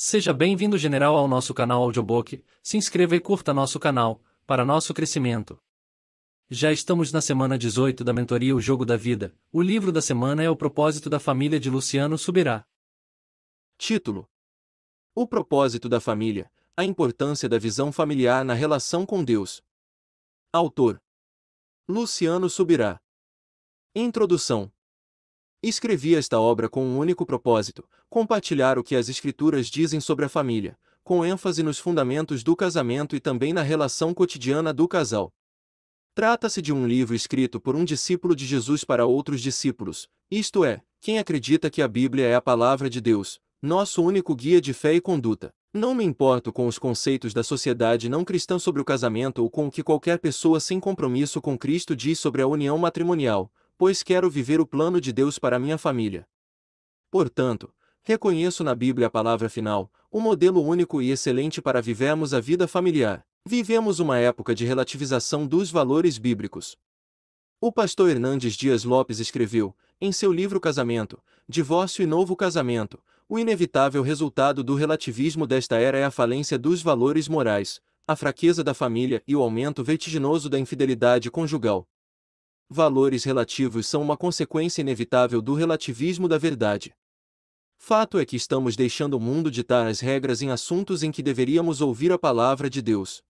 Seja bem-vindo general ao nosso canal Audiobook, se inscreva e curta nosso canal, para nosso crescimento. Já estamos na semana 18 da mentoria O Jogo da Vida, o livro da semana é O Propósito da Família de Luciano Subirá. Título O Propósito da Família, a importância da visão familiar na relação com Deus. Autor Luciano Subirá Introdução Escrevi esta obra com um único propósito, compartilhar o que as escrituras dizem sobre a família, com ênfase nos fundamentos do casamento e também na relação cotidiana do casal. Trata-se de um livro escrito por um discípulo de Jesus para outros discípulos, isto é, quem acredita que a Bíblia é a palavra de Deus, nosso único guia de fé e conduta. Não me importo com os conceitos da sociedade não cristã sobre o casamento ou com o que qualquer pessoa sem compromisso com Cristo diz sobre a união matrimonial, pois quero viver o plano de Deus para minha família. Portanto, Reconheço na Bíblia a palavra final, um modelo único e excelente para vivermos a vida familiar. Vivemos uma época de relativização dos valores bíblicos. O pastor Hernandes Dias Lopes escreveu, em seu livro Casamento, Divórcio e Novo Casamento, o inevitável resultado do relativismo desta era é a falência dos valores morais, a fraqueza da família e o aumento vertiginoso da infidelidade conjugal. Valores relativos são uma consequência inevitável do relativismo da verdade. Fato é que estamos deixando o mundo ditar as regras em assuntos em que deveríamos ouvir a palavra de Deus.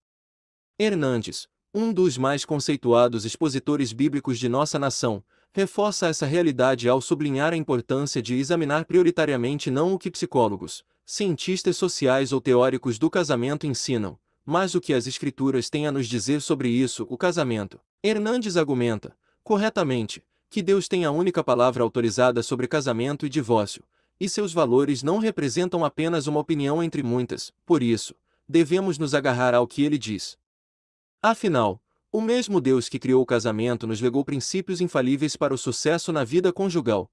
Hernandes, um dos mais conceituados expositores bíblicos de nossa nação, reforça essa realidade ao sublinhar a importância de examinar prioritariamente não o que psicólogos, cientistas sociais ou teóricos do casamento ensinam, mas o que as escrituras têm a nos dizer sobre isso, o casamento. Hernandes argumenta, corretamente, que Deus tem a única palavra autorizada sobre casamento e divórcio, e seus valores não representam apenas uma opinião entre muitas, por isso, devemos nos agarrar ao que ele diz. Afinal, o mesmo Deus que criou o casamento nos legou princípios infalíveis para o sucesso na vida conjugal.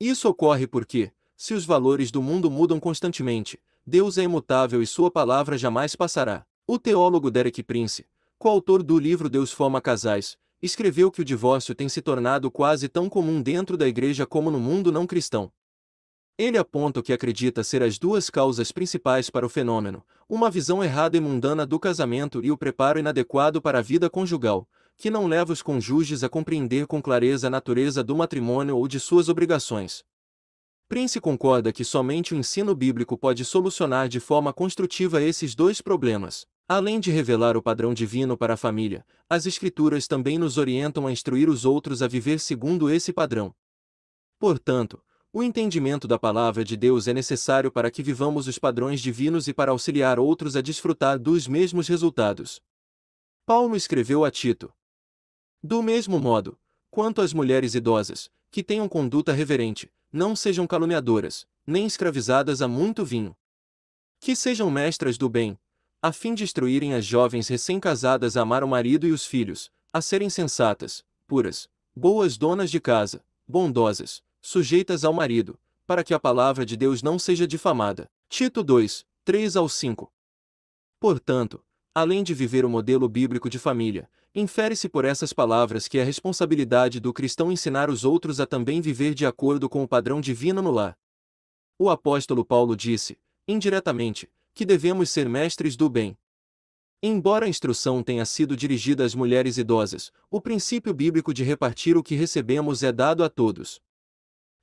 Isso ocorre porque, se os valores do mundo mudam constantemente, Deus é imutável e sua palavra jamais passará. O teólogo Derek Prince, coautor do livro Deus Forma Casais, escreveu que o divórcio tem se tornado quase tão comum dentro da igreja como no mundo não cristão. Ele aponta o que acredita ser as duas causas principais para o fenômeno, uma visão errada e mundana do casamento e o preparo inadequado para a vida conjugal, que não leva os cônjuges a compreender com clareza a natureza do matrimônio ou de suas obrigações. Prince concorda que somente o ensino bíblico pode solucionar de forma construtiva esses dois problemas. Além de revelar o padrão divino para a família, as Escrituras também nos orientam a instruir os outros a viver segundo esse padrão. Portanto, o entendimento da palavra de Deus é necessário para que vivamos os padrões divinos e para auxiliar outros a desfrutar dos mesmos resultados. Paulo escreveu a Tito: Do mesmo modo, quanto às mulheres idosas, que tenham conduta reverente, não sejam caluniadoras, nem escravizadas a muito vinho. Que sejam mestras do bem, a fim de instruírem as jovens recém-casadas a amar o marido e os filhos, a serem sensatas, puras, boas donas de casa, bondosas, sujeitas ao marido, para que a palavra de Deus não seja difamada. Tito 2, 3 ao 5. Portanto, além de viver o modelo bíblico de família, infere-se por essas palavras que é responsabilidade do cristão ensinar os outros a também viver de acordo com o padrão divino no lar. O apóstolo Paulo disse, indiretamente, que devemos ser mestres do bem. Embora a instrução tenha sido dirigida às mulheres idosas, o princípio bíblico de repartir o que recebemos é dado a todos.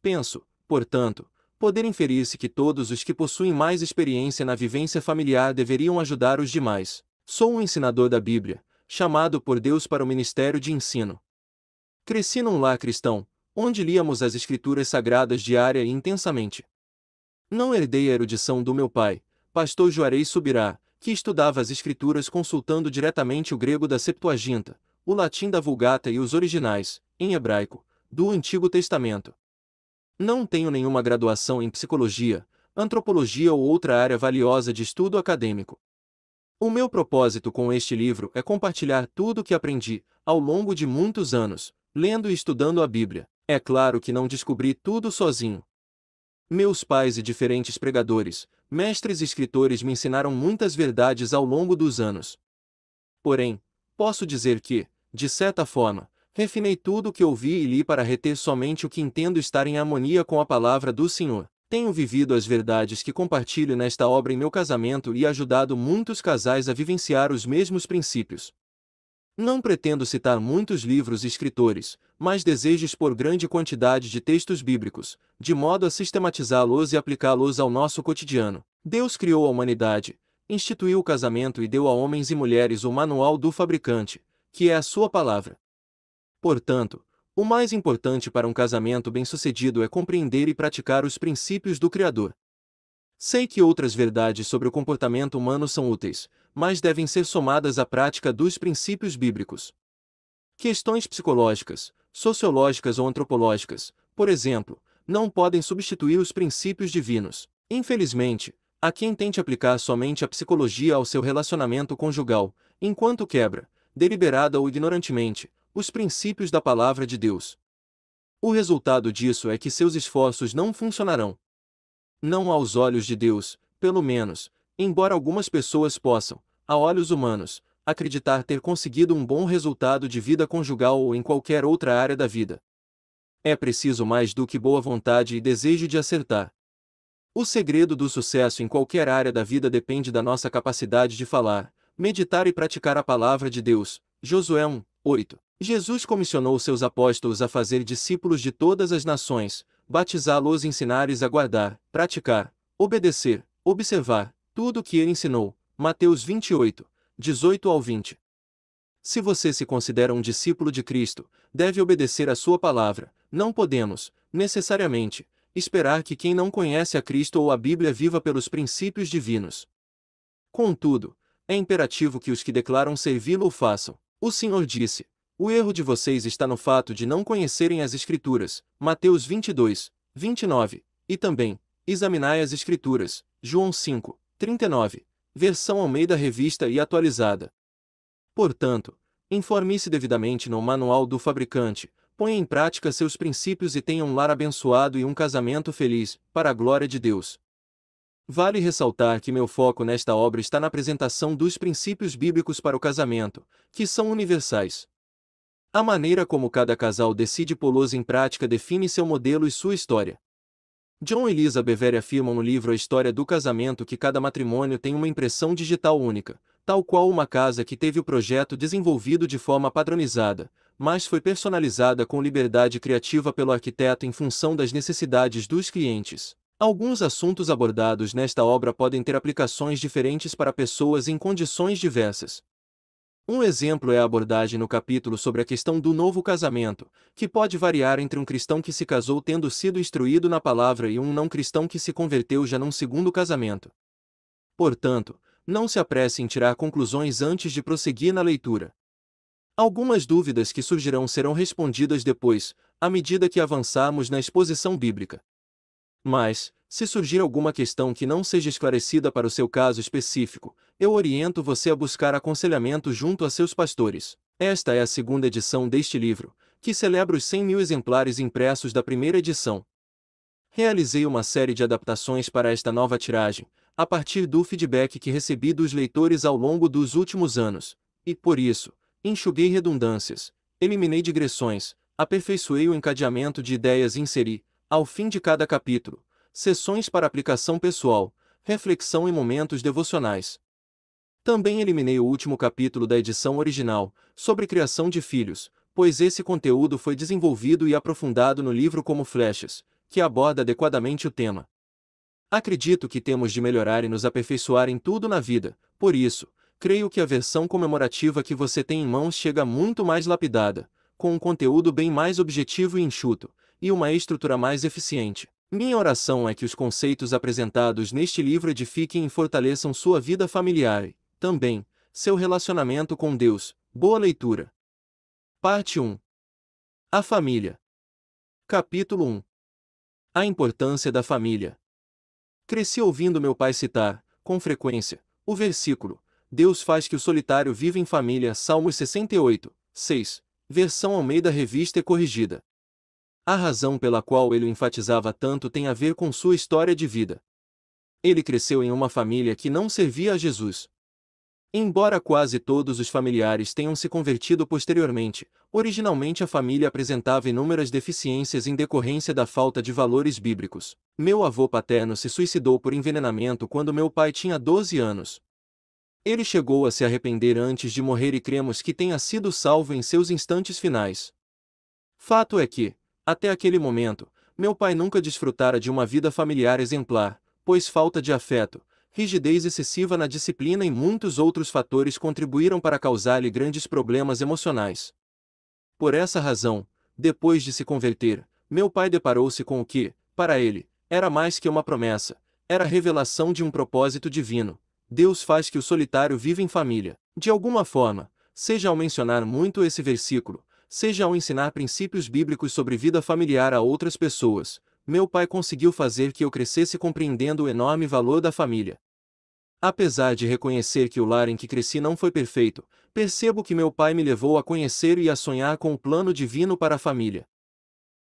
Penso, portanto, poder inferir-se que todos os que possuem mais experiência na vivência familiar deveriam ajudar os demais. Sou um ensinador da Bíblia, chamado por Deus para o ministério de ensino. Cresci num lar cristão, onde líamos as escrituras sagradas diária e intensamente. Não herdei a erudição do meu pai, pastor Juarez Subirá, que estudava as escrituras consultando diretamente o grego da Septuaginta, o latim da Vulgata e os originais, em hebraico, do Antigo Testamento. Não tenho nenhuma graduação em psicologia, antropologia ou outra área valiosa de estudo acadêmico. O meu propósito com este livro é compartilhar tudo o que aprendi, ao longo de muitos anos, lendo e estudando a Bíblia. É claro que não descobri tudo sozinho. Meus pais e diferentes pregadores, mestres e escritores me ensinaram muitas verdades ao longo dos anos. Porém, posso dizer que, de certa forma, Refinei tudo o que ouvi e li para reter somente o que entendo estar em harmonia com a palavra do Senhor. Tenho vivido as verdades que compartilho nesta obra em meu casamento e ajudado muitos casais a vivenciar os mesmos princípios. Não pretendo citar muitos livros e escritores, mas desejo expor grande quantidade de textos bíblicos, de modo a sistematizá-los e aplicá-los ao nosso cotidiano. Deus criou a humanidade, instituiu o casamento e deu a homens e mulheres o manual do fabricante, que é a sua palavra. Portanto, o mais importante para um casamento bem-sucedido é compreender e praticar os princípios do Criador. Sei que outras verdades sobre o comportamento humano são úteis, mas devem ser somadas à prática dos princípios bíblicos. Questões psicológicas, sociológicas ou antropológicas, por exemplo, não podem substituir os princípios divinos. Infelizmente, há quem tente aplicar somente a psicologia ao seu relacionamento conjugal, enquanto quebra, deliberada ou ignorantemente, os princípios da palavra de Deus. O resultado disso é que seus esforços não funcionarão. Não aos olhos de Deus, pelo menos, embora algumas pessoas possam, a olhos humanos, acreditar ter conseguido um bom resultado de vida conjugal ou em qualquer outra área da vida. É preciso mais do que boa vontade e desejo de acertar. O segredo do sucesso em qualquer área da vida depende da nossa capacidade de falar, meditar e praticar a palavra de Deus. Josué 1, 8. Jesus comissionou seus apóstolos a fazer discípulos de todas as nações, batizá-los e ensinar-lhes a guardar, praticar, obedecer, observar, tudo o que ele ensinou. Mateus 28, 18 ao 20. Se você se considera um discípulo de Cristo, deve obedecer à sua palavra. Não podemos, necessariamente, esperar que quem não conhece a Cristo ou a Bíblia viva pelos princípios divinos. Contudo, é imperativo que os que declaram servi-lo o façam, o Senhor disse: O erro de vocês está no fato de não conhecerem as Escrituras, Mateus 22, 29, e também, examinai as Escrituras, João 5, 39, versão Almeida revista e atualizada. Portanto, informe-se devidamente no manual do fabricante, ponha em prática seus princípios e tenha um lar abençoado e um casamento feliz, para a glória de Deus. Vale ressaltar que meu foco nesta obra está na apresentação dos princípios bíblicos para o casamento, que são universais. A maneira como cada casal decide pô-los em prática define seu modelo e sua história. John e Lisa Bevere afirmam no livro A História do Casamento que cada matrimônio tem uma impressão digital única, tal qual uma casa que teve o projeto desenvolvido de forma padronizada, mas foi personalizada com liberdade criativa pelo arquiteto em função das necessidades dos clientes. Alguns assuntos abordados nesta obra podem ter aplicações diferentes para pessoas em condições diversas. Um exemplo é a abordagem no capítulo sobre a questão do novo casamento, que pode variar entre um cristão que se casou tendo sido instruído na palavra e um não cristão que se converteu já num segundo casamento. Portanto, não se apresse em tirar conclusões antes de prosseguir na leitura. Algumas dúvidas que surgirão serão respondidas depois, à medida que avançarmos na exposição bíblica. Mas, se surgir alguma questão que não seja esclarecida para o seu caso específico, eu oriento você a buscar aconselhamento junto a seus pastores. Esta é a segunda edição deste livro, que celebra os 100 mil exemplares impressos da primeira edição. Realizei uma série de adaptações para esta nova tiragem, a partir do feedback que recebi dos leitores ao longo dos últimos anos, e, por isso, enxuguei redundâncias, eliminei digressões, aperfeiçoei o encadeamento de ideias e inseri, ao fim de cada capítulo, sessões para aplicação pessoal, reflexão e momentos devocionais. Também eliminei o último capítulo da edição original, sobre criação de filhos, pois esse conteúdo foi desenvolvido e aprofundado no livro Como Flechas, que aborda adequadamente o tema. Acredito que temos de melhorar e nos aperfeiçoar em tudo na vida, por isso, creio que a versão comemorativa que você tem em mãos chega muito mais lapidada, com um conteúdo bem mais objetivo e enxuto, e uma estrutura mais eficiente. Minha oração é que os conceitos apresentados neste livro edifiquem e fortaleçam sua vida familiar e, também, seu relacionamento com Deus. Boa leitura. Parte 1 A Família. Capítulo 1 A Importância da Família. Cresci ouvindo meu pai citar, com frequência, o versículo: Deus faz que o solitário viva em família. Salmos 68, 6, versão Almeida Revista e Corrigida. A razão pela qual ele o enfatizava tanto tem a ver com sua história de vida. Ele cresceu em uma família que não servia a Jesus. Embora quase todos os familiares tenham se convertido posteriormente, originalmente a família apresentava inúmeras deficiências em decorrência da falta de valores bíblicos. Meu avô paterno se suicidou por envenenamento quando meu pai tinha 12 anos. Ele chegou a se arrepender antes de morrer e cremos que tenha sido salvo em seus instantes finais. Fato é que, até aquele momento, meu pai nunca desfrutara de uma vida familiar exemplar, pois falta de afeto, rigidez excessiva na disciplina e muitos outros fatores contribuíram para causar-lhe grandes problemas emocionais. Por essa razão, depois de se converter, meu pai deparou-se com o que, para ele, era mais que uma promessa, era a revelação de um propósito divino. Deus faz que o solitário viva em família. De alguma forma, seja ao mencionar muito esse versículo, seja ao ensinar princípios bíblicos sobre vida familiar a outras pessoas, meu pai conseguiu fazer que eu crescesse compreendendo o enorme valor da família. Apesar de reconhecer que o lar em que cresci não foi perfeito, percebo que meu pai me levou a conhecer e a sonhar com o plano divino para a família.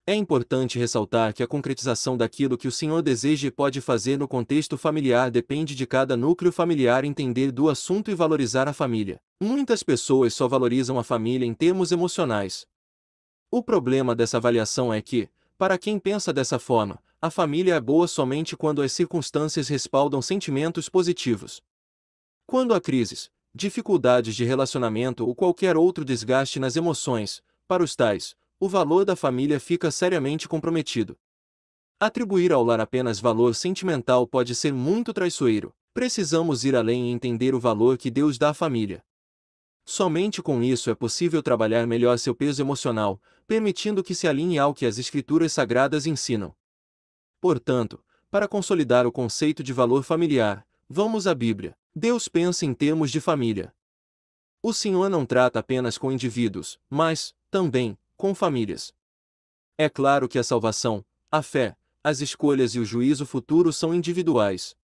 É importante ressaltar que a concretização daquilo que o senhor deseja e pode fazer no contexto familiar depende de cada núcleo familiar entender do assunto e valorizar a família. Muitas pessoas só valorizam a família em termos emocionais. O problema dessa avaliação é que, para quem pensa dessa forma, a família é boa somente quando as circunstâncias respaldam sentimentos positivos. Quando há crises, dificuldades de relacionamento ou qualquer outro desgaste nas emoções, para os tais, o valor da família fica seriamente comprometido. Atribuir ao lar apenas valor sentimental pode ser muito traiçoeiro. Precisamos ir além e entender o valor que Deus dá à família. Somente com isso é possível trabalhar melhor seu peso emocional, permitindo que se alinhe ao que as Escrituras Sagradas ensinam. Portanto, para consolidar o conceito de valor familiar, vamos à Bíblia. Deus pensa em termos de família. O Senhor não trata apenas com indivíduos, mas, também, com famílias. É claro que a salvação, a fé, as escolhas e o juízo futuro são individuais.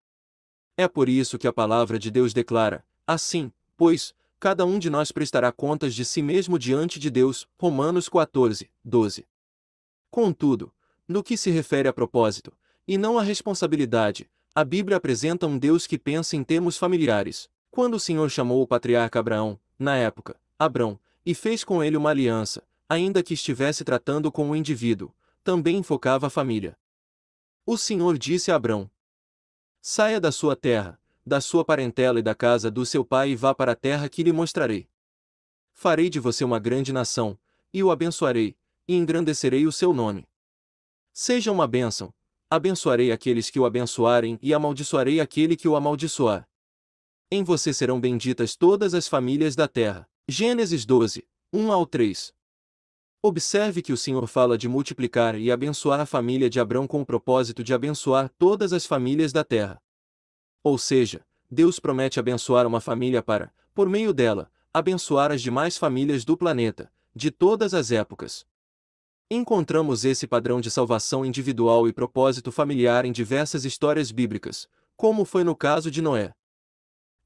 É por isso que a palavra de Deus declara: assim, pois, cada um de nós prestará contas de si mesmo diante de Deus. Romanos 14, 12. Contudo, no que se refere a propósito, e não à responsabilidade, a Bíblia apresenta um Deus que pensa em termos familiares. Quando o Senhor chamou o patriarca Abraão, na época, Abrão, e fez com ele uma aliança, ainda que estivesse tratando com o indivíduo, também enfocava a família. O Senhor disse a Abrão: Saia da sua terra, da sua parentela e da casa do seu pai e vá para a terra que lhe mostrarei. Farei de você uma grande nação, e o abençoarei, e engrandecerei o seu nome. Seja uma bênção, abençoarei aqueles que o abençoarem e amaldiçoarei aquele que o amaldiçoar. Em você serão benditas todas as famílias da terra. Gênesis 12, 1 ao 3. Observe que o Senhor fala de multiplicar e abençoar a família de Abrão com o propósito de abençoar todas as famílias da terra. Ou seja, Deus promete abençoar uma família para, por meio dela, abençoar as demais famílias do planeta, de todas as épocas. Encontramos esse padrão de salvação individual e propósito familiar em diversas histórias bíblicas, como foi no caso de Noé.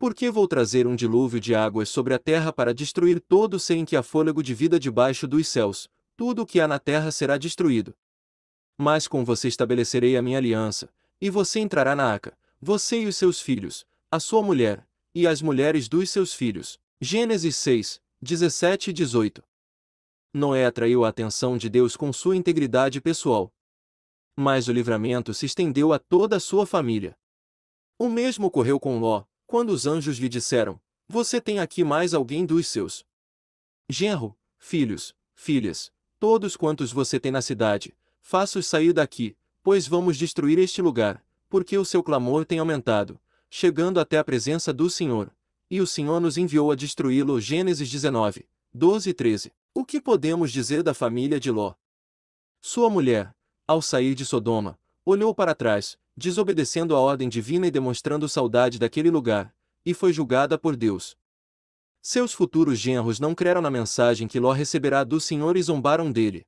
Por que vou trazer um dilúvio de águas sobre a terra para destruir todo sem que há fôlego de vida debaixo dos céus? Tudo o que há na terra será destruído. Mas com você estabelecerei a minha aliança, e você entrará na Aca, você e os seus filhos, a sua mulher, e as mulheres dos seus filhos. Gênesis 6, 17 e 18. Noé atraiu a atenção de Deus com sua integridade pessoal. Mas o livramento se estendeu a toda a sua família. O mesmo ocorreu com Ló, quando os anjos lhe disseram: Você tem aqui mais alguém dos seus genro, filhos, filhas, todos quantos você tem na cidade, faça-os sair daqui, pois vamos destruir este lugar, porque o seu clamor tem aumentado, chegando até a presença do Senhor. E o Senhor nos enviou a destruí-lo. Gênesis 19, 12 e 13. O que podemos dizer da família de Ló? Sua mulher, ao sair de Sodoma, olhou para trás, desobedecendo a ordem divina e demonstrando saudade daquele lugar, e foi julgada por Deus. Seus futuros genros não creram na mensagem que Ló receberá do Senhor e zombaram dele.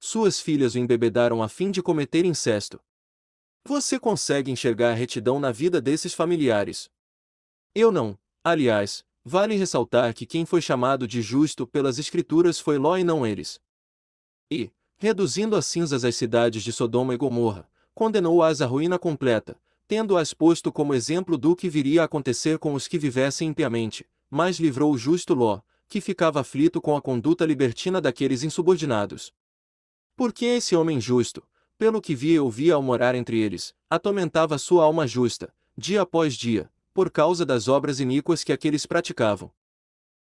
Suas filhas o embebedaram a fim de cometer incesto. Você consegue enxergar a retidão na vida desses familiares? Eu não. Aliás, vale ressaltar que quem foi chamado de justo pelas Escrituras foi Ló e não eles. E, reduzindo a cinzas as cidades de Sodoma e Gomorra, condenou-as à ruína completa, tendo-as posto como exemplo do que viria a acontecer com os que vivessem impiamente, mas livrou o justo Ló, que ficava aflito com a conduta libertina daqueles insubordinados. Porque esse homem justo, pelo que via e ouvia ao morar entre eles, atormentava sua alma justa, dia após dia, por causa das obras iníquas que aqueles praticavam.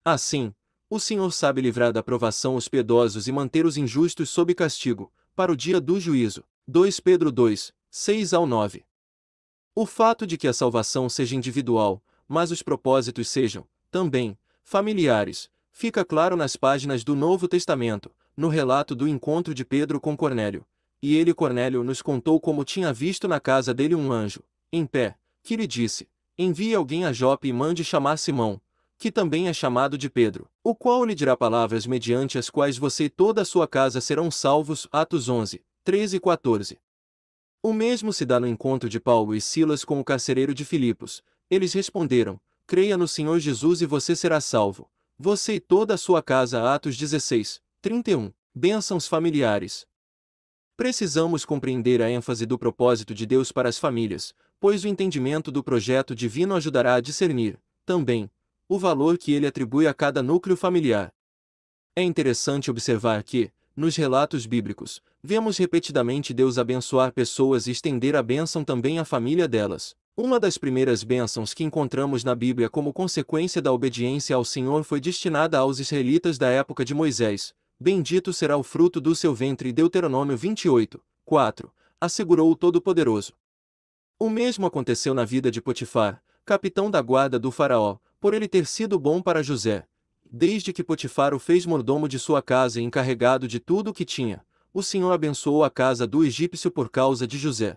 Assim, o Senhor sabe livrar da provação os piedosos e manter os injustos sob castigo, para o dia do juízo. 2 Pedro 2, 6 ao 9. O fato de que a salvação seja individual, mas os propósitos sejam, também, familiares, fica claro nas páginas do Novo Testamento, no relato do encontro de Pedro com Cornélio. E ele, Cornélio, nos contou como tinha visto na casa dele um anjo, em pé, que lhe disse: Envie alguém a Jope e mande chamar Simão, que também é chamado de Pedro, o qual lhe dirá palavras mediante as quais você e toda a sua casa serão salvos. Atos 11, 13 e 14. O mesmo se dá no encontro de Paulo e Silas com o carcereiro de Filipos. Eles responderam: Creia no Senhor Jesus e você será salvo. Você e toda a sua casa. Atos 16, 31. Bênçãos familiares. Precisamos compreender a ênfase do propósito de Deus para as famílias, pois o entendimento do projeto divino ajudará a discernir, também, o valor que ele atribui a cada núcleo familiar. É interessante observar que, nos relatos bíblicos, vemos repetidamente Deus abençoar pessoas e estender a bênção também à família delas. Uma das primeiras bênçãos que encontramos na Bíblia como consequência da obediência ao Senhor foi destinada aos israelitas da época de Moisés. Bendito será o fruto do seu ventre. Deuteronômio 28, 4. Assegurou o Todo-Poderoso. O mesmo aconteceu na vida de Potifar, capitão da guarda do Faraó, por ele ter sido bom para José. Desde que Potifar o fez mordomo de sua casa e encarregado de tudo o que tinha, o Senhor abençoou a casa do egípcio por causa de José.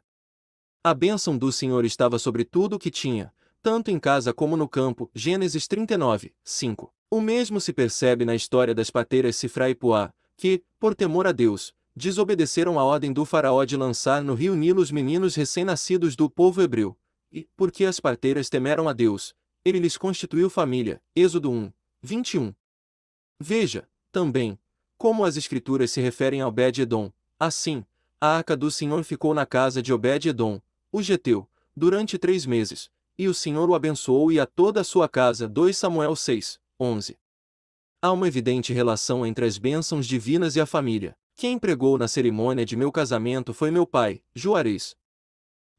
A bênção do Senhor estava sobre tudo o que tinha, tanto em casa como no campo. Gênesis 39, 5. O mesmo se percebe na história das pateiras Sifra e Puá, que, por temor a Deus, desobedeceram a ordem do faraó de lançar no rio Nilo os meninos recém-nascidos do povo hebreu. E, porque as parteiras temeram a Deus, ele lhes constituiu família. Êxodo 1, 21. Veja, também, como as escrituras se referem a Obed-Edom, assim, a arca do Senhor ficou na casa de Obed-Edom, o Geteu, durante três meses, e o Senhor o abençoou e a toda a sua casa. 2 Samuel 6, 11. Há uma evidente relação entre as bênçãos divinas e a família. Quem pregou na cerimônia de meu casamento foi meu pai, Juarez.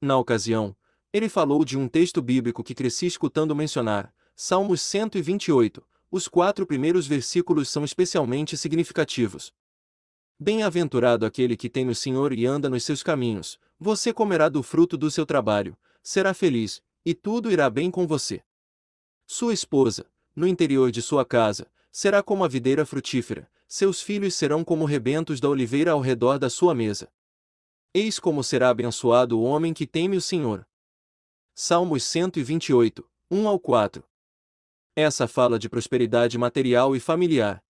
Na ocasião, ele falou de um texto bíblico que cresci escutando mencionar, Salmos 128, os quatro primeiros versículos são especialmente significativos. Bem-aventurado aquele que tem o Senhor e anda nos seus caminhos, você comerá do fruto do seu trabalho, será feliz, e tudo irá bem com você. Sua esposa, no interior de sua casa, será como a videira frutífera, seus filhos serão como rebentos da oliveira ao redor da sua mesa. Eis como será abençoado o homem que teme o Senhor. Salmos 128, 1 ao 4 essa fala de prosperidade material e familiar.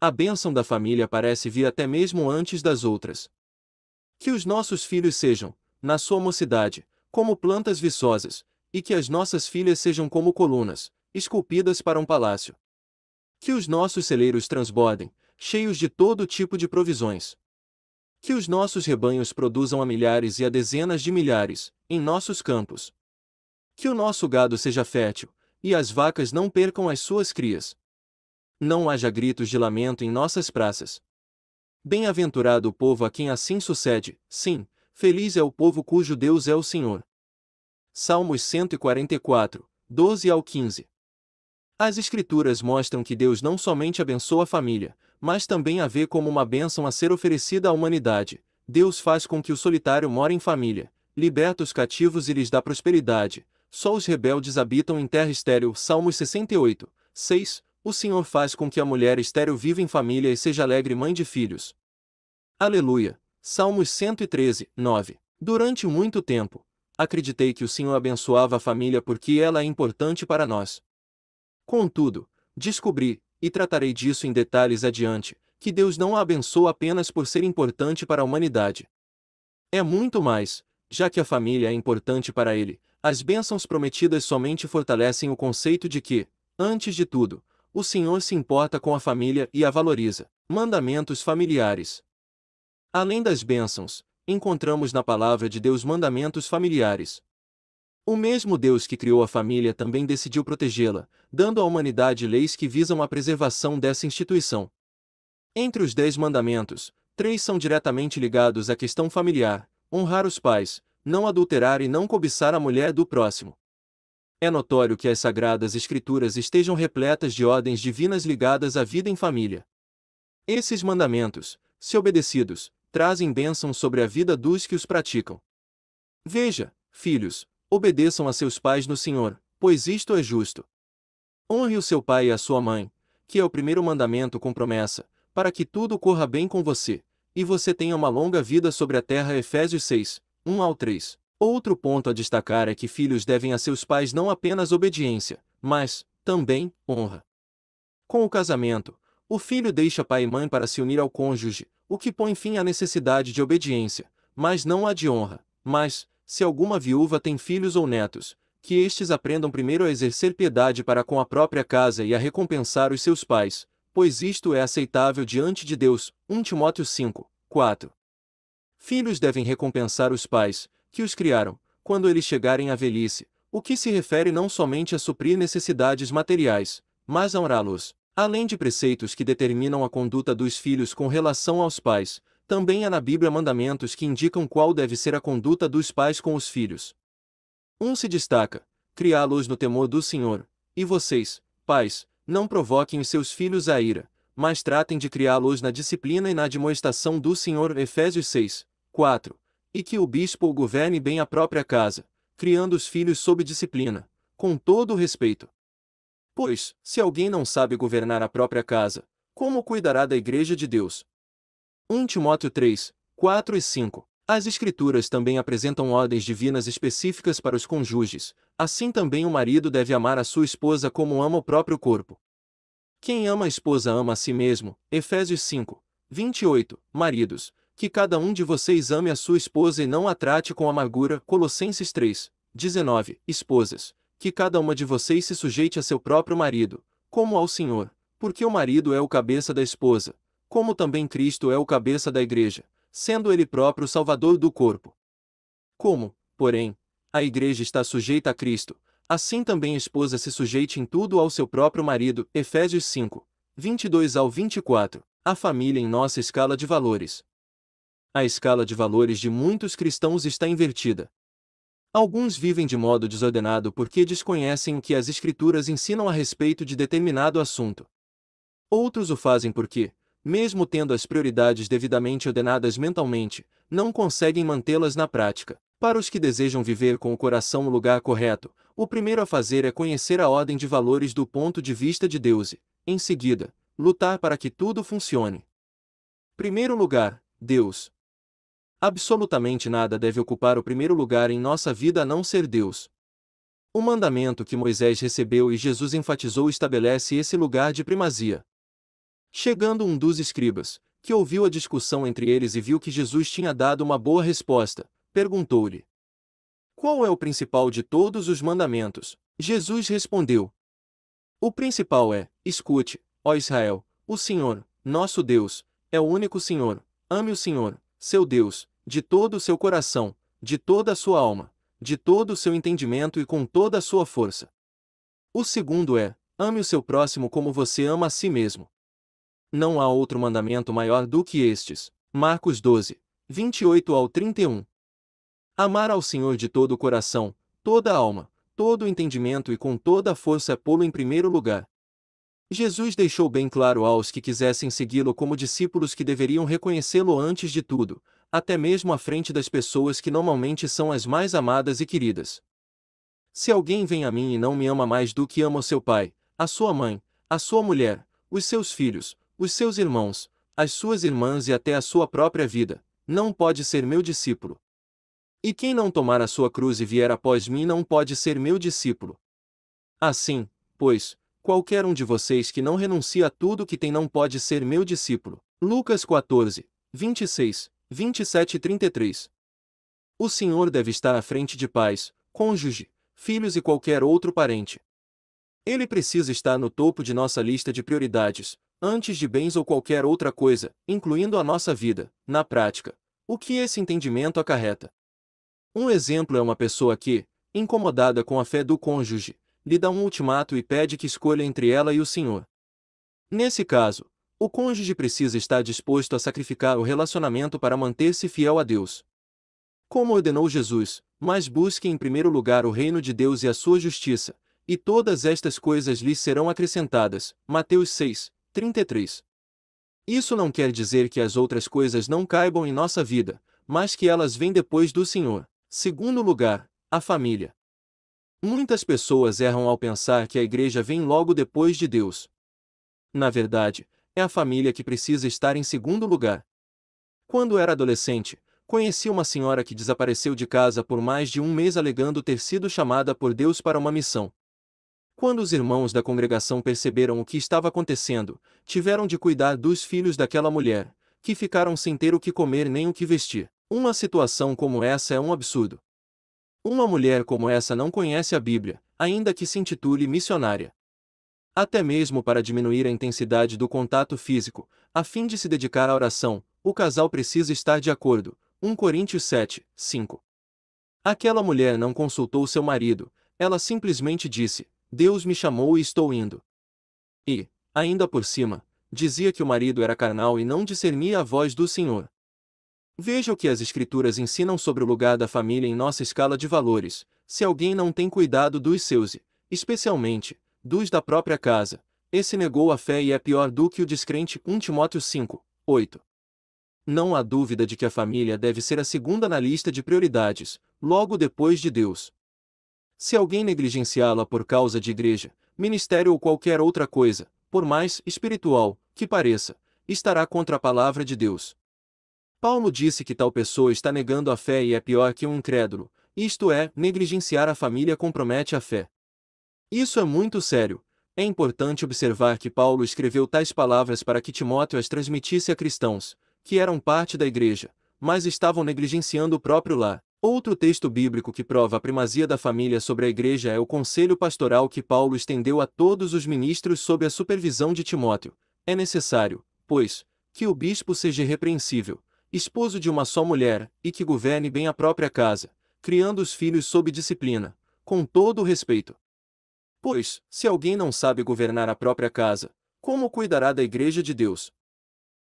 A bênção da família parece vir até mesmo antes das outras. Que os nossos filhos sejam, na sua mocidade, como plantas viçosas, e que as nossas filhas sejam como colunas, esculpidas para um palácio. Que os nossos celeiros transbordem, cheios de todo tipo de provisões. Que os nossos rebanhos produzam a milhares e a dezenas de milhares, em nossos campos. Que o nosso gado seja fértil, e as vacas não percam as suas crias. Não haja gritos de lamento em nossas praças. Bem-aventurado o povo a quem assim sucede, sim, feliz é o povo cujo Deus é o Senhor. Salmos 144, 12 ao 15. As Escrituras mostram que Deus não somente abençoa a família, mas também a vê como uma bênção a ser oferecida à humanidade. Deus faz com que o solitário mora em família, liberta os cativos e lhes dá prosperidade, só os rebeldes habitam em terra estéril. Salmos 68, 6. O Senhor faz com que a mulher estéril viva em família e seja alegre mãe de filhos. Aleluia. Salmos 113, 9. Durante muito tempo, acreditei que o Senhor abençoava a família porque ela é importante para nós. Contudo, descobri, e tratarei disso em detalhes adiante, que Deus não a abençoa apenas por ser importante para a humanidade. É muito mais, já que a família é importante para Ele, as bênçãos prometidas somente fortalecem o conceito de que, antes de tudo, o Senhor se importa com a família e a valoriza. Mandamentos familiares. Além das bênçãos, encontramos na palavra de Deus mandamentos familiares. O mesmo Deus que criou a família também decidiu protegê-la, dando à humanidade leis que visam a preservação dessa instituição. Entre os dez mandamentos, três são diretamente ligados à questão familiar: honrar os pais, não adulterar e não cobiçar a mulher do próximo. É notório que as sagradas escrituras estejam repletas de ordens divinas ligadas à vida em família. Esses mandamentos, se obedecidos, trazem bênção sobre a vida dos que os praticam. Veja, filhos, obedeçam a seus pais no Senhor, pois isto é justo. Honre o seu pai e a sua mãe, que é o primeiro mandamento com promessa, para que tudo corra bem com você, e você tenha uma longa vida sobre a terra. Efésios 6, 1 ao 3. Outro ponto a destacar é que filhos devem a seus pais não apenas obediência, mas, também, honra. Com o casamento, o filho deixa pai e mãe para se unir ao cônjuge, o que põe fim à necessidade de obediência, mas não à de honra. Mas, se alguma viúva tem filhos ou netos, que estes aprendam primeiro a exercer piedade para com a própria casa e a recompensar os seus pais, pois isto é aceitável diante de Deus. 1 Timóteo 5, 4. Filhos devem recompensar os pais, que os criaram, quando eles chegarem à velhice, o que se refere não somente a suprir necessidades materiais, mas a honrá-los. Além de preceitos que determinam a conduta dos filhos com relação aos pais, também há na Bíblia mandamentos que indicam qual deve ser a conduta dos pais com os filhos. Um se destaca: criá-los no temor do Senhor. E vocês, pais, não provoquem os seus filhos à ira, mas tratem de criá-los na disciplina e na admoestação do Senhor. Efésios 6, 4. E que o bispo governe bem a própria casa, criando os filhos sob disciplina, com todo o respeito. Pois, se alguém não sabe governar a própria casa, como cuidará da igreja de Deus? 1 Timóteo 3, 4 e 5. As Escrituras também apresentam ordens divinas específicas para os cônjuges, assim também o marido deve amar a sua esposa como ama o próprio corpo. Quem ama a esposa ama a si mesmo, Efésios 5, 28. Maridos, que cada um de vocês ame a sua esposa e não a trate com amargura. Colossenses 3, 19. Esposas, que cada uma de vocês se sujeite a seu próprio marido, como ao Senhor, porque o marido é o cabeça da esposa, como também Cristo é o cabeça da igreja, sendo ele próprio o salvador do corpo. Como, porém, a igreja está sujeita a Cristo, assim também a esposa se sujeite em tudo ao seu próprio marido. Efésios 5, 22 ao 24. A família em nossa escala de valores a escala de valores de muitos cristãos está invertida. Alguns vivem de modo desordenado porque desconhecem o que as Escrituras ensinam a respeito de determinado assunto. Outros o fazem porque, mesmo tendo as prioridades devidamente ordenadas mentalmente, não conseguem mantê-las na prática. Para os que desejam viver com o coração no lugar correto, o primeiro a fazer é conhecer a ordem de valores do ponto de vista de Deus e, em seguida, lutar para que tudo funcione. Primeiro lugar, Deus, Absolutamente nada deve ocupar o primeiro lugar em nossa vida a não ser Deus. O mandamento que Moisés recebeu e Jesus enfatizou estabelece esse lugar de primazia. Chegando um dos escribas, que ouviu a discussão entre eles e viu que Jesus tinha dado uma boa resposta, perguntou-lhe: Qual é o principal de todos os mandamentos? Jesus respondeu: O principal é: Escute, ó Israel, o Senhor, nosso Deus, é o único Senhor, ame o Senhor, seu Deus, de todo o seu coração, de toda a sua alma, de todo o seu entendimento e com toda a sua força. O segundo é: ame o seu próximo como você ama a si mesmo. Não há outro mandamento maior do que estes. Marcos 12, 28 ao 31. Amar ao Senhor de todo o coração, toda a alma, todo o entendimento e com toda a força é pô-lo em primeiro lugar. Jesus deixou bem claro aos que quisessem segui-lo como discípulos que deveriam reconhecê-lo antes de tudo, até mesmo à frente das pessoas que normalmente são as mais amadas e queridas. Se alguém vem a mim e não me ama mais do que ama o seu pai, a sua mãe, a sua mulher, os seus filhos, os seus irmãos, as suas irmãs e até a sua própria vida, não pode ser meu discípulo. E quem não tomar a sua cruz e vier após mim não pode ser meu discípulo. Assim, pois, Qualquer um de vocês que não renuncia a tudo que tem não pode ser meu discípulo. Lucas 14, 26, 27 e 33. O Senhor deve estar à frente de pais, cônjuge, filhos e qualquer outro parente. Ele precisa estar no topo de nossa lista de prioridades, antes de bens ou qualquer outra coisa, incluindo a nossa vida, na prática. O que esse entendimento acarreta? Um exemplo é uma pessoa que, incomodada com a fé do cônjuge, lhe dá um ultimato e pede que escolha entre ela e o senhor. Nesse caso, o cônjuge precisa estar disposto a sacrificar o relacionamento para manter-se fiel a Deus. Como ordenou Jesus, mas busque em primeiro lugar o reino de Deus e a sua justiça, e todas estas coisas lhe serão acrescentadas. Mateus 6, 33. Isso não quer dizer que as outras coisas não caibam em nossa vida, mas que elas vêm depois do Senhor. Segundo lugar, a família. Muitas pessoas erram ao pensar que a igreja vem logo depois de Deus. Na verdade, é a família que precisa estar em segundo lugar. Quando era adolescente, conheci uma senhora que desapareceu de casa por mais de um mês alegando ter sido chamada por Deus para uma missão. Quando os irmãos da congregação perceberam o que estava acontecendo, tiveram de cuidar dos filhos daquela mulher, que ficaram sem ter o que comer nem o que vestir. Uma situação como essa é um absurdo. Uma mulher como essa não conhece a Bíblia, ainda que se intitule missionária. Até mesmo para diminuir a intensidade do contato físico, a fim de se dedicar à oração, o casal precisa estar de acordo. 1 Coríntios 7, 5. Aquela mulher não consultou seu marido, ela simplesmente disse: Deus me chamou e estou indo. E, ainda por cima, dizia que o marido era carnal e não discernia a voz do Senhor. Veja o que as Escrituras ensinam sobre o lugar da família em nossa escala de valores. Se alguém não tem cuidado dos seus, e, especialmente, dos da própria casa, esse negou a fé e é pior do que o descrente. 1 Timóteo 5, 8. Não há dúvida de que a família deve ser a segunda na lista de prioridades, logo depois de Deus. Se alguém negligenciá-la por causa de igreja, ministério ou qualquer outra coisa, por mais espiritual que pareça, estará contra a palavra de Deus. Paulo disse que tal pessoa está negando a fé e é pior que um incrédulo, isto é, negligenciar a família compromete a fé. Isso é muito sério. É importante observar que Paulo escreveu tais palavras para que Timóteo as transmitisse a cristãos, que eram parte da igreja, mas estavam negligenciando o próprio lar. Outro texto bíblico que prova a primazia da família sobre a igreja é o conselho pastoral que Paulo estendeu a todos os ministros sob a supervisão de Timóteo. É necessário, pois, que o bispo seja repreensível, esposo de uma só mulher, e que governe bem a própria casa, criando os filhos sob disciplina, com todo o respeito. Pois, se alguém não sabe governar a própria casa, como cuidará da Igreja de Deus?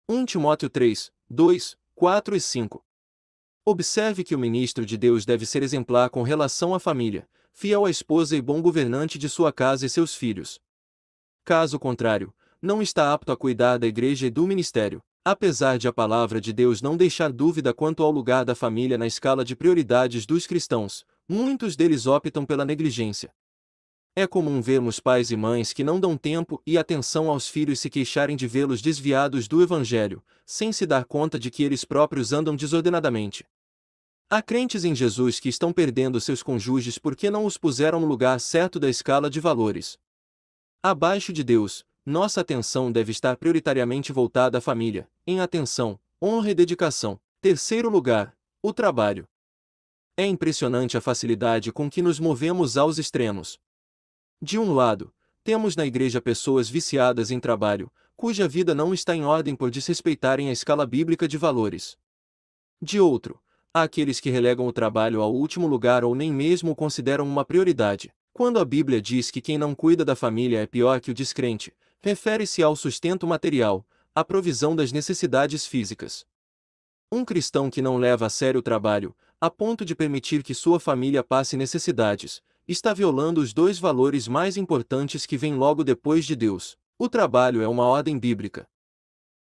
1 Timóteo 3, 2, 4 e 5 Observe que o ministro de Deus deve ser exemplar com relação à família, fiel à esposa e bom governante de sua casa e seus filhos. Caso contrário, não está apto a cuidar da igreja e do ministério, Apesar de a palavra de Deus não deixar dúvida quanto ao lugar da família na escala de prioridades dos cristãos, muitos deles optam pela negligência. É comum vermos pais e mães que não dão tempo e atenção aos filhos se queixarem de vê-los desviados do Evangelho, sem se dar conta de que eles próprios andam desordenadamente. Há crentes em Jesus que estão perdendo seus cônjuges porque não os puseram no lugar certo da escala de valores. Abaixo de Deus, nossa atenção deve estar prioritariamente voltada à família, em atenção, honra e dedicação. Terceiro lugar, o trabalho. É impressionante a facilidade com que nos movemos aos extremos. De um lado, temos na igreja pessoas viciadas em trabalho, cuja vida não está em ordem por desrespeitarem a escala bíblica de valores. De outro, há aqueles que relegam o trabalho ao último lugar ou nem mesmo o consideram uma prioridade. Quando a Bíblia diz que quem não cuida da família é pior que o descrente, refere-se ao sustento material, à provisão das necessidades físicas. Um cristão que não leva a sério o trabalho, a ponto de permitir que sua família passe necessidades, está violando os dois valores mais importantes que vêm logo depois de Deus. O trabalho é uma ordem bíblica.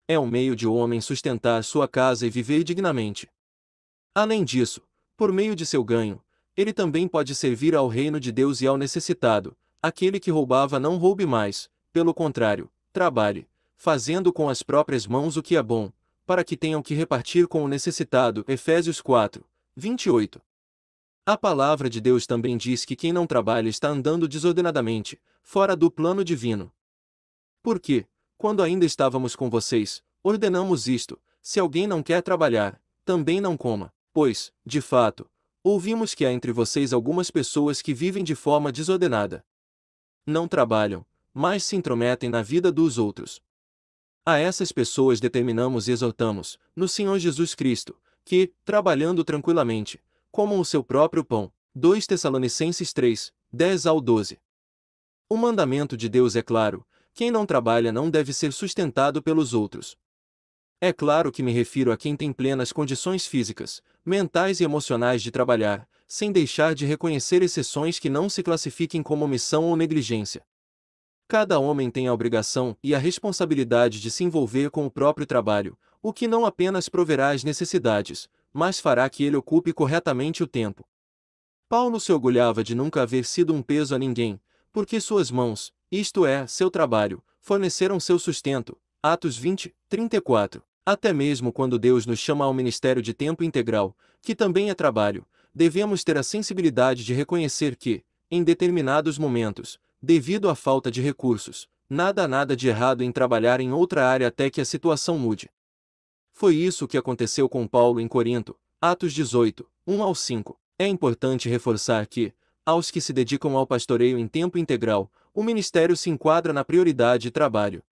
É um meio de o homem sustentar sua casa e viver dignamente. Além disso, por meio de seu ganho, ele também pode servir ao reino de Deus e ao necessitado. Aquele que roubava não roube mais, pelo contrário, trabalhe, fazendo com as próprias mãos o que é bom, para que tenham que repartir com o necessitado. Efésios 4, 28. A palavra de Deus também diz que quem não trabalha está andando desordenadamente, fora do plano divino. Porque, quando ainda estávamos com vocês, ordenamos isto: se alguém não quer trabalhar, também não coma. Pois, de fato, ouvimos que há entre vocês algumas pessoas que vivem de forma desordenada. Não trabalham, mais se intrometem na vida dos outros. A essas pessoas determinamos e exortamos, no Senhor Jesus Cristo, que, trabalhando tranquilamente, comam o seu próprio pão. 2 Tessalonicenses 3, 10 ao 12. O mandamento de Deus é claro: quem não trabalha não deve ser sustentado pelos outros. É claro que me refiro a quem tem plenas condições físicas, mentais e emocionais de trabalhar, sem deixar de reconhecer exceções que não se classifiquem como omissão ou negligência. Cada homem tem a obrigação e a responsabilidade de se envolver com o próprio trabalho, o que não apenas proverá as necessidades, mas fará que ele ocupe corretamente o tempo. Paulo se orgulhava de nunca haver sido um peso a ninguém, porque suas mãos, isto é, seu trabalho, forneceram seu sustento. Atos 20, 34. Até mesmo quando Deus nos chama ao ministério de tempo integral, que também é trabalho, devemos ter a sensibilidade de reconhecer que, em determinados momentos, devido à falta de recursos, nada há nada de errado em trabalhar em outra área até que a situação mude. Foi isso que aconteceu com Paulo em Corinto, Atos 18, 1 ao 5. É importante reforçar que, aos que se dedicam ao pastoreio em tempo integral, o ministério se enquadra na prioridade trabalho.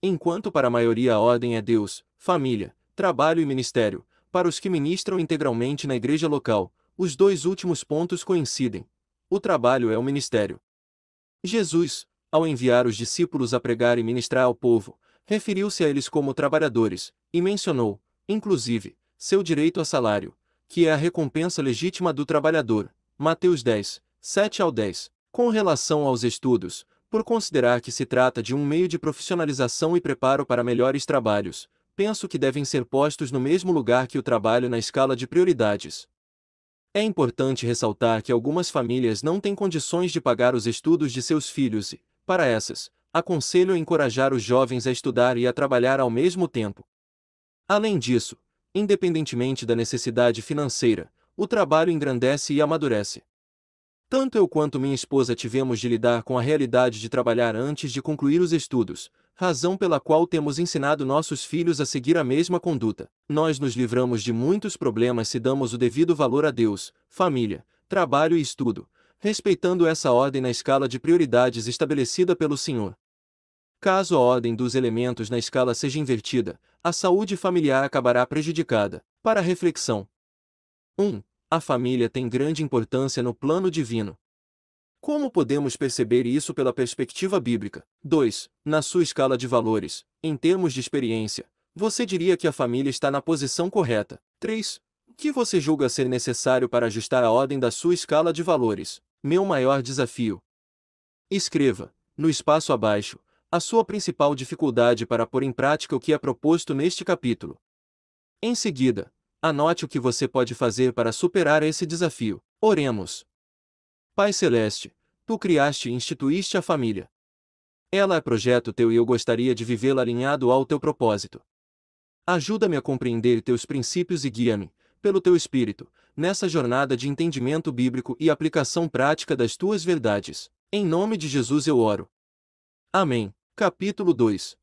Enquanto para a maioria a ordem é Deus, família, trabalho e ministério, para os que ministram integralmente na igreja local, os dois últimos pontos coincidem. O trabalho é o ministério. Jesus, ao enviar os discípulos a pregar e ministrar ao povo, referiu-se a eles como trabalhadores, e mencionou, inclusive, seu direito a salário, que é a recompensa legítima do trabalhador. Mateus 10, 7 ao 10. Com relação aos estudos, por considerar que se trata de um meio de profissionalização e preparo para melhores trabalhos, penso que devem ser postos no mesmo lugar que o trabalho na escala de prioridades. É importante ressaltar que algumas famílias não têm condições de pagar os estudos de seus filhos e, para essas, aconselho a encorajar os jovens a estudar e a trabalhar ao mesmo tempo. Além disso, independentemente da necessidade financeira, o trabalho engrandece e amadurece. Tanto eu quanto minha esposa tivemos de lidar com a realidade de trabalhar antes de concluir os estudos, razão pela qual temos ensinado nossos filhos a seguir a mesma conduta. Nós nos livramos de muitos problemas se damos o devido valor a Deus, família, trabalho e estudo, respeitando essa ordem na escala de prioridades estabelecida pelo Senhor. Caso a ordem dos elementos na escala seja invertida, a saúde familiar acabará prejudicada. Para reflexão: 1 a família tem grande importância no plano divino. Como podemos perceber isso pela perspectiva bíblica? 2. Na sua escala de valores, em termos de experiência, você diria que a família está na posição correta. 3. O que você julga ser necessário para ajustar a ordem da sua escala de valores? Meu maior desafio. Escreva, no espaço abaixo, a sua principal dificuldade para pôr em prática o que é proposto neste capítulo. Em seguida, Anote o que você pode fazer para superar esse desafio. Oremos. Pai Celeste, tu criaste e instituíste a família. Ela é projeto teu e eu gostaria de vivê-la alinhado ao teu propósito. Ajuda-me a compreender teus princípios e guia-me, pelo teu espírito, nessa jornada de entendimento bíblico e aplicação prática das tuas verdades. Em nome de Jesus eu oro. Amém. Capítulo 2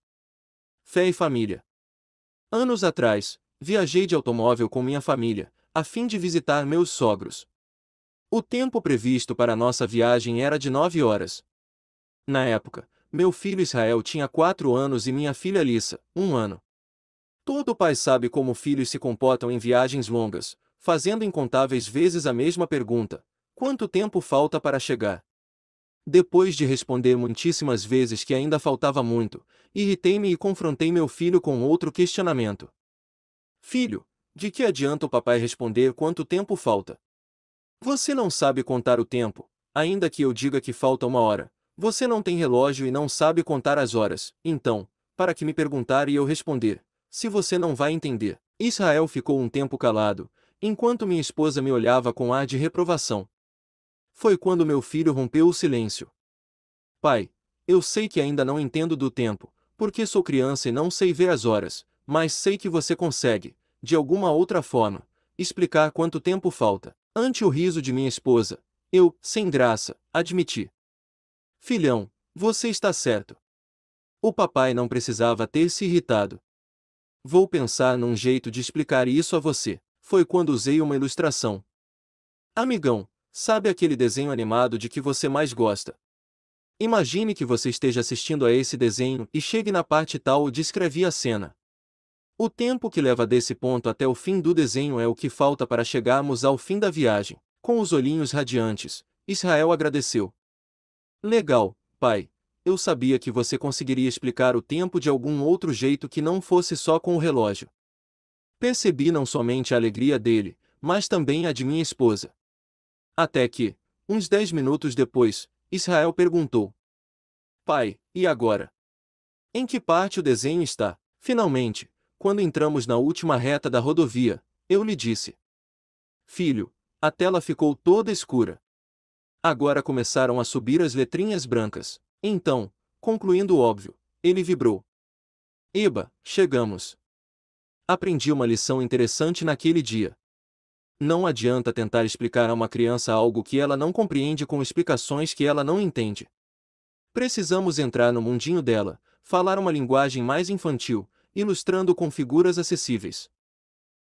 Fé e Família Anos atrás, viajei de automóvel com minha família, a fim de visitar meus sogros. O tempo previsto para nossa viagem era de nove horas. Na época, meu filho Israel tinha quatro anos e minha filha Lissa, um ano. Todo pai sabe como filhos se comportam em viagens longas, fazendo incontáveis vezes a mesma pergunta: quanto tempo falta para chegar? Depois de responder muitíssimas vezes que ainda faltava muito, irritei-me e confrontei meu filho com outro questionamento. Filho, de que adianta o papai responder quanto tempo falta? Você não sabe contar o tempo, ainda que eu diga que falta uma hora. Você não tem relógio e não sabe contar as horas, então, para que me perguntar e eu responder? Se você não vai entender. Israel ficou um tempo calado, enquanto minha esposa me olhava com ar de reprovação. Foi quando meu filho rompeu o silêncio. Pai, eu sei que ainda não entendo do tempo, porque sou criança e não sei ver as horas, mas sei que você consegue, de alguma outra forma, explicar quanto tempo falta. Ante o riso de minha esposa, eu, sem graça, admiti. Filhão, você está certo. O papai não precisava ter se irritado. Vou pensar num jeito de explicar isso a você. Foi quando usei uma ilustração. Amigão, sabe aquele desenho animado de que você mais gosta? Imagine que você esteja assistindo a esse desenho e chegue na parte tal onde descrevi a cena. O tempo que leva desse ponto até o fim do desenho é o que falta para chegarmos ao fim da viagem. Com os olhinhos radiantes, Israel agradeceu. Legal, pai. Eu sabia que você conseguiria explicar o tempo de algum outro jeito que não fosse só com o relógio. Percebi não somente a alegria dele, mas também a de minha esposa. Até que, uns dez minutos depois, Israel perguntou: Pai, e agora? Em que parte o desenho está? Finalmente, quando entramos na última reta da rodovia, eu lhe disse: Filho, a tela ficou toda escura. Agora começaram a subir as letrinhas brancas. Então, concluindo o óbvio, ele vibrou. Eba, chegamos! Aprendi uma lição interessante naquele dia. Não adianta tentar explicar a uma criança algo que ela não compreende com explicações que ela não entende. Precisamos entrar no mundinho dela, falar uma linguagem mais infantil, ilustrando com figuras acessíveis.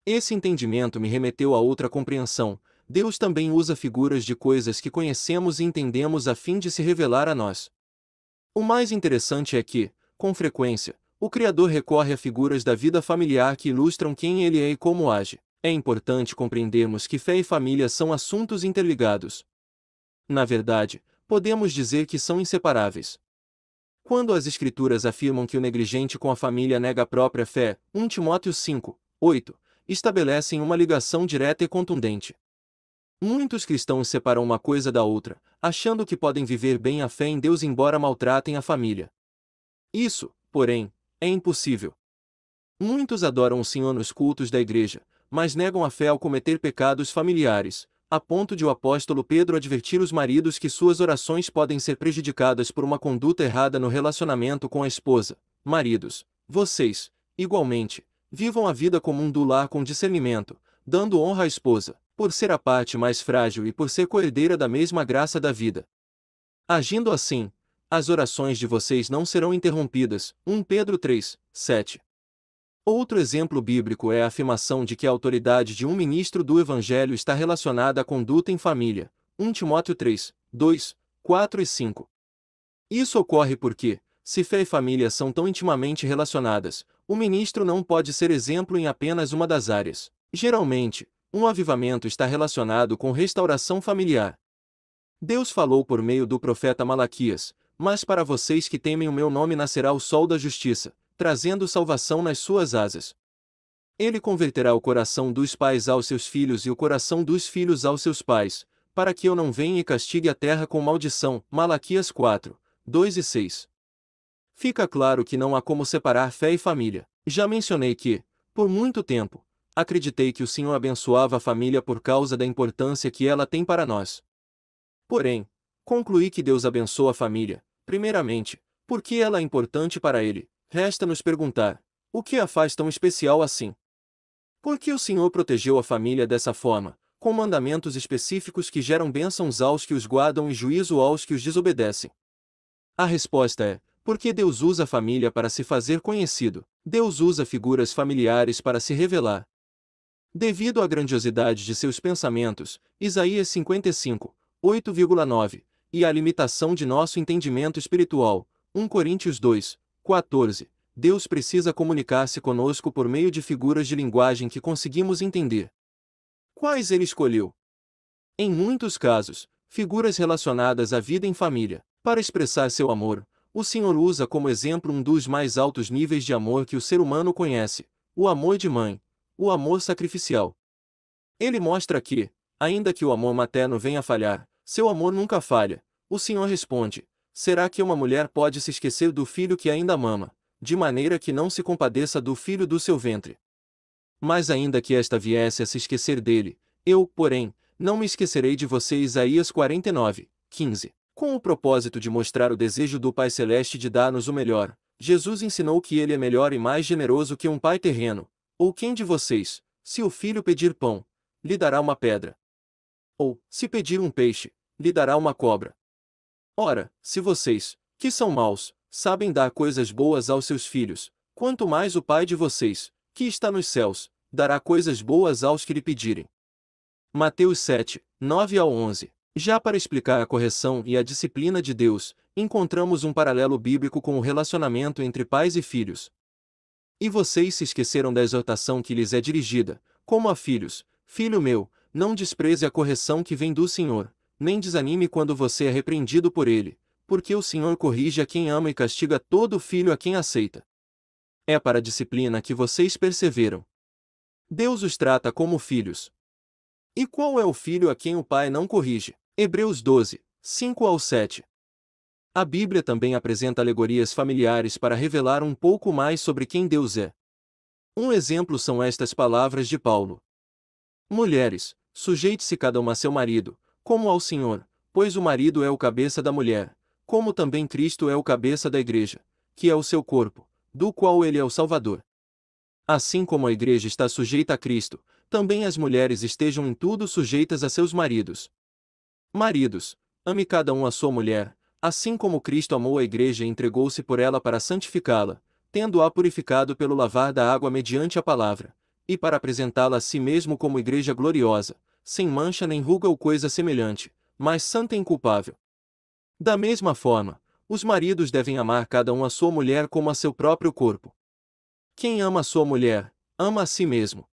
Esse entendimento me remeteu a outra compreensão: Deus também usa figuras de coisas que conhecemos e entendemos a fim de se revelar a nós. O mais interessante é que, com frequência, o Criador recorre a figuras da vida familiar que ilustram quem ele é e como age. É importante compreendermos que fé e família são assuntos interligados. Na verdade, podemos dizer que são inseparáveis. Quando as escrituras afirmam que o negligente com a família nega a própria fé, 1 Timóteo 5, 8, estabelecem uma ligação direta e contundente. Muitos cristãos separam uma coisa da outra, achando que podem viver bem a fé em Deus embora maltratem a família. Isso, porém, é impossível. Muitos adoram o Senhor nos cultos da igreja, mas negam a fé ao cometer pecados familiares, a ponto de o apóstolo Pedro advertir os maridos que suas orações podem ser prejudicadas por uma conduta errada no relacionamento com a esposa. Maridos, vocês, igualmente, vivam a vida comum do lar com discernimento, dando honra à esposa, por ser a parte mais frágil e por ser coerdeira da mesma graça da vida. Agindo assim, as orações de vocês não serão interrompidas. 1 Pedro 3, 7. Outro exemplo bíblico é a afirmação de que a autoridade de um ministro do Evangelho está relacionada à conduta em família, 1 Timóteo 3, 2, 4 e 5. Isso ocorre porque, se fé e família são tão intimamente relacionadas, o ministro não pode ser exemplo em apenas uma das áreas. Geralmente, um avivamento está relacionado com restauração familiar. Deus falou por meio do profeta Malaquias, mas para vocês que temem o meu nome nascerá o sol da justiça trazendo salvação nas suas asas. Ele converterá o coração dos pais aos seus filhos e o coração dos filhos aos seus pais, para que eu não venha e castigue a terra com maldição. Malaquias 4, 2 e 6. Fica claro que não há como separar fé e família. Já mencionei que, por muito tempo, acreditei que o Senhor abençoava a família por causa da importância que ela tem para nós. Porém, concluí que Deus abençoa a família, primeiramente, porque ela é importante para Ele, Resta nos perguntar: o que a faz tão especial assim? Por que o Senhor protegeu a família dessa forma, com mandamentos específicos que geram bênçãos aos que os guardam e juízo aos que os desobedecem? A resposta é: porque Deus usa a família para se fazer conhecido, Deus usa figuras familiares para se revelar. Devido à grandiosidade de seus pensamentos, Isaías 55, 8,9, e à limitação de nosso entendimento espiritual, 1 Coríntios 2, 14. Deus precisa comunicar-se conosco por meio de figuras de linguagem que conseguimos entender. Quais ele escolheu? Em muitos casos, figuras relacionadas à vida em família. Para expressar seu amor, o Senhor usa como exemplo um dos mais altos níveis de amor que o ser humano conhece, o amor de mãe, o amor sacrificial. Ele mostra que, ainda que o amor materno venha a falhar, seu amor nunca falha. O Senhor responde: Será que uma mulher pode se esquecer do filho que ainda mama, de maneira que não se compadeça do filho do seu ventre? Mas ainda que esta viesse a se esquecer dele, eu, porém, não me esquecerei de você. Isaías 49, 15. Com o propósito de mostrar o desejo do Pai Celeste de dar-nos o melhor, Jesus ensinou que ele é melhor e mais generoso que um pai terreno. Ou quem de vocês, se o filho pedir pão, lhe dará uma pedra? Ou, se pedir um peixe, lhe dará uma cobra? Ora, se vocês, que são maus, sabem dar coisas boas aos seus filhos, quanto mais o Pai de vocês, que está nos céus, dará coisas boas aos que lhe pedirem. Mateus 7, 9 ao 11. Já para explicar a correção e a disciplina de Deus, encontramos um paralelo bíblico com o relacionamento entre pais e filhos. E vocês se esqueceram da exortação que lhes é dirigida, como a filhos: Filho meu, não despreze a correção que vem do Senhor, nem desanime quando você é repreendido por ele, porque o Senhor corrige a quem ama e castiga todo filho a quem aceita. É para a disciplina que vocês perseveram. Deus os trata como filhos. E qual é o filho a quem o pai não corrige? Hebreus 12, 5 ao 7. A Bíblia também apresenta alegorias familiares para revelar um pouco mais sobre quem Deus é. Um exemplo são estas palavras de Paulo: Mulheres, sujeite-se cada uma a seu marido, como ao Senhor, pois o marido é o cabeça da mulher, como também Cristo é o cabeça da igreja, que é o seu corpo, do qual ele é o Salvador. Assim como a igreja está sujeita a Cristo, também as mulheres estejam em tudo sujeitas a seus maridos. Maridos, ame cada um a sua mulher, assim como Cristo amou a igreja e entregou-se por ela para santificá-la, tendo-a purificado pelo lavar da água mediante a palavra, e para apresentá-la a si mesmo como igreja gloriosa, sem mancha nem ruga ou coisa semelhante, mas santa e inculpável. Da mesma forma, os maridos devem amar cada um a sua mulher como a seu próprio corpo. Quem ama a sua mulher, ama a si mesmo.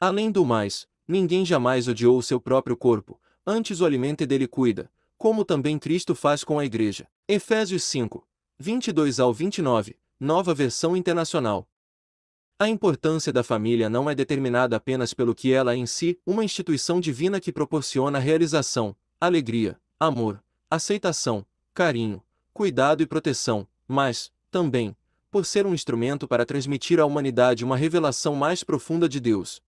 Além do mais, ninguém jamais odiou o seu próprio corpo, antes o alimenta e dele cuida, como também Cristo faz com a igreja. Efésios 5, 22 ao 29, Nova Versão Internacional. A importância da família não é determinada apenas pelo que ela é em si, uma instituição divina que proporciona realização, alegria, amor, aceitação, carinho, cuidado e proteção, mas, também, por ser um instrumento para transmitir à humanidade uma revelação mais profunda de Deus.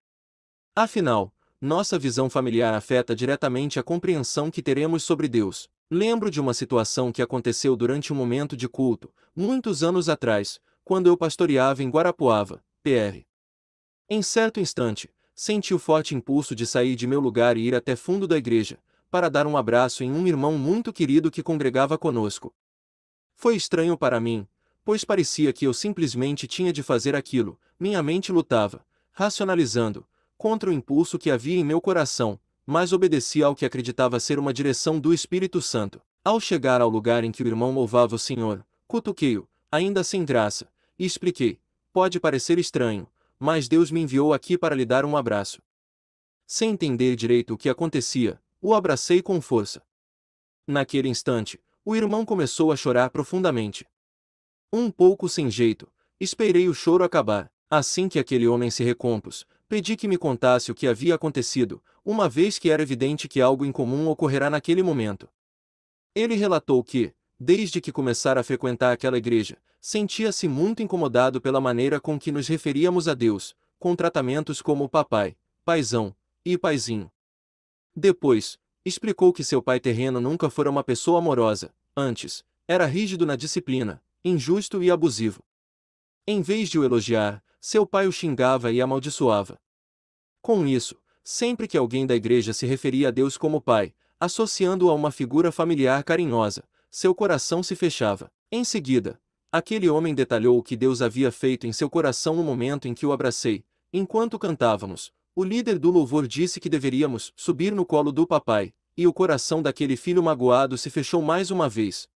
Afinal, nossa visão familiar afeta diretamente a compreensão que teremos sobre Deus. Lembro de uma situação que aconteceu durante um momento de culto, muitos anos atrás, quando eu pastoreava em Guarapuava PR. Em certo instante, senti o forte impulso de sair de meu lugar e ir até fundo da igreja, para dar um abraço em um irmão muito querido que congregava conosco. Foi estranho para mim, pois parecia que eu simplesmente tinha de fazer aquilo, minha mente lutava, racionalizando, contra o impulso que havia em meu coração, mas obedecia ao que acreditava ser uma direção do Espírito Santo. Ao chegar ao lugar em que o irmão louvava o Senhor, cutuquei-o, ainda sem graça, e expliquei, Pode parecer estranho, mas Deus me enviou aqui para lhe dar um abraço. Sem entender direito o que acontecia, o abracei com força. Naquele instante, o irmão começou a chorar profundamente. Um pouco sem jeito, esperei o choro acabar. Assim que aquele homem se recompôs, pedi que me contasse o que havia acontecido, uma vez que era evidente que algo incomum ocorrerá naquele momento. Ele relatou que, desde que começara a frequentar aquela igreja, sentia-se muito incomodado pela maneira com que nos referíamos a Deus, com tratamentos como papai, paisão e paizinho. Depois, explicou que seu pai terreno nunca fora uma pessoa amorosa, antes, era rígido na disciplina, injusto e abusivo. Em vez de o elogiar, seu pai o xingava e amaldiçoava. Com isso, sempre que alguém da igreja se referia a Deus como pai, associando-o a uma figura familiar carinhosa, seu coração se fechava. Em seguida, Aquele homem detalhou o que Deus havia feito em seu coração no momento em que o abracei. Enquanto cantávamos, o líder do louvor disse que deveríamos subir no colo do papai, e o coração daquele filho magoado se fechou mais uma vez.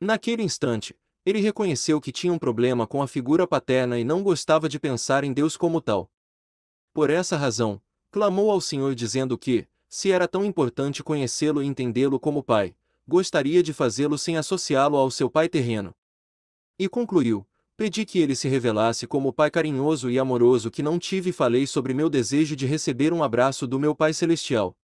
Naquele instante, ele reconheceu que tinha um problema com a figura paterna e não gostava de pensar em Deus como tal. Por essa razão, clamou ao Senhor dizendo que, se era tão importante conhecê-lo e entendê-lo como pai, gostaria de fazê-lo sem associá-lo ao seu pai terreno. E concluiu: Pedi que ele se revelasse como o pai carinhoso e amoroso que não tive e falei sobre meu desejo de receber um abraço do meu Pai Celestial.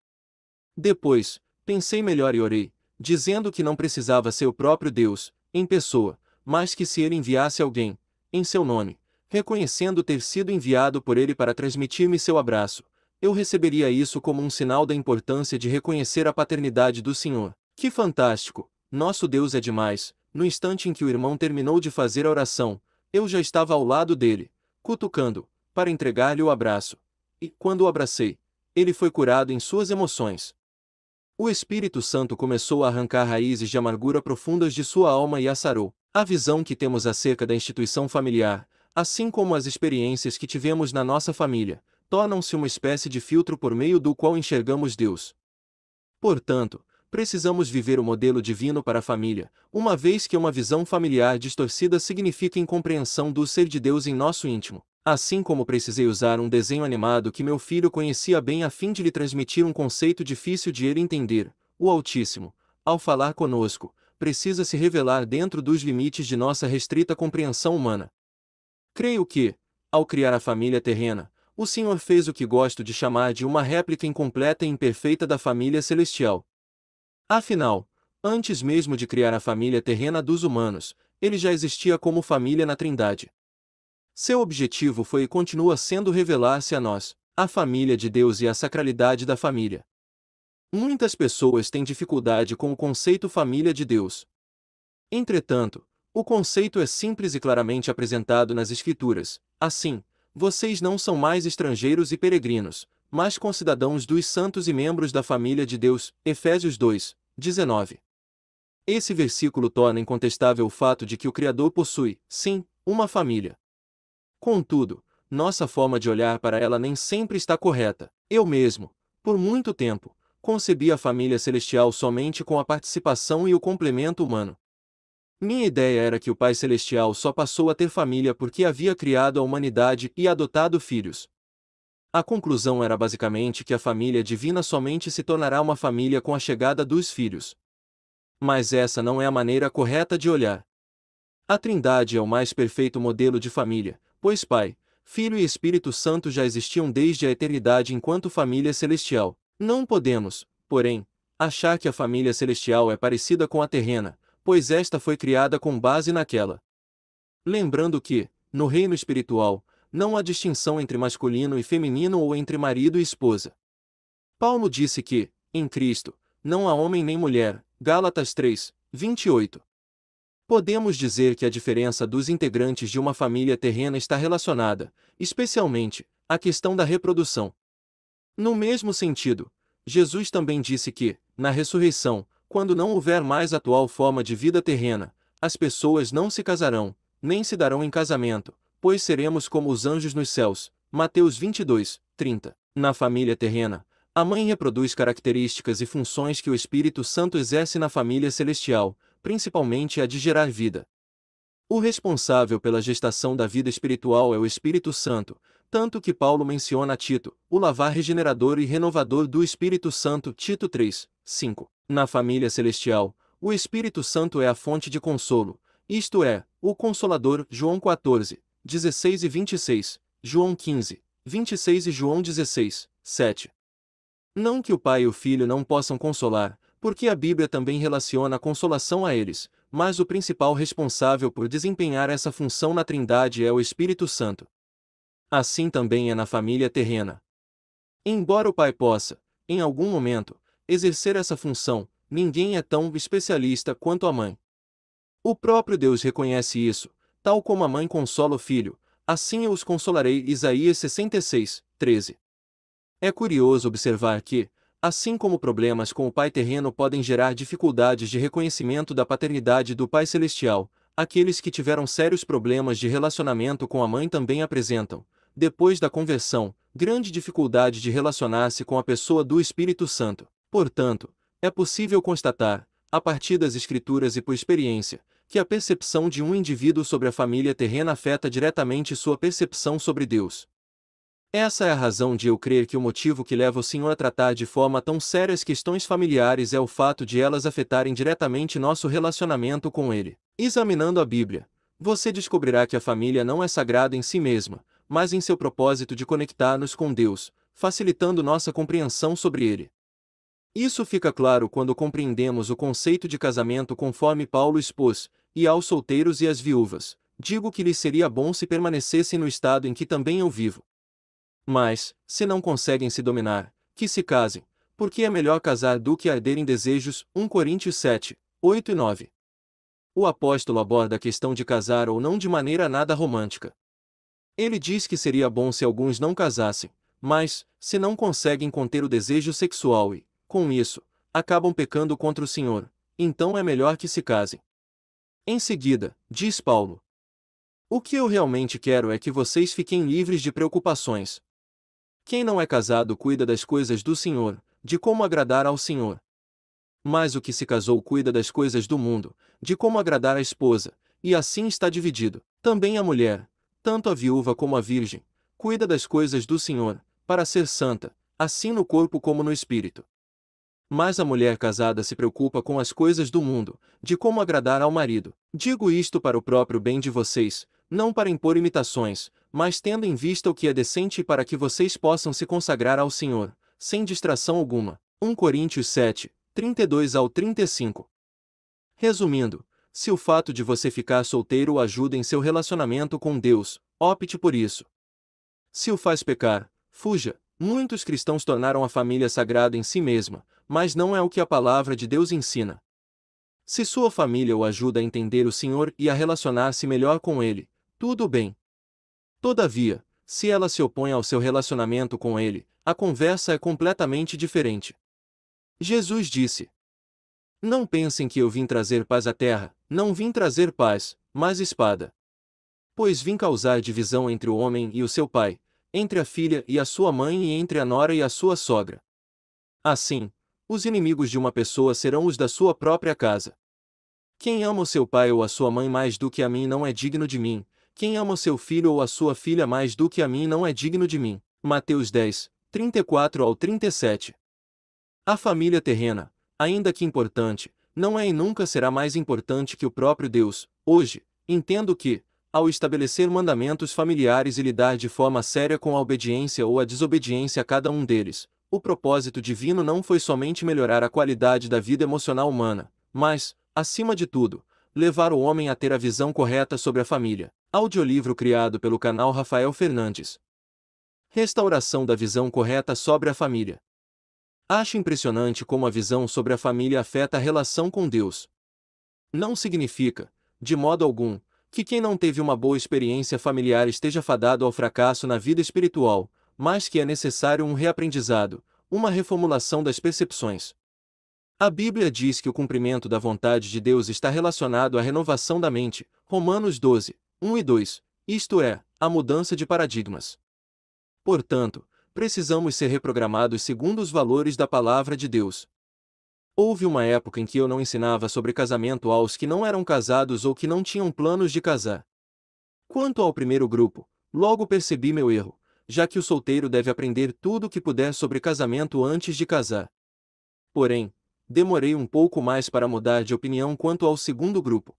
Depois, pensei melhor e orei, dizendo que não precisava ser o próprio Deus, em pessoa, mas que se ele enviasse alguém, em seu nome, reconhecendo ter sido enviado por ele para transmitir-me seu abraço, eu receberia isso como um sinal da importância de reconhecer a paternidade do Senhor. Que fantástico! Nosso Deus é demais, no instante em que o irmão terminou de fazer a oração, eu já estava ao lado dele, cutucando, para entregar-lhe o abraço. E, quando o abracei, ele foi curado em suas emoções. O Espírito Santo começou a arrancar raízes de amargura profundas de sua alma e a sarou. A visão que temos acerca da instituição familiar, assim como as experiências que tivemos na nossa família, tornam-se uma espécie de filtro por meio do qual enxergamos Deus. Portanto, precisamos viver o modelo divino para a família, uma vez que uma visão familiar distorcida significa incompreensão do ser de Deus em nosso íntimo. Assim como precisei usar um desenho animado que meu filho conhecia bem a fim de lhe transmitir um conceito difícil de ele entender, o Altíssimo, ao falar conosco, precisa se revelar dentro dos limites de nossa restrita compreensão humana. Creio que, ao criar a família terrena, o Senhor fez o que gosto de chamar de uma réplica incompleta e imperfeita da família celestial, Afinal, antes mesmo de criar a família terrena dos humanos, ele já existia como família na Trindade. Seu objetivo foi e continua sendo revelar-se a nós, a família de Deus e a sacralidade da família. Muitas pessoas têm dificuldade com o conceito família de Deus. Entretanto, o conceito é simples e claramente apresentado nas Escrituras. Assim, vocês não são mais estrangeiros e peregrinos, mas com cidadãos dos santos e membros da família de Deus. Efésios 2, 19. Esse versículo torna incontestável o fato de que o Criador possui, sim, uma família. Contudo, nossa forma de olhar para ela nem sempre está correta. Eu mesmo, por muito tempo, concebi a família celestial somente com a participação e o complemento humano. Minha ideia era que o Pai Celestial só passou a ter família porque havia criado a humanidade e adotado filhos, a conclusão era basicamente que a família divina somente se tornará uma família com a chegada dos filhos. Mas essa não é a maneira correta de olhar. A Trindade é o mais perfeito modelo de família, pois Pai, Filho e Espírito Santo já existiam desde a eternidade enquanto família celestial. Não podemos, porém, achar que a família celestial é parecida com a terrena, pois esta foi criada com base naquela. Lembrando que, no reino espiritual, não há distinção entre masculino e feminino ou entre marido e esposa. Paulo disse que, em Cristo, não há homem nem mulher, Gálatas 3, 28. Podemos dizer que a diferença dos integrantes de uma família terrena está relacionada, especialmente, à questão da reprodução. No mesmo sentido, Jesus também disse que, na ressurreição, quando não houver mais atual forma de vida terrena, as pessoas não se casarão, nem se darão em casamento, pois seremos como os anjos nos céus. Mateus 22, 30. Na família terrena, a mãe reproduz características e funções que o Espírito Santo exerce na família celestial, principalmente a de gerar vida. O responsável pela gestação da vida espiritual é o Espírito Santo, tanto que Paulo menciona a Tito, o lavar regenerador e renovador do Espírito Santo, Tito 3, 5. Na família celestial, o Espírito Santo é a fonte de consolo, isto é, o Consolador, João 14, 16 e 26, João 15, 26 e João 16, 7. Não que o pai e o filho não possam consolar, porque a Bíblia também relaciona a consolação a eles, mas o principal responsável por desempenhar essa função na Trindade é o Espírito Santo. Assim também é na família terrena. Embora o pai possa, em algum momento, exercer essa função, ninguém é tão especialista quanto a mãe. O próprio Deus reconhece isso, Tal como a mãe consola o filho, assim eu os consolarei. Isaías 66, 13. É curioso observar que, assim como problemas com o pai terreno podem gerar dificuldades de reconhecimento da paternidade do pai celestial, aqueles que tiveram sérios problemas de relacionamento com a mãe também apresentam, depois da conversão, grande dificuldade de relacionar-se com a pessoa do Espírito Santo. Portanto, é possível constatar, a partir das Escrituras e por experiência, que a percepção de um indivíduo sobre a família terrena afeta diretamente sua percepção sobre Deus. Essa é a razão de eu crer que o motivo que leva o Senhor a tratar de forma tão séria as questões familiares é o fato de elas afetarem diretamente nosso relacionamento com Ele. Examinando a Bíblia, você descobrirá que a família não é sagrada em si mesma, mas em seu propósito de conectar-nos com Deus, facilitando nossa compreensão sobre Ele. Isso fica claro quando compreendemos o conceito de casamento conforme Paulo expôs, e aos solteiros e às viúvas. Digo que lhes seria bom se permanecessem no estado em que também eu vivo. Mas, se não conseguem se dominar, que se casem, porque é melhor casar do que arder em desejos. 1 Coríntios 7, 8 e 9. O apóstolo aborda a questão de casar ou não de maneira nada romântica. Ele diz que seria bom se alguns não casassem, mas, se não conseguem conter o desejo sexual e, com isso, acabam pecando contra o Senhor, então é melhor que se casem. Em seguida, diz Paulo: O que eu realmente quero é que vocês fiquem livres de preocupações. Quem não é casado cuida das coisas do Senhor, de como agradar ao Senhor. Mas o que se casou cuida das coisas do mundo, de como agradar à esposa, e assim está dividido. Também a mulher, tanto a viúva como a virgem, cuida das coisas do Senhor, para ser santa, assim no corpo como no espírito. Mas a mulher casada se preocupa com as coisas do mundo, de como agradar ao marido. Digo isto para o próprio bem de vocês, não para impor imitações, mas tendo em vista o que é decente para que vocês possam se consagrar ao Senhor, sem distração alguma. 1 Coríntios 7, 32 ao 35. Resumindo, se o fato de você ficar solteiro ajuda em seu relacionamento com Deus, opte por isso. Se o faz pecar, fuja, Muitos cristãos tornaram a família sagrada em si mesma, mas não é o que a palavra de Deus ensina. Se sua família o ajuda a entender o Senhor e a relacionar-se melhor com Ele, tudo bem. Todavia, se ela se opõe ao seu relacionamento com Ele, a conversa é completamente diferente. Jesus disse: Não pensem que eu vim trazer paz à terra, não vim trazer paz, mas espada. Pois vim causar divisão entre o homem e o seu pai, entre a filha e a sua mãe e entre a nora e a sua sogra. Assim, os inimigos de uma pessoa serão os da sua própria casa. Quem ama o seu pai ou a sua mãe mais do que a mim não é digno de mim, quem ama o seu filho ou a sua filha mais do que a mim não é digno de mim. Mateus 10, 34 ao 37. A família terrena, ainda que importante, não é e nunca será mais importante que o próprio Deus. Hoje, entendo que, ao estabelecer mandamentos familiares e lidar de forma séria com a obediência ou a desobediência a cada um deles, o propósito divino não foi somente melhorar a qualidade da vida emocional humana, mas, acima de tudo, levar o homem a ter a visão correta sobre a família. Audiolivro criado pelo canal Rafael Fernandes. Restauração da visão correta sobre a família. Acho impressionante como a visão sobre a família afeta a relação com Deus. Não significa, de modo algum, que quem não teve uma boa experiência familiar esteja fadado ao fracasso na vida espiritual, mas que é necessário um reaprendizado, uma reformulação das percepções. A Bíblia diz que o cumprimento da vontade de Deus está relacionado à renovação da mente, Romanos 12, 1 e 2, isto é, à mudança de paradigmas. Portanto, precisamos ser reprogramados segundo os valores da palavra de Deus, Houve uma época em que eu não ensinava sobre casamento aos que não eram casados ou que não tinham planos de casar. Quanto ao primeiro grupo, logo percebi meu erro, já que o solteiro deve aprender tudo o que puder sobre casamento antes de casar. Porém, demorei um pouco mais para mudar de opinião quanto ao segundo grupo.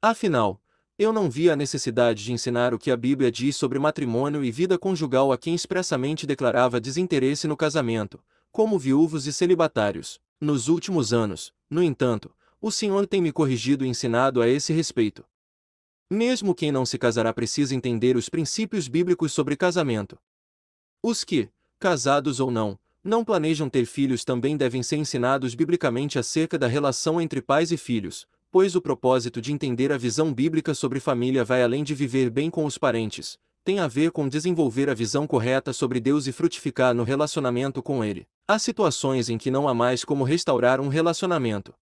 Afinal, eu não via a necessidade de ensinar o que a Bíblia diz sobre matrimônio e vida conjugal a quem expressamente declarava desinteresse no casamento, como viúvos e celibatários nos últimos anos, no entanto, o Senhor tem me corrigido e ensinado a esse respeito. Mesmo quem não se casará precisa entender os princípios bíblicos sobre casamento. Os que, casados ou não, não planejam ter filhos também devem ser ensinados biblicamente acerca da relação entre pais e filhos, pois o propósito de entender a visão bíblica sobre família vai além de viver bem com os parentes, tem a ver com desenvolver a visão correta sobre Deus e frutificar no relacionamento com Ele. Há situações em que não há mais como restaurar um relacionamento.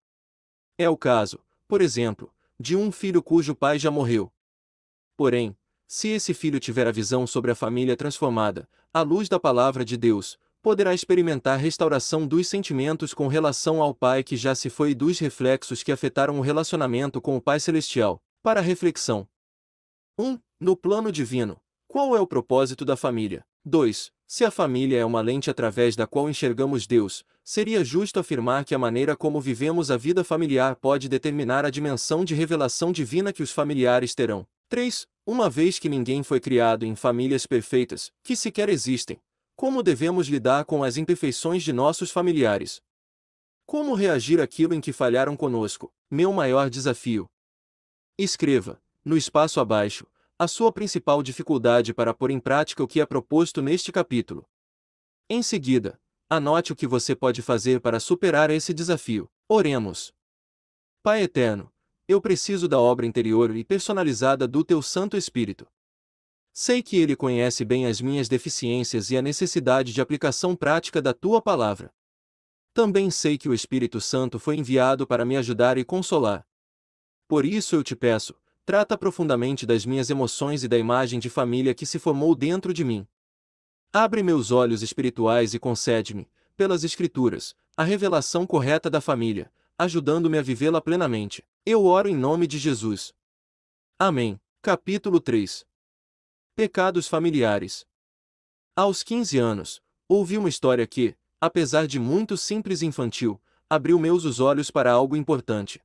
É o caso, por exemplo, de um filho cujo pai já morreu. Porém, se esse filho tiver a visão sobre a família transformada, à luz da palavra de Deus, poderá experimentar restauração dos sentimentos com relação ao pai que já se foi e dos reflexos que afetaram o relacionamento com o Pai Celestial. Para reflexão. 1. Um, no plano divino. Qual é o propósito da família? 2. Se a família é uma lente através da qual enxergamos Deus, seria justo afirmar que a maneira como vivemos a vida familiar pode determinar a dimensão de revelação divina que os familiares terão. 3. Uma vez que ninguém foi criado em famílias perfeitas, que sequer existem, como devemos lidar com as imperfeições de nossos familiares? Como reagir àquilo em que falharam conosco? Meu maior desafio. Escreva, no espaço abaixo, a sua principal dificuldade para pôr em prática o que é proposto neste capítulo. Em seguida, anote o que você pode fazer para superar esse desafio. Oremos. Pai eterno, eu preciso da obra interior e personalizada do teu Santo Espírito. Sei que ele conhece bem as minhas deficiências e a necessidade de aplicação prática da tua palavra. Também sei que o Espírito Santo foi enviado para me ajudar e consolar. Por isso eu te peço, trata profundamente das minhas emoções e da imagem de família que se formou dentro de mim. Abre meus olhos espirituais e concede-me, pelas Escrituras, a revelação correta da família, ajudando-me a vivê-la plenamente. Eu oro em nome de Jesus. Amém. Capítulo 3 Pecados familiares. Aos 15 anos, ouvi uma história que, apesar de muito simples e infantil, abriu meus os olhos para algo importante.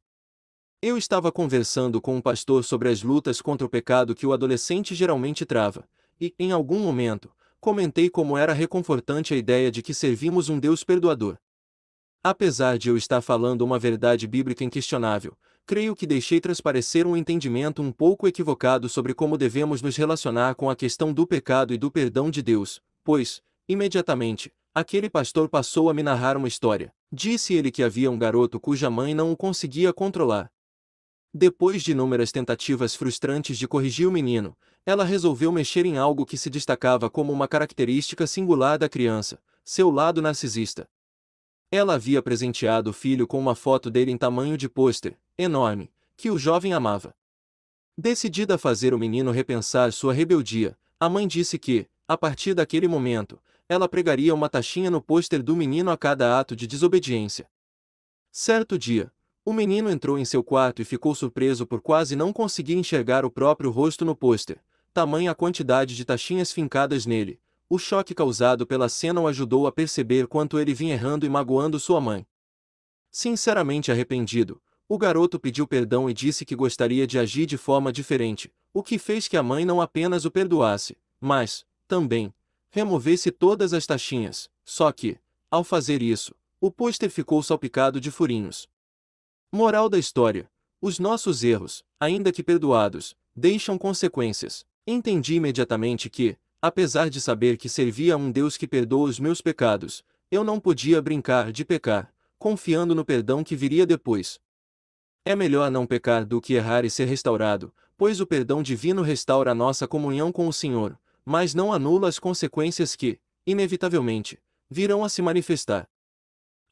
Eu estava conversando com um pastor sobre as lutas contra o pecado que o adolescente geralmente trava, e, em algum momento, comentei como era reconfortante a ideia de que servimos um Deus perdoador. Apesar de eu estar falando uma verdade bíblica inquestionável, creio que deixei transparecer um entendimento um pouco equivocado sobre como devemos nos relacionar com a questão do pecado e do perdão de Deus, pois, imediatamente, aquele pastor passou a me narrar uma história. Disse ele que havia um garoto cuja mãe não o conseguia controlar, depois de inúmeras tentativas frustrantes de corrigir o menino, ela resolveu mexer em algo que se destacava como uma característica singular da criança, seu lado narcisista. Ela havia presenteado o filho com uma foto dele em tamanho de pôster, enorme, que o jovem amava. Decidida a fazer o menino repensar sua rebeldia, a mãe disse que, a partir daquele momento, ela pregaria uma taxinha no pôster do menino a cada ato de desobediência. Certo dia, o menino entrou em seu quarto e ficou surpreso por quase não conseguir enxergar o próprio rosto no pôster, tamanha a quantidade de tachinhas fincadas nele. O choque causado pela cena o ajudou a perceber quanto ele vinha errando e magoando sua mãe. Sinceramente arrependido, o garoto pediu perdão e disse que gostaria de agir de forma diferente, o que fez que a mãe não apenas o perdoasse, mas, também, removesse todas as tachinhas. Só que, ao fazer isso, o pôster ficou salpicado de furinhos, Moral da história: os nossos erros, ainda que perdoados, deixam consequências. Entendi imediatamente que, apesar de saber que servia a um Deus que perdoa os meus pecados, eu não podia brincar de pecar, confiando no perdão que viria depois. É melhor não pecar do que errar e ser restaurado, pois o perdão divino restaura a nossa comunhão com o Senhor, mas não anula as consequências que, inevitavelmente, virão a se manifestar.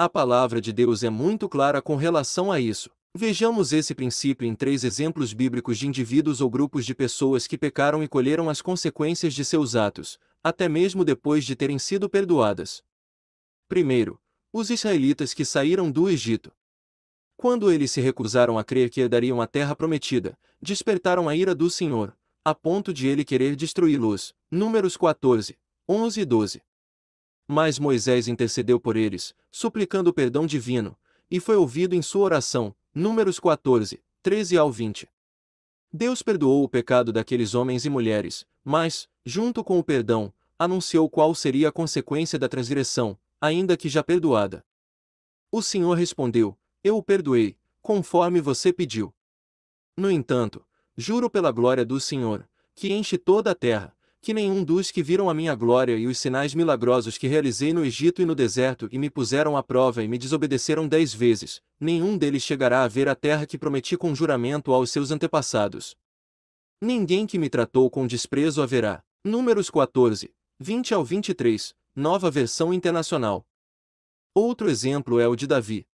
A palavra de Deus é muito clara com relação a isso. Vejamos esse princípio em três exemplos bíblicos de indivíduos ou grupos de pessoas que pecaram e colheram as consequências de seus atos, até mesmo depois de terem sido perdoadas. Primeiro, os israelitas que saíram do Egito. Quando eles se recusaram a crer que herdariam a terra prometida, despertaram a ira do Senhor, a ponto de ele querer destruí-los. Números 14, 11 e 12. Mas Moisés intercedeu por eles, suplicando o perdão divino, e foi ouvido em sua oração, Números 14, 13 ao 20. Deus perdoou o pecado daqueles homens e mulheres, mas, junto com o perdão, anunciou qual seria a consequência da transgressão, ainda que já perdoada. O Senhor respondeu: Eu o perdoei, conforme você pediu. No entanto, juro pela glória do Senhor, que enche toda a terra, que nenhum dos que viram a minha glória e os sinais milagrosos que realizei no Egito e no deserto e me puseram à prova e me desobedeceram dez vezes, nenhum deles chegará a ver a terra que prometi com juramento aos seus antepassados. Ninguém que me tratou com desprezo haverá. Números 14, 20 ao 23, nova versão internacional. Outro exemplo é o de Davi.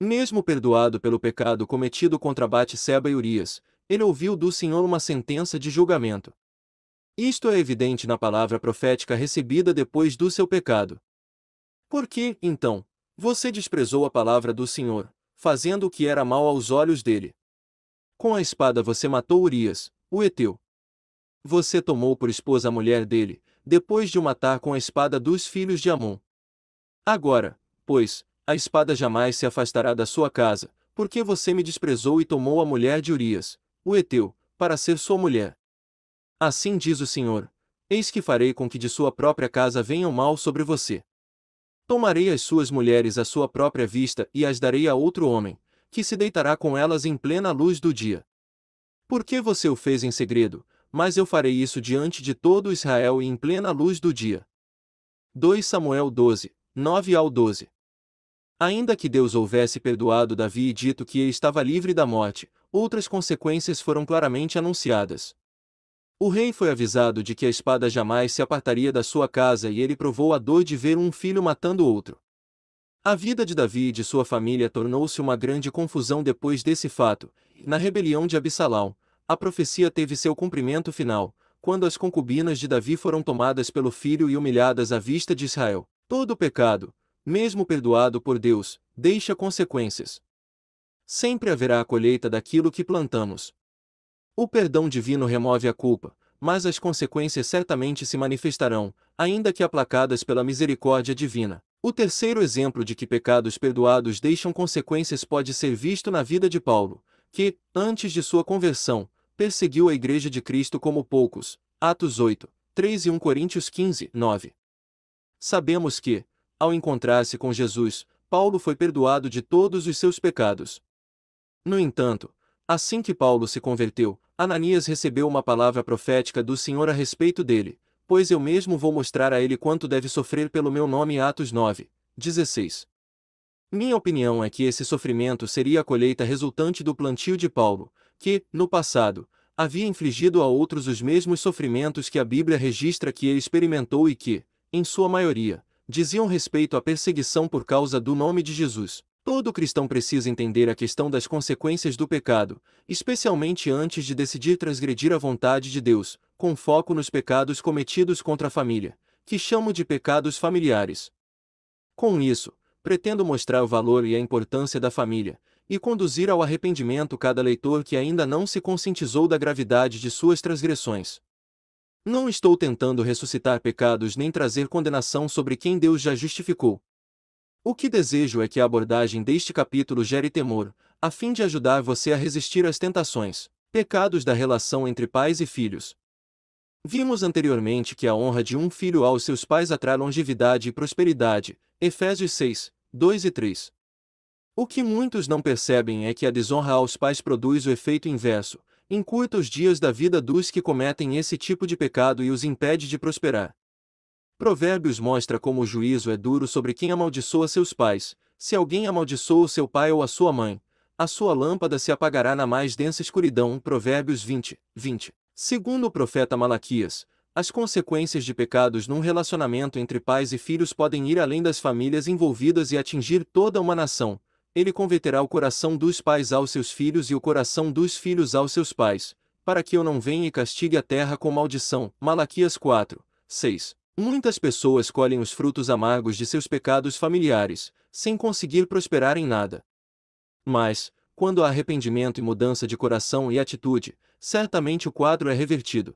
Mesmo perdoado pelo pecado cometido contra Bate-seba e Urias, ele ouviu do Senhor uma sentença de julgamento. Isto é evidente na palavra profética recebida depois do seu pecado. Por que, então, você desprezou a palavra do Senhor, fazendo o que era mal aos olhos dele? Com a espada você matou Urias, o Eteu. Você tomou por esposa a mulher dele, depois de o matar com a espada dos filhos de Amon. Agora, pois, a espada jamais se afastará da sua casa, porque você me desprezou e tomou a mulher de Urias, o Eteu, para ser sua mulher. Assim diz o Senhor: Eis que farei com que de sua própria casa venha o mal sobre você. Tomarei as suas mulheres à sua própria vista e as darei a outro homem, que se deitará com elas em plena luz do dia. Porque você o fez em segredo, mas eu farei isso diante de todo Israel e em plena luz do dia. 2 Samuel 12, 9 ao 12. Ainda que Deus houvesse perdoado Davi e dito que ele estava livre da morte, outras consequências foram claramente anunciadas. O rei foi avisado de que a espada jamais se apartaria da sua casa e ele provou a dor de ver um filho matando outro. A vida de Davi e sua família tornou-se uma grande confusão depois desse fato. Na rebelião de Absalão, a profecia teve seu cumprimento final, quando as concubinas de Davi foram tomadas pelo filho e humilhadas à vista de Israel. Todo pecado, mesmo perdoado por Deus, deixa consequências. Sempre haverá a colheita daquilo que plantamos. O perdão divino remove a culpa, mas as consequências certamente se manifestarão, ainda que aplacadas pela misericórdia divina. O terceiro exemplo de que pecados perdoados deixam consequências pode ser visto na vida de Paulo, que, antes de sua conversão, perseguiu a Igreja de Cristo como poucos. Atos 8, 3 e 1 Coríntios 15, 9. Sabemos que, ao encontrar-se com Jesus, Paulo foi perdoado de todos os seus pecados. No entanto, assim que Paulo se converteu, Ananias recebeu uma palavra profética do Senhor a respeito dele, pois eu mesmo vou mostrar a ele quanto deve sofrer pelo meu nome. Atos 9, 16. Minha opinião é que esse sofrimento seria a colheita resultante do plantio de Paulo, que, no passado, havia infligido a outros os mesmos sofrimentos que a Bíblia registra que ele experimentou e que, em sua maioria, diziam respeito à perseguição por causa do nome de Jesus. Todo cristão precisa entender a questão das consequências do pecado, especialmente antes de decidir transgredir a vontade de Deus, com foco nos pecados cometidos contra a família, que chamo de pecados familiares. Com isso, pretendo mostrar o valor e a importância da família, e conduzir ao arrependimento cada leitor que ainda não se conscientizou da gravidade de suas transgressões. Não estou tentando ressuscitar pecados nem trazer condenação sobre quem Deus já justificou, o que desejo é que a abordagem deste capítulo gere temor, a fim de ajudar você a resistir às tentações, pecados da relação entre pais e filhos. Vimos anteriormente que a honra de um filho aos seus pais atrai longevidade e prosperidade, Efésios 6, 2 e 3. O que muitos não percebem é que a desonra aos pais produz o efeito inverso, encurta os dias da vida dos que cometem esse tipo de pecado e os impede de prosperar. Provérbios mostra como o juízo é duro sobre quem amaldiçoa seus pais. Se alguém amaldiçoa seu pai ou a sua mãe, a sua lâmpada se apagará na mais densa escuridão. Provérbios 20, 20. Segundo o profeta Malaquias, as consequências de pecados num relacionamento entre pais e filhos podem ir além das famílias envolvidas e atingir toda uma nação. Ele converterá o coração dos pais aos seus filhos e o coração dos filhos aos seus pais, para que eu não venha e castigue a terra com maldição. Malaquias 4, 6. Muitas pessoas colhem os frutos amargos de seus pecados familiares, sem conseguir prosperar em nada. Mas, quando há arrependimento e mudança de coração e atitude, certamente o quadro é revertido.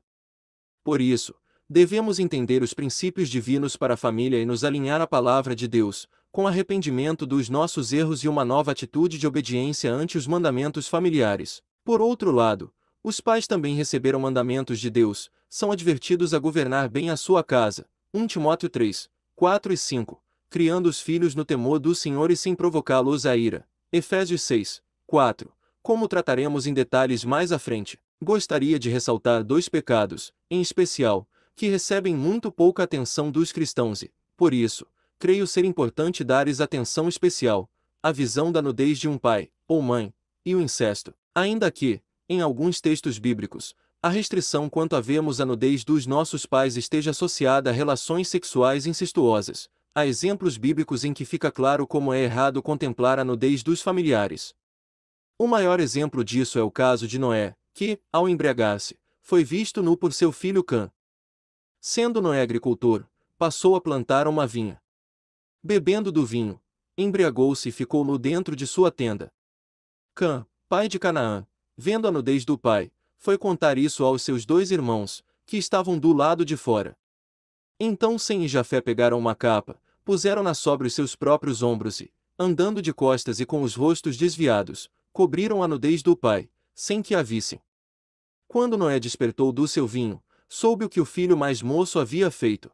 Por isso, devemos entender os princípios divinos para a família e nos alinhar à palavra de Deus, com arrependimento dos nossos erros e uma nova atitude de obediência ante os mandamentos familiares. Por outro lado, os pais também receberam mandamentos de Deus, são advertidos a governar bem a sua casa. 1 Timóteo 3, 4 e 5, criando os filhos no temor do Senhor e sem provocá-los à ira. Efésios 6, 4, como trataremos em detalhes mais à frente. Gostaria de ressaltar dois pecados, em especial, que recebem muito pouca atenção dos cristãos e, por isso, creio ser importante dares atenção especial a visão da nudez de um pai ou mãe e o incesto. Ainda que, em alguns textos bíblicos, a restrição quanto a vermos a nudez dos nossos pais esteja associada a relações sexuais incestuosas. Há exemplos bíblicos em que fica claro como é errado contemplar a nudez dos familiares. O maior exemplo disso é o caso de Noé, que, ao embriagar-se, foi visto nu por seu filho Cã. Sendo Noé agricultor, passou a plantar uma vinha. Bebendo do vinho, embriagou-se e ficou nu dentro de sua tenda. Cã, pai de Canaã, vendo a nudez do pai, foi contar isso aos seus dois irmãos, que estavam do lado de fora. Então Sem e Jafé pegaram uma capa, puseram-na sobre os seus próprios ombros e, andando de costas e com os rostos desviados, cobriram a nudez do pai, sem que a vissem. Quando Noé despertou do seu vinho, soube o que o filho mais moço havia feito.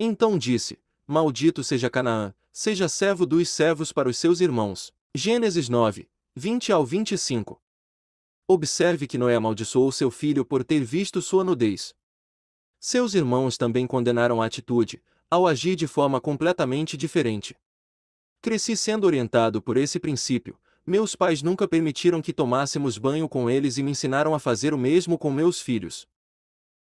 Então disse: Maldito seja Canaã, seja servo dos servos para os seus irmãos. Gênesis 9, 20 ao 25. Observe que Noé amaldiçoou seu filho por ter visto sua nudez. Seus irmãos também condenaram a atitude, ao agir de forma completamente diferente. Cresci sendo orientado por esse princípio. Meus pais nunca permitiram que tomássemos banho com eles e me ensinaram a fazer o mesmo com meus filhos.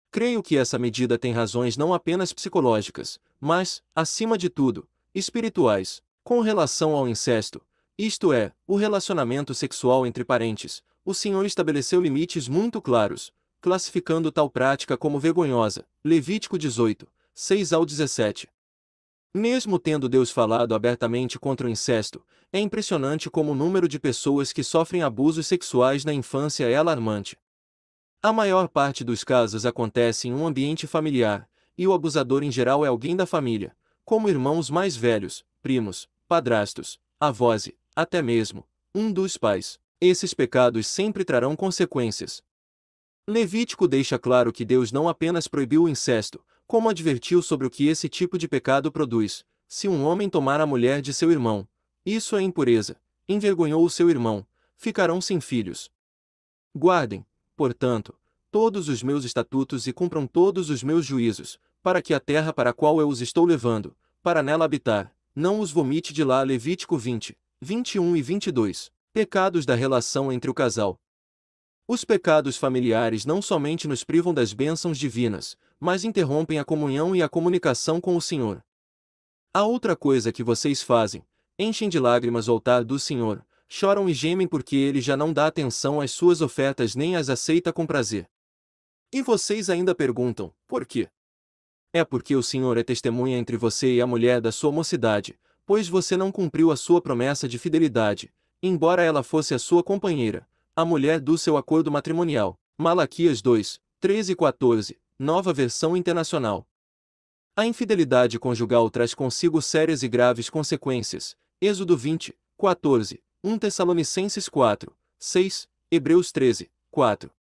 Creio que essa medida tem razões não apenas psicológicas, mas, acima de tudo, espirituais, com relação ao incesto, isto é, o relacionamento sexual entre parentes, o Senhor estabeleceu limites muito claros, classificando tal prática como vergonhosa. Levítico 18, 6 ao 17. Mesmo tendo Deus falado abertamente contra o incesto, é impressionante como o número de pessoas que sofrem abusos sexuais na infância é alarmante. A maior parte dos casos acontece em um ambiente familiar, e o abusador em geral é alguém da família, como irmãos mais velhos, primos, padrastos, avós e, até mesmo, um dos pais esses pecados sempre trarão consequências. Levítico deixa claro que Deus não apenas proibiu o incesto, como advertiu sobre o que esse tipo de pecado produz. Se um homem tomar a mulher de seu irmão, isso é impureza, envergonhou o seu irmão, ficarão sem filhos. Guardem, portanto, todos os meus estatutos e cumpram todos os meus juízos, para que a terra para a qual eu os estou levando, para nela habitar, não os vomite de lá. Levítico 20, 21 e 22. Pecados da relação entre o casal. Os pecados familiares não somente nos privam das bênçãos divinas, mas interrompem a comunhão e a comunicação com o Senhor. A outra coisa que vocês fazem, enchem de lágrimas o altar do Senhor, choram e gemem porque ele já não dá atenção às suas ofertas nem as aceita com prazer. E vocês ainda perguntam, por quê? É porque o Senhor é testemunha entre você e a mulher da sua mocidade, pois você não cumpriu a sua promessa de fidelidade, embora ela fosse a sua companheira, a mulher do seu acordo matrimonial. Malaquias 2, 13 e 14, nova versão internacional. A infidelidade conjugal traz consigo sérias e graves consequências. Êxodo 20, 14, 1 Tessalonicenses 4, 6, Hebreus 13, 4.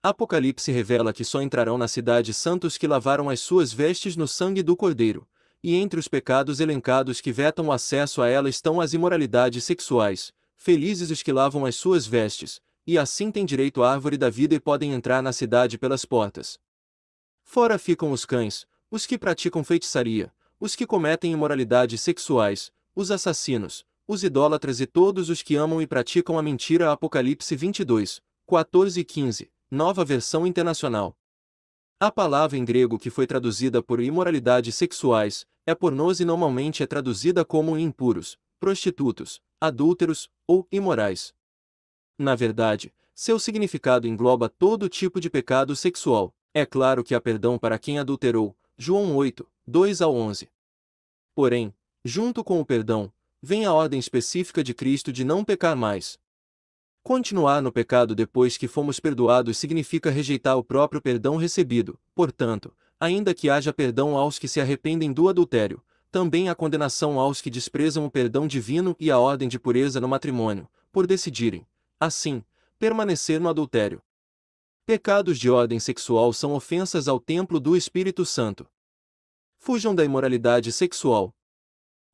Apocalipse revela que só entrarão na cidade santos que lavaram as suas vestes no sangue do Cordeiro, e entre os pecados elencados que vetam o acesso a ela estão as imoralidades sexuais, felizes os que lavam as suas vestes, e assim têm direito à árvore da vida e podem entrar na cidade pelas portas. Fora ficam os cães, os que praticam feitiçaria, os que cometem imoralidades sexuais, os assassinos, os idólatras e todos os que amam e praticam a mentira. Apocalipse 22, 14 e 15, nova versão internacional. A palavra em grego que foi traduzida por imoralidades sexuais é pornôs e normalmente é traduzida como impuros, prostitutos, adúlteros ou imorais. Na verdade, seu significado engloba todo tipo de pecado sexual. É claro que há perdão para quem adulterou, João 8, 2 a 11. Porém, junto com o perdão, vem a ordem específica de Cristo de não pecar mais. Continuar no pecado depois que fomos perdoados significa rejeitar o próprio perdão recebido, portanto, ainda que haja perdão aos que se arrependem do adultério, também há condenação aos que desprezam o perdão divino e a ordem de pureza no matrimônio, por decidirem, assim, permanecer no adultério. Pecados de ordem sexual são ofensas ao templo do Espírito Santo. Fujam da imoralidade sexual.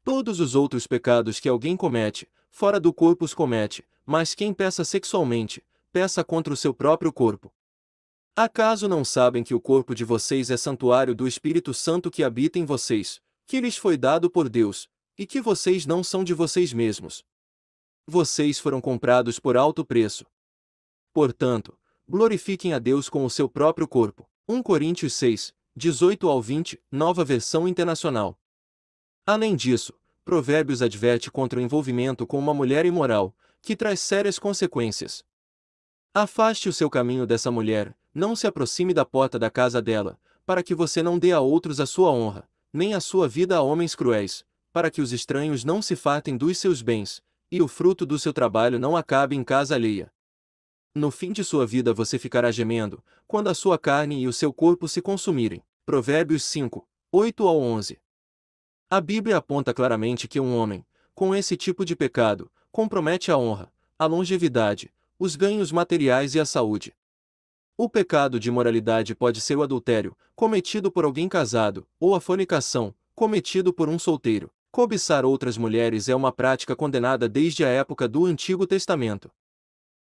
Todos os outros pecados que alguém comete, fora do corpo os comete, mas quem peça sexualmente, peça contra o seu próprio corpo. Acaso não sabem que o corpo de vocês é santuário do Espírito Santo que habita em vocês, que lhes foi dado por Deus, e que vocês não são de vocês mesmos? Vocês foram comprados por alto preço. Portanto, glorifiquem a Deus com o seu próprio corpo. 1 Coríntios 6, 18 ao 20, nova versão internacional. Além disso, Provérbios adverte contra o envolvimento com uma mulher imoral, que traz sérias consequências. Afaste o seu caminho dessa mulher, não se aproxime da porta da casa dela, para que você não dê a outros a sua honra, nem a sua vida a homens cruéis, para que os estranhos não se fartem dos seus bens, e o fruto do seu trabalho não acabe em casa alheia. No fim de sua vida você ficará gemendo, quando a sua carne e o seu corpo se consumirem. Provérbios 5, 8 ao 11. A Bíblia aponta claramente que um homem, com esse tipo de pecado, compromete a honra, a longevidade, os ganhos materiais e a saúde. O pecado de moralidade pode ser o adultério, cometido por alguém casado, ou a fornicação, cometido por um solteiro. Cobiçar outras mulheres é uma prática condenada desde a época do Antigo Testamento.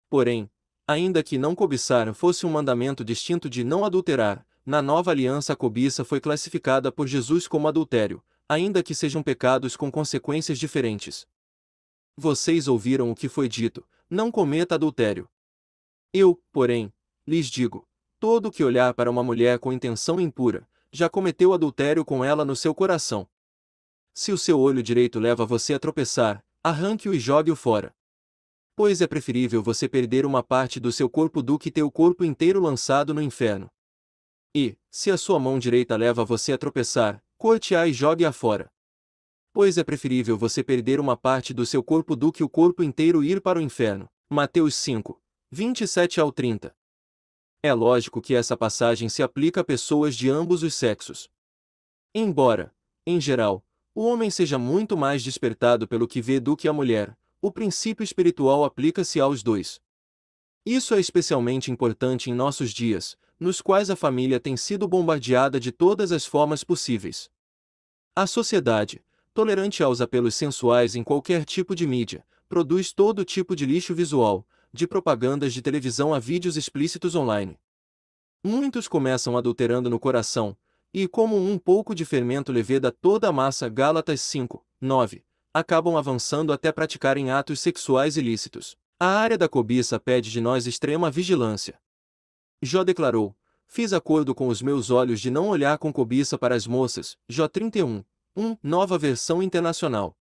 Porém, ainda que não cobiçar fosse um mandamento distinto de não adulterar, na nova aliança a cobiça foi classificada por Jesus como adultério, ainda que sejam pecados com consequências diferentes. Vocês ouviram o que foi dito, não cometa adultério. Eu, porém, lhes digo: todo que olhar para uma mulher com intenção impura, já cometeu adultério com ela no seu coração. Se o seu olho direito leva você a tropeçar, arranque-o e jogue-o fora. Pois é preferível você perder uma parte do seu corpo do que ter o corpo inteiro lançado no inferno. E, se a sua mão direita leva você a tropeçar, corte-a e jogue-a fora pois é preferível você perder uma parte do seu corpo do que o corpo inteiro ir para o inferno. Mateus 5, 27 ao 30. É lógico que essa passagem se aplica a pessoas de ambos os sexos. Embora, em geral, o homem seja muito mais despertado pelo que vê do que a mulher, o princípio espiritual aplica-se aos dois. Isso é especialmente importante em nossos dias, nos quais a família tem sido bombardeada de todas as formas possíveis. A sociedade, tolerante aos apelos sensuais em qualquer tipo de mídia, produz todo tipo de lixo visual, de propagandas de televisão a vídeos explícitos online. Muitos começam adulterando no coração, e como um pouco de fermento leveda toda a massa Gálatas 5, 9, acabam avançando até praticarem atos sexuais ilícitos. A área da cobiça pede de nós extrema vigilância. Jó declarou, fiz acordo com os meus olhos de não olhar com cobiça para as moças, Jó 31, 1. Nova versão internacional.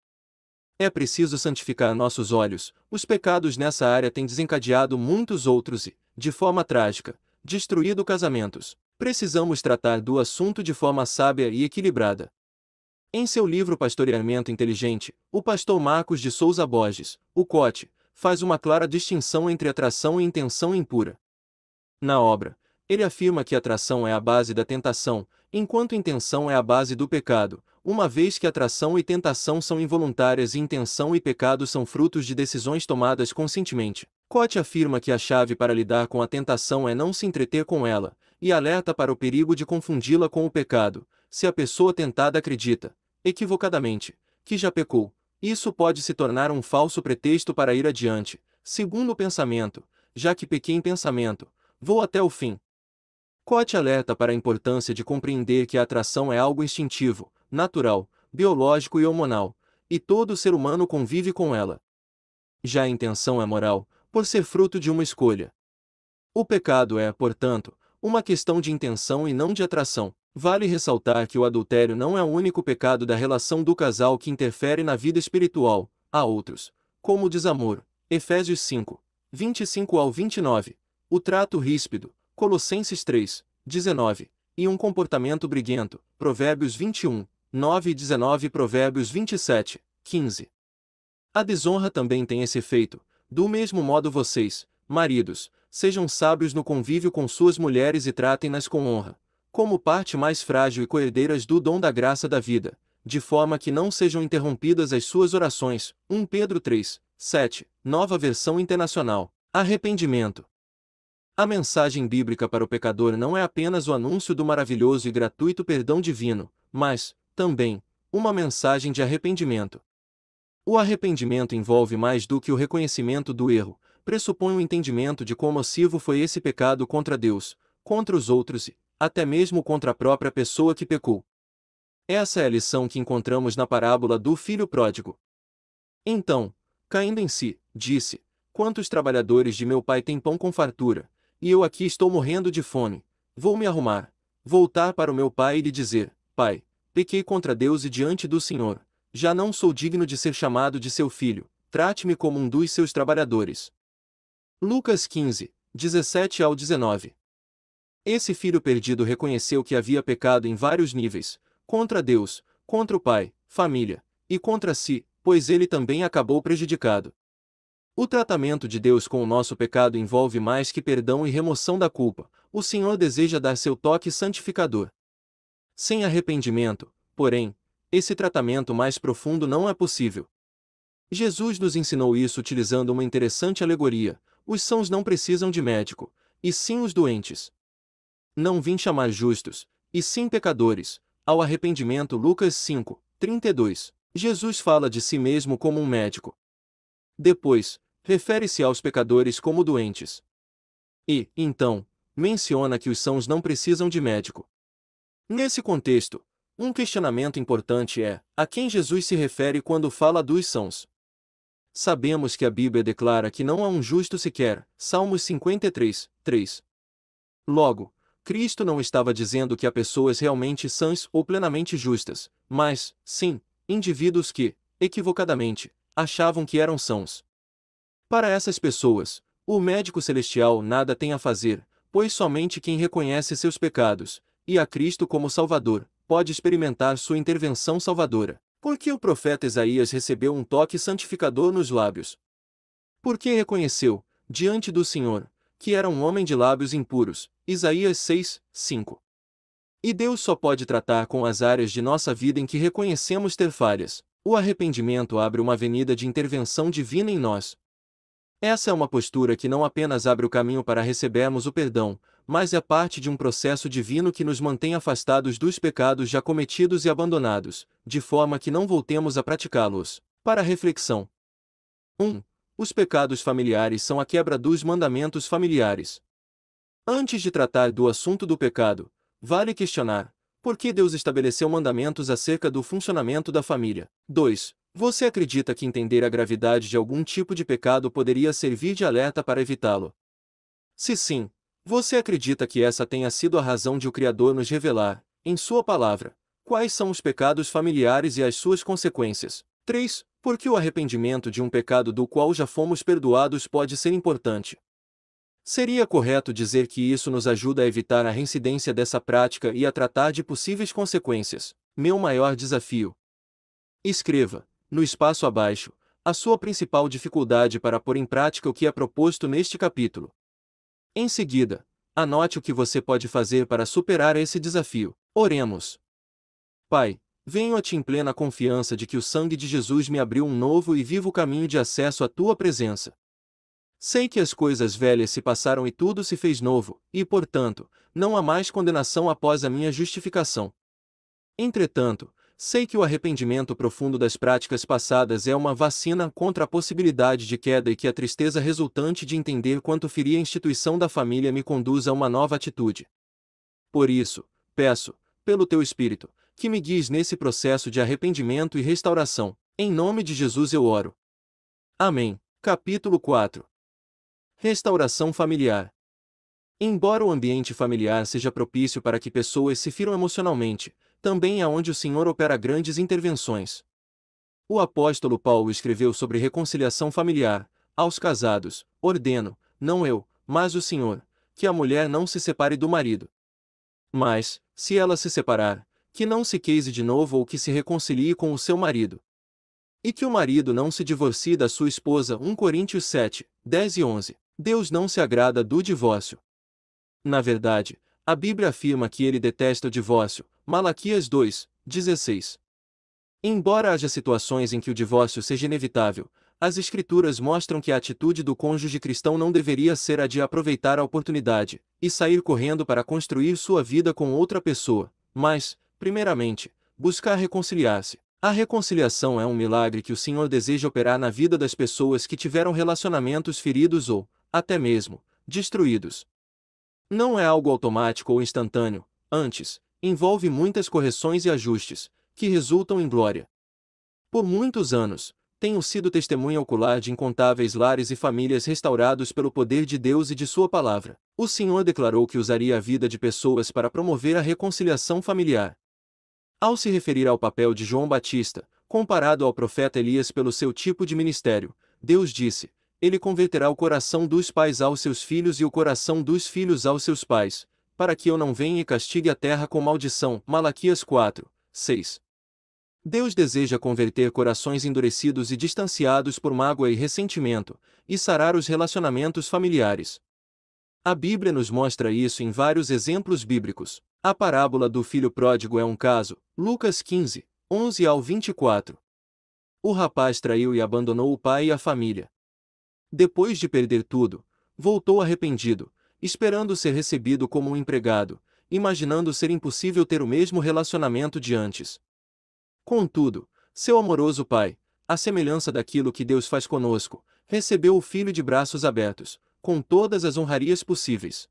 É preciso santificar nossos olhos, os pecados nessa área têm desencadeado muitos outros e, de forma trágica, destruído casamentos. Precisamos tratar do assunto de forma sábia e equilibrada. Em seu livro Pastoreamento Inteligente, o pastor Marcos de Souza Borges, o Cote, faz uma clara distinção entre atração e intenção impura. Na obra, ele afirma que atração é a base da tentação, enquanto intenção é a base do pecado, uma vez que atração e tentação são involuntárias e intenção e pecado são frutos de decisões tomadas conscientemente. Cote afirma que a chave para lidar com a tentação é não se entreter com ela, e alerta para o perigo de confundi-la com o pecado, se a pessoa tentada acredita, equivocadamente, que já pecou. Isso pode se tornar um falso pretexto para ir adiante, segundo o pensamento, já que pequei em pensamento, vou até o fim, Cote alerta para a importância de compreender que a atração é algo instintivo, natural, biológico e hormonal, e todo ser humano convive com ela. Já a intenção é moral, por ser fruto de uma escolha. O pecado é, portanto, uma questão de intenção e não de atração. Vale ressaltar que o adultério não é o único pecado da relação do casal que interfere na vida espiritual, há outros, como o desamor, Efésios 5, 25 ao 29, o trato ríspido, Colossenses 3, 19, e um comportamento briguento, Provérbios 21, 9 e 19 Provérbios 27, 15. A desonra também tem esse efeito, do mesmo modo vocês, maridos, sejam sábios no convívio com suas mulheres e tratem-nas com honra, como parte mais frágil e coerdeiras do dom da graça da vida, de forma que não sejam interrompidas as suas orações. 1 Pedro 3, 7, nova versão internacional. Arrependimento. A mensagem bíblica para o pecador não é apenas o anúncio do maravilhoso e gratuito perdão divino, mas, também, uma mensagem de arrependimento. O arrependimento envolve mais do que o reconhecimento do erro, pressupõe o um entendimento de quão nocivo foi esse pecado contra Deus, contra os outros e, até mesmo contra a própria pessoa que pecou. Essa é a lição que encontramos na parábola do filho pródigo. Então, caindo em si, disse: Quantos trabalhadores de meu pai têm pão com fartura, e eu aqui estou morrendo de fome. Vou me arrumar. Voltar para o meu pai e lhe dizer: Pai, pequei contra Deus e diante do Senhor. Já não sou digno de ser chamado de seu filho. Trate-me como um dos seus trabalhadores. Lucas 15, 17 ao 19. Esse filho perdido reconheceu que havia pecado em vários níveis: contra Deus, contra o pai, família, e contra si, pois ele também acabou prejudicado. O tratamento de Deus com o nosso pecado envolve mais que perdão e remoção da culpa, o Senhor deseja dar seu toque santificador. Sem arrependimento, porém, esse tratamento mais profundo não é possível. Jesus nos ensinou isso utilizando uma interessante alegoria: os sãos não precisam de médico, e sim os doentes. Não vim chamar justos, e sim pecadores. Ao arrependimento, Lucas 5, 32. Jesus fala de si mesmo como um médico, depois, refere-se aos pecadores como doentes. E, então, menciona que os sãos não precisam de médico. Nesse contexto, um questionamento importante é: a quem Jesus se refere quando fala dos sãos? Sabemos que a Bíblia declara que não há um justo sequer, Salmos 53, 3. Logo, Cristo não estava dizendo que há pessoas realmente sãs ou plenamente justas, mas, sim, indivíduos que, equivocadamente, achavam que eram sãos. Para essas pessoas, o médico celestial nada tem a fazer, pois somente quem reconhece seus pecados, e a Cristo como Salvador, pode experimentar sua intervenção salvadora. Por que o profeta Isaías recebeu um toque santificador nos lábios? Porque reconheceu, diante do Senhor, que era um homem de lábios impuros. Isaías 6, 5. E Deus só pode tratar com as áreas de nossa vida em que reconhecemos ter falhas. O arrependimento abre uma avenida de intervenção divina em nós. Essa é uma postura que não apenas abre o caminho para recebermos o perdão, mas é parte de um processo divino que nos mantém afastados dos pecados já cometidos e abandonados, de forma que não voltemos a praticá-los. Para a reflexão: 1. os pecados familiares são a quebra dos mandamentos familiares. Antes de tratar do assunto do pecado, vale questionar por que Deus estabeleceu mandamentos acerca do funcionamento da família? 2. Você acredita que entender a gravidade de algum tipo de pecado poderia servir de alerta para evitá-lo? Se sim, você acredita que essa tenha sido a razão de o Criador nos revelar, em Sua palavra, quais são os pecados familiares e as suas consequências? 3. que o arrependimento de um pecado do qual já fomos perdoados pode ser importante. Seria correto dizer que isso nos ajuda a evitar a reincidência dessa prática e a tratar de possíveis consequências. Meu maior desafio. Escreva, no espaço abaixo, a sua principal dificuldade para pôr em prática o que é proposto neste capítulo. Em seguida, anote o que você pode fazer para superar esse desafio. Oremos. Pai, venho a ti em plena confiança de que o sangue de Jesus me abriu um novo e vivo caminho de acesso à tua presença. Sei que as coisas velhas se passaram e tudo se fez novo, e, portanto, não há mais condenação após a minha justificação. Entretanto, sei que o arrependimento profundo das práticas passadas é uma vacina contra a possibilidade de queda e que a tristeza resultante de entender quanto feria a instituição da família me conduz a uma nova atitude. Por isso, peço, pelo teu Espírito, que me guies nesse processo de arrependimento e restauração. Em nome de Jesus eu oro. Amém. Capítulo 4 Restauração familiar. Embora o ambiente familiar seja propício para que pessoas se firam emocionalmente, também é onde o Senhor opera grandes intervenções. O apóstolo Paulo escreveu sobre reconciliação familiar: Aos casados, ordeno, não eu, mas o Senhor, que a mulher não se separe do marido. Mas, se ela se separar, que não se case de novo ou que se reconcilie com o seu marido. E que o marido não se divorcie da sua esposa. 1 Coríntios 7, 10 e 11. Deus não se agrada do divórcio. Na verdade, a Bíblia afirma que ele detesta o divórcio, Malaquias 2, 16. Embora haja situações em que o divórcio seja inevitável, as Escrituras mostram que a atitude do cônjuge cristão não deveria ser a de aproveitar a oportunidade e sair correndo para construir sua vida com outra pessoa, mas, primeiramente, buscar reconciliar-se. A reconciliação é um milagre que o Senhor deseja operar na vida das pessoas que tiveram relacionamentos feridos ou, até mesmo, destruídos. Não é algo automático ou instantâneo, antes, envolve muitas correções e ajustes, que resultam em glória. Por muitos anos, tenho sido testemunha ocular de incontáveis lares e famílias restaurados pelo poder de Deus e de Sua palavra. O Senhor declarou que usaria a vida de pessoas para promover a reconciliação familiar. Ao se referir ao papel de João Batista, comparado ao profeta Elias pelo seu tipo de ministério, Deus disse: ele converterá o coração dos pais aos seus filhos e o coração dos filhos aos seus pais, para que eu não venha e castigue a terra com maldição. Malaquias 4, 6. Deus deseja converter corações endurecidos e distanciados por mágoa e ressentimento, e sarar os relacionamentos familiares. A Bíblia nos mostra isso em vários exemplos bíblicos. A parábola do filho pródigo é um caso, Lucas 15, 11 ao 24. O rapaz traiu e abandonou o pai e a família, depois de perder tudo, voltou arrependido, esperando ser recebido como um empregado, imaginando ser impossível ter o mesmo relacionamento de antes. Contudo, seu amoroso pai, à semelhança daquilo que Deus faz conosco, recebeu o filho de braços abertos, com todas as honrarias possíveis.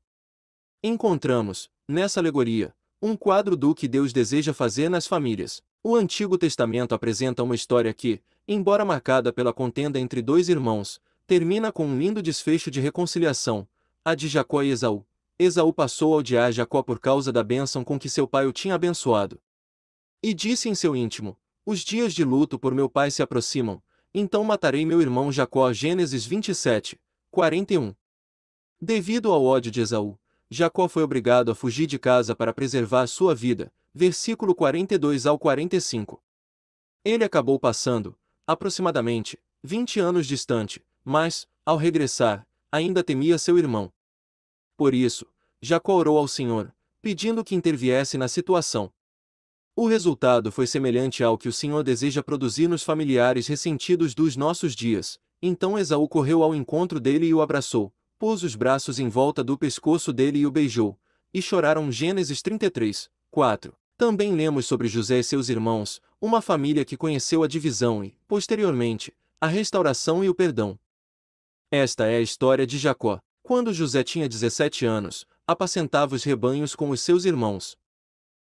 Encontramos, nessa alegoria, um quadro do que Deus deseja fazer nas famílias. O Antigo Testamento apresenta uma história que, embora marcada pela contenda entre dois irmãos, termina com um lindo desfecho de reconciliação, a de Jacó e Esaú. Esaú passou a odiar Jacó por causa da bênção com que seu pai o tinha abençoado. E disse em seu íntimo: Os dias de luto por meu pai se aproximam, então matarei meu irmão Jacó. Gênesis 27, 41. Devido ao ódio de Esaú, Jacó foi obrigado a fugir de casa para preservar sua vida. Versículo 42 ao 45. Ele acabou passando, aproximadamente, 20 anos distante, mas, ao regressar, ainda temia seu irmão. Por isso, Jacó orou ao Senhor, pedindo que interviesse na situação. O resultado foi semelhante ao que o Senhor deseja produzir nos familiares ressentidos dos nossos dias. Então Esaú correu ao encontro dele e o abraçou, pôs os braços em volta do pescoço dele e o beijou, e choraram Gênesis 33, 4. Também lemos sobre José e seus irmãos, uma família que conheceu a divisão e, posteriormente, a restauração e o perdão. Esta é a história de Jacó. Quando José tinha 17 anos, apacentava os rebanhos com os seus irmãos.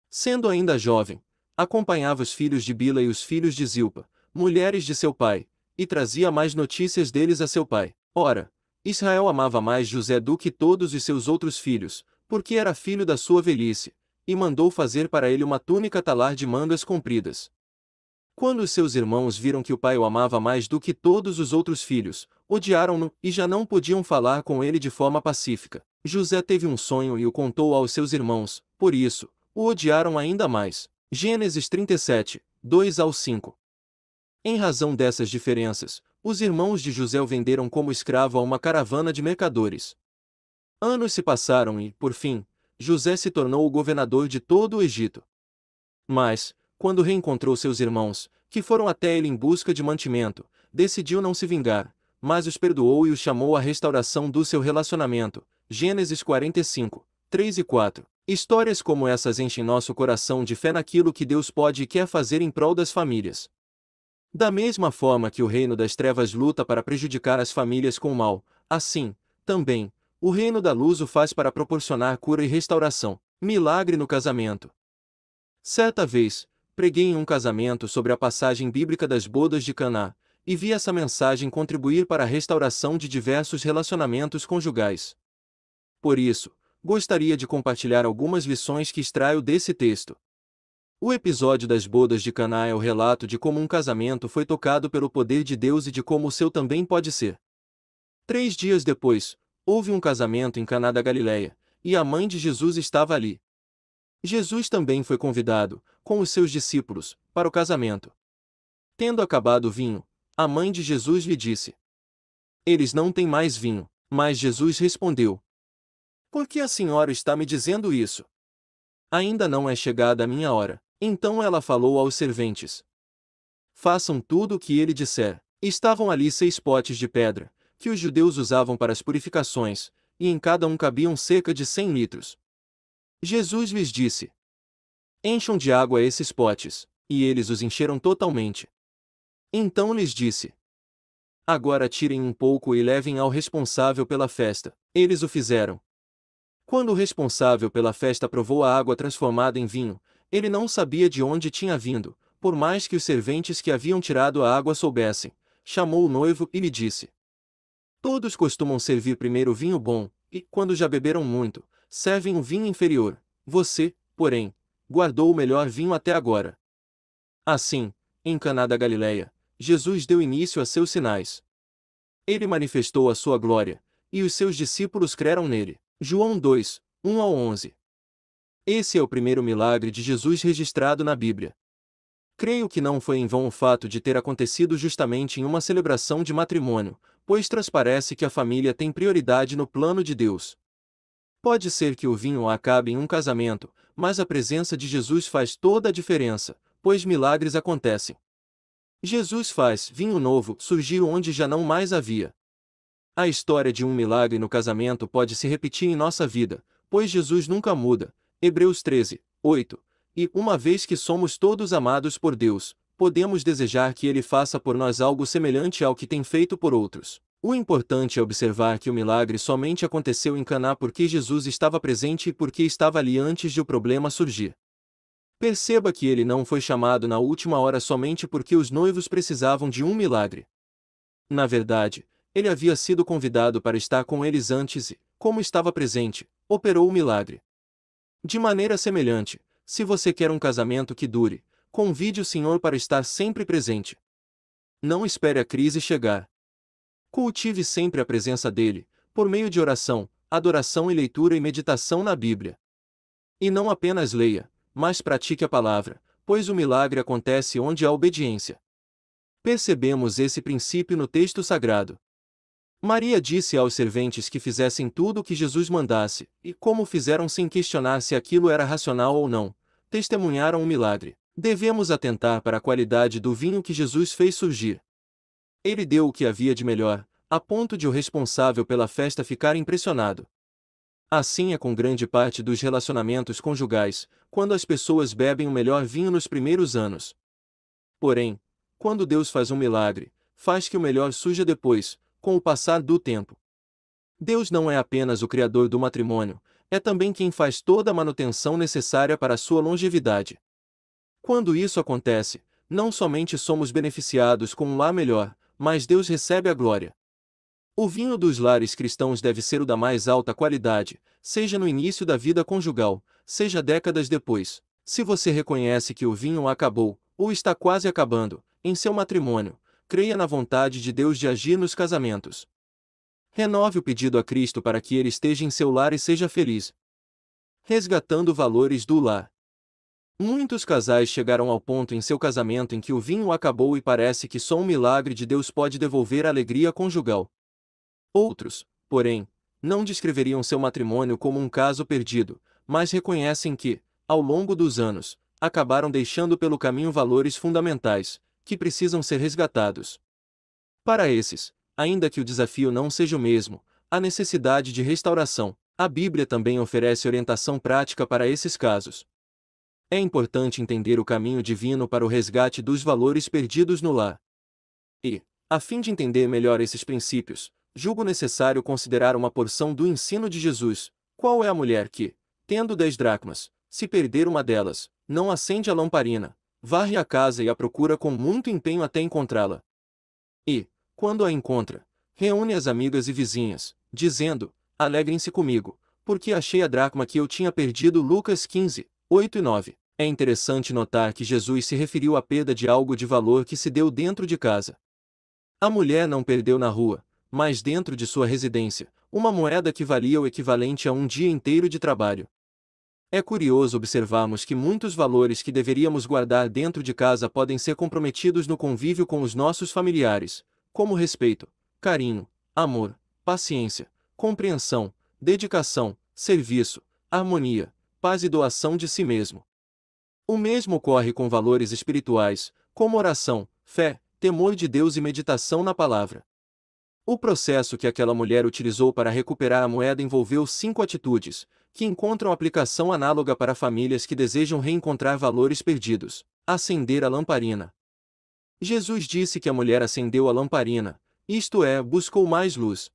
Sendo ainda jovem, acompanhava os filhos de Bila e os filhos de Zilpa, mulheres de seu pai, e trazia mais notícias deles a seu pai. Ora, Israel amava mais José do que todos os seus outros filhos, porque era filho da sua velhice, e mandou fazer para ele uma túnica talar de mangas compridas. Quando seus irmãos viram que o pai o amava mais do que todos os outros filhos, odiaram-no e já não podiam falar com ele de forma pacífica. José teve um sonho e o contou aos seus irmãos, por isso, o odiaram ainda mais. Gênesis 37, 2 ao 5. Em razão dessas diferenças, os irmãos de José o venderam como escravo a uma caravana de mercadores. Anos se passaram e, por fim, José se tornou o governador de todo o Egito. Mas, quando reencontrou seus irmãos, que foram até ele em busca de mantimento, decidiu não se vingar, mas os perdoou e os chamou à restauração do seu relacionamento. Gênesis 45, 3 e 4. Histórias como essas enchem nosso coração de fé naquilo que Deus pode e quer fazer em prol das famílias. Da mesma forma que o reino das trevas luta para prejudicar as famílias com o mal, assim, também, o reino da luz o faz para proporcionar cura e restauração, milagre no casamento. Certa vez, preguei em um casamento sobre a passagem bíblica das bodas de Caná, e vi essa mensagem contribuir para a restauração de diversos relacionamentos conjugais. Por isso, gostaria de compartilhar algumas lições que extraio desse texto. O episódio das bodas de Caná é o relato de como um casamento foi tocado pelo poder de Deus e de como o seu também pode ser. Três dias depois, houve um casamento em Caná da Galileia, e a mãe de Jesus estava ali. Jesus também foi convidado, com os seus discípulos, para o casamento. Tendo acabado o vinho, a mãe de Jesus lhe disse: Eles não têm mais vinho. Mas Jesus respondeu: Por que a senhora está me dizendo isso? Ainda não é chegada a minha hora. Então ela falou aos serventes: Façam tudo o que ele disser. Estavam ali seis potes de pedra, que os judeus usavam para as purificações, e em cada um cabiam cerca de cem litros. Jesus lhes disse: Encham de água esses potes, e eles os encheram totalmente. Então lhes disse: Agora tirem um pouco e levem ao responsável pela festa. Eles o fizeram. Quando o responsável pela festa provou a água transformada em vinho, ele não sabia de onde tinha vindo, por mais que os serventes que haviam tirado a água soubessem. Chamou o noivo e lhe disse: Todos costumam servir primeiro vinho bom, e, quando já beberam muito, servem um vinho inferior. Você, porém, guardou o melhor vinho até agora. Assim, em Caná da Galileia, Jesus deu início a seus sinais. Ele manifestou a sua glória, e os seus discípulos creram nele. João 2, 1 ao 11. Esse é o primeiro milagre de Jesus registrado na Bíblia. Creio que não foi em vão o fato de ter acontecido justamente em uma celebração de matrimônio, pois transparece que a família tem prioridade no plano de Deus. Pode ser que o vinho acabe em um casamento, mas a presença de Jesus faz toda a diferença, pois milagres acontecem. Jesus faz vinho novo surgir onde já não mais havia. A história de um milagre no casamento pode se repetir em nossa vida, pois Jesus nunca muda. Hebreus 13, 8. E, uma vez que somos todos amados por Deus, podemos desejar que Ele faça por nós algo semelhante ao que tem feito por outros. O importante é observar que o milagre somente aconteceu em Caná porque Jesus estava presente e porque estava ali antes de o problema surgir. Perceba que ele não foi chamado na última hora somente porque os noivos precisavam de um milagre. Na verdade, ele havia sido convidado para estar com eles antes e, como estava presente, operou o milagre. De maneira semelhante, se você quer um casamento que dure, convide o Senhor para estar sempre presente. Não espere a crise chegar, Cultive sempre a presença dele, por meio de oração, adoração e leitura e meditação na Bíblia. E não apenas leia, mas pratique a palavra, pois o milagre acontece onde há obediência. Percebemos esse princípio no texto sagrado. Maria disse aos serventes que fizessem tudo o que Jesus mandasse, e como fizeram sem questionar se aquilo era racional ou não, testemunharam o milagre. Devemos atentar para a qualidade do vinho que Jesus fez surgir. Ele deu o que havia de melhor, a ponto de o responsável pela festa ficar impressionado. Assim é com grande parte dos relacionamentos conjugais, quando as pessoas bebem o melhor vinho nos primeiros anos. Porém, quando Deus faz um milagre, faz que o melhor suja depois, com o passar do tempo. Deus não é apenas o criador do matrimônio, é também quem faz toda a manutenção necessária para sua longevidade. Quando isso acontece, não somente somos beneficiados com um lar melhor, mas Deus recebe a glória. O vinho dos lares cristãos deve ser o da mais alta qualidade, seja no início da vida conjugal, seja décadas depois. Se você reconhece que o vinho acabou, ou está quase acabando, em seu matrimônio, creia na vontade de Deus de agir nos casamentos. Renove o pedido a Cristo para que ele esteja em seu lar e seja feliz. Resgatando valores do lar. Muitos casais chegaram ao ponto em seu casamento em que o vinho acabou e parece que só um milagre de Deus pode devolver a alegria conjugal. Outros, porém, não descreveriam seu matrimônio como um caso perdido, mas reconhecem que, ao longo dos anos, acabaram deixando pelo caminho valores fundamentais, que precisam ser resgatados. Para esses, ainda que o desafio não seja o mesmo, a necessidade de restauração. A Bíblia também oferece orientação prática para esses casos, é importante entender o caminho divino para o resgate dos valores perdidos no lar. E, a fim de entender melhor esses princípios, julgo necessário considerar uma porção do ensino de Jesus. Qual é a mulher que, tendo dez dracmas, se perder uma delas, não acende a lamparina, varre a casa e a procura com muito empenho até encontrá-la? E, quando a encontra, reúne as amigas e vizinhas, dizendo: Alegrem-se comigo, porque achei a dracma que eu tinha perdido. Lucas 15, 8 e 9. É interessante notar que Jesus se referiu à perda de algo de valor que se deu dentro de casa. A mulher não perdeu na rua, mas dentro de sua residência, uma moeda que valia o equivalente a um dia inteiro de trabalho. É curioso observarmos que muitos valores que deveríamos guardar dentro de casa podem ser comprometidos no convívio com os nossos familiares, como respeito, carinho, amor, paciência, compreensão, dedicação, serviço, harmonia, paz e doação de si mesmo. O mesmo ocorre com valores espirituais, como oração, fé, temor de Deus e meditação na palavra. O processo que aquela mulher utilizou para recuperar a moeda envolveu cinco atitudes, que encontram aplicação análoga para famílias que desejam reencontrar valores perdidos. Acender a lamparina. Jesus disse que a mulher acendeu a lamparina, isto é, buscou mais luz.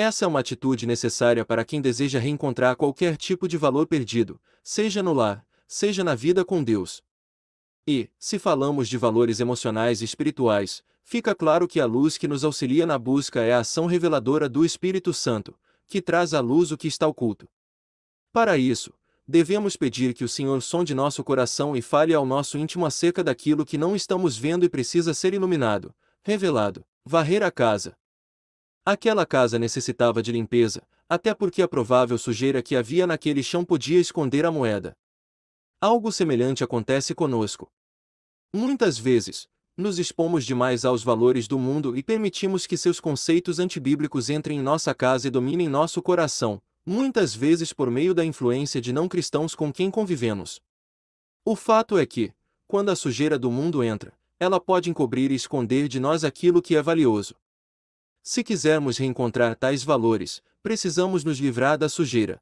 Essa é uma atitude necessária para quem deseja reencontrar qualquer tipo de valor perdido, seja no lar, seja na vida com Deus. E, se falamos de valores emocionais e espirituais, fica claro que a luz que nos auxilia na busca é a ação reveladora do Espírito Santo, que traz à luz o que está oculto. Para isso, devemos pedir que o Senhor sonde nosso coração e fale ao nosso íntimo acerca daquilo que não estamos vendo e precisa ser iluminado, revelado. Varrer a casa, Aquela casa necessitava de limpeza, até porque a provável sujeira que havia naquele chão podia esconder a moeda. Algo semelhante acontece conosco. Muitas vezes, nos expomos demais aos valores do mundo e permitimos que seus conceitos antibíblicos entrem em nossa casa e dominem nosso coração, muitas vezes por meio da influência de não cristãos com quem convivemos. O fato é que, quando a sujeira do mundo entra, ela pode encobrir e esconder de nós aquilo que é valioso. Se quisermos reencontrar tais valores, precisamos nos livrar da sujeira.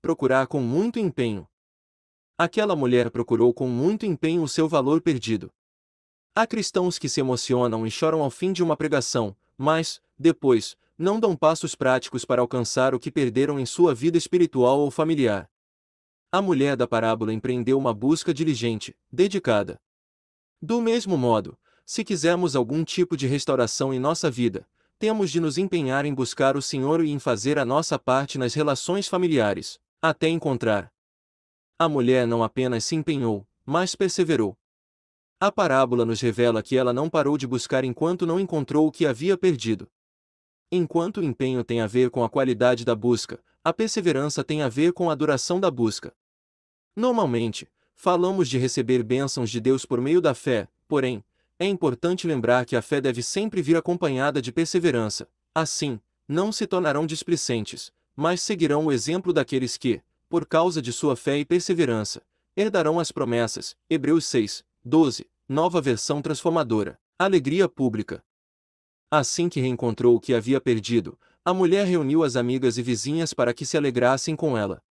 Procurar com muito empenho. Aquela mulher procurou com muito empenho o seu valor perdido. Há cristãos que se emocionam e choram ao fim de uma pregação, mas, depois, não dão passos práticos para alcançar o que perderam em sua vida espiritual ou familiar. A mulher da parábola empreendeu uma busca diligente, dedicada. Do mesmo modo, se quisermos algum tipo de restauração em nossa vida, temos de nos empenhar em buscar o Senhor e em fazer a nossa parte nas relações familiares, até encontrar. A mulher não apenas se empenhou, mas perseverou. A parábola nos revela que ela não parou de buscar enquanto não encontrou o que havia perdido. Enquanto o empenho tem a ver com a qualidade da busca, a perseverança tem a ver com a duração da busca. Normalmente, falamos de receber bênçãos de Deus por meio da fé, porém, é importante lembrar que a fé deve sempre vir acompanhada de perseverança. Assim, não se tornarão displicentes, mas seguirão o exemplo daqueles que, por causa de sua fé e perseverança, herdarão as promessas. Hebreus 6, 12, nova versão transformadora. Alegria pública. Assim que reencontrou o que havia perdido, a mulher reuniu as amigas e vizinhas para que se alegrassem com ela.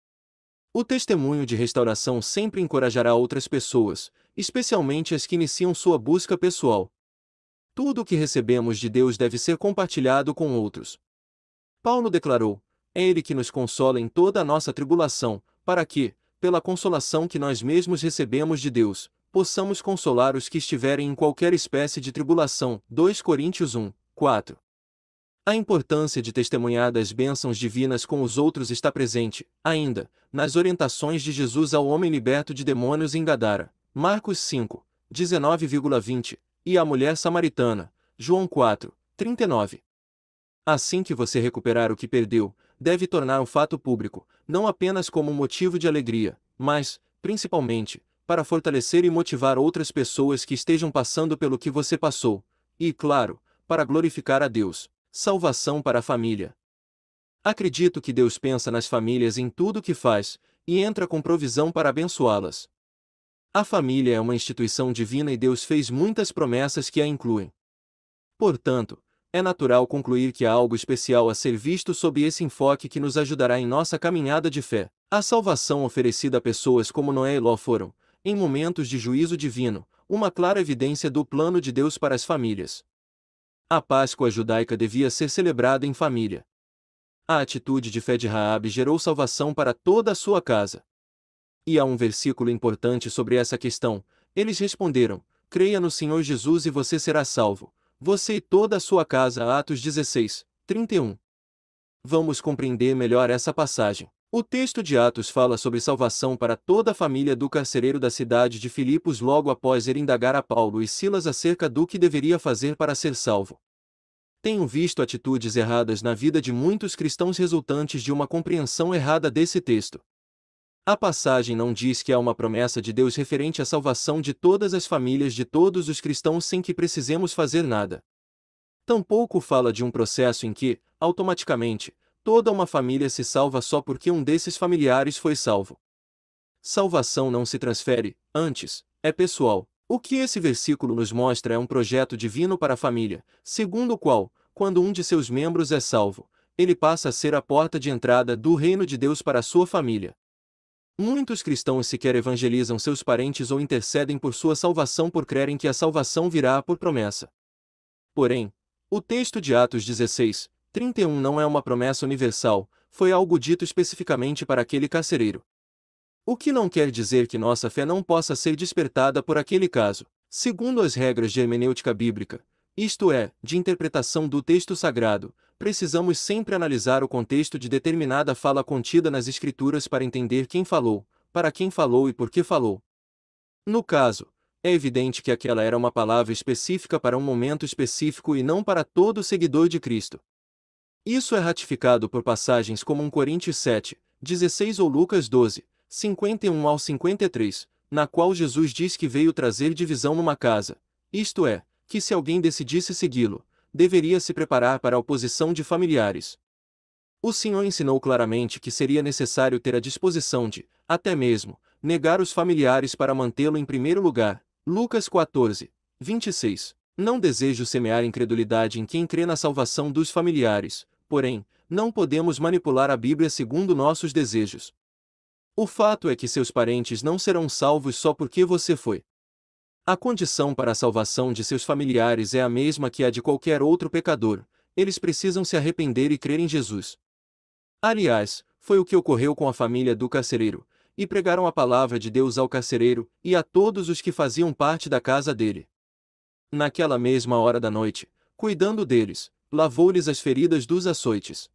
O testemunho de restauração sempre encorajará outras pessoas, especialmente as que iniciam sua busca pessoal. Tudo o que recebemos de Deus deve ser compartilhado com outros. Paulo declarou: É Ele que nos consola em toda a nossa tribulação, para que, pela consolação que nós mesmos recebemos de Deus, possamos consolar os que estiverem em qualquer espécie de tribulação. 2 Coríntios 1, 4. A importância de testemunhar das bênçãos divinas com os outros está presente, ainda, nas orientações de Jesus ao homem liberto de demônios em Gadara. Marcos 5, 19,20, e a mulher samaritana, João 4, 39. Assim que você recuperar o que perdeu, deve tornar um fato público, não apenas como motivo de alegria, mas, principalmente, para fortalecer e motivar outras pessoas que estejam passando pelo que você passou, e, claro, para glorificar a Deus. Salvação para a família. Acredito que Deus pensa nas famílias em tudo o que faz, e entra com provisão para abençoá-las. A família é uma instituição divina e Deus fez muitas promessas que a incluem. Portanto, é natural concluir que há algo especial a ser visto sob esse enfoque que nos ajudará em nossa caminhada de fé. A salvação oferecida a pessoas como Noé e Ló foram, em momentos de juízo divino, uma clara evidência do plano de Deus para as famílias. A Páscoa judaica devia ser celebrada em família. A atitude de fé de Raab gerou salvação para toda a sua casa. E há um versículo importante sobre essa questão. Eles responderam: Creia no Senhor Jesus e você será salvo, você e toda a sua casa. Atos 16, 31. Vamos compreender melhor essa passagem. O texto de Atos fala sobre salvação para toda a família do carcereiro da cidade de Filipos logo após ele indagar a Paulo e Silas acerca do que deveria fazer para ser salvo. Tenho visto atitudes erradas na vida de muitos cristãos resultantes de uma compreensão errada desse texto. A passagem não diz que há uma promessa de Deus referente à salvação de todas as famílias de todos os cristãos sem que precisemos fazer nada. Tampouco fala de um processo em que, automaticamente, toda uma família se salva só porque um desses familiares foi salvo. Salvação não se transfere, antes, é pessoal. O que esse versículo nos mostra é um projeto divino para a família, segundo o qual, quando um de seus membros é salvo, ele passa a ser a porta de entrada do reino de Deus para a sua família. Muitos cristãos sequer evangelizam seus parentes ou intercedem por sua salvação por crerem que a salvação virá por promessa. Porém, o texto de Atos 16, 31 não é uma promessa universal, foi algo dito especificamente para aquele carcereiro. O que não quer dizer que nossa fé não possa ser despertada por aquele caso, segundo as regras de hermenêutica bíblica, isto é, de interpretação do texto sagrado, precisamos sempre analisar o contexto de determinada fala contida nas Escrituras para entender quem falou, para quem falou e por que falou. No caso, é evidente que aquela era uma palavra específica para um momento específico e não para todo seguidor de Cristo. Isso é ratificado por passagens como 1 Coríntios 7, 16 ou Lucas 12, 51 ao 53, na qual Jesus diz que veio trazer divisão numa casa, isto é, que se alguém decidisse segui-lo, deveria se preparar para a oposição de familiares. O senhor ensinou claramente que seria necessário ter a disposição de, até mesmo, negar os familiares para mantê-lo em primeiro lugar. Lucas 14, 26. Não desejo semear incredulidade em quem crê na salvação dos familiares, porém, não podemos manipular a Bíblia segundo nossos desejos. O fato é que seus parentes não serão salvos só porque você foi. A condição para a salvação de seus familiares é a mesma que a de qualquer outro pecador, eles precisam se arrepender e crer em Jesus. Aliás, foi o que ocorreu com a família do carcereiro, e pregaram a palavra de Deus ao carcereiro e a todos os que faziam parte da casa dele. Naquela mesma hora da noite, cuidando deles, lavou-lhes as feridas dos açoites.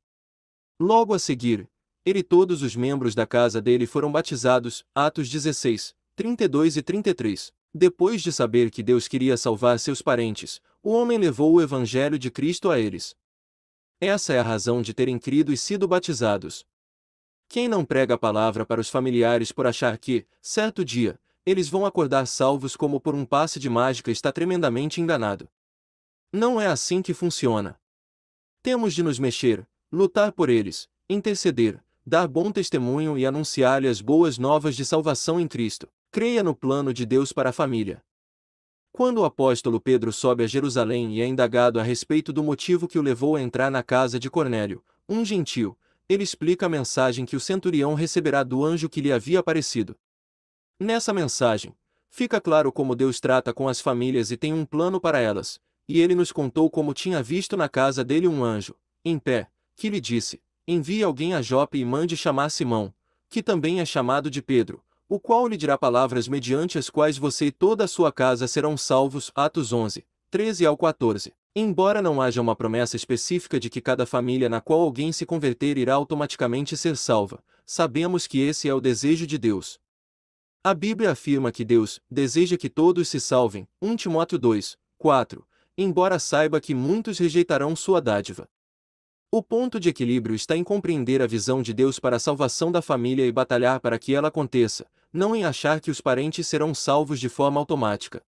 Logo a seguir, ele e todos os membros da casa dele foram batizados, Atos 16, 32 e 33. Depois de saber que Deus queria salvar seus parentes, o homem levou o Evangelho de Cristo a eles. Essa é a razão de terem crido e sido batizados. Quem não prega a palavra para os familiares por achar que, certo dia, eles vão acordar salvos como por um passe de mágica está tremendamente enganado. Não é assim que funciona. Temos de nos mexer, lutar por eles, interceder, dar bom testemunho e anunciar-lhe as boas novas de salvação em Cristo. Creia no plano de Deus para a família. Quando o apóstolo Pedro sobe a Jerusalém e é indagado a respeito do motivo que o levou a entrar na casa de Cornélio, um gentil, ele explica a mensagem que o centurião receberá do anjo que lhe havia aparecido. Nessa mensagem, fica claro como Deus trata com as famílias e tem um plano para elas, e ele nos contou como tinha visto na casa dele um anjo, em pé, que lhe disse: Envie alguém a Jope e mande chamar Simão, que também é chamado de Pedro, o qual lhe dirá palavras mediante as quais você e toda a sua casa serão salvos. Atos 11, 13 ao 14. Embora não haja uma promessa específica de que cada família na qual alguém se converter irá automaticamente ser salva, sabemos que esse é o desejo de Deus. A Bíblia afirma que Deus deseja que todos se salvem, 1 Timóteo 2, 4, embora saiba que muitos rejeitarão sua dádiva. O ponto de equilíbrio está em compreender a visão de Deus para a salvação da família e batalhar para que ela aconteça, não em achar que os parentes serão salvos de forma automática.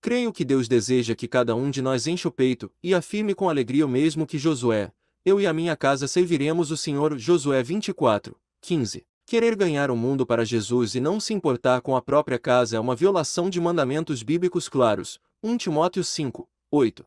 Creio que Deus deseja que cada um de nós enche o peito e afirme com alegria o mesmo que Josué: Eu e a minha casa serviremos o Senhor. Josué 24, 15. Querer ganhar o mundo para Jesus e não se importar com a própria casa é uma violação de mandamentos bíblicos claros. 1 Timóteo 5, 8.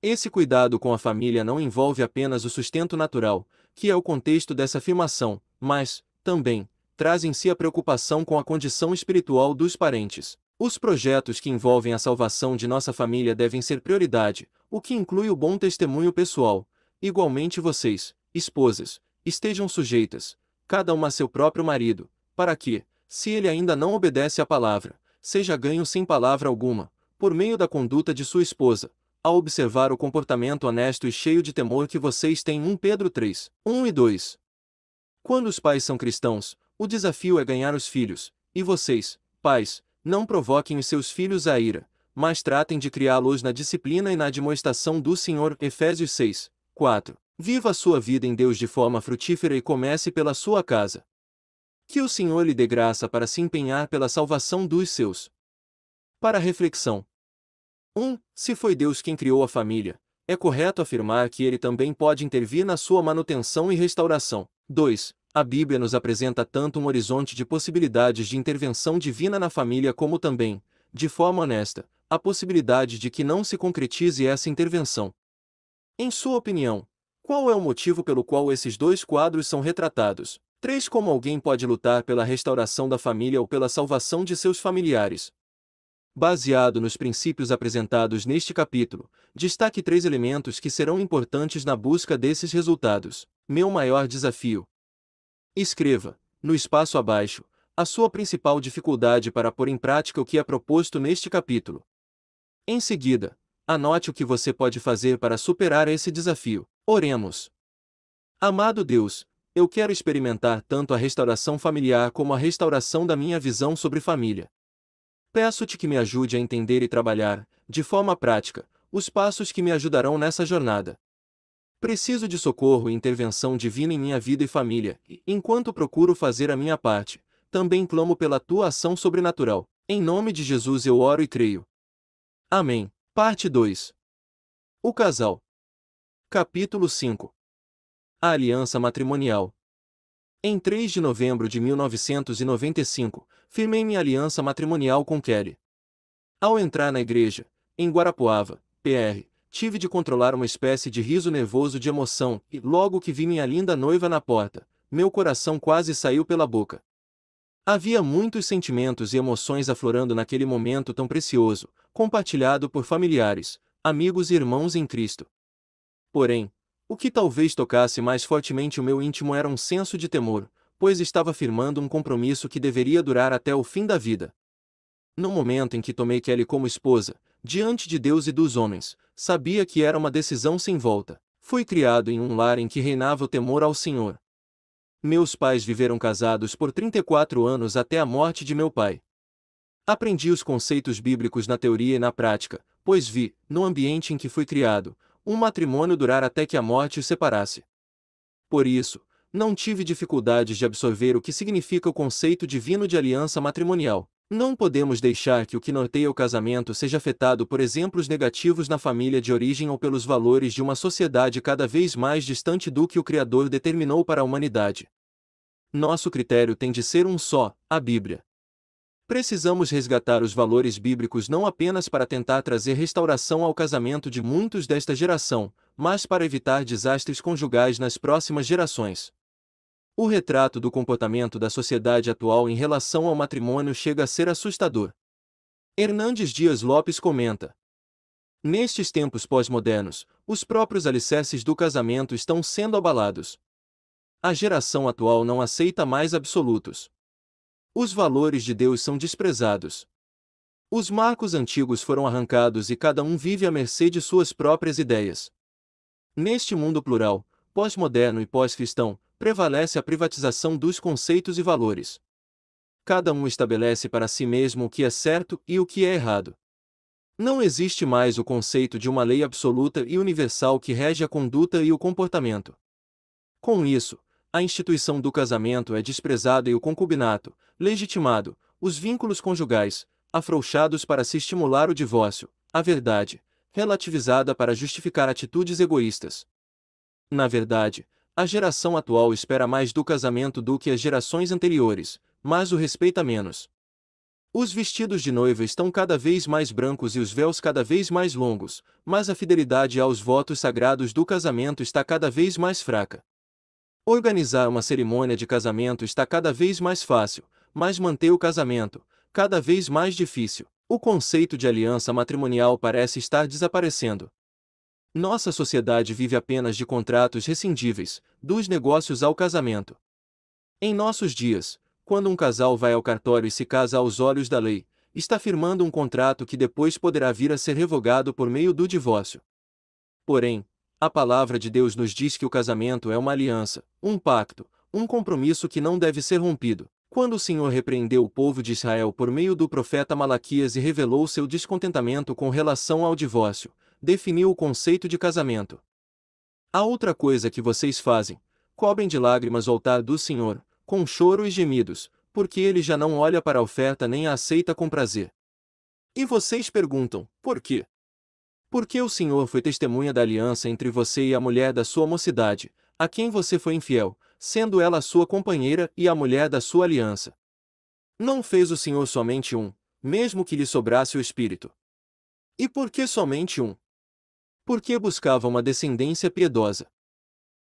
Esse cuidado com a família não envolve apenas o sustento natural, que é o contexto dessa afirmação, mas, também, traz em si a preocupação com a condição espiritual dos parentes. Os projetos que envolvem a salvação de nossa família devem ser prioridade, o que inclui o bom testemunho pessoal. Igualmente vocês, esposas, estejam sujeitas, cada uma a seu próprio marido, para que, se ele ainda não obedece à palavra, seja ganho sem palavra alguma, por meio da conduta de sua esposa, ao observar o comportamento honesto e cheio de temor que vocês têm 1 Pedro 3, 1 e 2. Quando os pais são cristãos, o desafio é ganhar os filhos, e vocês, pais, não provoquem os seus filhos à ira, mas tratem de criá-los na disciplina e na admoestação do Senhor. Efésios 6, 4. Viva a sua vida em Deus de forma frutífera e comece pela sua casa. Que o Senhor lhe dê graça para se empenhar pela salvação dos seus. Para reflexão: 1. Se foi Deus quem criou a família, é correto afirmar que ele também pode intervir na sua manutenção e restauração. 2 a Bíblia nos apresenta tanto um horizonte de possibilidades de intervenção divina na família como também, de forma honesta, a possibilidade de que não se concretize essa intervenção. Em sua opinião, qual é o motivo pelo qual esses dois quadros são retratados? 3. Como alguém pode lutar pela restauração da família ou pela salvação de seus familiares? Baseado nos princípios apresentados neste capítulo, destaque três elementos que serão importantes na busca desses resultados. Meu maior desafio, Escreva, no espaço abaixo, a sua principal dificuldade para pôr em prática o que é proposto neste capítulo. Em seguida, anote o que você pode fazer para superar esse desafio. Oremos. Amado Deus, eu quero experimentar tanto a restauração familiar como a restauração da minha visão sobre família. Peço-te que me ajude a entender e trabalhar, de forma prática, os passos que me ajudarão nessa jornada. Preciso de socorro e intervenção divina em minha vida e família, e, enquanto procuro fazer a minha parte, também clamo pela tua ação sobrenatural. Em nome de Jesus eu oro e creio. Amém. Parte 2 O Casal Capítulo 5 A Aliança Matrimonial Em 3 de novembro de 1995, firmei minha aliança matrimonial com Kelly. Ao entrar na igreja, em Guarapuava, PR, tive de controlar uma espécie de riso nervoso de emoção, e, logo que vi minha linda noiva na porta, meu coração quase saiu pela boca. Havia muitos sentimentos e emoções aflorando naquele momento tão precioso, compartilhado por familiares, amigos e irmãos em Cristo. Porém, o que talvez tocasse mais fortemente o meu íntimo era um senso de temor, pois estava firmando um compromisso que deveria durar até o fim da vida. No momento em que tomei Kelly como esposa, diante de Deus e dos homens, sabia que era uma decisão sem volta. Fui criado em um lar em que reinava o temor ao Senhor. Meus pais viveram casados por 34 anos até a morte de meu pai. Aprendi os conceitos bíblicos na teoria e na prática, pois vi, no ambiente em que fui criado, um matrimônio durar até que a morte o separasse. Por isso, não tive dificuldades de absorver o que significa o conceito divino de aliança matrimonial. Não podemos deixar que o que norteia o casamento seja afetado por exemplos negativos na família de origem ou pelos valores de uma sociedade cada vez mais distante do que o Criador determinou para a humanidade. Nosso critério tem de ser um só, a Bíblia. Precisamos resgatar os valores bíblicos não apenas para tentar trazer restauração ao casamento de muitos desta geração, mas para evitar desastres conjugais nas próximas gerações. O retrato do comportamento da sociedade atual em relação ao matrimônio chega a ser assustador. Hernandes Dias Lopes comenta: Nestes tempos pós-modernos, os próprios alicerces do casamento estão sendo abalados. A geração atual não aceita mais absolutos. Os valores de Deus são desprezados. Os marcos antigos foram arrancados e cada um vive à mercê de suas próprias ideias. Neste mundo plural, pós-moderno e pós-cristão, prevalece a privatização dos conceitos e valores. Cada um estabelece para si mesmo o que é certo e o que é errado. Não existe mais o conceito de uma lei absoluta e universal que rege a conduta e o comportamento. Com isso, a instituição do casamento é desprezada e o concubinato, legitimado, os vínculos conjugais, afrouxados para se estimular o divórcio, a verdade, relativizada para justificar atitudes egoístas. Na verdade, a geração atual espera mais do casamento do que as gerações anteriores, mas o respeita menos. Os vestidos de noiva estão cada vez mais brancos e os véus cada vez mais longos, mas a fidelidade aos votos sagrados do casamento está cada vez mais fraca. Organizar uma cerimônia de casamento está cada vez mais fácil, mas manter o casamento, cada vez mais difícil. O conceito de aliança matrimonial parece estar desaparecendo, nossa sociedade vive apenas de contratos rescindíveis, dos negócios ao casamento. Em nossos dias, quando um casal vai ao cartório e se casa aos olhos da lei, está firmando um contrato que depois poderá vir a ser revogado por meio do divórcio. Porém, a palavra de Deus nos diz que o casamento é uma aliança, um pacto, um compromisso que não deve ser rompido. Quando o Senhor repreendeu o povo de Israel por meio do profeta Malaquias e revelou seu descontentamento com relação ao divórcio, definiu o conceito de casamento. A outra coisa que vocês fazem, cobrem de lágrimas o altar do Senhor, com choro e gemidos, porque ele já não olha para a oferta nem a aceita com prazer. E vocês perguntam, por quê? Porque o Senhor foi testemunha da aliança entre você e a mulher da sua mocidade, a quem você foi infiel, sendo ela sua companheira e a mulher da sua aliança. Não fez o Senhor somente um, mesmo que lhe sobrasse o espírito. E por que somente um? porque buscava uma descendência piedosa.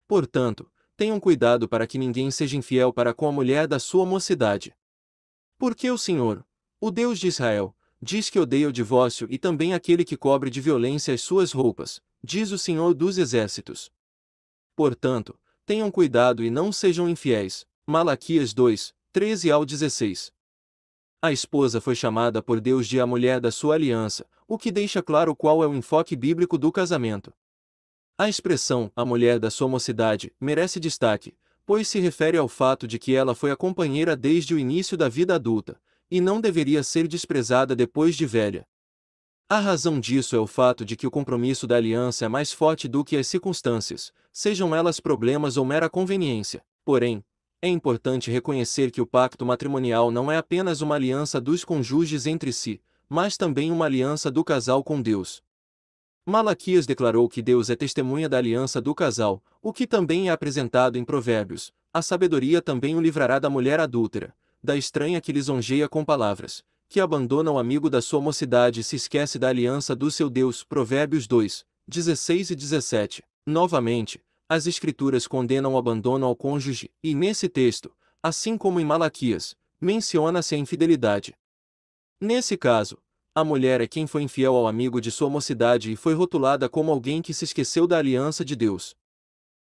Portanto, tenham cuidado para que ninguém seja infiel para com a mulher da sua mocidade. Porque o Senhor, o Deus de Israel, diz que odeia o divórcio e também aquele que cobre de violência as suas roupas, diz o Senhor dos Exércitos. Portanto, tenham cuidado e não sejam infiéis. Malaquias 2, 13 ao 16. A esposa foi chamada por Deus de a mulher da sua aliança, o que deixa claro qual é o enfoque bíblico do casamento. A expressão a mulher da sua mocidade merece destaque, pois se refere ao fato de que ela foi a companheira desde o início da vida adulta, e não deveria ser desprezada depois de velha. A razão disso é o fato de que o compromisso da aliança é mais forte do que as circunstâncias, sejam elas problemas ou mera conveniência. Porém, é importante reconhecer que o pacto matrimonial não é apenas uma aliança dos cônjuges entre si, mas também uma aliança do casal com Deus. Malaquias declarou que Deus é testemunha da aliança do casal, o que também é apresentado em Provérbios. A sabedoria também o livrará da mulher adúltera, da estranha que lisonjeia com palavras, que abandona o amigo da sua mocidade e se esquece da aliança do seu Deus. Provérbios 2, 16 e 17. Novamente, as Escrituras condenam o abandono ao cônjuge, e nesse texto, assim como em Malaquias, menciona-se a infidelidade. Nesse caso, a mulher é quem foi infiel ao amigo de sua mocidade e foi rotulada como alguém que se esqueceu da aliança de Deus.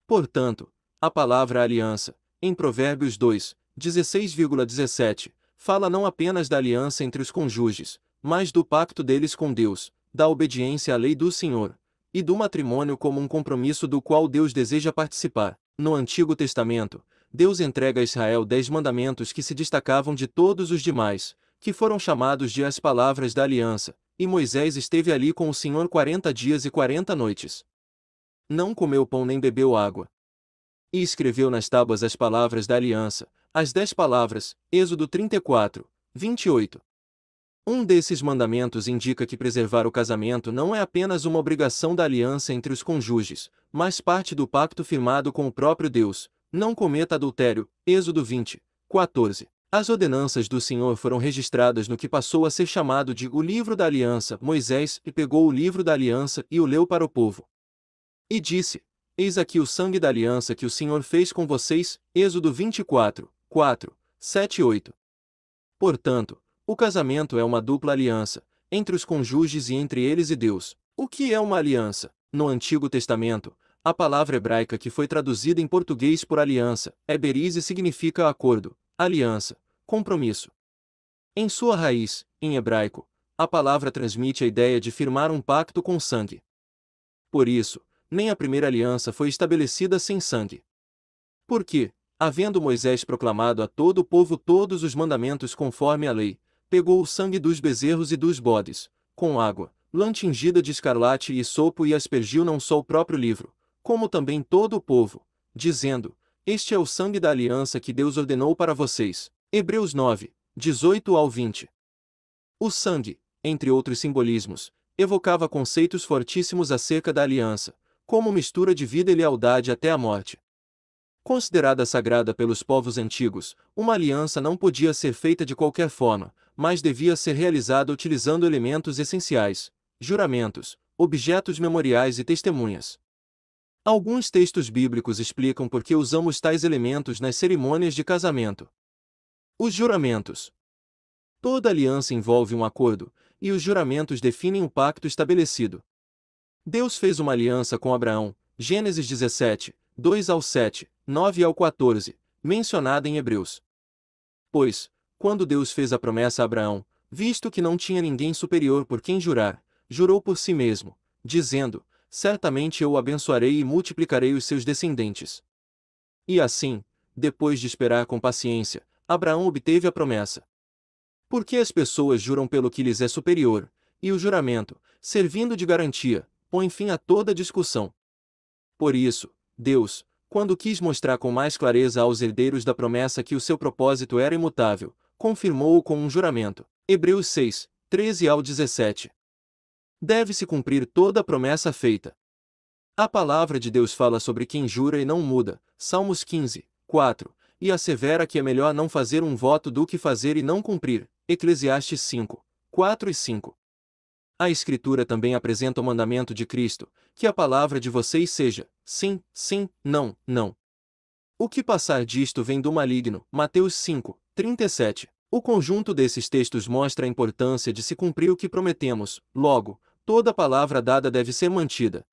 Portanto, a palavra aliança, em Provérbios 2, 16,17, fala não apenas da aliança entre os cônjuges, mas do pacto deles com Deus, da obediência à lei do Senhor, e do matrimônio como um compromisso do qual Deus deseja participar. No Antigo Testamento, Deus entrega a Israel dez mandamentos que se destacavam de todos os demais, que foram chamados de as palavras da aliança, e Moisés esteve ali com o Senhor quarenta dias e quarenta noites. Não comeu pão nem bebeu água. E escreveu nas tábuas as palavras da aliança, as dez palavras, Êxodo 34, 28. Um desses mandamentos indica que preservar o casamento não é apenas uma obrigação da aliança entre os cônjuges, mas parte do pacto firmado com o próprio Deus. Não cometa adultério. Êxodo 20, 14. As ordenanças do Senhor foram registradas no que passou a ser chamado de o Livro da Aliança. Moisés e pegou o Livro da Aliança e o leu para o povo. E disse: Eis aqui o sangue da aliança que o Senhor fez com vocês. Êxodo 24, 4, 7 8. Portanto, o casamento é uma dupla aliança, entre os cônjuges e entre eles e Deus. O que é uma aliança? No Antigo Testamento, a palavra hebraica que foi traduzida em português por aliança é significa acordo, aliança, compromisso. Em sua raiz, em hebraico, a palavra transmite a ideia de firmar um pacto com sangue. Por isso, nem a primeira aliança foi estabelecida sem sangue. Porque, havendo Moisés proclamado a todo o povo todos os mandamentos conforme a lei, pegou o sangue dos bezerros e dos bodes, com água, lã tingida de escarlate e sopo e aspergiu não só o próprio livro, como também todo o povo, dizendo, Este é o sangue da aliança que Deus ordenou para vocês. Hebreus 9, 18 ao 20. O sangue, entre outros simbolismos, evocava conceitos fortíssimos acerca da aliança, como mistura de vida e lealdade até a morte. Considerada sagrada pelos povos antigos, uma aliança não podia ser feita de qualquer forma, mas devia ser realizada utilizando elementos essenciais, juramentos, objetos memoriais e testemunhas. Alguns textos bíblicos explicam por que usamos tais elementos nas cerimônias de casamento. Os juramentos. Toda aliança envolve um acordo, e os juramentos definem o pacto estabelecido. Deus fez uma aliança com Abraão, Gênesis 17, 2 ao 7, 9 ao 14, mencionada em Hebreus. Pois, quando Deus fez a promessa a Abraão, visto que não tinha ninguém superior por quem jurar, jurou por si mesmo, dizendo: Certamente eu o abençoarei e multiplicarei os seus descendentes. E assim, depois de esperar com paciência, Abraão obteve a promessa. Porque as pessoas juram pelo que lhes é superior, e o juramento, servindo de garantia, põe fim a toda discussão. Por isso, Deus, quando quis mostrar com mais clareza aos herdeiros da promessa que o seu propósito era imutável, confirmou-o com um juramento. Hebreus 6, 13 ao 17. Deve-se cumprir toda a promessa feita. A palavra de Deus fala sobre quem jura e não muda, Salmos 15, 4, e assevera que é melhor não fazer um voto do que fazer e não cumprir, Eclesiastes 5, 4 e 5. A Escritura também apresenta o mandamento de Cristo, que a palavra de vocês seja, sim, sim, não, não. O que passar disto vem do maligno, Mateus 5, 37. O conjunto desses textos mostra a importância de se cumprir o que prometemos, logo, toda palavra dada deve ser mantida.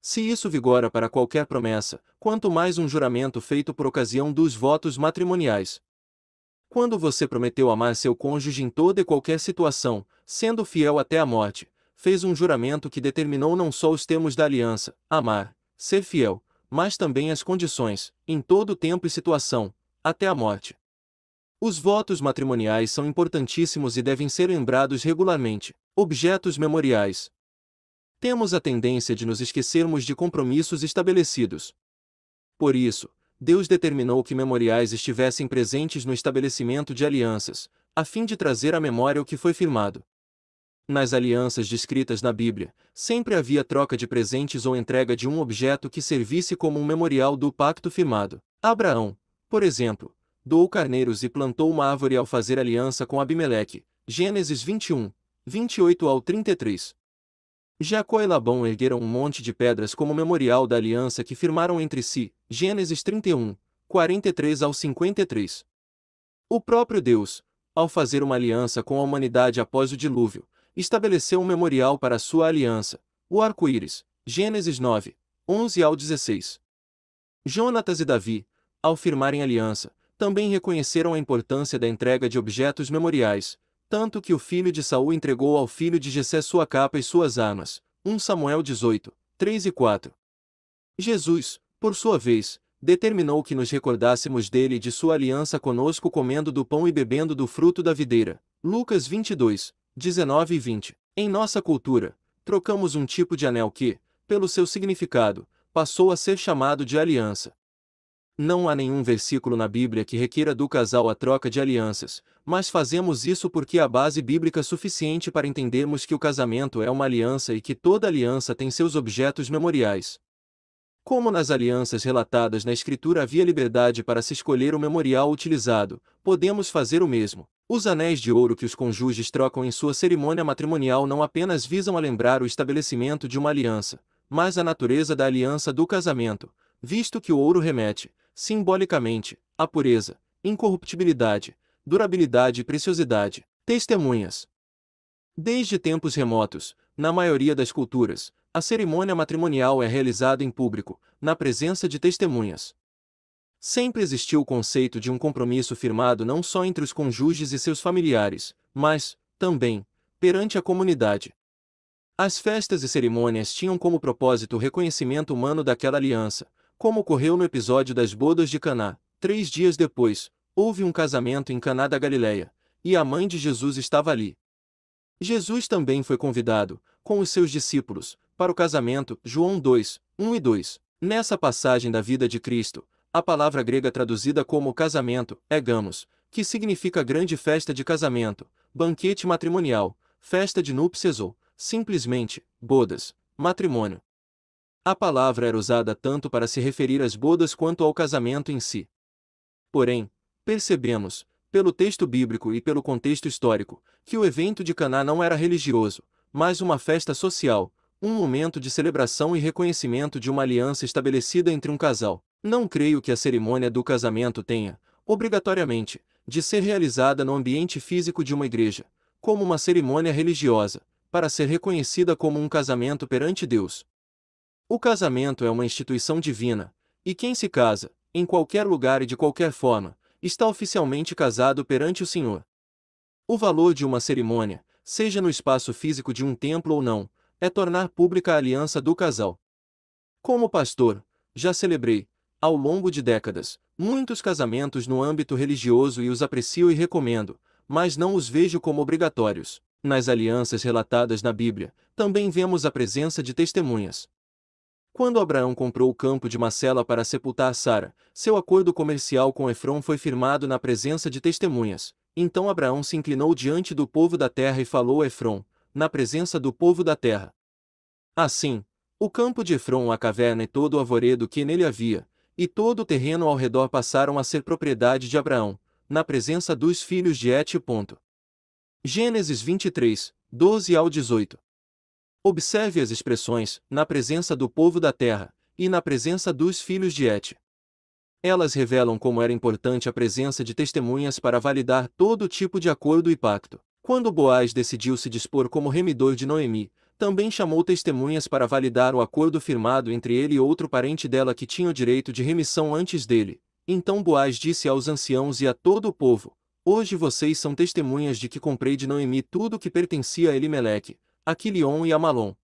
Se isso vigora para qualquer promessa, quanto mais um juramento feito por ocasião dos votos matrimoniais. Quando você prometeu amar seu cônjuge em toda e qualquer situação, sendo fiel até a morte, fez um juramento que determinou não só os termos da aliança, amar, ser fiel, mas também as condições, em todo tempo e situação, até a morte. Os votos matrimoniais são importantíssimos e devem ser lembrados regularmente, objetos memoriais. Temos a tendência de nos esquecermos de compromissos estabelecidos. Por isso, Deus determinou que memoriais estivessem presentes no estabelecimento de alianças, a fim de trazer à memória o que foi firmado. Nas alianças descritas na Bíblia, sempre havia troca de presentes ou entrega de um objeto que servisse como um memorial do pacto firmado. Abraão, por exemplo, doou carneiros e plantou uma árvore ao fazer aliança com Abimeleque. Gênesis 21, 28 ao 33. Jacó e Labão ergueram um monte de pedras como memorial da aliança que firmaram entre si. Gênesis 31, 43 ao 53. O próprio Deus, ao fazer uma aliança com a humanidade após o dilúvio, estabeleceu um memorial para sua aliança, o arco-íris. Gênesis 9, 11 ao 16. Jonatas e Davi, ao firmarem aliança, também reconheceram a importância da entrega de objetos memoriais, tanto que o filho de Saul entregou ao filho de Jessé sua capa e suas armas. 1 Samuel 18, 3 e 4. Jesus, por sua vez, determinou que nos recordássemos dele e de sua aliança conosco comendo do pão e bebendo do fruto da videira. Lucas 22, 19 e 20. Em nossa cultura, trocamos um tipo de anel que, pelo seu significado, passou a ser chamado de aliança. Não há nenhum versículo na Bíblia que requira do casal a troca de alianças, mas fazemos isso porque há base bíblica suficiente para entendermos que o casamento é uma aliança e que toda aliança tem seus objetos memoriais. Como nas alianças relatadas na Escritura havia liberdade para se escolher o memorial utilizado, podemos fazer o mesmo. Os anéis de ouro que os cônjuges trocam em sua cerimônia matrimonial não apenas visam a lembrar o estabelecimento de uma aliança, mas a natureza da aliança do casamento, visto que o ouro remete, simbolicamente, a pureza, incorruptibilidade, durabilidade e preciosidade. Testemunhas Desde tempos remotos, na maioria das culturas, a cerimônia matrimonial é realizada em público, na presença de testemunhas. Sempre existiu o conceito de um compromisso firmado não só entre os cônjuges e seus familiares, mas, também, perante a comunidade. As festas e cerimônias tinham como propósito o reconhecimento humano daquela aliança, como ocorreu no episódio das bodas de Caná. Três dias depois, houve um casamento em Caná da Galileia, e a mãe de Jesus estava ali. Jesus também foi convidado, com os seus discípulos, para o casamento, João 2, 1 e 2. Nessa passagem da vida de Cristo, a palavra grega traduzida como casamento é gamos, que significa grande festa de casamento, banquete matrimonial, festa de núpcias ou, simplesmente, bodas, matrimônio. A palavra era usada tanto para se referir às bodas quanto ao casamento em si. Porém, percebemos, pelo texto bíblico e pelo contexto histórico, que o evento de Caná não era religioso, mas uma festa social, um momento de celebração e reconhecimento de uma aliança estabelecida entre um casal. Não creio que a cerimônia do casamento tenha, obrigatoriamente, de ser realizada no ambiente físico de uma igreja, como uma cerimônia religiosa, para ser reconhecida como um casamento perante Deus. O casamento é uma instituição divina, e quem se casa, em qualquer lugar e de qualquer forma, está oficialmente casado perante o Senhor. O valor de uma cerimônia, seja no espaço físico de um templo ou não, é tornar pública a aliança do casal. Como pastor, já celebrei, ao longo de décadas, muitos casamentos no âmbito religioso e os aprecio e recomendo, mas não os vejo como obrigatórios. Nas alianças relatadas na Bíblia, também vemos a presença de testemunhas. Quando Abraão comprou o campo de Macela para sepultar Sara, seu acordo comercial com Efron foi firmado na presença de testemunhas. Então Abraão se inclinou diante do povo da terra e falou a Efron, na presença do povo da terra. Assim, o campo de Efron, a caverna e todo o arvoredo que nele havia, e todo o terreno ao redor passaram a ser propriedade de Abraão, na presença dos filhos de Et. Gênesis 23, 12 ao 18 Observe as expressões, na presença do povo da terra, e na presença dos filhos de Et. Elas revelam como era importante a presença de testemunhas para validar todo tipo de acordo e pacto. Quando Boaz decidiu se dispor como remidor de Noemi, também chamou testemunhas para validar o acordo firmado entre ele e outro parente dela que tinha o direito de remissão antes dele. Então Boaz disse aos anciãos e a todo o povo: Hoje vocês são testemunhas de que comprei de Noemi tudo o que pertencia a Elimeleque, Aquilion e Amalon.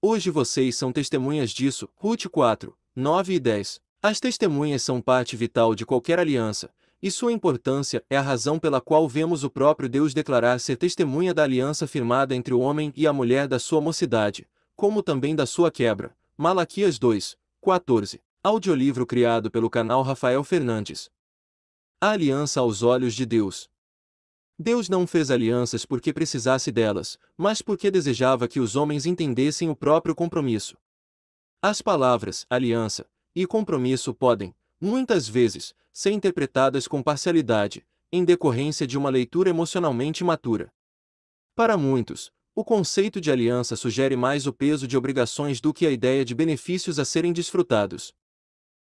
Hoje vocês são testemunhas disso. Ruth 4, 9 e 10. As testemunhas são parte vital de qualquer aliança, e sua importância é a razão pela qual vemos o próprio Deus declarar ser testemunha da aliança firmada entre o homem e a mulher da sua mocidade, como também da sua quebra. Malaquias 2, 14. Audiolivro criado pelo canal Rafael Fernandes. A aliança aos olhos de Deus. Deus não fez alianças porque precisasse delas, mas porque desejava que os homens entendessem o próprio compromisso. As palavras aliança e compromisso podem, muitas vezes, ser interpretadas com parcialidade, em decorrência de uma leitura emocionalmente matura. Para muitos, o conceito de aliança sugere mais o peso de obrigações do que a ideia de benefícios a serem desfrutados.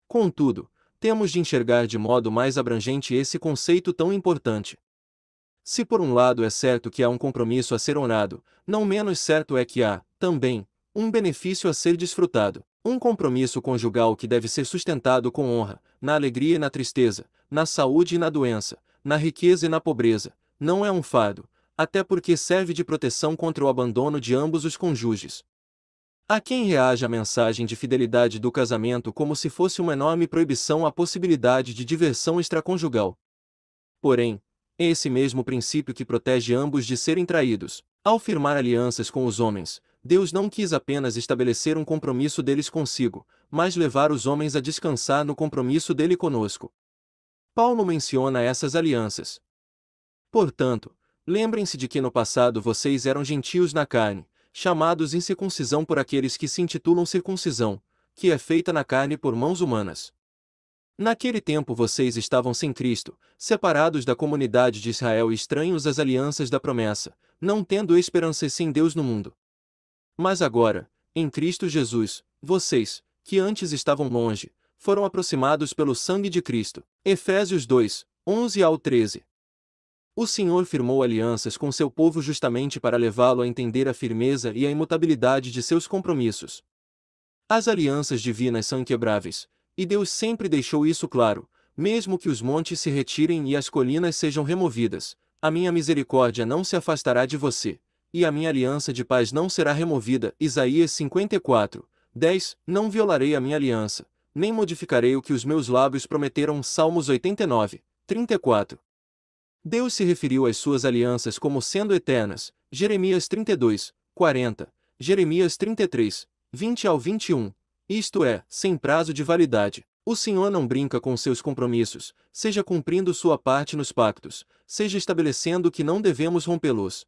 Contudo, temos de enxergar de modo mais abrangente esse conceito tão importante. Se por um lado é certo que há um compromisso a ser honrado, não menos certo é que há, também, um benefício a ser desfrutado, um compromisso conjugal que deve ser sustentado com honra, na alegria e na tristeza, na saúde e na doença, na riqueza e na pobreza, não é um fardo, até porque serve de proteção contra o abandono de ambos os cônjuges. Há quem reaja à mensagem de fidelidade do casamento como se fosse uma enorme proibição à possibilidade de diversão extraconjugal. Porém, é esse mesmo princípio que protege ambos de serem traídos. Ao firmar alianças com os homens, Deus não quis apenas estabelecer um compromisso deles consigo, mas levar os homens a descansar no compromisso dele conosco. Paulo menciona essas alianças. Portanto, lembrem-se de que no passado vocês eram gentios na carne, chamados em circuncisão por aqueles que se intitulam circuncisão, que é feita na carne por mãos humanas. Naquele tempo vocês estavam sem Cristo, separados da comunidade de Israel e estranhos às alianças da promessa, não tendo esperança e sem Deus no mundo. Mas agora, em Cristo Jesus, vocês, que antes estavam longe, foram aproximados pelo sangue de Cristo. Efésios 2, 11 ao 13. O Senhor firmou alianças com seu povo justamente para levá-lo a entender a firmeza e a imutabilidade de seus compromissos. As alianças divinas são inquebráveis, e Deus sempre deixou isso claro: mesmo que os montes se retirem e as colinas sejam removidas, a minha misericórdia não se afastará de você, e a minha aliança de paz não será removida. Isaías 54, 10 Não violarei a minha aliança, nem modificarei o que os meus lábios prometeram. Salmos 89, 34 Deus se referiu às suas alianças como sendo eternas. Jeremias 32, 40, Jeremias 33, 20 ao 21, isto é, sem prazo de validade. O senhor não brinca com seus compromissos, seja cumprindo sua parte nos pactos, seja estabelecendo que não devemos rompê-los.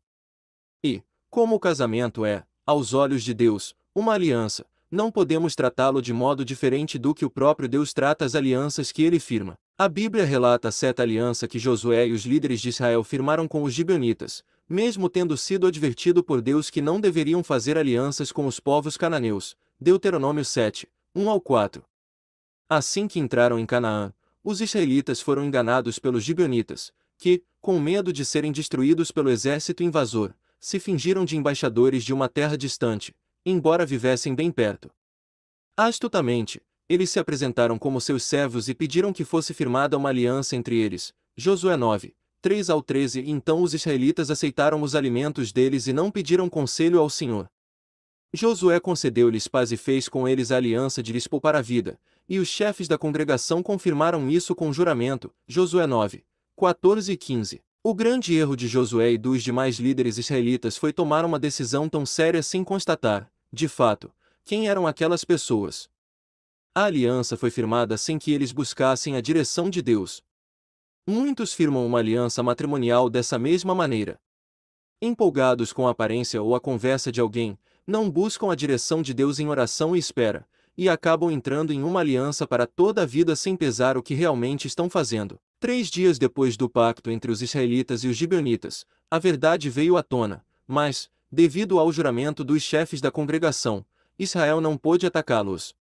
E, como o casamento é, aos olhos de Deus, uma aliança, não podemos tratá-lo de modo diferente do que o próprio Deus trata as alianças que ele firma. A Bíblia relata a seta aliança que Josué e os líderes de Israel firmaram com os gibeonitas, mesmo tendo sido advertido por Deus que não deveriam fazer alianças com os povos cananeus, Deuteronômio 7, 1 ao 4. Assim que entraram em Canaã, os israelitas foram enganados pelos gibeonitas, que, com medo de serem destruídos pelo exército invasor, se fingiram de embaixadores de uma terra distante, embora vivessem bem perto. Astutamente, eles se apresentaram como seus servos e pediram que fosse firmada uma aliança entre eles. Josué 9, 3 ao 13 Então os israelitas aceitaram os alimentos deles e não pediram conselho ao Senhor. Josué concedeu-lhes paz e fez com eles a aliança de lhes poupar a vida, e os chefes da congregação confirmaram isso com juramento, Josué 9, 14 e 15. O grande erro de Josué e dos demais líderes israelitas foi tomar uma decisão tão séria sem constatar, de fato, quem eram aquelas pessoas. A aliança foi firmada sem que eles buscassem a direção de Deus. Muitos firmam uma aliança matrimonial dessa mesma maneira. Empolgados com a aparência ou a conversa de alguém, não buscam a direção de Deus em oração e espera, e acabam entrando em uma aliança para toda a vida sem pesar o que realmente estão fazendo. Três dias depois do pacto entre os israelitas e os gibeonitas, a verdade veio à tona, mas, devido ao juramento dos chefes da congregação, Israel não pôde atacá-los.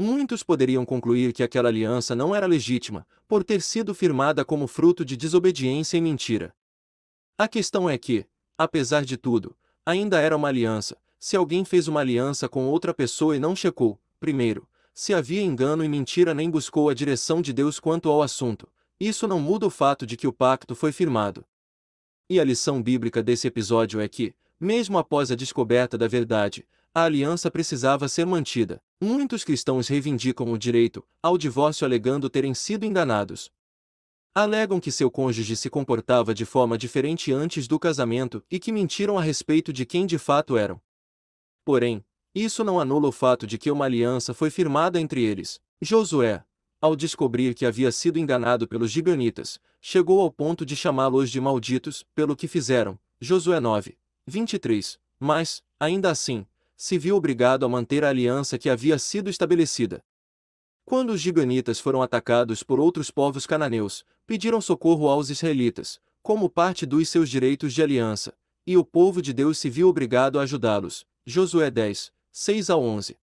Muitos poderiam concluir que aquela aliança não era legítima, por ter sido firmada como fruto de desobediência e mentira. A questão é que, apesar de tudo, ainda era uma aliança, se alguém fez uma aliança com outra pessoa e não checou, primeiro, se havia engano e mentira nem buscou a direção de Deus quanto ao assunto, isso não muda o fato de que o pacto foi firmado. E a lição bíblica desse episódio é que, mesmo após a descoberta da verdade, a aliança precisava ser mantida. Muitos cristãos reivindicam o direito ao divórcio alegando terem sido enganados. Alegam que seu cônjuge se comportava de forma diferente antes do casamento e que mentiram a respeito de quem de fato eram. Porém, isso não anula o fato de que uma aliança foi firmada entre eles. Josué, ao descobrir que havia sido enganado pelos gibeonitas, chegou ao ponto de chamá-los de malditos pelo que fizeram. Josué 9, 23. Mas, ainda assim, se viu obrigado a manter a aliança que havia sido estabelecida. Quando os gibeonitas foram atacados por outros povos cananeus, pediram socorro aos israelitas, como parte dos seus direitos de aliança, e o povo de Deus se viu obrigado a ajudá-los. Josué 10, 6 a 11.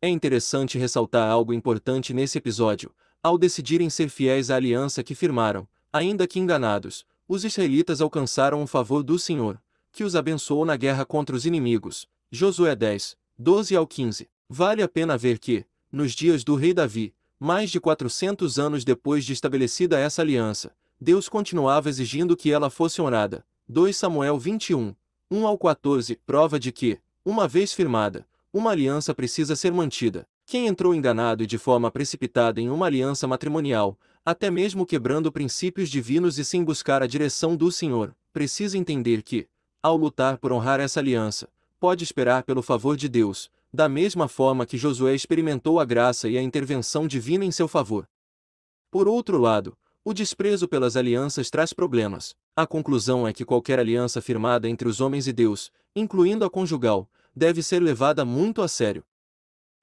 É interessante ressaltar algo importante nesse episódio. Ao decidirem ser fiéis à aliança que firmaram, ainda que enganados, os israelitas alcançaram o favor do Senhor, que os abençoou na guerra contra os inimigos. Josué 10, 12 ao 15. Vale a pena ver que, nos dias do rei Davi, mais de 400 anos depois de estabelecida essa aliança, Deus continuava exigindo que ela fosse honrada. 2 Samuel 21, 1 ao 14, prova de que, uma vez firmada, uma aliança precisa ser mantida. Quem entrou enganado e de forma precipitada em uma aliança matrimonial, até mesmo quebrando princípios divinos e sem buscar a direção do Senhor, precisa entender que, ao lutar por honrar essa aliança, pode esperar pelo favor de Deus, da mesma forma que Josué experimentou a graça e a intervenção divina em seu favor. Por outro lado, o desprezo pelas alianças traz problemas. A conclusão é que qualquer aliança firmada entre os homens e Deus, incluindo a conjugal, deve ser levada muito a sério.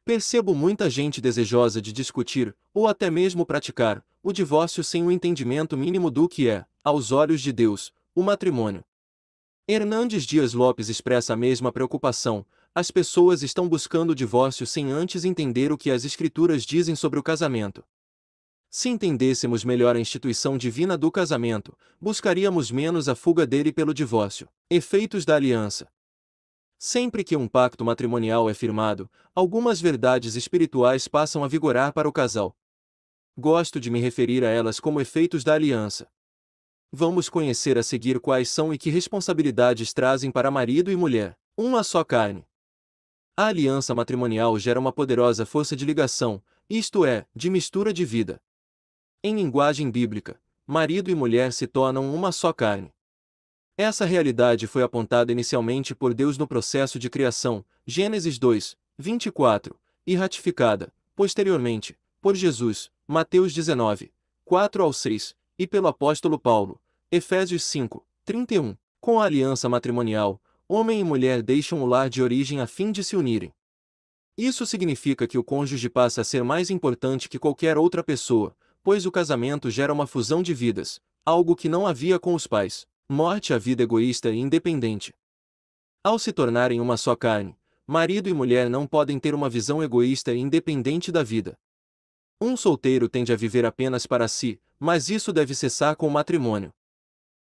Percebo muita gente desejosa de discutir, ou até mesmo praticar, o divórcio sem o entendimento mínimo do que é, aos olhos de Deus, o matrimônio. Hernandes Dias Lopes expressa a mesma preocupação. As pessoas estão buscando o divórcio sem antes entender o que as Escrituras dizem sobre o casamento. Se entendêssemos melhor a instituição divina do casamento, buscaríamos menos a fuga dele pelo divórcio. Efeitos da aliança. Sempre que um pacto matrimonial é firmado, algumas verdades espirituais passam a vigorar para o casal. Gosto de me referir a elas como efeitos da aliança. Vamos conhecer a seguir quais são e que responsabilidades trazem para marido e mulher, uma só carne. A aliança matrimonial gera uma poderosa força de ligação, isto é, de mistura de vida. Em linguagem bíblica, marido e mulher se tornam uma só carne. Essa realidade foi apontada inicialmente por Deus no processo de criação, Gênesis 2, 24, e ratificada, posteriormente, por Jesus, Mateus 19, 4 ao 6, e pelo apóstolo Paulo, Efésios 5, 31. Com a aliança matrimonial, homem e mulher deixam o lar de origem a fim de se unirem. Isso significa que o cônjuge passa a ser mais importante que qualquer outra pessoa, pois o casamento gera uma fusão de vidas, algo que não havia com os pais morte à vida egoísta e independente. Ao se tornarem uma só carne, marido e mulher não podem ter uma visão egoísta e independente da vida. Um solteiro tende a viver apenas para si, mas isso deve cessar com o matrimônio.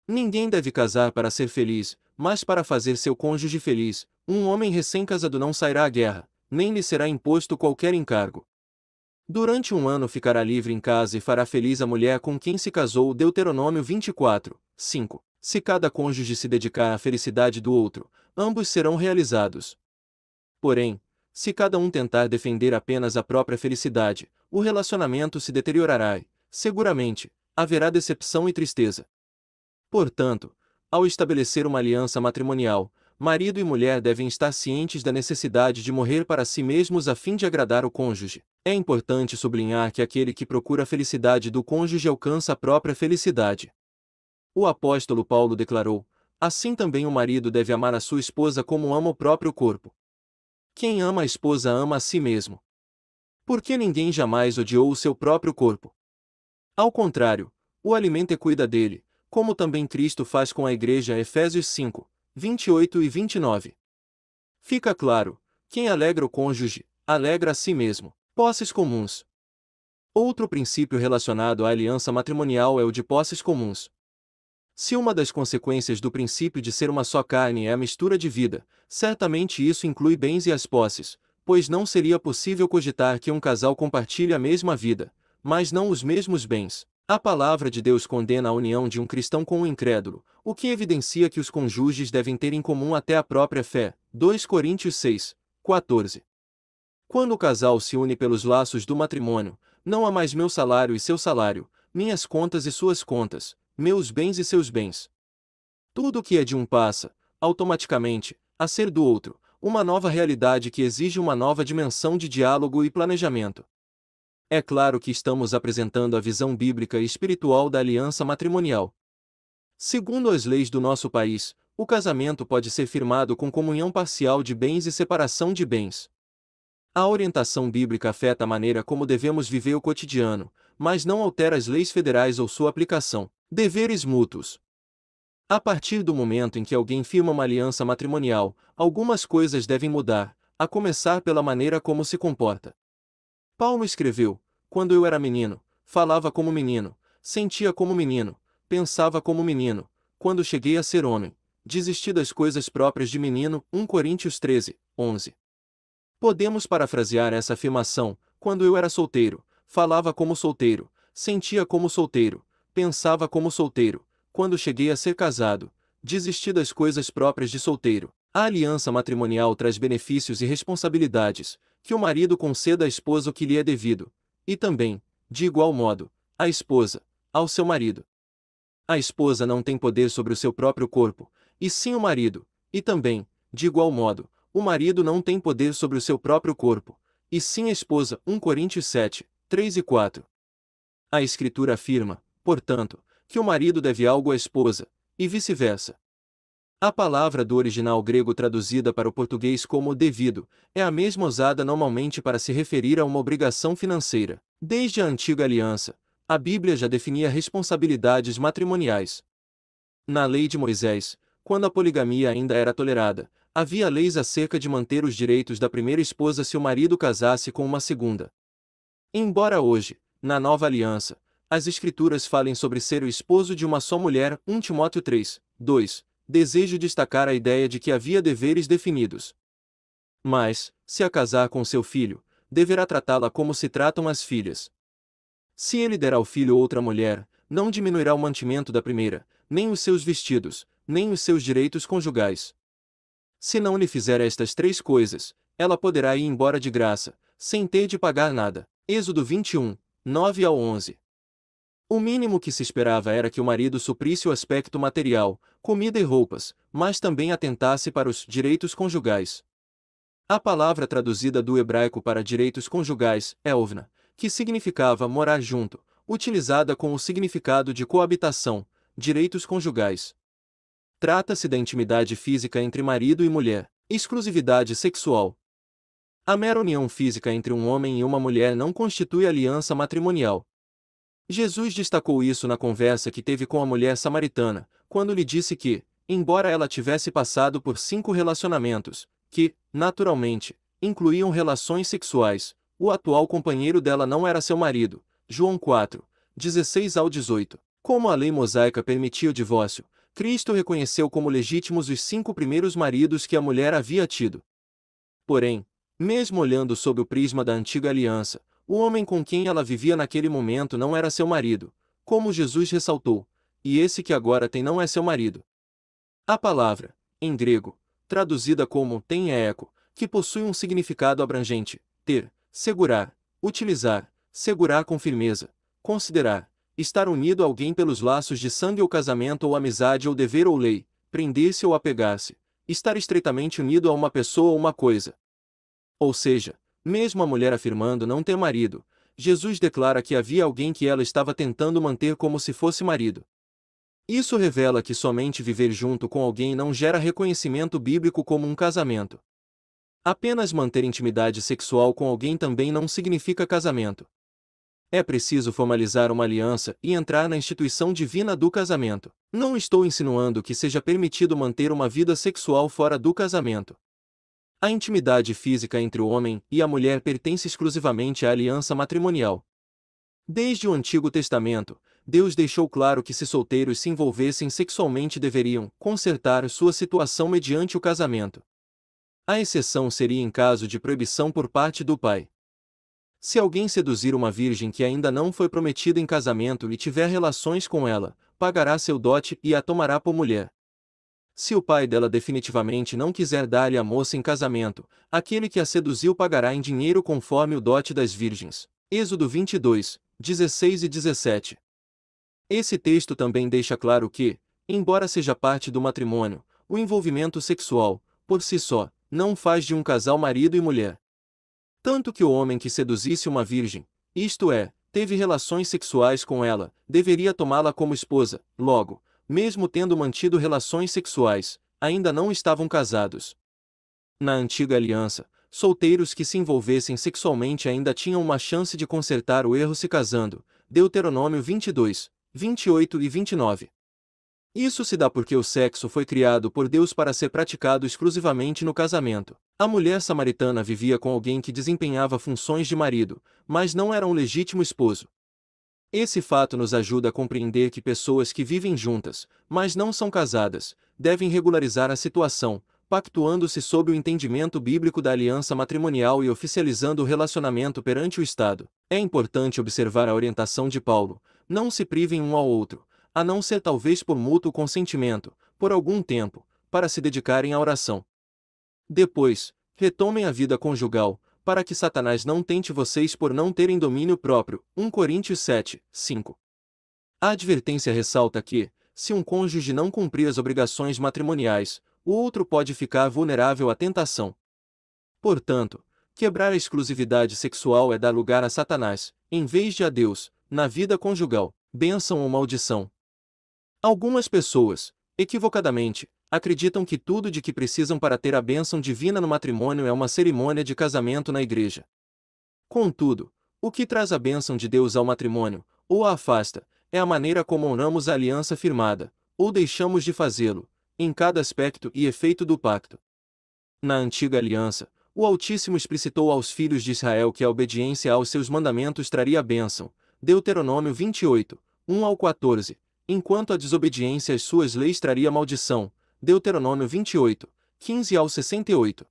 Ninguém deve casar para ser feliz, mas para fazer seu cônjuge feliz, um homem recém-casado não sairá à guerra, nem lhe será imposto qualquer encargo. Durante um ano ficará livre em casa e fará feliz a mulher com quem se casou. Deuteronômio 24, 5 se cada cônjuge se dedicar à felicidade do outro, ambos serão realizados. Porém, se cada um tentar defender apenas a própria felicidade, o relacionamento se deteriorará e, seguramente, haverá decepção e tristeza. Portanto, ao estabelecer uma aliança matrimonial, marido e mulher devem estar cientes da necessidade de morrer para si mesmos a fim de agradar o cônjuge. É importante sublinhar que aquele que procura a felicidade do cônjuge alcança a própria felicidade. O apóstolo Paulo declarou: Assim também o marido deve amar a sua esposa como ama o próprio corpo. Quem ama a esposa ama a si mesmo. Porque ninguém jamais odiou o seu próprio corpo. Ao contrário, o alimenta e cuida dele, como também Cristo faz com a igreja Efésios 5, 28 e 29. Fica claro, quem alegra o cônjuge, alegra a si mesmo. Posses comuns. Outro princípio relacionado à aliança matrimonial é o de posses comuns. Se uma das consequências do princípio de ser uma só carne é a mistura de vida, certamente isso inclui bens e as posses, pois não seria possível cogitar que um casal compartilhe a mesma vida, mas não os mesmos bens. A palavra de Deus condena a união de um cristão com um incrédulo, o que evidencia que os cônjuges devem ter em comum até a própria fé. 2 Coríntios 6, 14. Quando o casal se une pelos laços do matrimônio, não há mais meu salário e seu salário, minhas contas e suas contas, meus bens e seus bens. Tudo o que é de um passa, automaticamente, a ser do outro, uma nova realidade que exige uma nova dimensão de diálogo e planejamento. É claro que estamos apresentando a visão bíblica e espiritual da aliança matrimonial. Segundo as leis do nosso país, o casamento pode ser firmado com comunhão parcial de bens e separação de bens. A orientação bíblica afeta a maneira como devemos viver o cotidiano, mas não altera as leis federais ou sua aplicação. Deveres mútuos. A partir do momento em que alguém firma uma aliança matrimonial, algumas coisas devem mudar, a começar pela maneira como se comporta. Paulo escreveu: Quando eu era menino, falava como menino, sentia como menino, pensava como menino, quando cheguei a ser homem, desisti das coisas próprias de menino. 1 Coríntios 13, 11. Podemos parafrasear essa afirmação: Quando eu era solteiro, falava como solteiro, sentia como solteiro, Pensava como solteiro, quando cheguei a ser casado, desisti das coisas próprias de solteiro. A aliança matrimonial traz benefícios e responsabilidades, que o marido conceda à esposa o que lhe é devido, e também, de igual modo, à esposa, ao seu marido. A esposa não tem poder sobre o seu próprio corpo, e sim o marido, e também, de igual modo, o marido não tem poder sobre o seu próprio corpo, e sim a esposa. 1 Coríntios 7, 3 e 4. A Escritura afirma: portanto, que o marido deve algo à esposa, e vice-versa. A palavra do original grego traduzida para o português como devido é a mesma usada normalmente para se referir a uma obrigação financeira. Desde a antiga aliança, a Bíblia já definia responsabilidades matrimoniais. Na lei de Moisés, quando a poligamia ainda era tolerada, havia leis acerca de manter os direitos da primeira esposa se o marido casasse com uma segunda. Embora hoje, na nova aliança, as escrituras falem sobre ser o esposo de uma só mulher, 1 Timóteo 3, 2, desejo destacar a ideia de que havia deveres definidos. Mas, se a casar com seu filho, deverá tratá-la como se tratam as filhas. Se ele der ao filho outra mulher, não diminuirá o mantimento da primeira, nem os seus vestidos, nem os seus direitos conjugais. Se não lhe fizer estas três coisas, ela poderá ir embora de graça, sem ter de pagar nada. Êxodo 21, 9 ao 11. O mínimo que se esperava era que o marido suprisse o aspecto material, comida e roupas, mas também atentasse para os direitos conjugais. A palavra traduzida do hebraico para direitos conjugais é ovna, que significava morar junto, utilizada com o significado de coabitação, direitos conjugais. Trata-se da intimidade física entre marido e mulher, exclusividade sexual. A mera união física entre um homem e uma mulher não constitui aliança matrimonial, Jesus destacou isso na conversa que teve com a mulher samaritana, quando lhe disse que, embora ela tivesse passado por cinco relacionamentos, que, naturalmente, incluíam relações sexuais, o atual companheiro dela não era seu marido. João 4, 16 ao 18. Como a lei mosaica permitia o divórcio, Cristo reconheceu como legítimos os cinco primeiros maridos que a mulher havia tido. Porém, mesmo olhando sob o prisma da antiga aliança, o homem com quem ela vivia naquele momento não era seu marido, como Jesus ressaltou, e esse que agora tem não é seu marido. A palavra, em grego, traduzida como tem é eco, que possui um significado abrangente, ter, segurar, utilizar, segurar com firmeza, considerar, estar unido a alguém pelos laços de sangue ou casamento ou amizade ou dever ou lei, prender-se ou apegar-se, estar estreitamente unido a uma pessoa ou uma coisa. Ou seja, mesmo a mulher afirmando não ter marido, Jesus declara que havia alguém que ela estava tentando manter como se fosse marido. Isso revela que somente viver junto com alguém não gera reconhecimento bíblico como um casamento. Apenas manter intimidade sexual com alguém também não significa casamento. É preciso formalizar uma aliança e entrar na instituição divina do casamento. Não estou insinuando que seja permitido manter uma vida sexual fora do casamento. A intimidade física entre o homem e a mulher pertence exclusivamente à aliança matrimonial. Desde o Antigo Testamento, Deus deixou claro que se solteiros se envolvessem sexualmente deveriam consertar sua situação mediante o casamento. A exceção seria em caso de proibição por parte do pai. Se alguém seduzir uma virgem que ainda não foi prometida em casamento e tiver relações com ela, pagará seu dote e a tomará por mulher. Se o pai dela definitivamente não quiser dar-lhe a moça em casamento, aquele que a seduziu pagará em dinheiro conforme o dote das virgens. Êxodo 22, 16 e 17. Esse texto também deixa claro que, embora seja parte do matrimônio, o envolvimento sexual, por si só, não faz de um casal marido e mulher. Tanto que o homem que seduzisse uma virgem, isto é, teve relações sexuais com ela, deveria tomá-la como esposa, logo, mesmo tendo mantido relações sexuais, ainda não estavam casados. Na antiga aliança, solteiros que se envolvessem sexualmente ainda tinham uma chance de consertar o erro se casando. Deuteronômio 22, 28 e 29. Isso se dá porque o sexo foi criado por Deus para ser praticado exclusivamente no casamento. A mulher samaritana vivia com alguém que desempenhava funções de marido, mas não era um legítimo esposo. Esse fato nos ajuda a compreender que pessoas que vivem juntas, mas não são casadas, devem regularizar a situação, pactuando-se sob o entendimento bíblico da aliança matrimonial e oficializando o relacionamento perante o Estado. É importante observar a orientação de Paulo: não se privem um ao outro, a não ser talvez por mútuo consentimento, por algum tempo, para se dedicarem à oração. Depois, retomem a vida conjugal, para que Satanás não tente vocês por não terem domínio próprio. 1 Coríntios 7, 5. A advertência ressalta que, se um cônjuge não cumprir as obrigações matrimoniais, o outro pode ficar vulnerável à tentação. Portanto, quebrar a exclusividade sexual é dar lugar a Satanás, em vez de a Deus, na vida conjugal, bênção ou maldição. Algumas pessoas, equivocadamente, acreditam que tudo de que precisam para ter a bênção divina no matrimônio é uma cerimônia de casamento na igreja. Contudo, o que traz a bênção de Deus ao matrimônio, ou a afasta, é a maneira como honramos a aliança firmada, ou deixamos de fazê-lo, em cada aspecto e efeito do pacto. Na antiga aliança, o Altíssimo explicitou aos filhos de Israel que a obediência aos seus mandamentos traria bênção, Deuteronômio 28, 1 ao 14, enquanto a desobediência às suas leis traria maldição, Deuteronômio 28, 15 ao 68.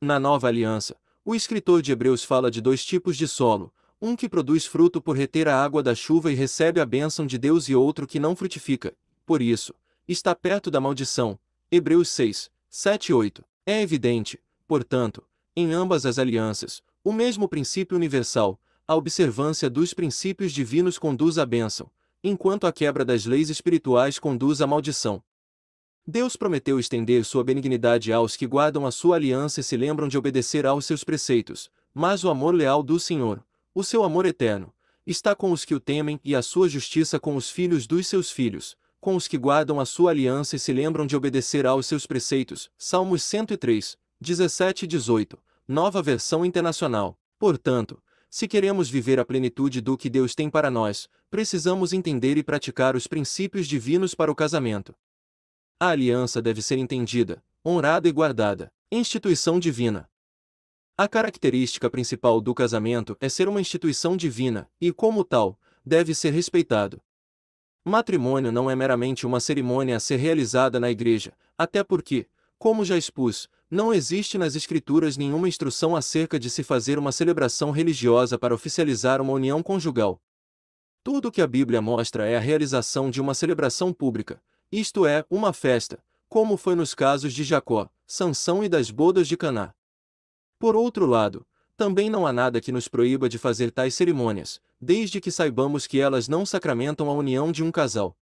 Na nova aliança, o escritor de Hebreus fala de dois tipos de solo, um que produz fruto por reter a água da chuva e recebe a bênção de Deus e outro que não frutifica, por isso, está perto da maldição. Hebreus 6, 7 e 8. É evidente, portanto, em ambas as alianças, o mesmo princípio universal, a observância dos princípios divinos conduz à bênção, enquanto a quebra das leis espirituais conduz à maldição. Deus prometeu estender sua benignidade aos que guardam a sua aliança e se lembram de obedecer aos seus preceitos, mas o amor leal do Senhor, o seu amor eterno, está com os que o temem e a sua justiça com os filhos dos seus filhos, com os que guardam a sua aliança e se lembram de obedecer aos seus preceitos. Salmos 103, 17 e 18, nova versão internacional. Portanto, se queremos viver a plenitude do que Deus tem para nós, precisamos entender e praticar os princípios divinos para o casamento. A aliança deve ser entendida, honrada e guardada. Instituição divina. A característica principal do casamento é ser uma instituição divina, e, como tal, deve ser respeitado. Matrimônio não é meramente uma cerimônia a ser realizada na igreja, até porque, como já expus, não existe nas Escrituras nenhuma instrução acerca de se fazer uma celebração religiosa para oficializar uma união conjugal. Tudo o que a Bíblia mostra é a realização de uma celebração pública, isto é, uma festa, como foi nos casos de Jacó, Sansão e das bodas de Caná. Por outro lado, também não há nada que nos proíba de fazer tais cerimônias, desde que saibamos que elas não sacramentam a união de um casal.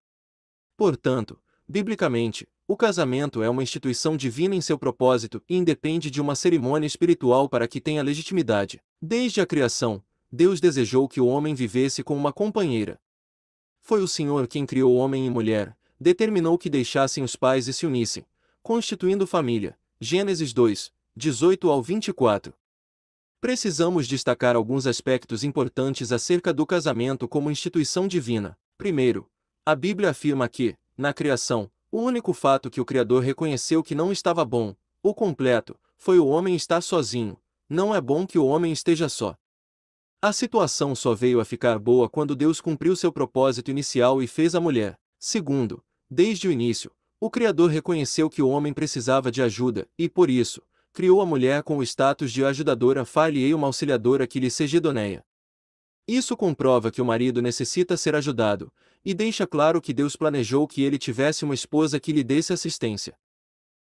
Portanto, biblicamente, o casamento é uma instituição divina em seu propósito e independe de uma cerimônia espiritual para que tenha legitimidade. Desde a criação, Deus desejou que o homem vivesse com uma companheira. Foi o Senhor quem criou homem e mulher, determinou que deixassem os pais e se unissem, constituindo família. Gênesis 2, 18 ao 24. Precisamos destacar alguns aspectos importantes acerca do casamento como instituição divina. Primeiro, a Bíblia afirma que, na criação, o único fato que o Criador reconheceu que não estava bom, o completo, foi o homem estar sozinho. Não é bom que o homem esteja só. A situação só veio a ficar boa quando Deus cumpriu seu propósito inicial e fez a mulher. Segundo, Desde o início, o Criador reconheceu que o homem precisava de ajuda, e por isso, criou a mulher com o status de ajudadora e uma auxiliadora que lhe seja idoneia. Isso comprova que o marido necessita ser ajudado, e deixa claro que Deus planejou que ele tivesse uma esposa que lhe desse assistência.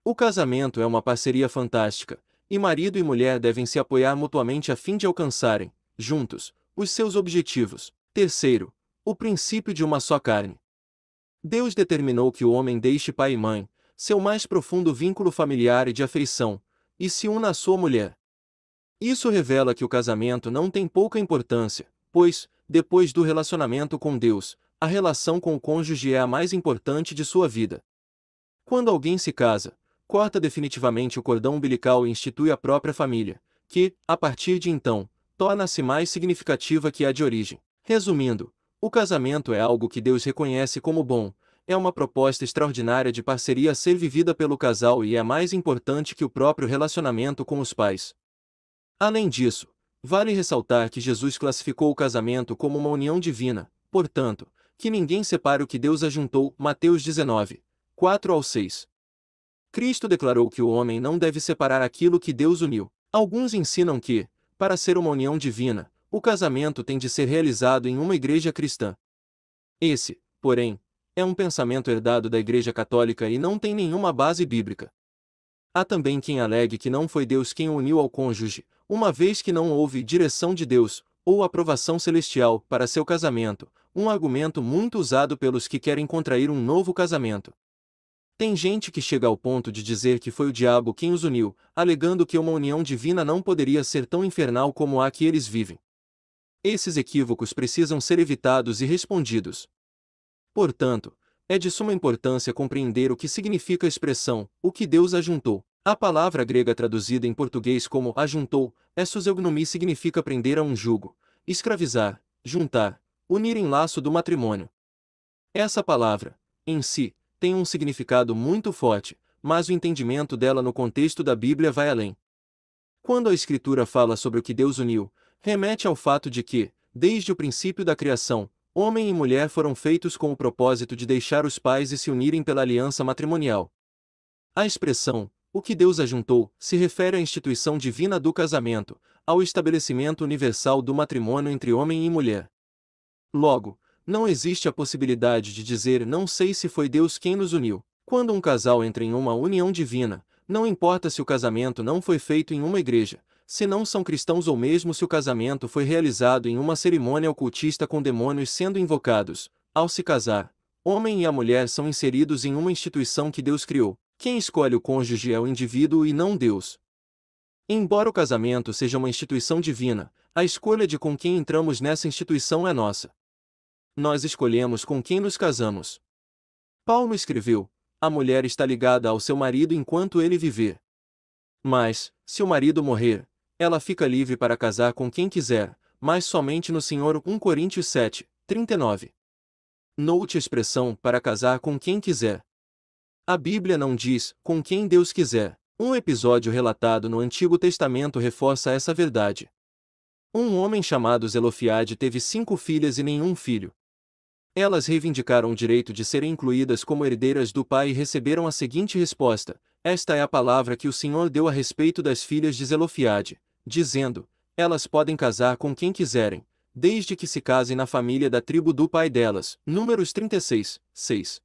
O casamento é uma parceria fantástica, e marido e mulher devem se apoiar mutuamente a fim de alcançarem, juntos, os seus objetivos. Terceiro, o princípio de uma só carne. Deus determinou que o homem deixe pai e mãe, seu mais profundo vínculo familiar e de afeição, e se una à sua mulher. Isso revela que o casamento não tem pouca importância, pois, depois do relacionamento com Deus, a relação com o cônjuge é a mais importante de sua vida. Quando alguém se casa, corta definitivamente o cordão umbilical e institui a própria família, que, a partir de então, torna-se mais significativa que a de origem. Resumindo, o casamento é algo que Deus reconhece como bom, é uma proposta extraordinária de parceria a ser vivida pelo casal e é mais importante que o próprio relacionamento com os pais. Além disso, vale ressaltar que Jesus classificou o casamento como uma união divina, portanto, que ninguém separe o que Deus ajuntou. Mateus 19, 4 ao 6. Cristo declarou que o homem não deve separar aquilo que Deus uniu. Alguns ensinam que, para ser uma união divina, o casamento tem de ser realizado em uma igreja cristã. Esse, porém, é um pensamento herdado da Igreja Católica e não tem nenhuma base bíblica. Há também quem alegue que não foi Deus quem uniu ao cônjuge, uma vez que não houve direção de Deus, ou aprovação celestial, para seu casamento, um argumento muito usado pelos que querem contrair um novo casamento. Tem gente que chega ao ponto de dizer que foi o diabo quem os uniu, alegando que uma união divina não poderia ser tão infernal como a que eles vivem. Esses equívocos precisam ser evitados e respondidos. Portanto, é de suma importância compreender o que significa a expressão, o que Deus ajuntou. A palavra grega traduzida em português como ajuntou, exosognomi é significa prender a um jugo, escravizar, juntar, unir em laço do matrimônio. Essa palavra, em si, tem um significado muito forte, mas o entendimento dela no contexto da Bíblia vai além. Quando a Escritura fala sobre o que Deus uniu, remete ao fato de que, desde o princípio da criação, homem e mulher foram feitos com o propósito de deixar os pais e se unirem pela aliança matrimonial. A expressão, o que Deus ajuntou, se refere à instituição divina do casamento, ao estabelecimento universal do matrimônio entre homem e mulher. Logo, não existe a possibilidade de dizer não sei se foi Deus quem nos uniu. Quando um casal entra em uma união divina, não importa se o casamento não foi feito em uma igreja, se não são cristãos ou mesmo se o casamento foi realizado em uma cerimônia ocultista com demônios sendo invocados, ao se casar, homem e a mulher são inseridos em uma instituição que Deus criou. Quem escolhe o cônjuge é o indivíduo e não Deus. Embora o casamento seja uma instituição divina, a escolha de com quem entramos nessa instituição é nossa. Nós escolhemos com quem nos casamos. Paulo escreveu: A mulher está ligada ao seu marido enquanto ele viver. Mas, se o marido morrer, ela fica livre para casar com quem quiser, mas somente no Senhor 1 Coríntios 7, 39. Note a expressão para casar com quem quiser. A Bíblia não diz com quem Deus quiser. Um episódio relatado no Antigo Testamento reforça essa verdade. Um homem chamado Zelofiade teve cinco filhas e nenhum filho. Elas reivindicaram o direito de serem incluídas como herdeiras do pai e receberam a seguinte resposta: Esta é a palavra que o Senhor deu a respeito das filhas de Zelofiade dizendo: Elas podem casar com quem quiserem, desde que se casem na família da tribo do pai delas. Números 36, 6.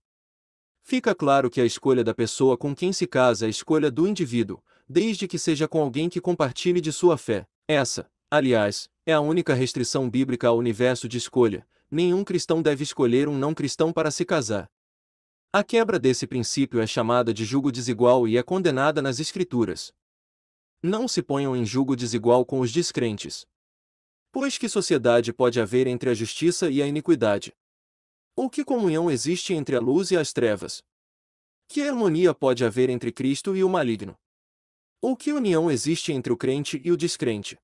Fica claro que a escolha da pessoa com quem se casa é a escolha do indivíduo, desde que seja com alguém que compartilhe de sua fé. Essa, aliás, é a única restrição bíblica ao universo de escolha. Nenhum cristão deve escolher um não cristão para se casar. A quebra desse princípio é chamada de julgo desigual e é condenada nas Escrituras. Não se ponham em julgo desigual com os descrentes. Pois que sociedade pode haver entre a justiça e a iniquidade? Ou que comunhão existe entre a luz e as trevas? Que harmonia pode haver entre Cristo e o maligno? Ou que união existe entre o crente e o descrente?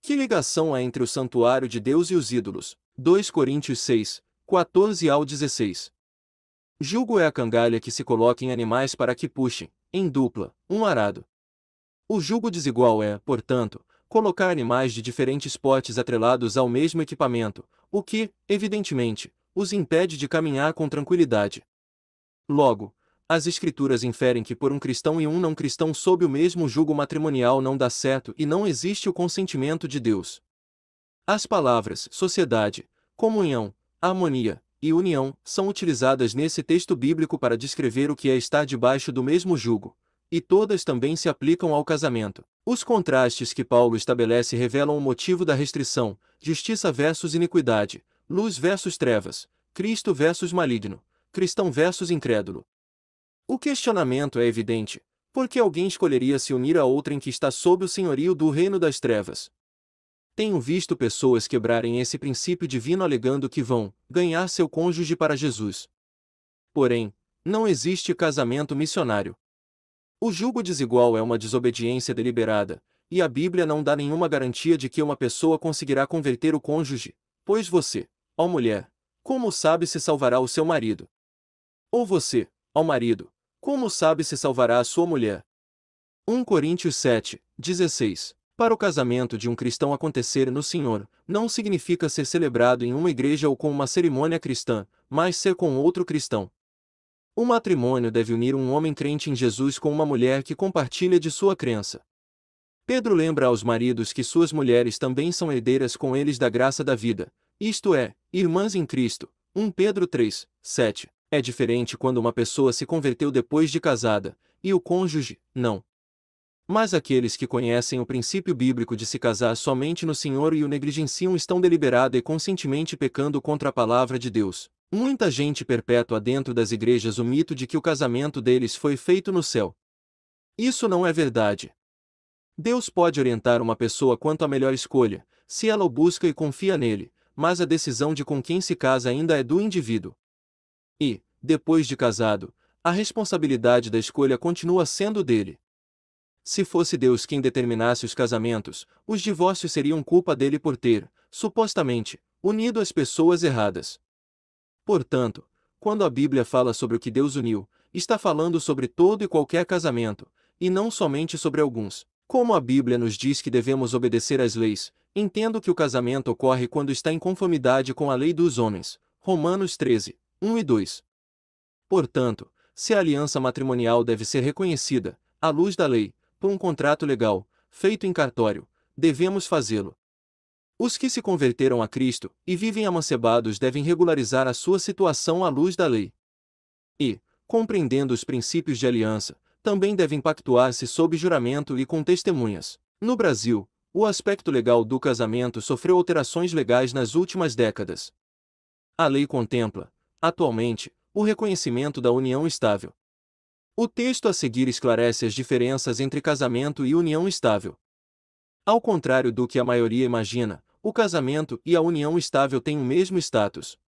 Que ligação há entre o santuário de Deus e os ídolos? 2 Coríntios 6, 14 ao 16. Julgo é a cangalha que se coloca em animais para que puxem, em dupla, um arado, o jugo desigual é, portanto, colocar animais de diferentes potes atrelados ao mesmo equipamento, o que, evidentemente, os impede de caminhar com tranquilidade. Logo, as escrituras inferem que por um cristão e um não cristão sob o mesmo jugo matrimonial não dá certo e não existe o consentimento de Deus. As palavras sociedade, comunhão, harmonia e união são utilizadas nesse texto bíblico para descrever o que é estar debaixo do mesmo jugo, e todas também se aplicam ao casamento. Os contrastes que Paulo estabelece revelam o motivo da restrição: justiça versus iniquidade, luz versus trevas, Cristo versus maligno, cristão versus incrédulo. O questionamento é evidente: por que alguém escolheria se unir a outra em que está sob o senhorio do reino das trevas? Tenho visto pessoas quebrarem esse princípio divino alegando que vão ganhar seu cônjuge para Jesus. Porém, não existe casamento missionário. O julgo desigual é uma desobediência deliberada, e a Bíblia não dá nenhuma garantia de que uma pessoa conseguirá converter o cônjuge, pois você, ó mulher, como sabe se salvará o seu marido? Ou você, ó marido, como sabe se salvará a sua mulher? 1 Coríntios 7, 16 Para o casamento de um cristão acontecer no Senhor, não significa ser celebrado em uma igreja ou com uma cerimônia cristã, mas ser com outro cristão. O matrimônio deve unir um homem crente em Jesus com uma mulher que compartilha de sua crença. Pedro lembra aos maridos que suas mulheres também são herdeiras com eles da graça da vida, isto é, irmãs em Cristo. 1 Pedro 3, 7. É diferente quando uma pessoa se converteu depois de casada, e o cônjuge, não. Mas aqueles que conhecem o princípio bíblico de se casar somente no Senhor e o negligenciam estão deliberada e conscientemente pecando contra a palavra de Deus. Muita gente perpetua dentro das igrejas o mito de que o casamento deles foi feito no céu. Isso não é verdade. Deus pode orientar uma pessoa quanto à melhor escolha, se ela o busca e confia nele, mas a decisão de com quem se casa ainda é do indivíduo. E, depois de casado, a responsabilidade da escolha continua sendo dele. Se fosse Deus quem determinasse os casamentos, os divórcios seriam culpa dele por ter, supostamente, unido as pessoas erradas. Portanto, quando a Bíblia fala sobre o que Deus uniu, está falando sobre todo e qualquer casamento, e não somente sobre alguns. Como a Bíblia nos diz que devemos obedecer às leis, entendo que o casamento ocorre quando está em conformidade com a lei dos homens. Romanos 13, 1 e 2. Portanto, se a aliança matrimonial deve ser reconhecida, à luz da lei, por um contrato legal, feito em cartório, devemos fazê-lo, os que se converteram a Cristo e vivem amancebados devem regularizar a sua situação à luz da lei. E, compreendendo os princípios de aliança, também devem pactuar-se sob juramento e com testemunhas. No Brasil, o aspecto legal do casamento sofreu alterações legais nas últimas décadas. A lei contempla, atualmente, o reconhecimento da união estável. O texto a seguir esclarece as diferenças entre casamento e união estável. Ao contrário do que a maioria imagina, o casamento e a união estável têm o mesmo status.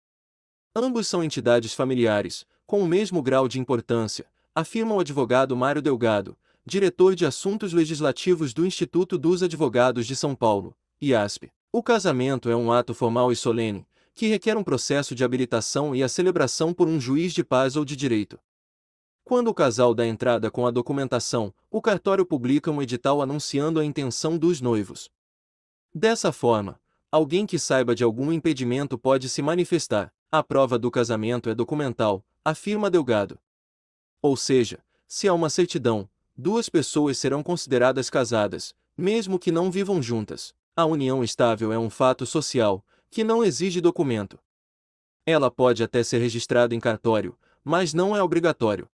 Ambos são entidades familiares, com o mesmo grau de importância, afirma o advogado Mário Delgado, diretor de Assuntos Legislativos do Instituto dos Advogados de São Paulo, IASP. O casamento é um ato formal e solene, que requer um processo de habilitação e a celebração por um juiz de paz ou de direito. Quando o casal dá entrada com a documentação, o cartório publica um edital anunciando a intenção dos noivos. Dessa forma, Alguém que saiba de algum impedimento pode se manifestar. A prova do casamento é documental, afirma Delgado. Ou seja, se há uma certidão, duas pessoas serão consideradas casadas, mesmo que não vivam juntas. A união estável é um fato social, que não exige documento. Ela pode até ser registrada em cartório, mas não é obrigatório.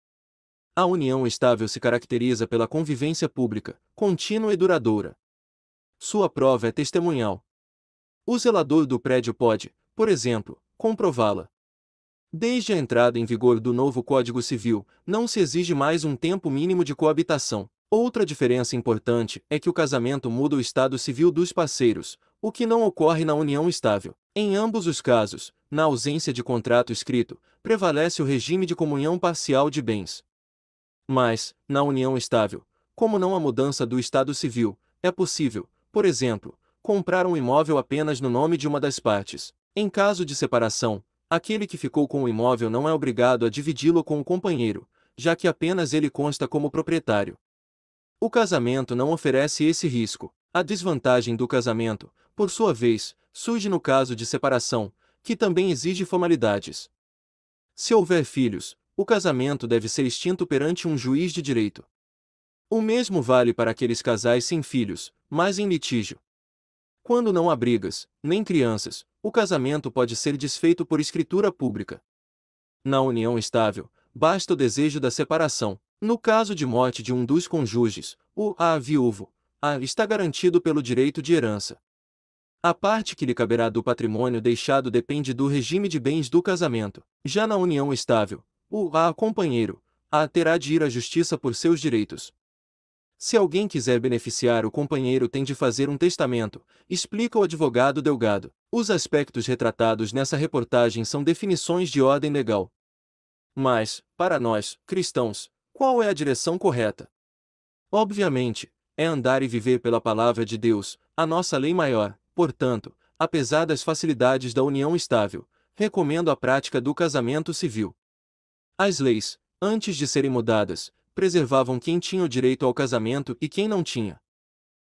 A união estável se caracteriza pela convivência pública, contínua e duradoura. Sua prova é testemunhal, o zelador do prédio pode, por exemplo, comprová-la. Desde a entrada em vigor do novo Código Civil, não se exige mais um tempo mínimo de coabitação. Outra diferença importante é que o casamento muda o estado civil dos parceiros, o que não ocorre na união estável. Em ambos os casos, na ausência de contrato escrito, prevalece o regime de comunhão parcial de bens. Mas, na união estável, como não há mudança do estado civil, é possível, por exemplo, comprar um imóvel apenas no nome de uma das partes. Em caso de separação, aquele que ficou com o imóvel não é obrigado a dividi-lo com o companheiro, já que apenas ele consta como proprietário. O casamento não oferece esse risco. A desvantagem do casamento, por sua vez, surge no caso de separação, que também exige formalidades. Se houver filhos, o casamento deve ser extinto perante um juiz de direito. O mesmo vale para aqueles casais sem filhos, mas em litígio. Quando não há brigas, nem crianças, o casamento pode ser desfeito por escritura pública. Na união estável, basta o desejo da separação. No caso de morte de um dos cônjuges, o A viúvo A está garantido pelo direito de herança. A parte que lhe caberá do patrimônio deixado depende do regime de bens do casamento. Já na união estável, o A companheiro A terá de ir à justiça por seus direitos. Se alguém quiser beneficiar o companheiro tem de fazer um testamento, explica o advogado Delgado. Os aspectos retratados nessa reportagem são definições de ordem legal. Mas, para nós, cristãos, qual é a direção correta? Obviamente, é andar e viver pela palavra de Deus, a nossa lei maior, portanto, apesar das facilidades da união estável, recomendo a prática do casamento civil. As leis, antes de serem mudadas, preservavam quem tinha o direito ao casamento e quem não tinha.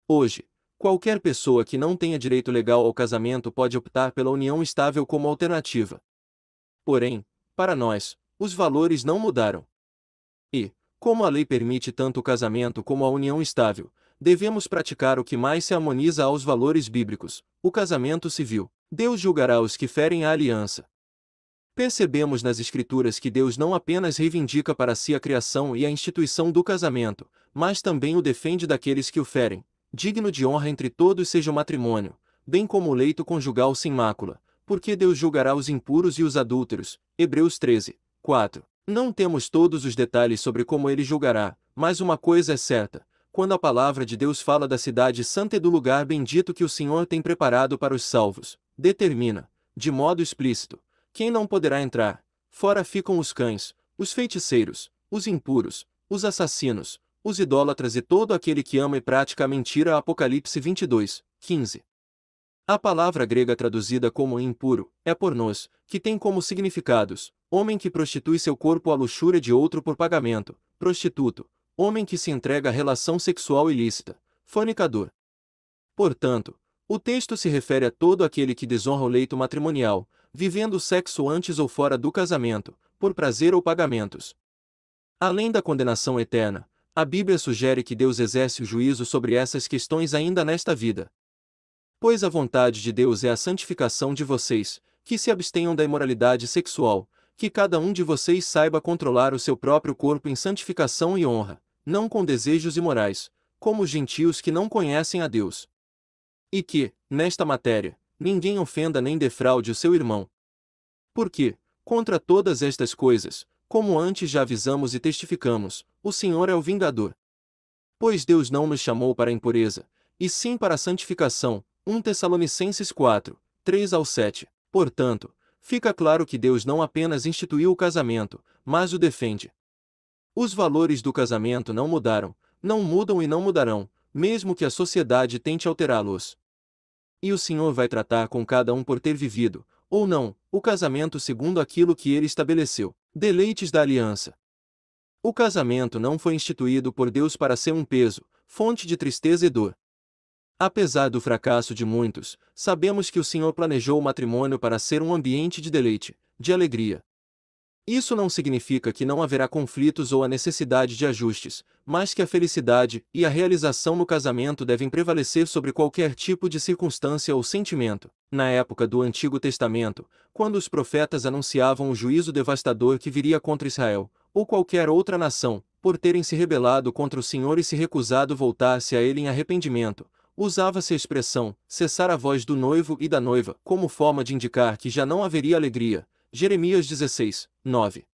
Hoje, qualquer pessoa que não tenha direito legal ao casamento pode optar pela união estável como alternativa. Porém, para nós, os valores não mudaram. E, como a lei permite tanto o casamento como a união estável, devemos praticar o que mais se harmoniza aos valores bíblicos, o casamento civil. Deus julgará os que ferem a aliança. Percebemos nas Escrituras que Deus não apenas reivindica para si a criação e a instituição do casamento, mas também o defende daqueles que o ferem. Digno de honra entre todos seja o matrimônio, bem como o leito conjugal sem mácula, porque Deus julgará os impuros e os adúlteros. Hebreus 13, 4. Não temos todos os detalhes sobre como ele julgará, mas uma coisa é certa: quando a palavra de Deus fala da cidade santa e do lugar bendito que o Senhor tem preparado para os salvos, determina, de modo explícito, quem não poderá entrar? Fora ficam os cães, os feiticeiros, os impuros, os assassinos, os idólatras e todo aquele que ama e pratica a mentira. Apocalipse 22, 15. A palavra grega traduzida como impuro é pornos, que tem como significados: homem que prostitui seu corpo à luxúria de outro por pagamento, prostituto, homem que se entrega à relação sexual ilícita, fornicador. Portanto, o texto se refere a todo aquele que desonra o leito matrimonial, vivendo o sexo antes ou fora do casamento, por prazer ou pagamentos. Além da condenação eterna, a Bíblia sugere que Deus exerce o juízo sobre essas questões ainda nesta vida. Pois a vontade de Deus é a santificação de vocês, que se abstenham da imoralidade sexual, que cada um de vocês saiba controlar o seu próprio corpo em santificação e honra, não com desejos imorais, como os gentios que não conhecem a Deus. E que, nesta matéria, ninguém ofenda nem defraude o seu irmão. Porque, contra todas estas coisas, como antes já avisamos e testificamos, o Senhor é o vingador. Pois Deus não nos chamou para a impureza, e sim para a santificação. 1 Tessalonicenses 4, 3 ao 7. Portanto, fica claro que Deus não apenas instituiu o casamento, mas o defende. Os valores do casamento não mudaram, não mudam e não mudarão, mesmo que a sociedade tente alterá-los. E o Senhor vai tratar com cada um por ter vivido, ou não, o casamento segundo aquilo que ele estabeleceu. Deleites da aliança. O casamento não foi instituído por Deus para ser um peso, fonte de tristeza e dor. Apesar do fracasso de muitos, sabemos que o Senhor planejou o matrimônio para ser um ambiente de deleite, de alegria, isso não significa que não haverá conflitos ou a necessidade de ajustes, mas que a felicidade e a realização no casamento devem prevalecer sobre qualquer tipo de circunstância ou sentimento. Na época do Antigo Testamento, quando os profetas anunciavam o juízo devastador que viria contra Israel, ou qualquer outra nação, por terem se rebelado contra o Senhor e se recusado voltar-se a ele em arrependimento, usava-se a expressão cessar a voz do noivo e da noiva como forma de indicar que já não haveria alegria Jeremias 16, 9.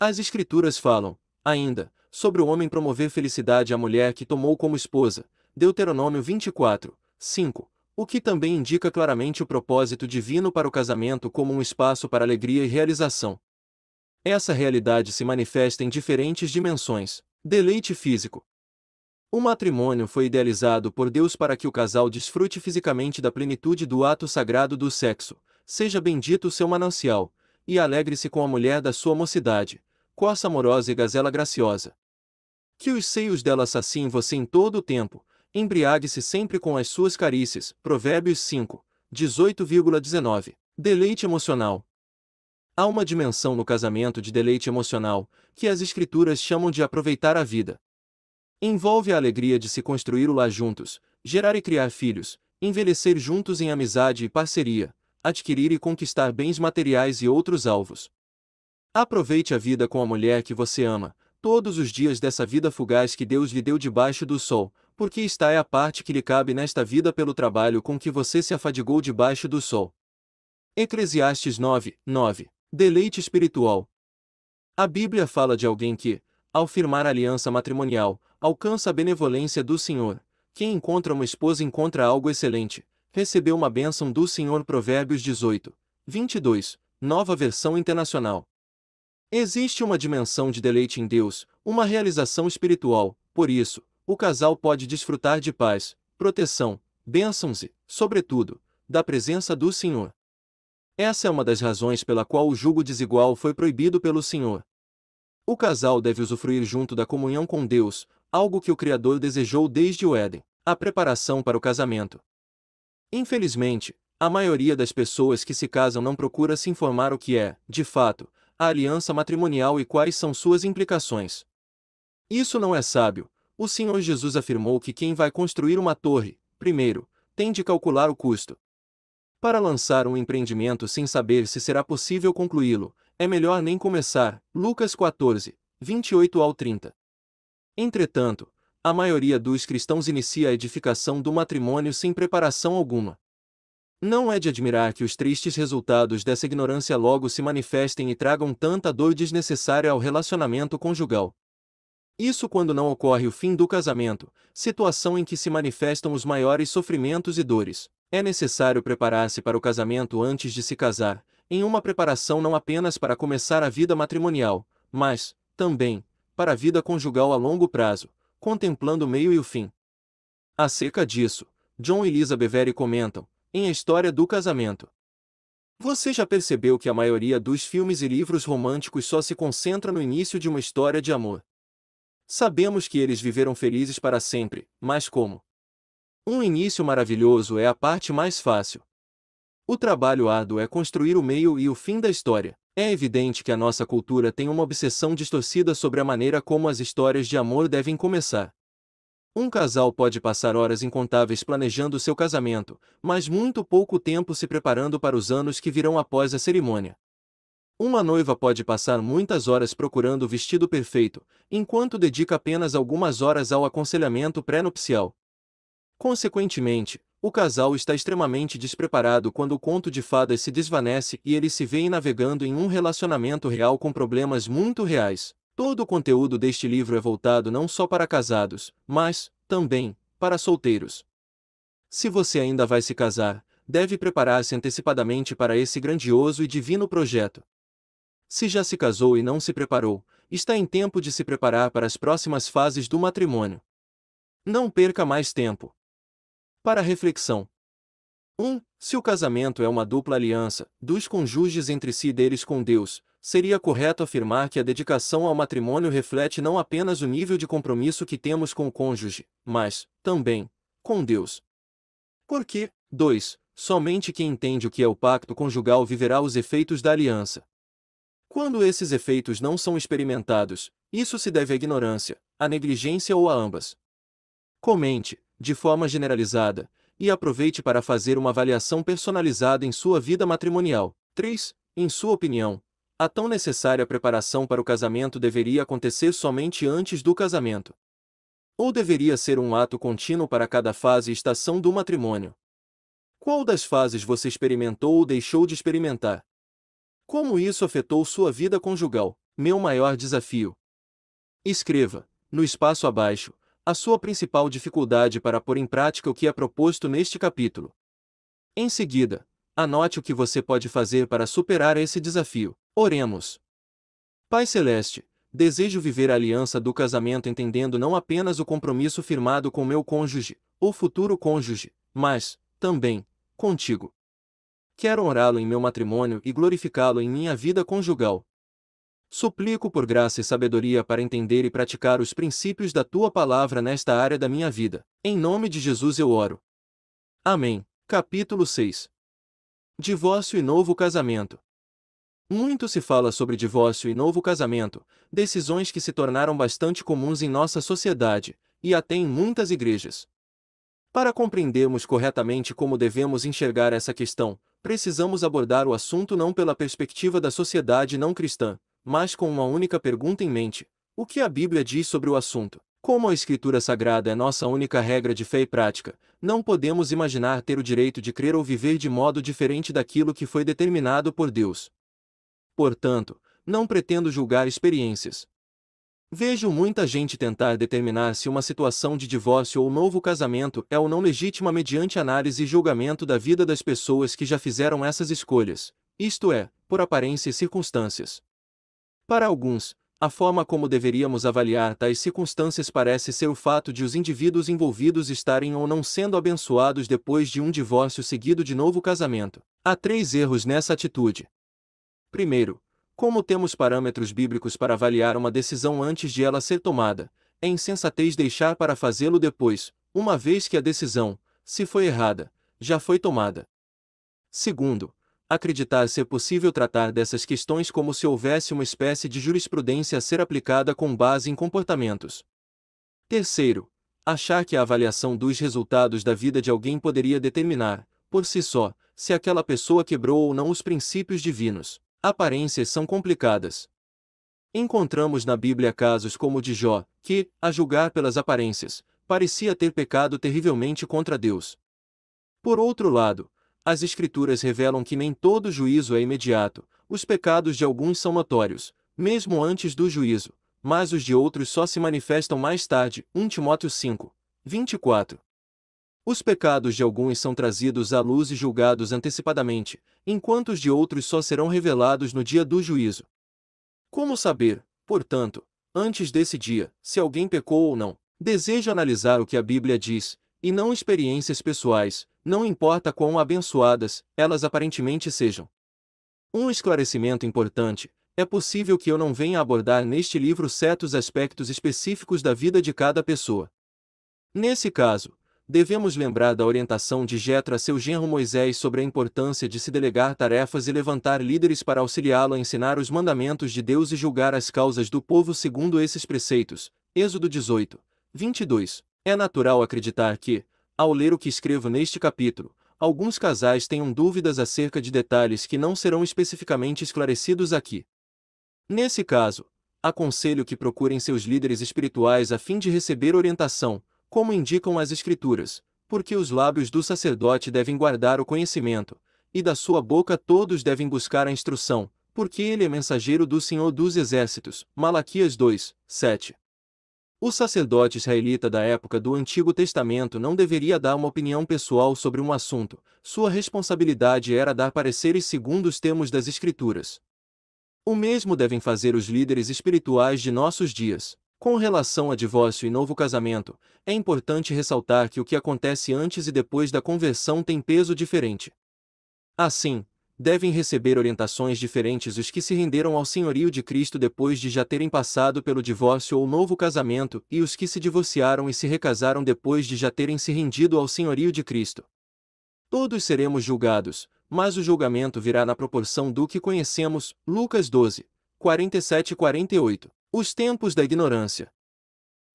As Escrituras falam, ainda, sobre o homem promover felicidade à mulher que tomou como esposa, Deuteronômio 24, 5, o que também indica claramente o propósito divino para o casamento como um espaço para alegria e realização. Essa realidade se manifesta em diferentes dimensões. Deleite físico. O matrimônio foi idealizado por Deus para que o casal desfrute fisicamente da plenitude do ato sagrado do sexo, seja bendito o seu manancial, e alegre-se com a mulher da sua mocidade, coça amorosa e gazela graciosa. Que os seios dela saciem você em todo o tempo, embriague-se sempre com as suas carícias. Provérbios 5, 18,19. Deleite emocional. Há uma dimensão no casamento de deleite emocional, que as escrituras chamam de aproveitar a vida. Envolve a alegria de se construir o lar juntos, gerar e criar filhos, envelhecer juntos em amizade e parceria, adquirir e conquistar bens materiais e outros alvos. Aproveite a vida com a mulher que você ama, todos os dias dessa vida fugaz que Deus lhe deu debaixo do sol, porque está é a parte que lhe cabe nesta vida pelo trabalho com que você se afadigou debaixo do sol. Eclesiastes 9, 9. Deleite espiritual. A Bíblia fala de alguém que, ao firmar aliança matrimonial, alcança a benevolência do Senhor. Quem encontra uma esposa encontra algo excelente, recebeu uma bênção do Senhor. Provérbios 18, 22, nova versão internacional. Existe uma dimensão de deleite em Deus, uma realização espiritual, por isso, o casal pode desfrutar de paz, proteção, bênçãos e, sobretudo, da presença do Senhor. Essa é uma das razões pela qual o jugo desigual foi proibido pelo Senhor. O casal deve usufruir junto da comunhão com Deus, algo que o Criador desejou desde o Éden, a preparação para o casamento. Infelizmente, a maioria das pessoas que se casam não procura se informar o que é, de fato, a aliança matrimonial e quais são suas implicações. Isso não é sábio. O Senhor Jesus afirmou que quem vai construir uma torre, primeiro, tem de calcular o custo. Para lançar um empreendimento sem saber se será possível concluí-lo, é melhor nem começar. Lucas 14, 28 ao 30. Entretanto, a maioria dos cristãos inicia a edificação do matrimônio sem preparação alguma. Não é de admirar que os tristes resultados dessa ignorância logo se manifestem e tragam tanta dor desnecessária ao relacionamento conjugal. Isso quando não ocorre o fim do casamento, situação em que se manifestam os maiores sofrimentos e dores. É necessário preparar-se para o casamento antes de se casar, em uma preparação não apenas para começar a vida matrimonial, mas, também, para a vida conjugal a longo prazo, contemplando o meio e o fim. Acerca disso, John e Lisa Bevere comentam, em A História do Casamento. Você já percebeu que a maioria dos filmes e livros românticos só se concentra no início de uma história de amor? Sabemos que eles viveram felizes para sempre, mas como? Um início maravilhoso é a parte mais fácil. O trabalho árduo é construir o meio e o fim da história. É evidente que a nossa cultura tem uma obsessão distorcida sobre a maneira como as histórias de amor devem começar. Um casal pode passar horas incontáveis planejando seu casamento, mas muito pouco tempo se preparando para os anos que virão após a cerimônia. Uma noiva pode passar muitas horas procurando o vestido perfeito, enquanto dedica apenas algumas horas ao aconselhamento pré-nupcial. Consequentemente, o casal está extremamente despreparado quando o conto de fadas se desvanece e eles se veem navegando em um relacionamento real com problemas muito reais. Todo o conteúdo deste livro é voltado não só para casados, mas, também, para solteiros. Se você ainda vai se casar, deve preparar-se antecipadamente para esse grandioso e divino projeto. Se já se casou e não se preparou, está em tempo de se preparar para as próximas fases do matrimônio. Não perca mais tempo. Para reflexão. 1. se o casamento é uma dupla aliança dos cônjuges entre si e deles com Deus, seria correto afirmar que a dedicação ao matrimônio reflete não apenas o nível de compromisso que temos com o cônjuge, mas, também, com Deus. Porque, 2. Somente quem entende o que é o pacto conjugal viverá os efeitos da aliança. Quando esses efeitos não são experimentados, isso se deve à ignorância, à negligência ou a ambas. Comente, de forma generalizada, e aproveite para fazer uma avaliação personalizada em sua vida matrimonial. 3. Em sua opinião, a tão necessária preparação para o casamento deveria acontecer somente antes do casamento? Ou deveria ser um ato contínuo para cada fase e estação do matrimônio? Qual das fases você experimentou ou deixou de experimentar? Como isso afetou sua vida conjugal? Meu maior desafio. Escreva, no espaço abaixo, a sua principal dificuldade para pôr em prática o que é proposto neste capítulo. Em seguida, anote o que você pode fazer para superar esse desafio. Oremos. Pai Celeste, desejo viver a aliança do casamento entendendo não apenas o compromisso firmado com meu cônjuge, ou futuro cônjuge, mas, também, contigo. Quero orá lo em meu matrimônio e glorificá-lo em minha vida conjugal, Suplico por graça e sabedoria para entender e praticar os princípios da tua palavra nesta área da minha vida. Em nome de Jesus eu oro. Amém. Capítulo 6 Divórcio e novo casamento. Muito se fala sobre divórcio e novo casamento, decisões que se tornaram bastante comuns em nossa sociedade, e até em muitas igrejas. Para compreendermos corretamente como devemos enxergar essa questão, precisamos abordar o assunto não pela perspectiva da sociedade não cristã, mas com uma única pergunta em mente: o que a Bíblia diz sobre o assunto? Como a Escritura Sagrada é nossa única regra de fé e prática, não podemos imaginar ter o direito de crer ou viver de modo diferente daquilo que foi determinado por Deus. Portanto, não pretendo julgar experiências. Vejo muita gente tentar determinar se uma situação de divórcio ou novo casamento é ou não legítima mediante análise e julgamento da vida das pessoas que já fizeram essas escolhas, isto é, por aparência e circunstâncias. Para alguns, a forma como deveríamos avaliar tais circunstâncias parece ser o fato de os indivíduos envolvidos estarem ou não sendo abençoados depois de um divórcio seguido de novo casamento. Há três erros nessa atitude. Primeiro, como temos parâmetros bíblicos para avaliar uma decisão antes de ela ser tomada, é insensatez deixar para fazê-lo depois, uma vez que a decisão, se foi errada, já foi tomada. Segundo, acreditar ser possível tratar dessas questões como se houvesse uma espécie de jurisprudência a ser aplicada com base em comportamentos. Terceiro, achar que a avaliação dos resultados da vida de alguém poderia determinar, por si só, se aquela pessoa quebrou ou não os princípios divinos. Aparências são complicadas. Encontramos na Bíblia casos como o de Jó, que, a julgar pelas aparências, parecia ter pecado terrivelmente contra Deus. Por outro lado, as Escrituras revelam que nem todo juízo é imediato, os pecados de alguns são notórios, mesmo antes do juízo, mas os de outros só se manifestam mais tarde. 1 Timóteo 5, 24. Os pecados de alguns são trazidos à luz e julgados antecipadamente, enquanto os de outros só serão revelados no dia do juízo. Como saber, portanto, antes desse dia, se alguém pecou ou não? Desejo analisar o que a Bíblia diz, e não experiências pessoais, não importa quão abençoadas elas aparentemente sejam. Um esclarecimento importante: é possível que eu não venha abordar neste livro certos aspectos específicos da vida de cada pessoa. Nesse caso, devemos lembrar da orientação de Jetro a seu genro Moisés sobre a importância de se delegar tarefas e levantar líderes para auxiliá-lo a ensinar os mandamentos de Deus e julgar as causas do povo segundo esses preceitos. Êxodo 18, 22. É natural acreditar que, ao ler o que escrevo neste capítulo, alguns casais tenham dúvidas acerca de detalhes que não serão especificamente esclarecidos aqui. Nesse caso, aconselho que procurem seus líderes espirituais a fim de receber orientação, como indicam as Escrituras, porque os lábios do sacerdote devem guardar o conhecimento, e da sua boca todos devem buscar a instrução, porque ele é mensageiro do Senhor dos Exércitos. Malaquias 2, 7. O sacerdote israelita da época do Antigo Testamento não deveria dar uma opinião pessoal sobre um assunto, sua responsabilidade era dar pareceres segundo os termos das Escrituras. O mesmo devem fazer os líderes espirituais de nossos dias. Com relação a divórcio e novo casamento, é importante ressaltar que o que acontece antes e depois da conversão tem peso diferente. Assim, devem receber orientações diferentes os que se renderam ao senhorio de Cristo depois de já terem passado pelo divórcio ou novo casamento, e os que se divorciaram e se recasaram depois de já terem se rendido ao senhorio de Cristo. Todos seremos julgados, mas o julgamento virá na proporção do que conhecemos. Lucas 12, 47 48. Os tempos da ignorância.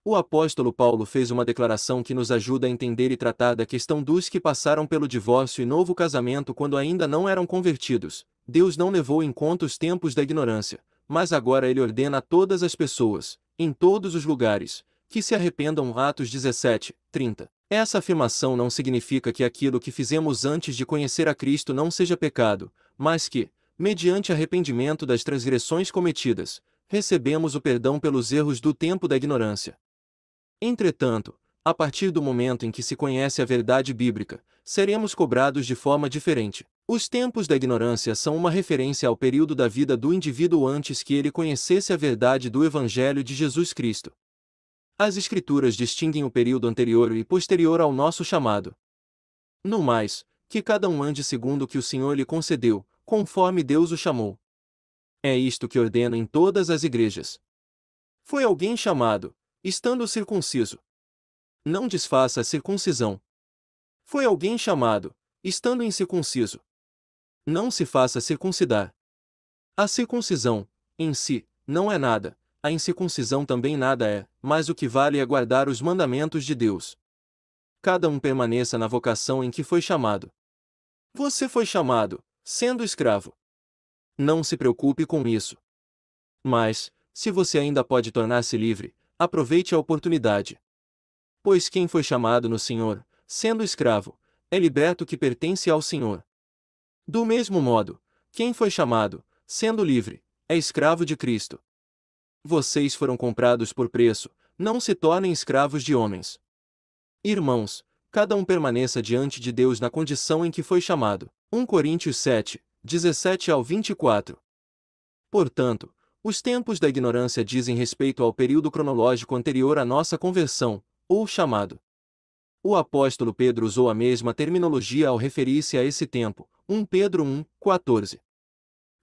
O apóstolo Paulo fez uma declaração que nos ajuda a entender e tratar da questão dos que passaram pelo divórcio e novo casamento quando ainda não eram convertidos. Deus não levou em conta os tempos da ignorância, mas agora ele ordena a todas as pessoas, em todos os lugares, que se arrependam. Atos 17, 30. Essa afirmação não significa que aquilo que fizemos antes de conhecer a Cristo não seja pecado, mas que, mediante arrependimento das transgressões cometidas, recebemos o perdão pelos erros do tempo da ignorância. Entretanto, a partir do momento em que se conhece a verdade bíblica, seremos cobrados de forma diferente. Os tempos da ignorância são uma referência ao período da vida do indivíduo antes que ele conhecesse a verdade do Evangelho de Jesus Cristo. As Escrituras distinguem o período anterior e posterior ao nosso chamado. No mais, que cada um ande segundo o que o Senhor lhe concedeu, conforme Deus o chamou. É isto que ordena em todas as igrejas. Foi alguém chamado, estando circunciso. Não desfaça a circuncisão. Foi alguém chamado, estando incircunciso. Não se faça circuncidar. A circuncisão, em si, não é nada, a incircuncisão também nada é, mas o que vale é guardar os mandamentos de Deus. Cada um permaneça na vocação em que foi chamado. Você foi chamado, sendo escravo. Não se preocupe com isso. Mas, se você ainda pode tornar-se livre, aproveite a oportunidade. Pois quem foi chamado no Senhor, sendo escravo, é liberto que pertence ao Senhor. Do mesmo modo, quem foi chamado, sendo livre, é escravo de Cristo. Vocês foram comprados por preço, não se tornem escravos de homens. Irmãos, cada um permaneça diante de Deus na condição em que foi chamado. 1 Coríntios 7, 17 ao 24. Portanto, os tempos da ignorância dizem respeito ao período cronológico anterior à nossa conversão, ou chamado. O apóstolo Pedro usou a mesma terminologia ao referir-se a esse tempo, 1 Pedro 1, 14.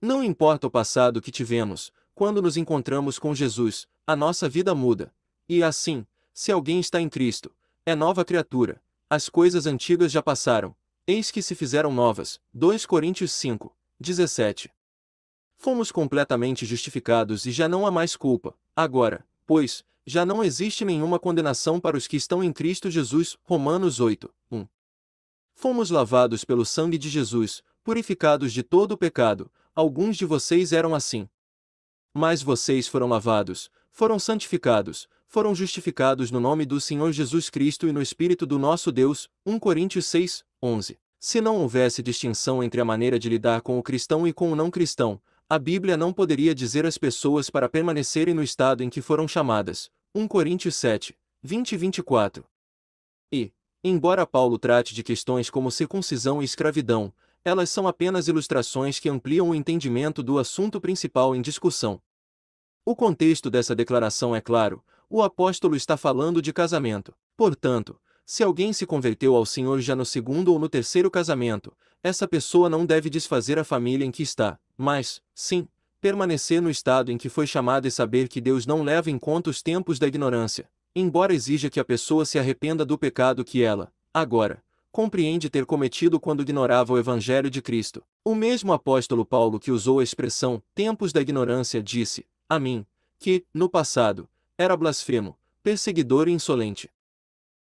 Não importa o passado que tivemos, quando nos encontramos com Jesus, a nossa vida muda. E assim, se alguém está em Cristo, é nova criatura, as coisas antigas já passaram, eis que se fizeram novas. 2 Coríntios 5, 17. Fomos completamente justificados e já não há mais culpa. Agora, pois, já não existe nenhuma condenação para os que estão em Cristo Jesus. Romanos 8, 1. Fomos lavados pelo sangue de Jesus, purificados de todo o pecado. Alguns de vocês eram assim. Mas vocês foram lavados, foram santificados, foram justificados no nome do Senhor Jesus Cristo e no Espírito do nosso Deus. 1 Coríntios 6, 11. Se não houvesse distinção entre a maneira de lidar com o cristão e com o não cristão, a Bíblia não poderia dizer às pessoas para permanecerem no estado em que foram chamadas. 1 Coríntios 7, 20 e 24. E, embora Paulo trate de questões como circuncisão e escravidão, elas são apenas ilustrações que ampliam o entendimento do assunto principal em discussão. O contexto dessa declaração é claro, o apóstolo está falando de casamento. Portanto, se alguém se converteu ao Senhor já no segundo ou no terceiro casamento, essa pessoa não deve desfazer a família em que está, mas, sim, permanecer no estado em que foi chamado e saber que Deus não leva em conta os tempos da ignorância, embora exija que a pessoa se arrependa do pecado que ela, agora, compreende ter cometido quando ignorava o Evangelho de Cristo. O mesmo apóstolo Paulo que usou a expressão tempos da ignorância disse, a mim, que, no passado, era blasfemo, perseguidor e insolente.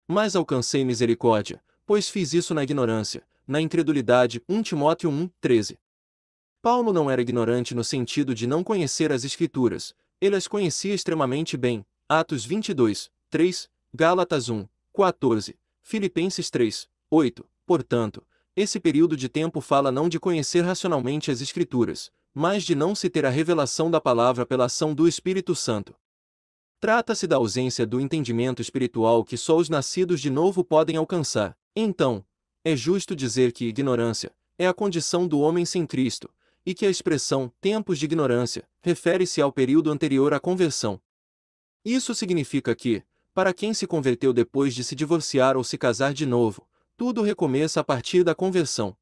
Mas alcancei misericórdia, pois fiz isso na ignorância, na incredulidade 1 Timóteo 1, 13. Paulo não era ignorante no sentido de não conhecer as Escrituras, ele as conhecia extremamente bem. Atos 22, 3, Gálatas 1, 14, Filipenses 3, 8. Portanto, esse período de tempo fala não de conhecer racionalmente as Escrituras, mas de não se ter a revelação da palavra pela ação do Espírito Santo. Trata-se da ausência do entendimento espiritual que só os nascidos de novo podem alcançar. Então, é justo dizer que ignorância é a condição do homem sem Cristo, e que a expressão tempos de ignorância refere-se ao período anterior à conversão. Isso significa que, para quem se converteu depois de se divorciar ou se casar de novo, tudo recomeça a partir da conversão.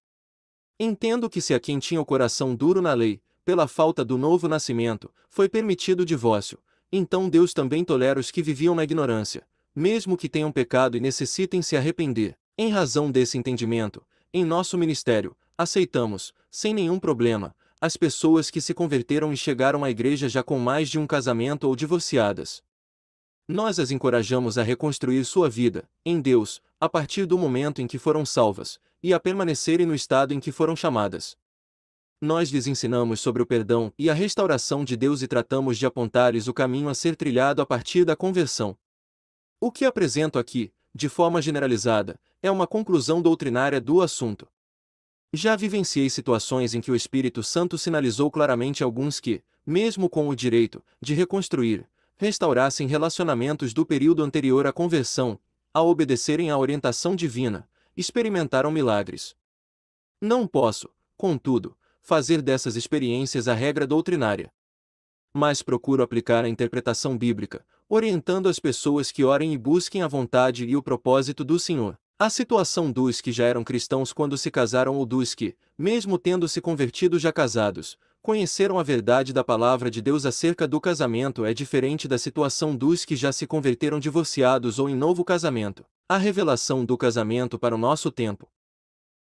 Entendo que se a quem tinha o coração duro na lei, pela falta do novo nascimento, foi permitido o divórcio, então Deus também tolera os que viviam na ignorância, mesmo que tenham pecado e necessitem se arrepender. Em razão desse entendimento, em nosso ministério, Aceitamos, sem nenhum problema, as pessoas que se converteram e chegaram à igreja já com mais de um casamento ou divorciadas. Nós as encorajamos a reconstruir sua vida, em Deus, a partir do momento em que foram salvas, e a permanecerem no estado em que foram chamadas. Nós lhes ensinamos sobre o perdão e a restauração de Deus e tratamos de apontar-lhes o caminho a ser trilhado a partir da conversão. O que apresento aqui, de forma generalizada, é uma conclusão doutrinária do assunto. Já vivenciei situações em que o Espírito Santo sinalizou claramente alguns que, mesmo com o direito de reconstruir, restaurassem relacionamentos do período anterior à conversão, a obedecerem à orientação divina, experimentaram milagres. Não posso, contudo, fazer dessas experiências a regra doutrinária. Mas procuro aplicar a interpretação bíblica, orientando as pessoas que orem e busquem a vontade e o propósito do Senhor. A situação dos que já eram cristãos quando se casaram ou dos que, mesmo tendo se convertido já casados, conheceram a verdade da palavra de Deus acerca do casamento é diferente da situação dos que já se converteram divorciados ou em novo casamento. A revelação do casamento para o nosso tempo.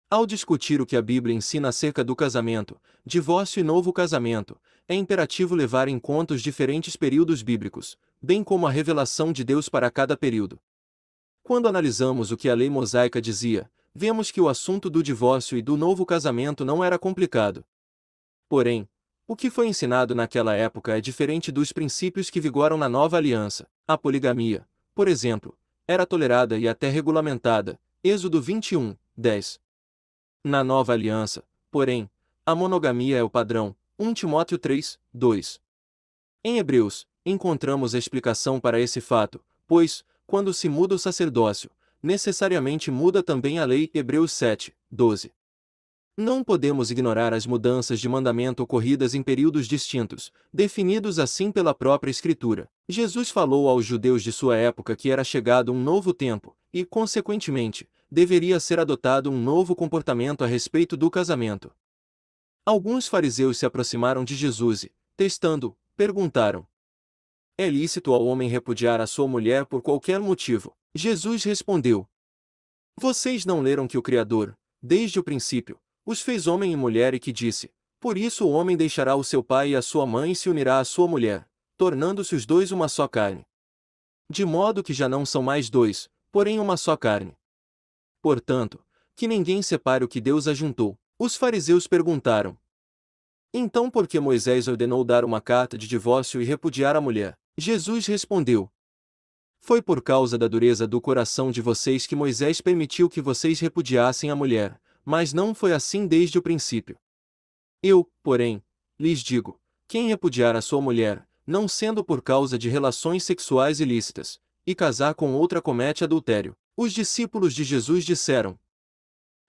Ao discutir o que a Bíblia ensina acerca do casamento, divórcio e novo casamento, é imperativo levar em conta os diferentes períodos bíblicos, bem como a revelação de Deus para cada período. Quando analisamos o que a lei mosaica dizia, vemos que o assunto do divórcio e do novo casamento não era complicado. Porém, o que foi ensinado naquela época é diferente dos princípios que vigoram na nova aliança. A poligamia, por exemplo, era tolerada e até regulamentada. Êxodo 21, 10. Na nova aliança, porém, a monogamia é o padrão. 1 Timóteo 3, 2. Em Hebreus, encontramos a explicação para esse fato, pois, quando se muda o sacerdócio, necessariamente muda também a lei. Hebreus 7, 12. Não podemos ignorar as mudanças de mandamento ocorridas em períodos distintos, definidos assim pela própria Escritura. Jesus falou aos judeus de sua época que era chegado um novo tempo, e, consequentemente, deveria ser adotado um novo comportamento a respeito do casamento. Alguns fariseus se aproximaram de Jesus e, testando, perguntaram: é lícito ao homem repudiar a sua mulher por qualquer motivo. Jesus respondeu: Vocês não leram que o Criador, desde o princípio, os fez homem e mulher e que disse: Por isso o homem deixará o seu pai e a sua mãe e se unirá à sua mulher, tornando-se os dois uma só carne. De modo que já não são mais dois, porém uma só carne. Portanto, que ninguém separe o que Deus ajuntou. Os fariseus perguntaram: Então por que Moisés ordenou dar uma carta de divórcio e repudiar a mulher? Jesus respondeu: Foi por causa da dureza do coração de vocês que Moisés permitiu que vocês repudiassem a mulher, mas não foi assim desde o princípio. Eu, porém, lhes digo: quem repudiar a sua mulher, não sendo por causa de relações sexuais ilícitas, e casar com outra comete adultério. Os discípulos de Jesus disseram: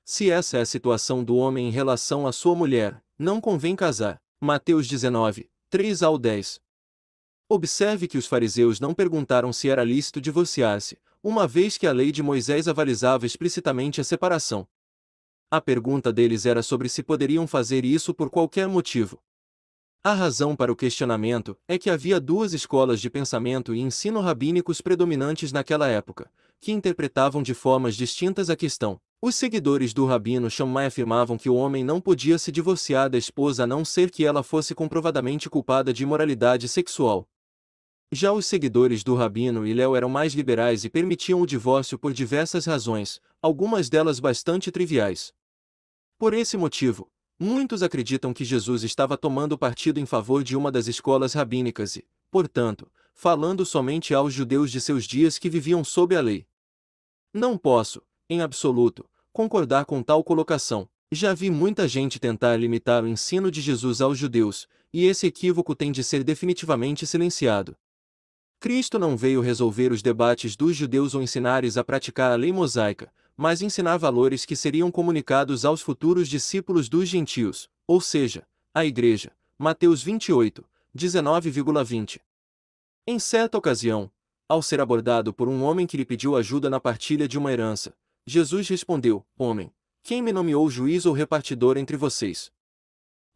Se essa é a situação do homem em relação à sua mulher, não convém casar. Mateus 19, 3 ao 10. Observe que os fariseus não perguntaram se era lícito divorciar-se, uma vez que a lei de Moisés avalizava explicitamente a separação. A pergunta deles era sobre se poderiam fazer isso por qualquer motivo. A razão para o questionamento é que havia duas escolas de pensamento e ensino rabínicos predominantes naquela época, que interpretavam de formas distintas a questão. Os seguidores do rabino Shammai afirmavam que o homem não podia se divorciar da esposa a não ser que ela fosse comprovadamente culpada de imoralidade sexual, já os seguidores do Rabino e Léo eram mais liberais e permitiam o divórcio por diversas razões, algumas delas bastante triviais. Por esse motivo, muitos acreditam que Jesus estava tomando partido em favor de uma das escolas rabínicas e, portanto, falando somente aos judeus de seus dias que viviam sob a lei. Não posso, em absoluto, concordar com tal colocação. Já vi muita gente tentar limitar o ensino de Jesus aos judeus, e esse equívoco tem de ser definitivamente silenciado. Cristo não veio resolver os debates dos judeus ou ensinar-lhes a praticar a lei mosaica, mas ensinar valores que seriam comunicados aos futuros discípulos dos gentios, ou seja, à Igreja. Mateus 28, 19,20. Em certa ocasião, ao ser abordado por um homem que lhe pediu ajuda na partilha de uma herança, Jesus respondeu: Homem, quem me nomeou juiz ou repartidor entre vocês?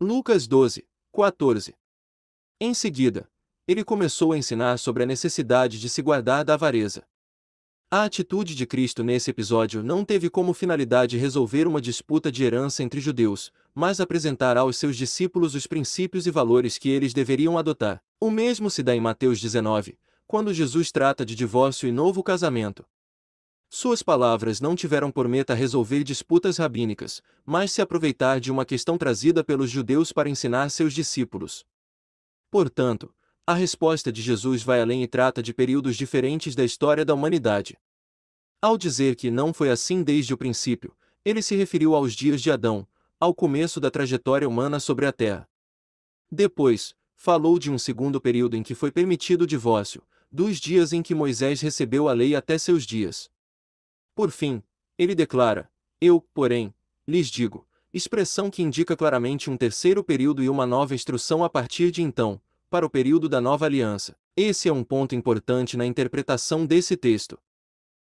Lucas 12, 14. Em seguida, ele começou a ensinar sobre a necessidade de se guardar da avareza. A atitude de Cristo nesse episódio não teve como finalidade resolver uma disputa de herança entre judeus, mas apresentar aos seus discípulos os princípios e valores que eles deveriam adotar. O mesmo se dá em Mateus 19, quando Jesus trata de divórcio e novo casamento. Suas palavras não tiveram por meta resolver disputas rabínicas, mas se aproveitar de uma questão trazida pelos judeus para ensinar seus discípulos. Portanto, a resposta de Jesus vai além e trata de períodos diferentes da história da humanidade. Ao dizer que não foi assim desde o princípio, ele se referiu aos dias de Adão, ao começo da trajetória humana sobre a Terra. Depois, falou de um segundo período em que foi permitido o divórcio, dos dias em que Moisés recebeu a lei até seus dias. Por fim, ele declara: Eu, porém, lhes digo, expressão que indica claramente um terceiro período e uma nova instrução a partir de então, para o período da nova aliança. Esse é um ponto importante na interpretação desse texto.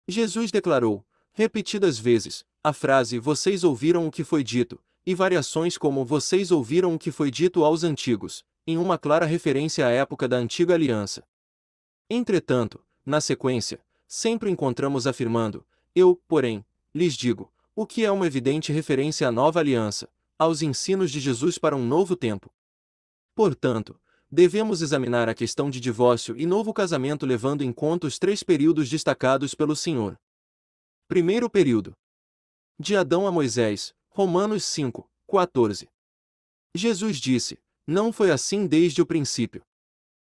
Jesus declarou, repetidas vezes, a frase vocês ouviram o que foi dito, e variações como vocês ouviram o que foi dito aos antigos, em uma clara referência à época da antiga aliança. Entretanto, na sequência, sempre encontramos afirmando, eu, porém, lhes digo, o que é uma evidente referência à nova aliança, aos ensinos de Jesus para um novo tempo. Portanto, devemos examinar a questão de divórcio e novo casamento levando em conta os três períodos destacados pelo Senhor. Primeiro período. De Adão a Moisés, Romanos 5, 14. Jesus disse: Não foi assim desde o princípio.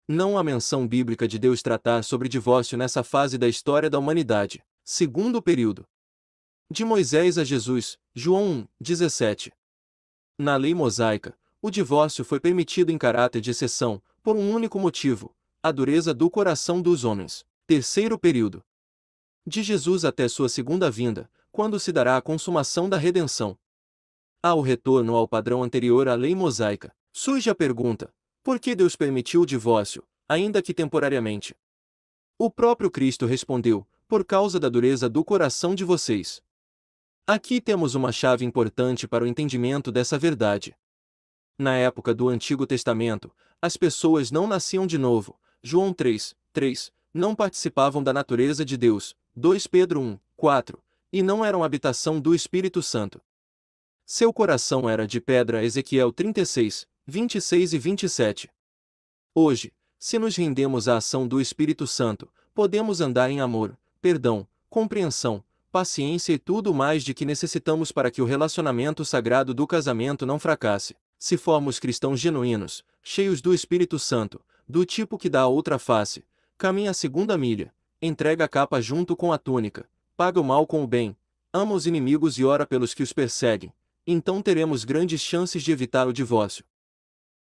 Não há menção bíblica de Deus tratar sobre divórcio nessa fase da história da humanidade. Segundo período. De Moisés a Jesus, João 1, 17. Na lei mosaica, o divórcio foi permitido em caráter de exceção, por um único motivo: a dureza do coração dos homens. Terceiro período. De Jesus até sua segunda vinda, quando se dará a consumação da redenção. Há o retorno ao padrão anterior à lei mosaica. Surge a pergunta: por que Deus permitiu o divórcio, ainda que temporariamente? O próprio Cristo respondeu: por causa da dureza do coração de vocês. Aqui temos uma chave importante para o entendimento dessa verdade. Na época do Antigo Testamento, as pessoas não nasciam de novo. João 3, 3. Não participavam da natureza de Deus. 2 Pedro 1, 4. E não eram habitação do Espírito Santo. Seu coração era de pedra. Ezequiel 36, 26 e 27. Hoje, se nos rendemos à ação do Espírito Santo, podemos andar em amor, perdão, compreensão, paciência e tudo mais de que necessitamos para que o relacionamento sagrado do casamento não fracasse se formos cristãos genuínos, cheios do Espírito Santo, do tipo que dá a outra face, caminha a segunda milha, entrega a capa junto com a túnica, paga o mal com o bem, ama os inimigos e ora pelos que os perseguem, então teremos grandes chances de evitar o divórcio.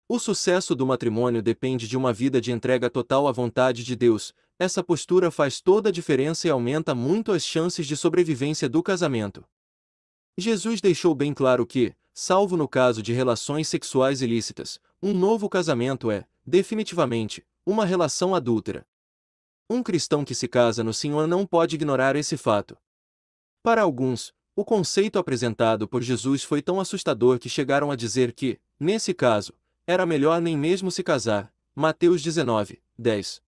O sucesso do matrimônio depende de uma vida de entrega total à vontade de Deus, essa postura faz toda a diferença e aumenta muito as chances de sobrevivência do casamento. Jesus deixou bem claro que, salvo no caso de relações sexuais ilícitas, um novo casamento é, definitivamente, uma relação adúltera. Um cristão que se casa no Senhor não pode ignorar esse fato. Para alguns, o conceito apresentado por Jesus foi tão assustador que chegaram a dizer que, nesse caso, era melhor nem mesmo se casar. Mateus 19, 10.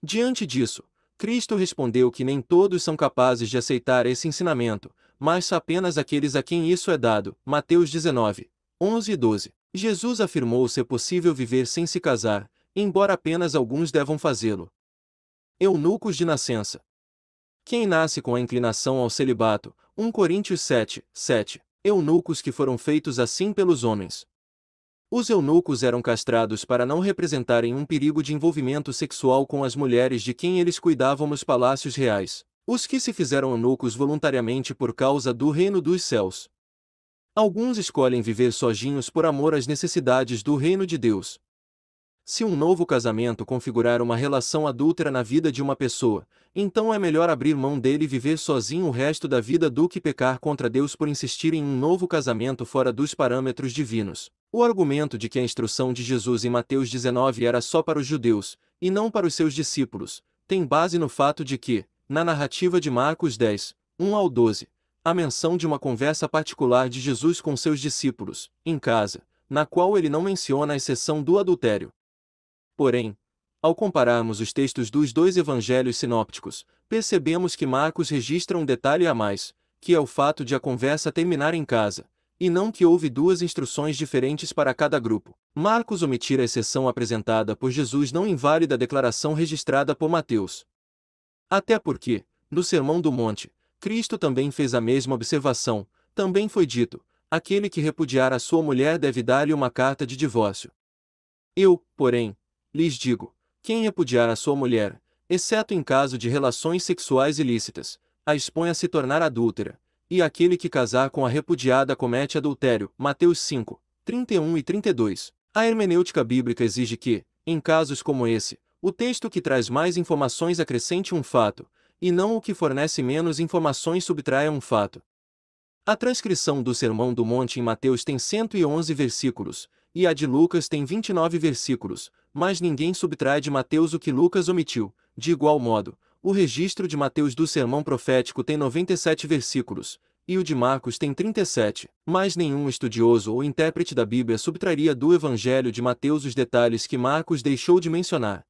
Diante disso, Cristo respondeu que nem todos são capazes de aceitar esse ensinamento, mas apenas aqueles a quem isso é dado. Mateus 19, 11 e 12. Jesus afirmou ser possível viver sem se casar, embora apenas alguns devam fazê-lo. Eunucos de nascença. Quem nasce com a inclinação ao celibato, 1 Coríntios 7, 7. Eunucos que foram feitos assim pelos homens. Os eunucos eram castrados para não representarem um perigo de envolvimento sexual com as mulheres de quem eles cuidavam nos palácios reais os que se fizeram eunucos voluntariamente por causa do reino dos céus. Alguns escolhem viver sozinhos por amor às necessidades do reino de Deus. Se um novo casamento configurar uma relação adúltera na vida de uma pessoa, então é melhor abrir mão dele e viver sozinho o resto da vida do que pecar contra Deus por insistir em um novo casamento fora dos parâmetros divinos. O argumento de que a instrução de Jesus em Mateus 19 era só para os judeus, e não para os seus discípulos, tem base no fato de que, na narrativa de Marcos 10, 1 ao 12, a menção de uma conversa particular de Jesus com seus discípulos, em casa, na qual ele não menciona a exceção do adultério. Porém, ao compararmos os textos dos dois evangelhos sinópticos, percebemos que Marcos registra um detalhe a mais, que é o fato de a conversa terminar em casa, e não que houve duas instruções diferentes para cada grupo. Marcos omitir a exceção apresentada por Jesus não inválida a declaração registrada por Mateus, até porque, no Sermão do Monte, Cristo também fez a mesma observação, também foi dito: aquele que repudiar a sua mulher deve dar-lhe uma carta de divórcio. Eu, porém, lhes digo: quem repudiar a sua mulher, exceto em caso de relações sexuais ilícitas, a expõe a se tornar adúltera, e aquele que casar com a repudiada comete adultério. Mateus 5, 31 e 32. A hermenêutica bíblica exige que, em casos como esse, o texto que traz mais informações acrescente um fato, e não o que fornece menos informações subtraia um fato. A transcrição do Sermão do Monte em Mateus tem 111 versículos, e a de Lucas tem 29 versículos, mas ninguém subtrai de Mateus o que Lucas omitiu. De igual modo, o registro de Mateus do Sermão Profético tem 97 versículos, e o de Marcos tem 37, mas nenhum estudioso ou intérprete da Bíblia subtrairia do Evangelho de Mateus os detalhes que Marcos deixou de mencionar.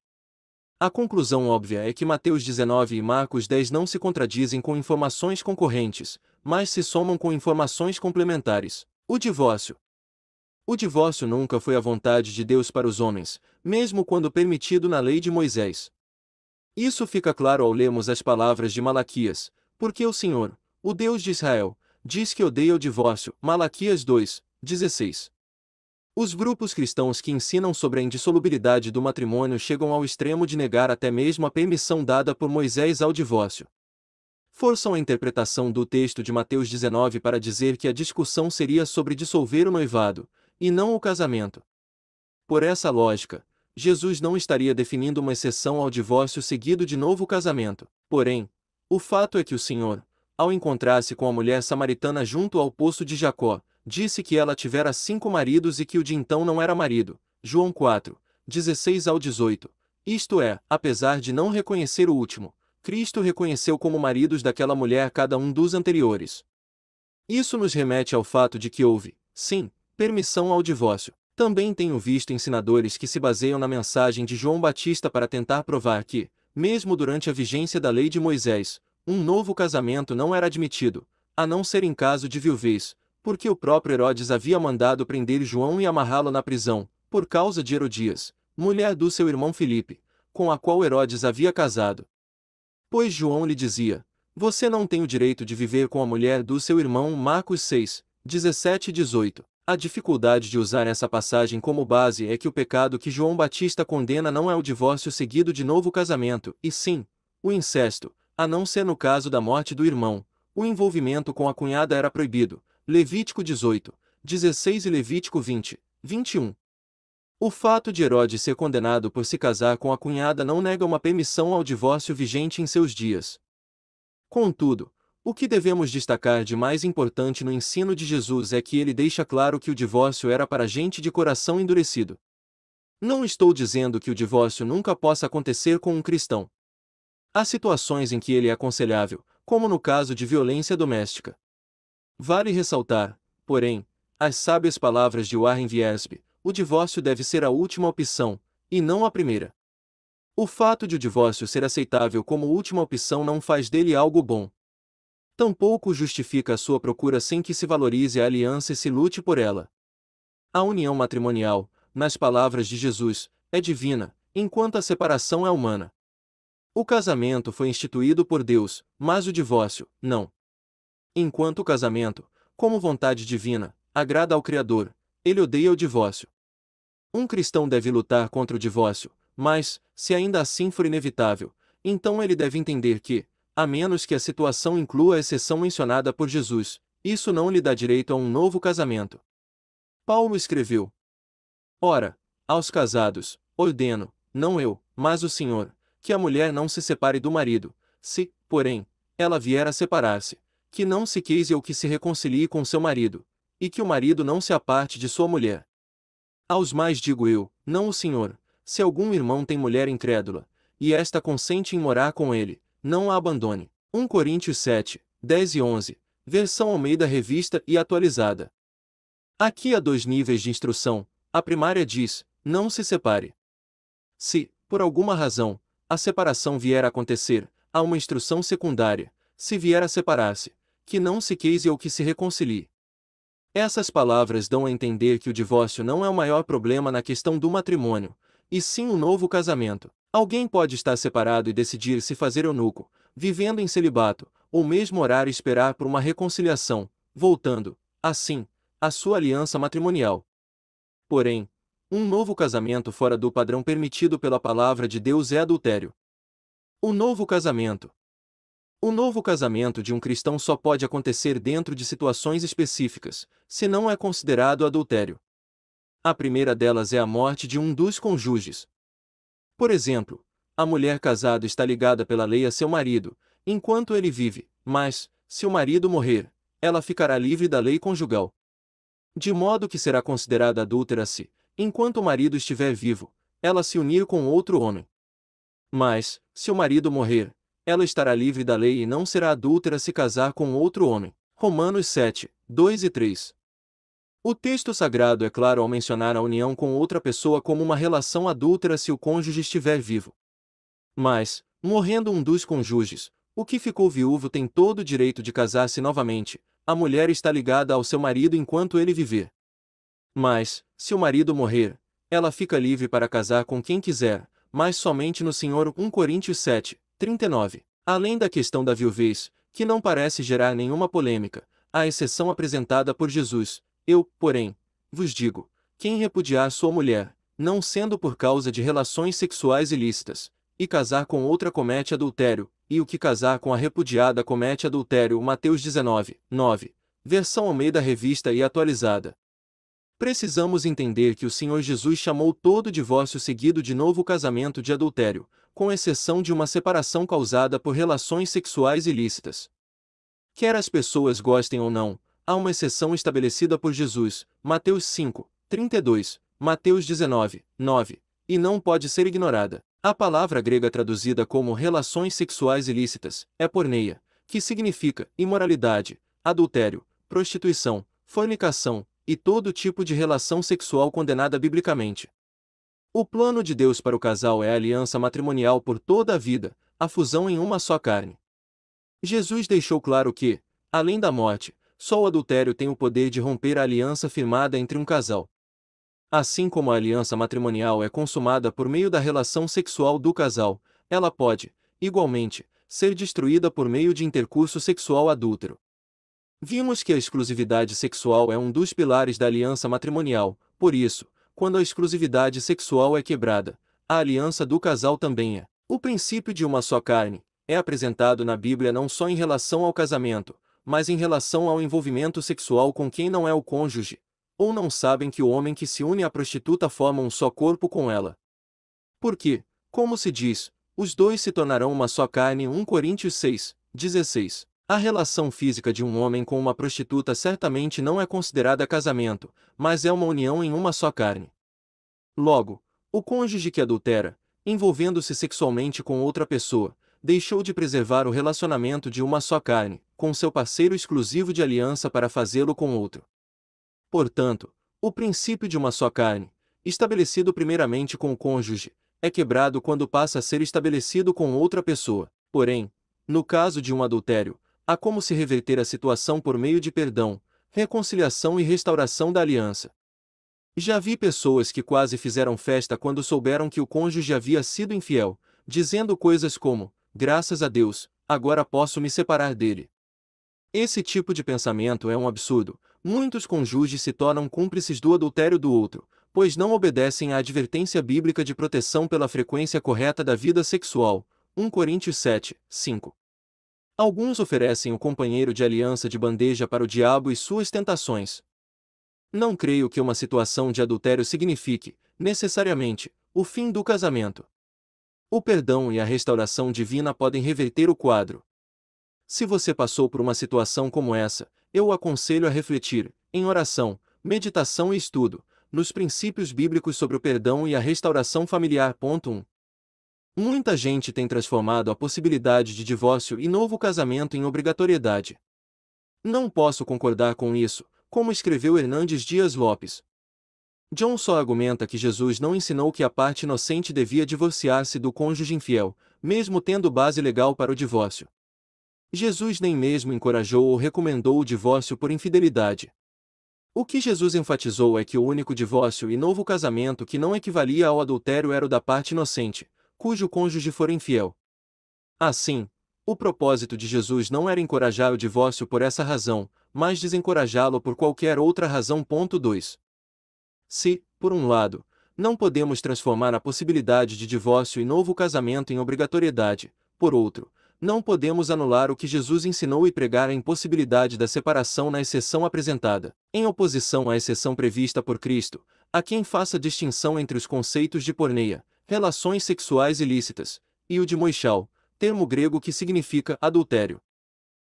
A conclusão óbvia é que Mateus 19 e Marcos 10 não se contradizem com informações concorrentes, mas se somam com informações complementares. O divórcio. O divórcio nunca foi a vontade de Deus para os homens, mesmo quando permitido na lei de Moisés. Isso fica claro ao lermos as palavras de Malaquias, porque o Senhor, o Deus de Israel, diz que odeia o divórcio. Malaquias 2, 16. Os grupos cristãos que ensinam sobre a indissolubilidade do matrimônio chegam ao extremo de negar até mesmo a permissão dada por Moisés ao divórcio. Forçam a interpretação do texto de Mateus 19 para dizer que a discussão seria sobre dissolver o noivado, e não o casamento. Por essa lógica, Jesus não estaria definindo uma exceção ao divórcio seguido de novo casamento. Porém, o fato é que o Senhor, ao encontrar-se com a mulher samaritana junto ao poço de Jacó, disse que ela tivera cinco maridos e que o de então não era marido. João 4, 16 ao 18. Isto é, apesar de não reconhecer o último, Cristo reconheceu como maridos daquela mulher cada um dos anteriores. Isso nos remete ao fato de que houve, sim, permissão ao divórcio. Também tenho visto ensinadores que se baseiam na mensagem de João Batista para tentar provar que, mesmo durante a vigência da lei de Moisés, um novo casamento não era admitido, a não ser em caso de viuvez, porque o próprio Herodes havia mandado prender João e amarrá-lo na prisão, por causa de Herodias, mulher do seu irmão Filipe, com a qual Herodes havia casado. Pois João lhe dizia: Você não tem o direito de viver com a mulher do seu irmão. Marcos 6, 17 e 18. A dificuldade de usar essa passagem como base é que o pecado que João Batista condena não é o divórcio seguido de novo casamento, e sim, o incesto, a não ser no caso da morte do irmão. O envolvimento com a cunhada era proibido, Levítico 18, 16 e Levítico 20, 21. O fato de Herodes ser condenado por se casar com a cunhada não nega uma permissão ao divórcio vigente em seus dias. Contudo, o que devemos destacar de mais importante no ensino de Jesus é que ele deixa claro que o divórcio era para gente de coração endurecido. Não estou dizendo que o divórcio nunca possa acontecer com um cristão. Há situações em que ele é aconselhável, como no caso de violência doméstica. Vale ressaltar, porém, as sábias palavras de Warren Wiersbe, o divórcio deve ser a última opção, e não a primeira. O fato de o divórcio ser aceitável como última opção não faz dele algo bom. Tampouco justifica a sua procura sem que se valorize a aliança e se lute por ela. A união matrimonial, nas palavras de Jesus, é divina, enquanto a separação é humana. O casamento foi instituído por Deus, mas o divórcio, não. Enquanto o casamento, como vontade divina, agrada ao Criador, ele odeia o divórcio. Um cristão deve lutar contra o divórcio, mas, se ainda assim for inevitável, então ele deve entender que, a menos que a situação inclua a exceção mencionada por Jesus, isso não lhe dá direito a um novo casamento. Paulo escreveu: Ora, aos casados, ordeno, não eu, mas o Senhor, que a mulher não se separe do marido, se, porém, ela vier a separar-se, que não se queise ou que se reconcilie com seu marido, e que o marido não se aparte de sua mulher. Aos mais digo eu, não o senhor, se algum irmão tem mulher incrédula, e esta consente em morar com ele, não a abandone. 1 Coríntios 7, 10 e 11, versão Almeida revista e atualizada. Aqui há dois níveis de instrução, a primária diz, não se separe. Se, por alguma razão, a separação vier a acontecer, há uma instrução secundária, se vier a separar-se, que não se queise ou que se reconcilie. Essas palavras dão a entender que o divórcio não é o maior problema na questão do matrimônio, e sim um novo casamento. Alguém pode estar separado e decidir se fazer eunuco, vivendo em celibato, ou mesmo orar e esperar por uma reconciliação, voltando, assim, à sua aliança matrimonial. Porém, um novo casamento fora do padrão permitido pela palavra de Deus é adultério. O novo casamento, o novo casamento de um cristão só pode acontecer dentro de situações específicas, se não é considerado adultério. A primeira delas é a morte de um dos cônjuges. Por exemplo, a mulher casada está ligada pela lei a seu marido, enquanto ele vive, mas, se o marido morrer, ela ficará livre da lei conjugal. De modo que será considerada adúltera se, enquanto o marido estiver vivo, ela se unir com outro homem. Mas, se o marido morrer, ela estará livre da lei e não será adúltera se casar com outro homem. Romanos 7, 2 e 3. O texto sagrado é claro ao mencionar a união com outra pessoa como uma relação adúltera se o cônjuge estiver vivo. Mas, morrendo um dos cônjuges, o que ficou viúvo tem todo o direito de casar-se novamente, a mulher está ligada ao seu marido enquanto ele viver. Mas, se o marido morrer, ela fica livre para casar com quem quiser, mas somente no Senhor 1 Coríntios 7, 39. Além da questão da viuvez, que não parece gerar nenhuma polêmica, à exceção apresentada por Jesus, eu, porém, vos digo, quem repudiar sua mulher, não sendo por causa de relações sexuais ilícitas, e casar com outra comete adultério, e o que casar com a repudiada comete adultério. Mateus 19, 9. Versão Almeida Revista e Atualizada. Precisamos entender que o Senhor Jesus chamou todo divórcio seguido de novo casamento de adultério, com exceção de uma separação causada por relações sexuais ilícitas. Quer as pessoas gostem ou não, há uma exceção estabelecida por Jesus, Mateus 5, 32, Mateus 19, 9, e não pode ser ignorada. A palavra grega traduzida como relações sexuais ilícitas é porneia, que significa imoralidade, adultério, prostituição, fornicação, e todo tipo de relação sexual condenada biblicamente. O plano de Deus para o casal é a aliança matrimonial por toda a vida, a fusão em uma só carne. Jesus deixou claro que, além da morte, só o adultério tem o poder de romper a aliança firmada entre um casal. Assim como a aliança matrimonial é consumada por meio da relação sexual do casal, ela pode, igualmente, ser destruída por meio de intercurso sexual adúltero. Vimos que a exclusividade sexual é um dos pilares da aliança matrimonial, por isso, quando a exclusividade sexual é quebrada, a aliança do casal também é. O princípio de uma só carne é apresentado na Bíblia não só em relação ao casamento, mas em relação ao envolvimento sexual com quem não é o cônjuge, ou não sabem que o homem que se une à prostituta forma um só corpo com ela. Porque, como se diz, os dois se tornarão uma só carne 1 Coríntios 6, 16. A relação física de um homem com uma prostituta certamente não é considerada casamento, mas é uma união em uma só carne. Logo, o cônjuge que adultera, envolvendo-se sexualmente com outra pessoa, deixou de preservar o relacionamento de uma só carne, com seu parceiro exclusivo de aliança para fazê-lo com outro. Portanto, o princípio de uma só carne, estabelecido primeiramente com o cônjuge, é quebrado quando passa a ser estabelecido com outra pessoa. Porém, no caso de um adultério, há como se reverter a situação por meio de perdão, reconciliação e restauração da aliança. Já vi pessoas que quase fizeram festa quando souberam que o cônjuge havia sido infiel, dizendo coisas como: graças a Deus, agora posso me separar dele. Esse tipo de pensamento é um absurdo. Muitos cônjuges se tornam cúmplices do adultério do outro, pois não obedecem à advertência bíblica de proteção pela frequência correta da vida sexual. 1 Coríntios 7, 5. Alguns oferecem o companheiro de aliança de bandeja para o diabo e suas tentações. Não creio que uma situação de adultério signifique, necessariamente, o fim do casamento. O perdão e a restauração divina podem reverter o quadro. Se você passou por uma situação como essa, eu o aconselho a refletir, em oração, meditação e estudo, nos princípios bíblicos sobre o perdão e a restauração familiar. 1. Muita gente tem transformado a possibilidade de divórcio e novo casamento em obrigatoriedade. Não posso concordar com isso, como escreveu Hernandes Dias Lopes. John só argumenta que Jesus não ensinou que a parte inocente devia divorciar-se do cônjuge infiel, mesmo tendo base legal para o divórcio. Jesus nem mesmo encorajou ou recomendou o divórcio por infidelidade. O que Jesus enfatizou é que o único divórcio e novo casamento que não equivalia ao adultério era o da parte inocente, cujo cônjuge for infiel. Assim, o propósito de Jesus não era encorajar o divórcio por essa razão, mas desencorajá-lo por qualquer outra razão. 2. Se, por um lado, não podemos transformar a possibilidade de divórcio e novo casamento em obrigatoriedade, por outro, não podemos anular o que Jesus ensinou e pregar a impossibilidade da separação na exceção apresentada, em oposição à exceção prevista por Cristo, a quem faça distinção entre os conceitos de porneia, relações sexuais ilícitas, e o de moixal, termo grego que significa adultério.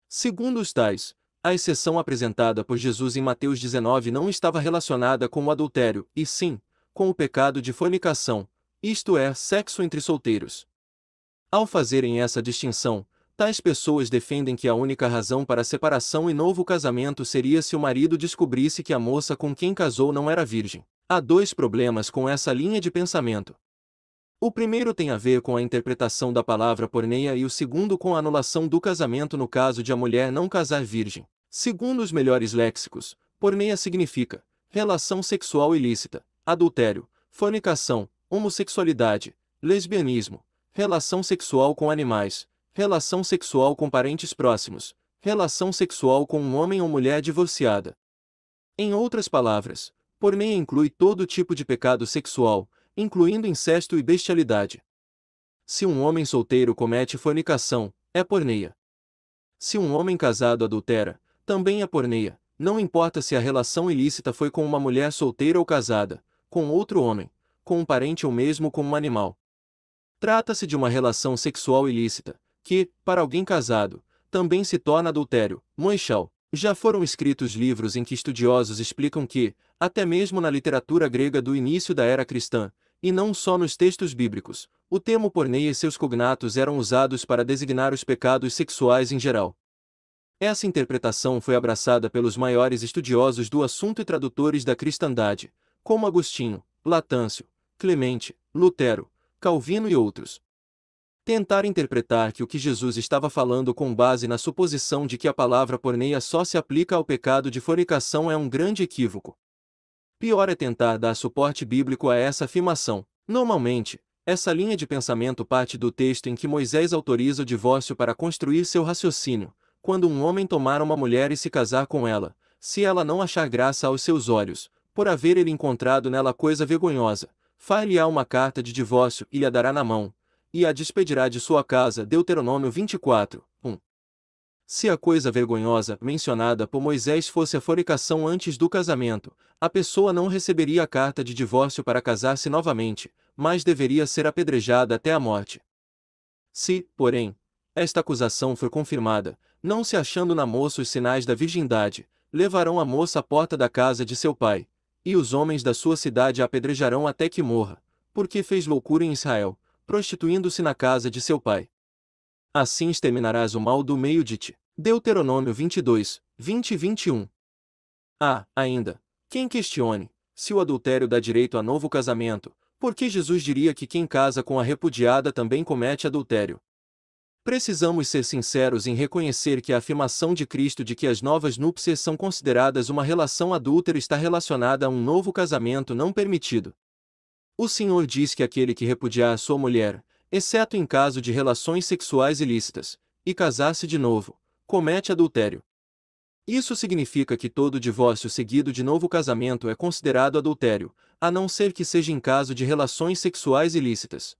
Segundo os tais, a exceção apresentada por Jesus em Mateus 19 não estava relacionada com o adultério, e sim, com o pecado de fornicação, isto é, sexo entre solteiros. Ao fazerem essa distinção, tais pessoas defendem que a única razão para a separação e novo casamento seria se o marido descobrisse que a moça com quem casou não era virgem. Há dois problemas com essa linha de pensamento. O primeiro tem a ver com a interpretação da palavra porneia e o segundo com a anulação do casamento no caso de a mulher não casar virgem. Segundo os melhores léxicos, porneia significa relação sexual ilícita, adultério, fornicação, homossexualidade, lesbianismo, relação sexual com animais, relação sexual com parentes próximos, relação sexual com um homem ou mulher divorciada. Em outras palavras, porneia inclui todo tipo de pecado sexual, incluindo incesto e bestialidade. Se um homem solteiro comete fornicação, é porneia. Se um homem casado adultera, também é porneia, não importa se a relação ilícita foi com uma mulher solteira ou casada, com outro homem, com um parente ou mesmo com um animal. Trata-se de uma relação sexual ilícita, que, para alguém casado, também se torna adultério. Moixal. Já foram escritos livros em que estudiosos explicam que, até mesmo na literatura grega do início da era cristã, e não só nos textos bíblicos, o termo porneia e seus cognatos eram usados para designar os pecados sexuais em geral. Essa interpretação foi abraçada pelos maiores estudiosos do assunto e tradutores da cristandade, como Agostinho, Latâncio, Clemente, Lutero, Calvino e outros. Tentar interpretar que o que Jesus estava falando com base na suposição de que a palavra porneia só se aplica ao pecado de fornicação é um grande equívoco. Pior é tentar dar suporte bíblico a essa afirmação. Normalmente, essa linha de pensamento parte do texto em que Moisés autoriza o divórcio para construir seu raciocínio, quando um homem tomar uma mulher e se casar com ela, se ela não achar graça aos seus olhos, por haver ele encontrado nela coisa vergonhosa, far-lhe-á uma carta de divórcio e a dará na mão, e a despedirá de sua casa. Deuteronômio 24, 1. Se a coisa vergonhosa mencionada por Moisés fosse a fornicação antes do casamento, a pessoa não receberia a carta de divórcio para casar-se novamente, mas deveria ser apedrejada até a morte. Se, porém, esta acusação for confirmada, não se achando na moça os sinais da virgindade, levarão a moça à porta da casa de seu pai, e os homens da sua cidade a apedrejarão até que morra, porque fez loucura em Israel, prostituindo-se na casa de seu pai assim exterminarás o mal do meio de ti. Deuteronômio 22, 20 e 21. Ah, ainda, quem questione, se o adultério dá direito a novo casamento, porque Jesus diria que quem casa com a repudiada também comete adultério. Precisamos ser sinceros em reconhecer que a afirmação de Cristo de que as novas núpcias são consideradas uma relação adúltera está relacionada a um novo casamento não permitido. O Senhor diz que aquele que repudiar a sua mulher, exceto em caso de relações sexuais ilícitas, e casar-se de novo, comete adultério. Isso significa que todo divórcio seguido de novo casamento é considerado adultério, a não ser que seja em caso de relações sexuais ilícitas.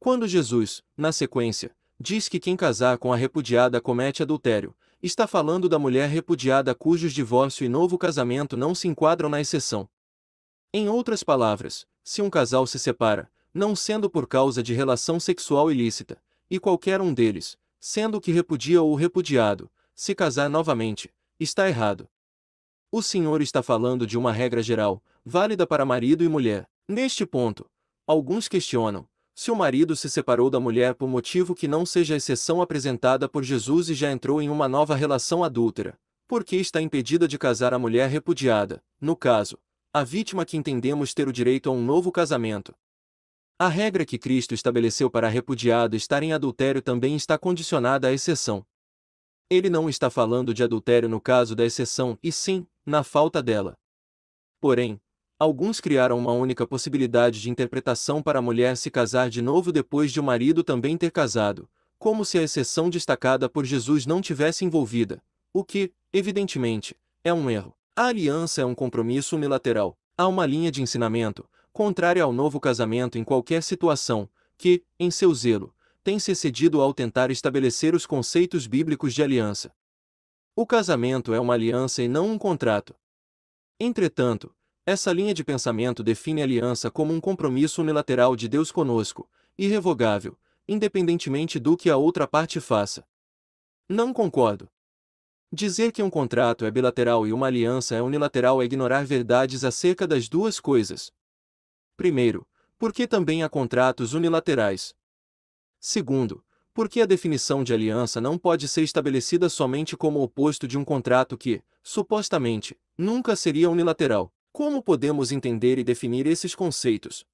Quando Jesus, na sequência, diz que quem casar com a repudiada comete adultério, está falando da mulher repudiada cujos divórcio e novo casamento não se enquadram na exceção. Em outras palavras, se um casal se separa, não sendo por causa de relação sexual ilícita, e qualquer um deles, sendo que repudia ou repudiado, se casar novamente, está errado. O senhor está falando de uma regra geral, válida para marido e mulher. Neste ponto, alguns questionam se o marido se separou da mulher por motivo que não seja a exceção apresentada por Jesus e já entrou em uma nova relação adúltera, que está impedida de casar a mulher repudiada, no caso, a vítima que entendemos ter o direito a um novo casamento. A regra que Cristo estabeleceu para repudiado estar em adultério também está condicionada à exceção. Ele não está falando de adultério no caso da exceção, e sim, na falta dela. Porém, alguns criaram uma única possibilidade de interpretação para a mulher se casar de novo depois de o marido também ter casado, como se a exceção destacada por Jesus não tivesse envolvida, o que, evidentemente, é um erro. A aliança é um compromisso unilateral. Há uma linha de ensinamento, contrária ao novo casamento em qualquer situação, que, em seu zelo, tem se excedido ao tentar estabelecer os conceitos bíblicos de aliança. O casamento é uma aliança e não um contrato. Entretanto, essa linha de pensamento define a aliança como um compromisso unilateral de Deus conosco, irrevogável, independentemente do que a outra parte faça. Não concordo. Dizer que um contrato é bilateral e uma aliança é unilateral é ignorar verdades acerca das duas coisas, Primeiro, porque também há contratos unilaterais. Segundo, porque a definição de aliança não pode ser estabelecida somente como oposto de um contrato que, supostamente, nunca seria unilateral. Como podemos entender e definir esses conceitos?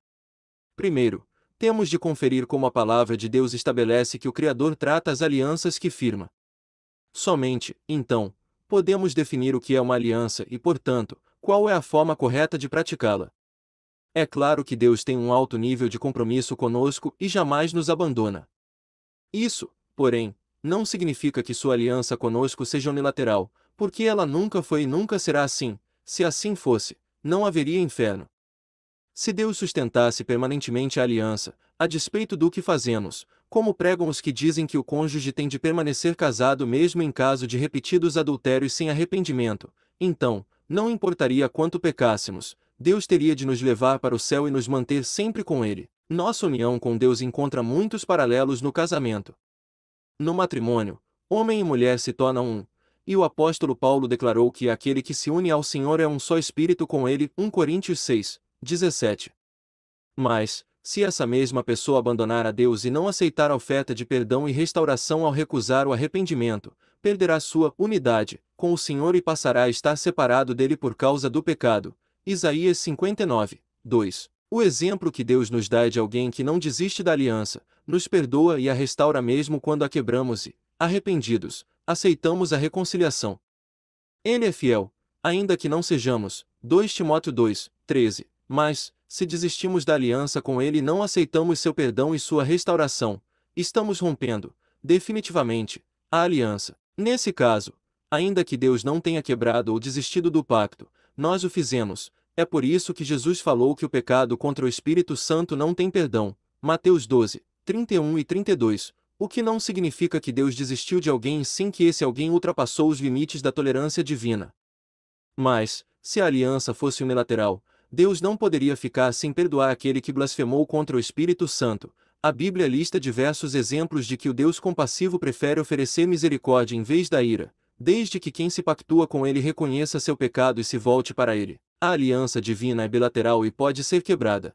Primeiro, temos de conferir como a palavra de Deus estabelece que o Criador trata as alianças que firma. Somente, então, podemos definir o que é uma aliança e, portanto, qual é a forma correta de praticá-la. É claro que Deus tem um alto nível de compromisso conosco e jamais nos abandona. Isso, porém, não significa que sua aliança conosco seja unilateral, porque ela nunca foi e nunca será assim. Se assim fosse, não haveria inferno. Se Deus sustentasse permanentemente a aliança, a despeito do que fazemos, como pregam os que dizem que o cônjuge tem de permanecer casado mesmo em caso de repetidos adultérios sem arrependimento, então, não importaria quanto pecássemos, Deus teria de nos levar para o céu e nos manter sempre com Ele. Nossa união com Deus encontra muitos paralelos no casamento. No matrimônio, homem e mulher se tornam um, e o apóstolo Paulo declarou que aquele que se une ao Senhor é um só espírito com ele, 1 Coríntios 6, 17. Mas, se essa mesma pessoa abandonar a Deus e não aceitar a oferta de perdão e restauração ao recusar o arrependimento, perderá sua unidade com o Senhor e passará a estar separado dele por causa do pecado. Isaías 59, 2. O exemplo que Deus nos dá é de alguém que não desiste da aliança, nos perdoa e a restaura mesmo quando a quebramos e, arrependidos, aceitamos a reconciliação. Ele é fiel, ainda que não sejamos. 2 Timóteo 2, 13. Mas, se desistimos da aliança com ele e não aceitamos seu perdão e sua restauração, estamos rompendo, definitivamente, a aliança. Nesse caso, ainda que Deus não tenha quebrado ou desistido do pacto, nós o fizemos, é por isso que Jesus falou que o pecado contra o Espírito Santo não tem perdão. Mateus 12, 31 e 32. O que não significa que Deus desistiu de alguém sim que esse alguém ultrapassou os limites da tolerância divina. Mas, se a aliança fosse unilateral, Deus não poderia ficar sem perdoar aquele que blasfemou contra o Espírito Santo. A Bíblia lista diversos exemplos de que o Deus compassivo prefere oferecer misericórdia em vez da ira desde que quem se pactua com ele reconheça seu pecado e se volte para ele. A aliança divina é bilateral e pode ser quebrada.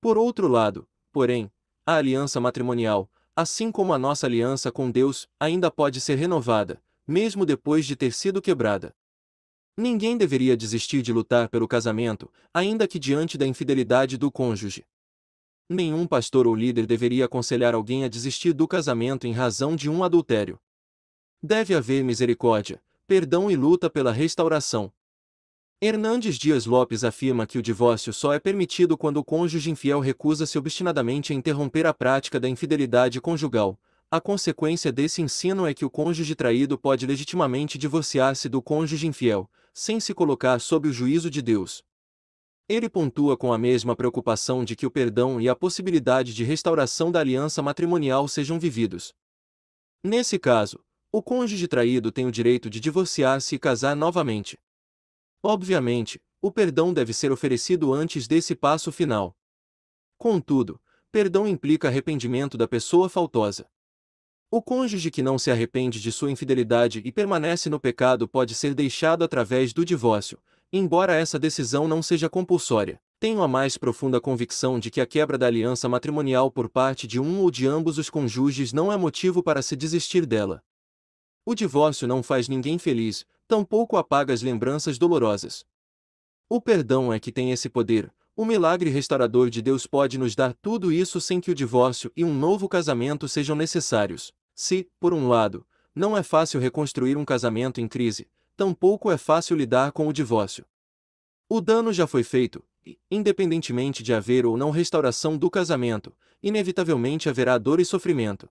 Por outro lado, porém, a aliança matrimonial, assim como a nossa aliança com Deus, ainda pode ser renovada, mesmo depois de ter sido quebrada. Ninguém deveria desistir de lutar pelo casamento, ainda que diante da infidelidade do cônjuge. Nenhum pastor ou líder deveria aconselhar alguém a desistir do casamento em razão de um adultério. Deve haver misericórdia, perdão e luta pela restauração. Hernandes Dias Lopes afirma que o divórcio só é permitido quando o cônjuge infiel recusa-se obstinadamente a interromper a prática da infidelidade conjugal. A consequência desse ensino é que o cônjuge traído pode legitimamente divorciar-se do cônjuge infiel, sem se colocar sob o juízo de Deus. Ele pontua com a mesma preocupação de que o perdão e a possibilidade de restauração da aliança matrimonial sejam vividos. Nesse caso, o cônjuge traído tem o direito de divorciar-se e casar novamente. Obviamente, o perdão deve ser oferecido antes desse passo final. Contudo, perdão implica arrependimento da pessoa faltosa. O cônjuge que não se arrepende de sua infidelidade e permanece no pecado pode ser deixado através do divórcio, embora essa decisão não seja compulsória. Tenho a mais profunda convicção de que a quebra da aliança matrimonial por parte de um ou de ambos os cônjuges não é motivo para se desistir dela. O divórcio não faz ninguém feliz, tampouco apaga as lembranças dolorosas. O perdão é que tem esse poder. O milagre restaurador de Deus pode nos dar tudo isso sem que o divórcio e um novo casamento sejam necessários. Se, por um lado, não é fácil reconstruir um casamento em crise, tampouco é fácil lidar com o divórcio. O dano já foi feito, e, independentemente de haver ou não restauração do casamento, inevitavelmente haverá dor e sofrimento.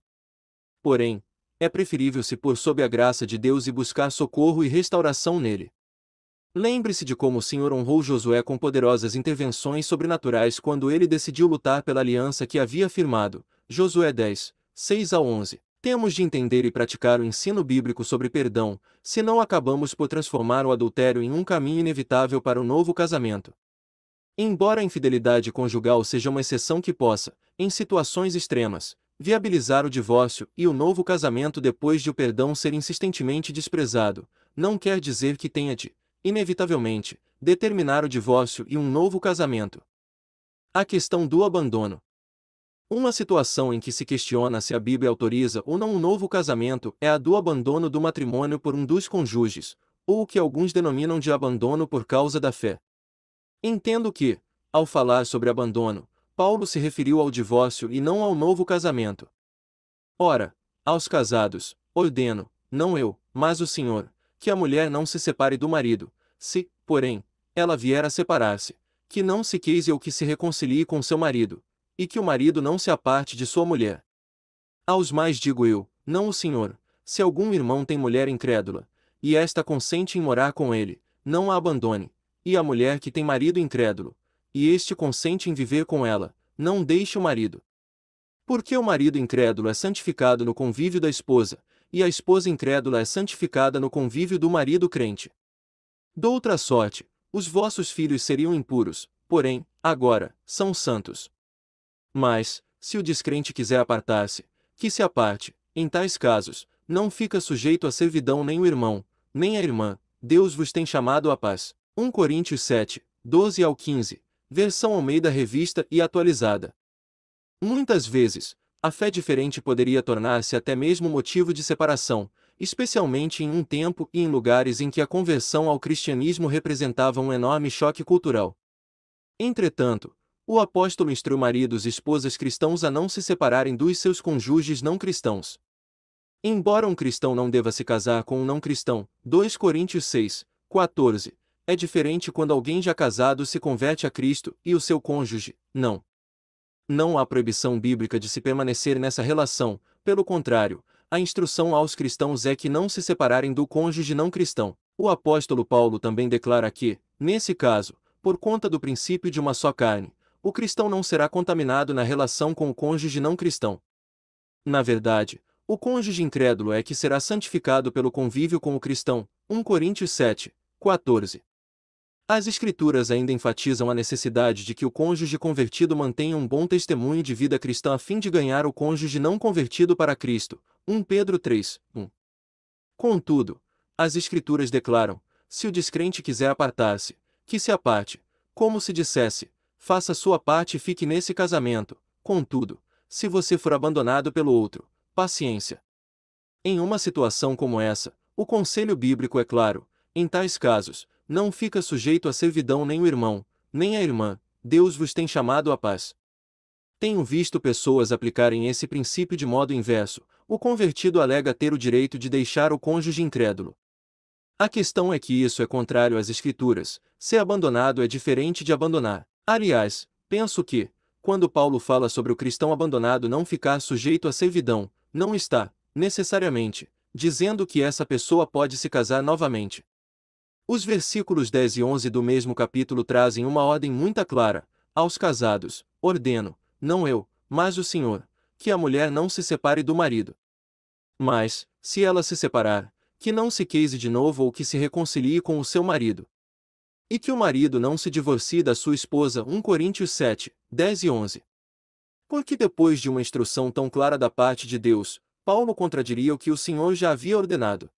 Porém, é preferível se pôr sob a graça de Deus e buscar socorro e restauração nele. Lembre-se de como o Senhor honrou Josué com poderosas intervenções sobrenaturais quando ele decidiu lutar pela aliança que havia firmado. Josué 10, 6 a 11. Temos de entender e praticar o ensino bíblico sobre perdão, senão acabamos por transformar o adultério em um caminho inevitável para o novo casamento. Embora a infidelidade conjugal seja uma exceção que possa, em situações extremas, viabilizar o divórcio e o novo casamento depois de o perdão ser insistentemente desprezado, não quer dizer que tenha de, inevitavelmente, determinar o divórcio e um novo casamento. A questão do abandono. Uma situação em que se questiona se a Bíblia autoriza ou não um novo casamento é a do abandono do matrimônio por um dos cônjuges, ou o que alguns denominam de abandono por causa da fé. Entendo que, ao falar sobre abandono, Paulo se referiu ao divórcio e não ao novo casamento. Ora, aos casados, ordeno, não eu, mas o Senhor, que a mulher não se separe do marido, se, porém, ela vier a separar-se, que não se queise ou que se reconcilie com seu marido, e que o marido não se aparte de sua mulher. Aos mais digo eu, não o Senhor, se algum irmão tem mulher incrédula, e esta consente em morar com ele, não a abandone, e a mulher que tem marido incrédulo, e este consente em viver com ela, não deixe o marido. Porque o marido incrédulo é santificado no convívio da esposa, e a esposa incrédula é santificada no convívio do marido crente. Doutra sorte, os vossos filhos seriam impuros, porém, agora, são santos. Mas, se o descrente quiser apartar-se, que se aparte, em tais casos, não fica sujeito à servidão nem o irmão, nem a irmã, Deus vos tem chamado à paz. 1 Coríntios 7, 12 ao 15, Versão Almeida revista e atualizada. Muitas vezes, a fé diferente poderia tornar-se até mesmo motivo de separação, especialmente em um tempo e em lugares em que a conversão ao cristianismo representava um enorme choque cultural. Entretanto, o apóstolo instruiu maridos e esposas cristãos a não se separarem dos seus cônjuges não cristãos. Embora um cristão não deva se casar com um não cristão, 2 Coríntios 6, 14, é diferente quando alguém já casado se converte a Cristo e o seu cônjuge, não. Não há proibição bíblica de se permanecer nessa relação, pelo contrário, a instrução aos cristãos é que não se separarem do cônjuge não cristão. O apóstolo Paulo também declara que, nesse caso, por conta do princípio de uma só carne, o cristão não será contaminado na relação com o cônjuge não cristão. Na verdade, o cônjuge incrédulo é que será santificado pelo convívio com o cristão. 1 Coríntios 7, 14. As Escrituras ainda enfatizam a necessidade de que o cônjuge convertido mantenha um bom testemunho de vida cristã a fim de ganhar o cônjuge não convertido para Cristo. 1 Pedro 3, 1. Contudo, as Escrituras declaram: se o descrente quiser apartar-se, que se aparte, como se dissesse, faça sua parte e fique nesse casamento. Contudo, se você for abandonado pelo outro, paciência. Em uma situação como essa, o conselho bíblico é claro: em tais casos, não fica sujeito à servidão nem o irmão, nem a irmã, Deus vos tem chamado à paz. Tenho visto pessoas aplicarem esse princípio de modo inverso, o convertido alega ter o direito de deixar o cônjuge incrédulo. A questão é que isso é contrário às Escrituras, ser abandonado é diferente de abandonar. Aliás, penso que, quando Paulo fala sobre o cristão abandonado não ficar sujeito à servidão, não está, necessariamente, dizendo que essa pessoa pode se casar novamente. Os versículos 10 e 11 do mesmo capítulo trazem uma ordem muito clara: aos casados, ordeno, não eu, mas o Senhor, que a mulher não se separe do marido. Mas, se ela se separar, que não se case de novo ou que se reconcilie com o seu marido. E que o marido não se divorcie da sua esposa. 1 Coríntios 7, 10 e 11. Porque depois de uma instrução tão clara da parte de Deus, Paulo contradiria o que o Senhor já havia ordenado.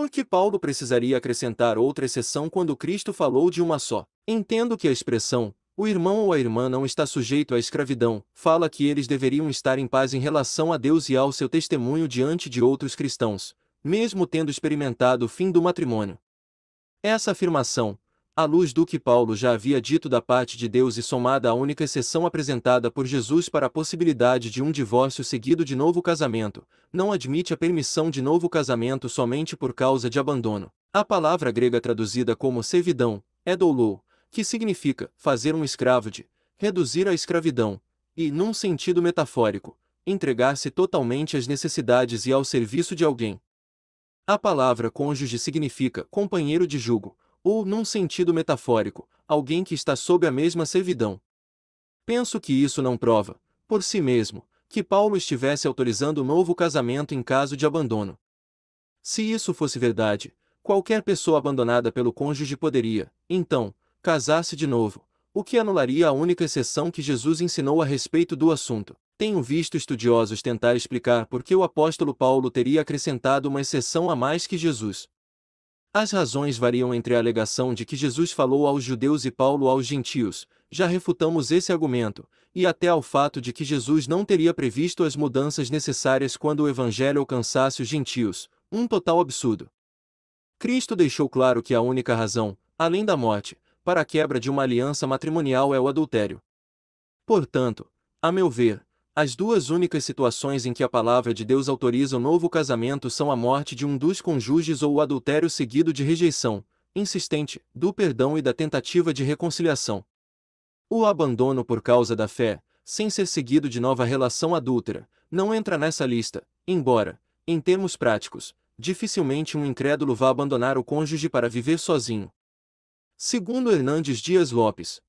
Por que Paulo precisaria acrescentar outra exceção quando Cristo falou de uma só. Entendo que a expressão o irmão ou a irmã não está sujeito à escravidão, fala que eles deveriam estar em paz em relação a Deus e ao seu testemunho diante de outros cristãos, mesmo tendo experimentado o fim do matrimônio. Essa afirmação, à luz do que Paulo já havia dito da parte de Deus e somada à única exceção apresentada por Jesus para a possibilidade de um divórcio seguido de novo casamento, não admite a permissão de novo casamento somente por causa de abandono. A palavra grega traduzida como servidão é doulou, que significa fazer um escravo de, reduzir à escravidão, e, num sentido metafórico, entregar-se totalmente às necessidades e ao serviço de alguém. A palavra cônjuge significa companheiro de jugo, ou, num sentido metafórico, alguém que está sob a mesma servidão. Penso que isso não prova, por si mesmo, que Paulo estivesse autorizando o novo casamento em caso de abandono. Se isso fosse verdade, qualquer pessoa abandonada pelo cônjuge poderia, então, casar-se de novo, o que anularia a única exceção que Jesus ensinou a respeito do assunto. Tenho visto estudiosos tentar explicar por que o apóstolo Paulo teria acrescentado uma exceção a mais que Jesus. As razões variam entre a alegação de que Jesus falou aos judeus e Paulo aos gentios, já refutamos esse argumento, e até ao fato de que Jesus não teria previsto as mudanças necessárias quando o evangelho alcançasse os gentios, um total absurdo. Cristo deixou claro que a única razão, além da morte, para a quebra de uma aliança matrimonial é o adultério. Portanto, a meu ver, as duas únicas situações em que a palavra de Deus autoriza o novo casamento são a morte de um dos cônjuges ou o adultério seguido de rejeição, insistente, do perdão e da tentativa de reconciliação. O abandono por causa da fé, sem ser seguido de nova relação adúltera, não entra nessa lista, embora, em termos práticos, dificilmente um incrédulo vá abandonar o cônjuge para viver sozinho. Segundo Hernandes Dias Lopes,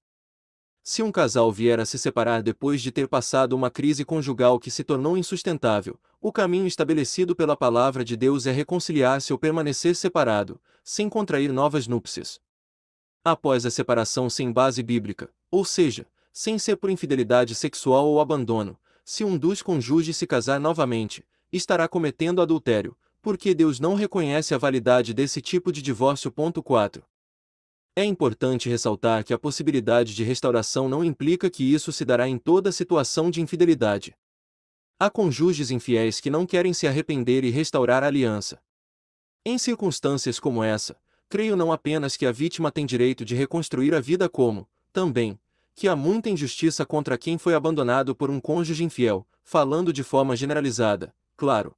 se um casal vier a se separar depois de ter passado uma crise conjugal que se tornou insustentável, o caminho estabelecido pela palavra de Deus é reconciliar-se ou permanecer separado, sem contrair novas núpcias. Após a separação sem base bíblica, ou seja, sem ser por infidelidade sexual ou abandono, se um dos cônjuges se casar novamente, estará cometendo adultério, porque Deus não reconhece a validade desse tipo de divórcio. 4. É importante ressaltar que a possibilidade de restauração não implica que isso se dará em toda situação de infidelidade. Há cônjuges infiéis que não querem se arrepender e restaurar a aliança. Em circunstâncias como essa, creio não apenas que a vítima tem direito de reconstruir a vida como, também, que há muita injustiça contra quem foi abandonado por um cônjuge infiel, falando de forma generalizada, claro.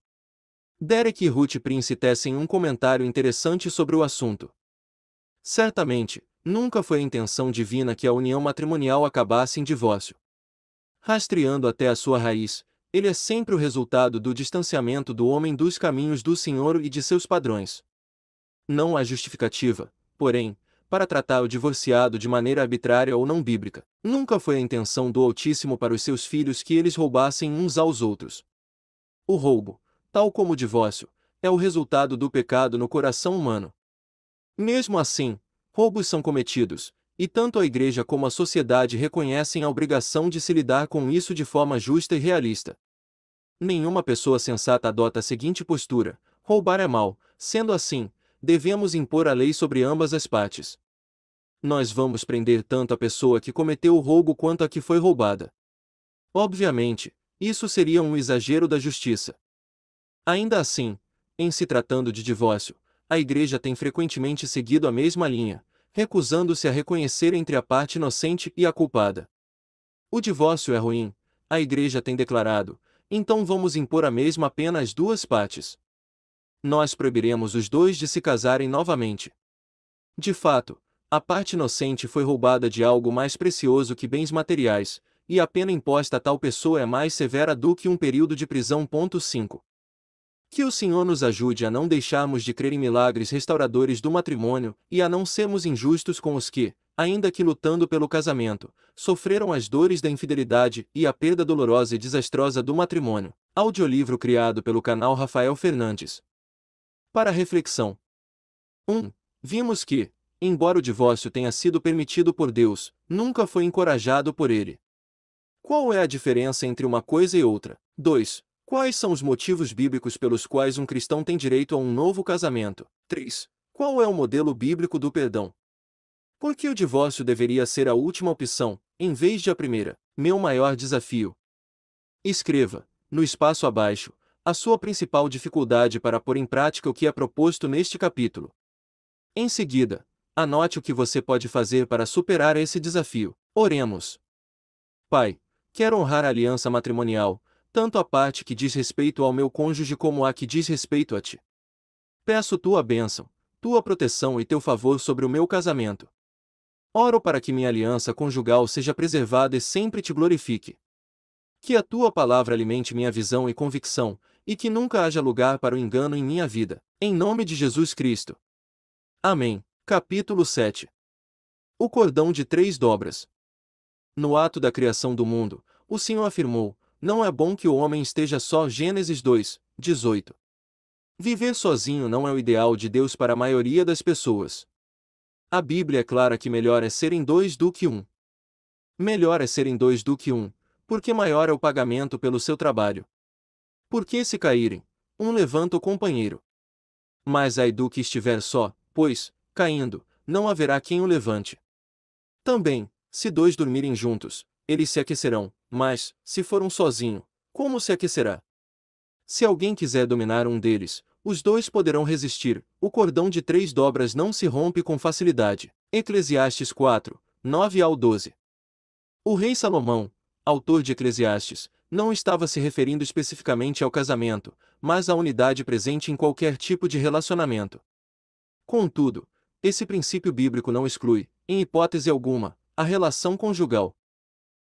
Derek e Ruth Prince tecem um comentário interessante sobre o assunto. Certamente, nunca foi intenção divina que a união matrimonial acabasse em divórcio. Rastreando até a sua raiz, ele é sempre o resultado do distanciamento do homem dos caminhos do Senhor e de seus padrões. Não há justificativa, porém, para tratar o divorciado de maneira arbitrária ou não bíblica. Nunca foi a intenção do Altíssimo para os seus filhos que eles roubassem uns aos outros. O roubo, tal como o divórcio, é o resultado do pecado no coração humano. Mesmo assim, roubos são cometidos, e tanto a Igreja como a sociedade reconhecem a obrigação de se lidar com isso de forma justa e realista. Nenhuma pessoa sensata adota a seguinte postura: roubar é mal, sendo assim, devemos impor a lei sobre ambas as partes. Nós vamos prender tanto a pessoa que cometeu o roubo quanto a que foi roubada. Obviamente, isso seria um exagero da justiça. Ainda assim, em se tratando de divórcio, a Igreja tem frequentemente seguido a mesma linha, recusando-se a reconhecer entre a parte inocente e a culpada. O divórcio é ruim, a Igreja tem declarado, então vamos impor a mesma pena às duas partes. Nós proibiremos os dois de se casarem novamente. De fato, a parte inocente foi roubada de algo mais precioso que bens materiais, e a pena imposta a tal pessoa é mais severa do que um período de prisão. 5. Que o Senhor nos ajude a não deixarmos de crer em milagres restauradores do matrimônio e a não sermos injustos com os que, ainda que lutando pelo casamento, sofreram as dores da infidelidade e a perda dolorosa e desastrosa do matrimônio. Audiolivro criado pelo canal Rafael Fernandes. Para reflexão. 1. Vimos que, embora o divórcio tenha sido permitido por Deus, nunca foi encorajado por ele. Qual é a diferença entre uma coisa e outra? 2. Quais são os motivos bíblicos pelos quais um cristão tem direito a um novo casamento? 3. Qual é o modelo bíblico do perdão? Por que o divórcio deveria ser a última opção, em vez de a primeira? Meu maior desafio. Escreva, no espaço abaixo, a sua principal dificuldade para pôr em prática o que é proposto neste capítulo. Em seguida, anote o que você pode fazer para superar esse desafio. Oremos. Pai, quero honrar a aliança matrimonial, tanto a parte que diz respeito ao meu cônjuge como a que diz respeito a ti. Peço tua bênção, tua proteção e teu favor sobre o meu casamento. Oro para que minha aliança conjugal seja preservada e sempre te glorifique. Que a tua palavra alimente minha visão e convicção, e que nunca haja lugar para o engano em minha vida, em nome de Jesus Cristo. Amém. Capítulo 7 O cordão de três dobras. No ato da criação do mundo, o Senhor afirmou: não é bom que o homem esteja só. Gênesis 2, 18. Viver sozinho não é o ideal de Deus para a maioria das pessoas. A Bíblia é clara que melhor é serem dois do que um. Melhor é serem dois do que um, porque maior é o pagamento pelo seu trabalho. Porque se caírem, um levanta o companheiro. Mas ai do que estiver só, pois, caindo, não haverá quem o levante. Também, se dois dormirem juntos, eles se aquecerão, mas, se for um sozinho, como se aquecerá? Se alguém quiser dominar um deles, os dois poderão resistir, o cordão de três dobras não se rompe com facilidade. Eclesiastes 4, 9 ao 12. O rei Salomão, autor de Eclesiastes, não estava se referindo especificamente ao casamento, mas à unidade presente em qualquer tipo de relacionamento. Contudo, esse princípio bíblico não exclui, em hipótese alguma, a relação conjugal.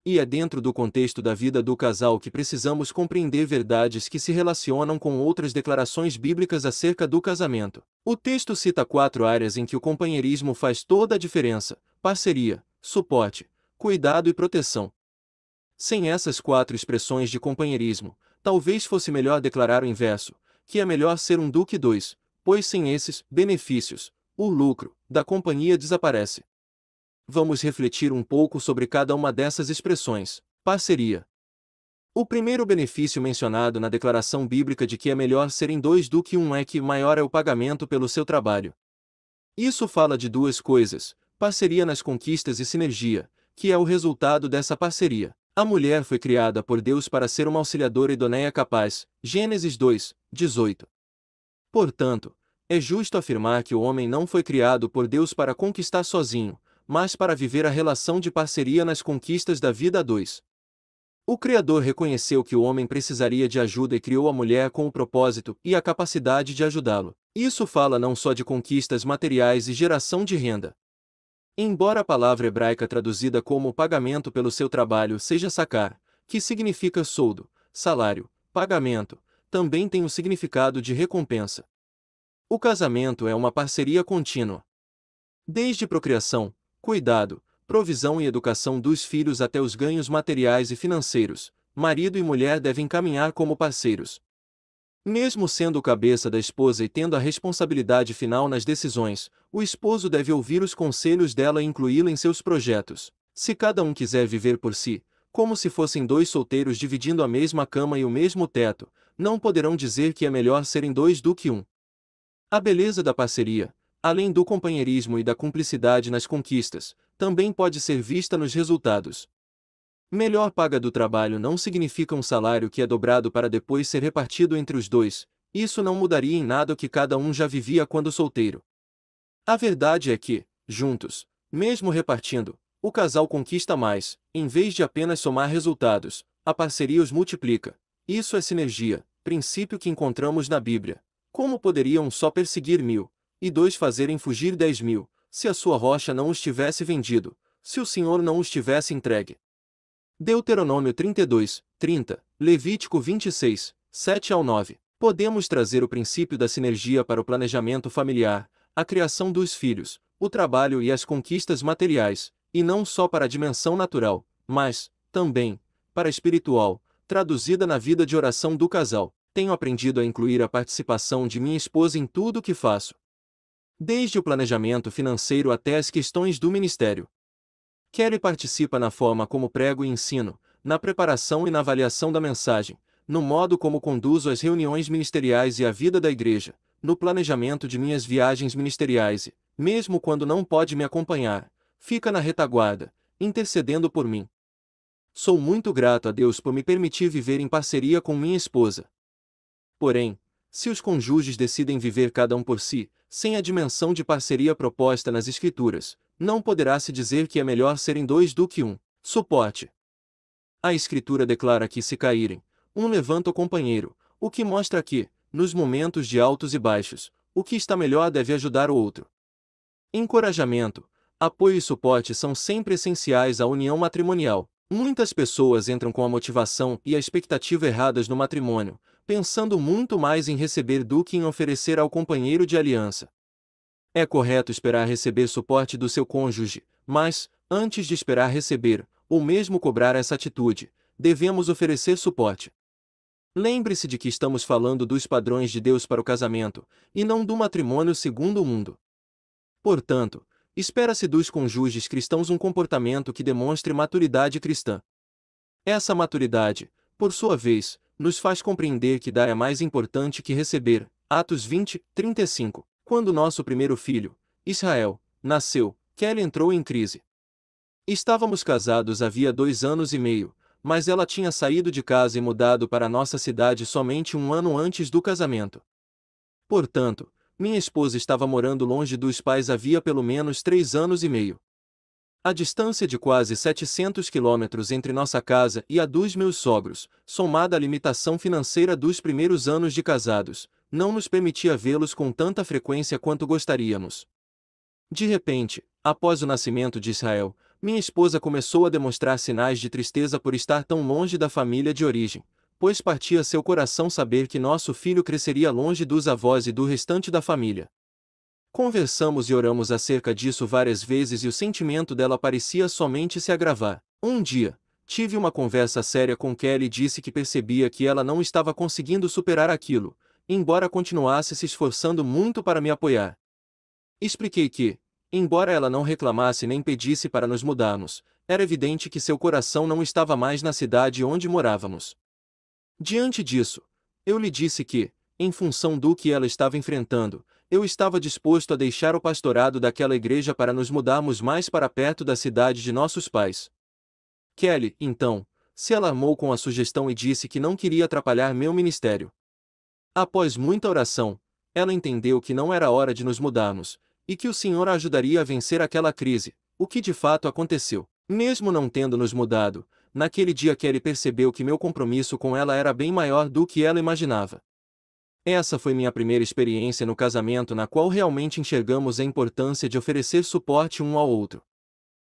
E é dentro do contexto da vida do casal que precisamos compreender verdades que se relacionam com outras declarações bíblicas acerca do casamento. O texto cita quatro áreas em que o companheirismo faz toda a diferença: parceria, suporte, cuidado e proteção. Sem essas quatro expressões de companheirismo, talvez fosse melhor declarar o inverso, que é melhor ser um duque dois, pois sem esses benefícios, o lucro da companhia desaparece vamos refletir um pouco sobre cada uma dessas expressões. Parceria. O primeiro benefício mencionado na declaração bíblica de que é melhor serem dois do que um é que maior é o pagamento pelo seu trabalho. Isso fala de duas coisas: parceria nas conquistas e sinergia, que é o resultado dessa parceria. A mulher foi criada por Deus para ser uma auxiliadora idônea capaz. Gênesis 2, 18. Portanto, é justo afirmar que o homem não foi criado por Deus para conquistar sozinho, mas para viver a relação de parceria nas conquistas da vida a dois. O Criador reconheceu que o homem precisaria de ajuda e criou a mulher com o propósito e a capacidade de ajudá-lo. Isso fala não só de conquistas materiais e geração de renda. Embora a palavra hebraica traduzida como pagamento pelo seu trabalho seja sacar, que significa soldo, salário, pagamento, também tem o significado de recompensa. O casamento é uma parceria contínua. Desde procriação, cuidado, provisão e educação dos filhos até os ganhos materiais e financeiros, marido e mulher devem caminhar como parceiros. Mesmo sendo o cabeça da esposa e tendo a responsabilidade final nas decisões, o esposo deve ouvir os conselhos dela e incluí-la em seus projetos. Se cada um quiser viver por si, como se fossem dois solteiros dividindo a mesma cama e o mesmo teto, não poderão dizer que é melhor serem dois do que um. A beleza da parceria, além do companheirismo e da cumplicidade nas conquistas, também pode ser vista nos resultados. Melhor paga do trabalho não significa um salário que é dobrado para depois ser repartido entre os dois, isso não mudaria em nada o que cada um já vivia quando solteiro. A verdade é que, juntos, mesmo repartindo, o casal conquista mais, em vez de apenas somar resultados, a parceria os multiplica. Isso é sinergia, princípio que encontramos na Bíblia. Como poderia um só perseguir mil, e dois fazerem fugir dez mil, se a sua rocha não os tivesse vendido, se o Senhor não os tivesse entregue. Deuteronômio 32, 30, Levítico 26, 7 ao 9. Podemos trazer o princípio da sinergia para o planejamento familiar, a criação dos filhos, o trabalho e as conquistas materiais, e não só para a dimensão natural, mas, também, para a espiritual, traduzida na vida de oração do casal. Tenho aprendido a incluir a participação de minha esposa em tudo o que faço desde o planejamento financeiro até as questões do ministério. Kelly participa na forma como prego e ensino, na preparação e na avaliação da mensagem, no modo como conduzo as reuniões ministeriais e a vida da igreja, no planejamento de minhas viagens ministeriais e, mesmo quando não pode me acompanhar, fica na retaguarda, intercedendo por mim. Sou muito grato a Deus por me permitir viver em parceria com minha esposa. Porém, se os cônjuges decidem viver cada um por si, sem a dimensão de parceria proposta nas escrituras, não poderá se dizer que é melhor serem dois do que um. Suporte. A escritura declara que se caírem, um levanta o companheiro, o que mostra que, nos momentos de altos e baixos, o que está melhor deve ajudar o outro. Encorajamento, apoio e suporte são sempre essenciais à união matrimonial. Muitas pessoas entram com a motivação e a expectativa erradas no matrimônio, pensando muito mais em receber do que em oferecer ao companheiro de aliança. É correto esperar receber suporte do seu cônjuge, mas, antes de esperar receber, ou mesmo cobrar essa atitude, devemos oferecer suporte. Lembre-se de que estamos falando dos padrões de Deus para o casamento, e não do matrimônio segundo o mundo. Portanto, espera-se dos cônjuges cristãos um comportamento que demonstre maturidade cristã. Essa maturidade, por sua vez, nos faz compreender que dar é mais importante que receber. Atos 20, 35. Quando nosso primeiro filho, Israel, nasceu, Kelly entrou em crise. Estávamos casados havia dois anos e meio, mas ela tinha saído de casa e mudado para nossa cidade somente um ano antes do casamento. Portanto, minha esposa estava morando longe dos pais havia pelo menos três anos e meio. A distância de quase 700 quilômetros entre nossa casa e a dos meus sogros, somada à limitação financeira dos primeiros anos de casados, não nos permitia vê-los com tanta frequência quanto gostaríamos. De repente, após o nascimento de Israel, minha esposa começou a demonstrar sinais de tristeza por estar tão longe da família de origem, pois partia seu coração saber que nosso filho cresceria longe dos avós e do restante da família. Conversamos e oramos acerca disso várias vezes e o sentimento dela parecia somente se agravar. Um dia, tive uma conversa séria com Kelly e disse que percebia que ela não estava conseguindo superar aquilo, embora continuasse se esforçando muito para me apoiar. Expliquei que, embora ela não reclamasse nem pedisse para nos mudarmos, era evidente que seu coração não estava mais na cidade onde morávamos. Diante disso, eu lhe disse que, em função do que ela estava enfrentando, eu estava disposto a deixar o pastorado daquela igreja para nos mudarmos mais para perto da cidade de nossos pais. Kelly, então, se alarmou com a sugestão e disse que não queria atrapalhar meu ministério. Após muita oração, ela entendeu que não era hora de nos mudarmos, e que o Senhor a ajudaria a vencer aquela crise, o que de fato aconteceu. Mesmo não tendo nos mudado, naquele dia Kelly percebeu que meu compromisso com ela era bem maior do que ela imaginava. Essa foi minha primeira experiência no casamento na qual realmente enxergamos a importância de oferecer suporte um ao outro.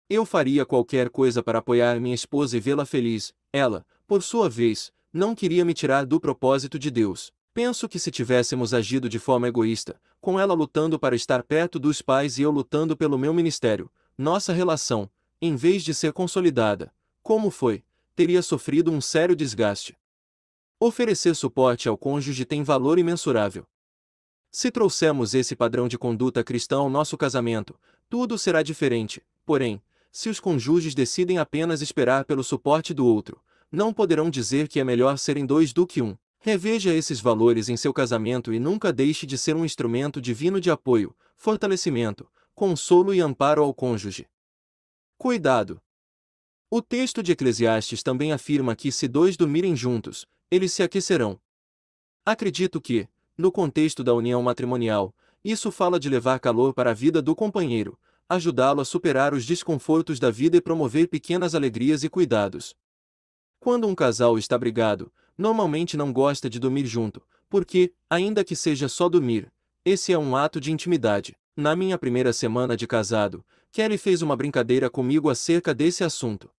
Eu faria qualquer coisa para apoiar minha esposa e vê-la feliz, ela, por sua vez, não queria me tirar do propósito de Deus. Penso que se tivéssemos agido de forma egoísta, com ela lutando para estar perto dos pais e eu lutando pelo meu ministério, nossa relação, em vez de ser consolidada, como foi, teria sofrido um sério desgaste. Oferecer suporte ao cônjuge tem valor imensurável. Se trouxermos esse padrão de conduta cristã ao nosso casamento, tudo será diferente. Porém, se os cônjuges decidem apenas esperar pelo suporte do outro, não poderão dizer que é melhor serem dois do que um. Reveja esses valores em seu casamento e nunca deixe de ser um instrumento divino de apoio, fortalecimento, consolo e amparo ao cônjuge. Cuidado! O texto de Eclesiastes também afirma que se dois dormirem juntos, eles se aquecerão. Acredito que, no contexto da união matrimonial, isso fala de levar calor para a vida do companheiro, ajudá-lo a superar os desconfortos da vida e promover pequenas alegrias e cuidados. Quando um casal está brigado, normalmente não gosta de dormir junto, porque, ainda que seja só dormir, esse é um ato de intimidade. Na minha primeira semana de casado, Kelly fez uma brincadeira comigo acerca desse assunto.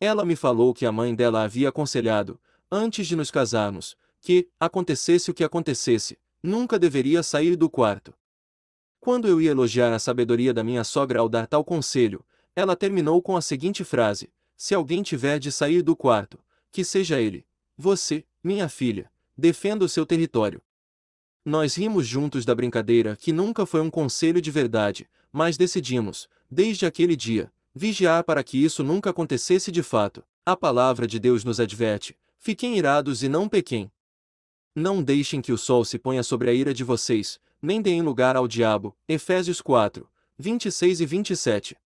Ela me falou que a mãe dela havia aconselhado antes de nos casarmos, que, acontecesse o que acontecesse, nunca deveria sair do quarto. Quando eu ia elogiar a sabedoria da minha sogra ao dar tal conselho, ela terminou com a seguinte frase: Se alguém tiver de sair do quarto, que seja ele, você, minha filha, defenda o seu território. Nós rimos juntos da brincadeira que nunca foi um conselho de verdade, mas decidimos, desde aquele dia, vigiar para que isso nunca acontecesse de fato. A palavra de Deus nos adverte, Fiquem irados e não pequem. Não deixem que o sol se ponha sobre a ira de vocês, nem deem lugar ao diabo. Efésios 4, 26 e 27.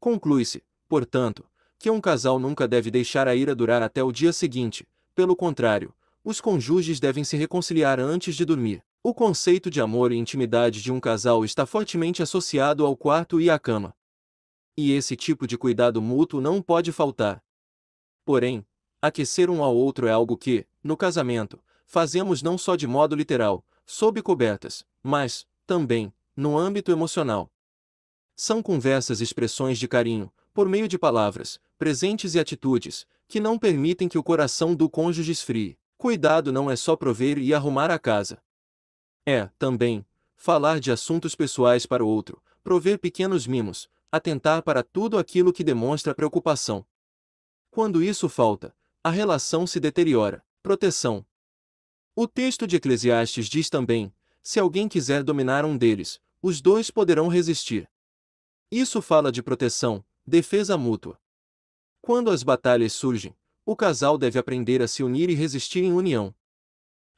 Conclui-se, portanto, que um casal nunca deve deixar a ira durar até o dia seguinte, pelo contrário, os cônjuges devem se reconciliar antes de dormir. O conceito de amor e intimidade de um casal está fortemente associado ao quarto e à cama. E esse tipo de cuidado mútuo não pode faltar. Porém, Aquecer um ao outro é algo que, no casamento, fazemos não só de modo literal, sob cobertas, mas, também, no âmbito emocional. São conversas e expressões de carinho, por meio de palavras, presentes e atitudes, que não permitem que o coração do cônjuge esfrie. Cuidado não é só prover e arrumar a casa. É, também, falar de assuntos pessoais para o outro, prover pequenos mimos, atentar para tudo aquilo que demonstra preocupação. Quando isso falta, a relação se deteriora. Proteção. O texto de Eclesiastes diz também: se alguém quiser dominar um deles, os dois poderão resistir. Isso fala de proteção, defesa mútua. Quando as batalhas surgem, o casal deve aprender a se unir e resistir em união.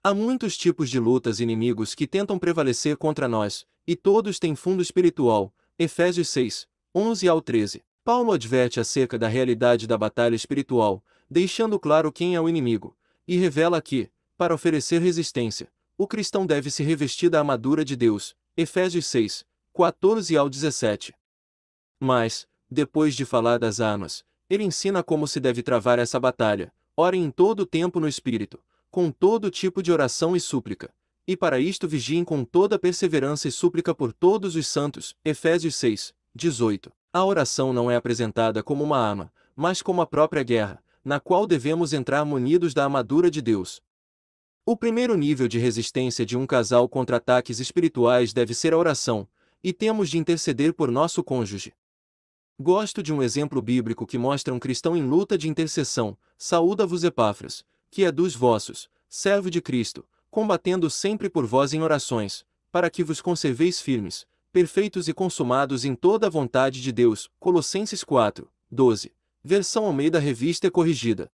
Há muitos tipos de lutas e inimigos que tentam prevalecer contra nós, e todos têm fundo espiritual. Efésios 6, 11 ao 13. Paulo adverte acerca da realidade da batalha espiritual, deixando claro quem é o inimigo, e revela que, para oferecer resistência, o cristão deve se revestir da armadura de Deus. Efésios 6, 14 ao 17. Mas, depois de falar das armas, ele ensina como se deve travar essa batalha. Orem em todo o tempo no Espírito, com todo tipo de oração e súplica. E para isto vigiem com toda perseverança e súplica por todos os santos. Efésios 6, 18. A oração não é apresentada como uma arma, mas como a própria guerra, na qual devemos entrar munidos da armadura de Deus. O primeiro nível de resistência de um casal contra ataques espirituais deve ser a oração, e temos de interceder por nosso cônjuge. Gosto de um exemplo bíblico que mostra um cristão em luta de intercessão, saúda-vos Epáfras, que é dos vossos, servo de Cristo, combatendo sempre por vós em orações, para que vos conserveis firmes, perfeitos e consumados em toda a vontade de Deus. Colossenses 4, 12 versão Almeida Revista e é Corrigida.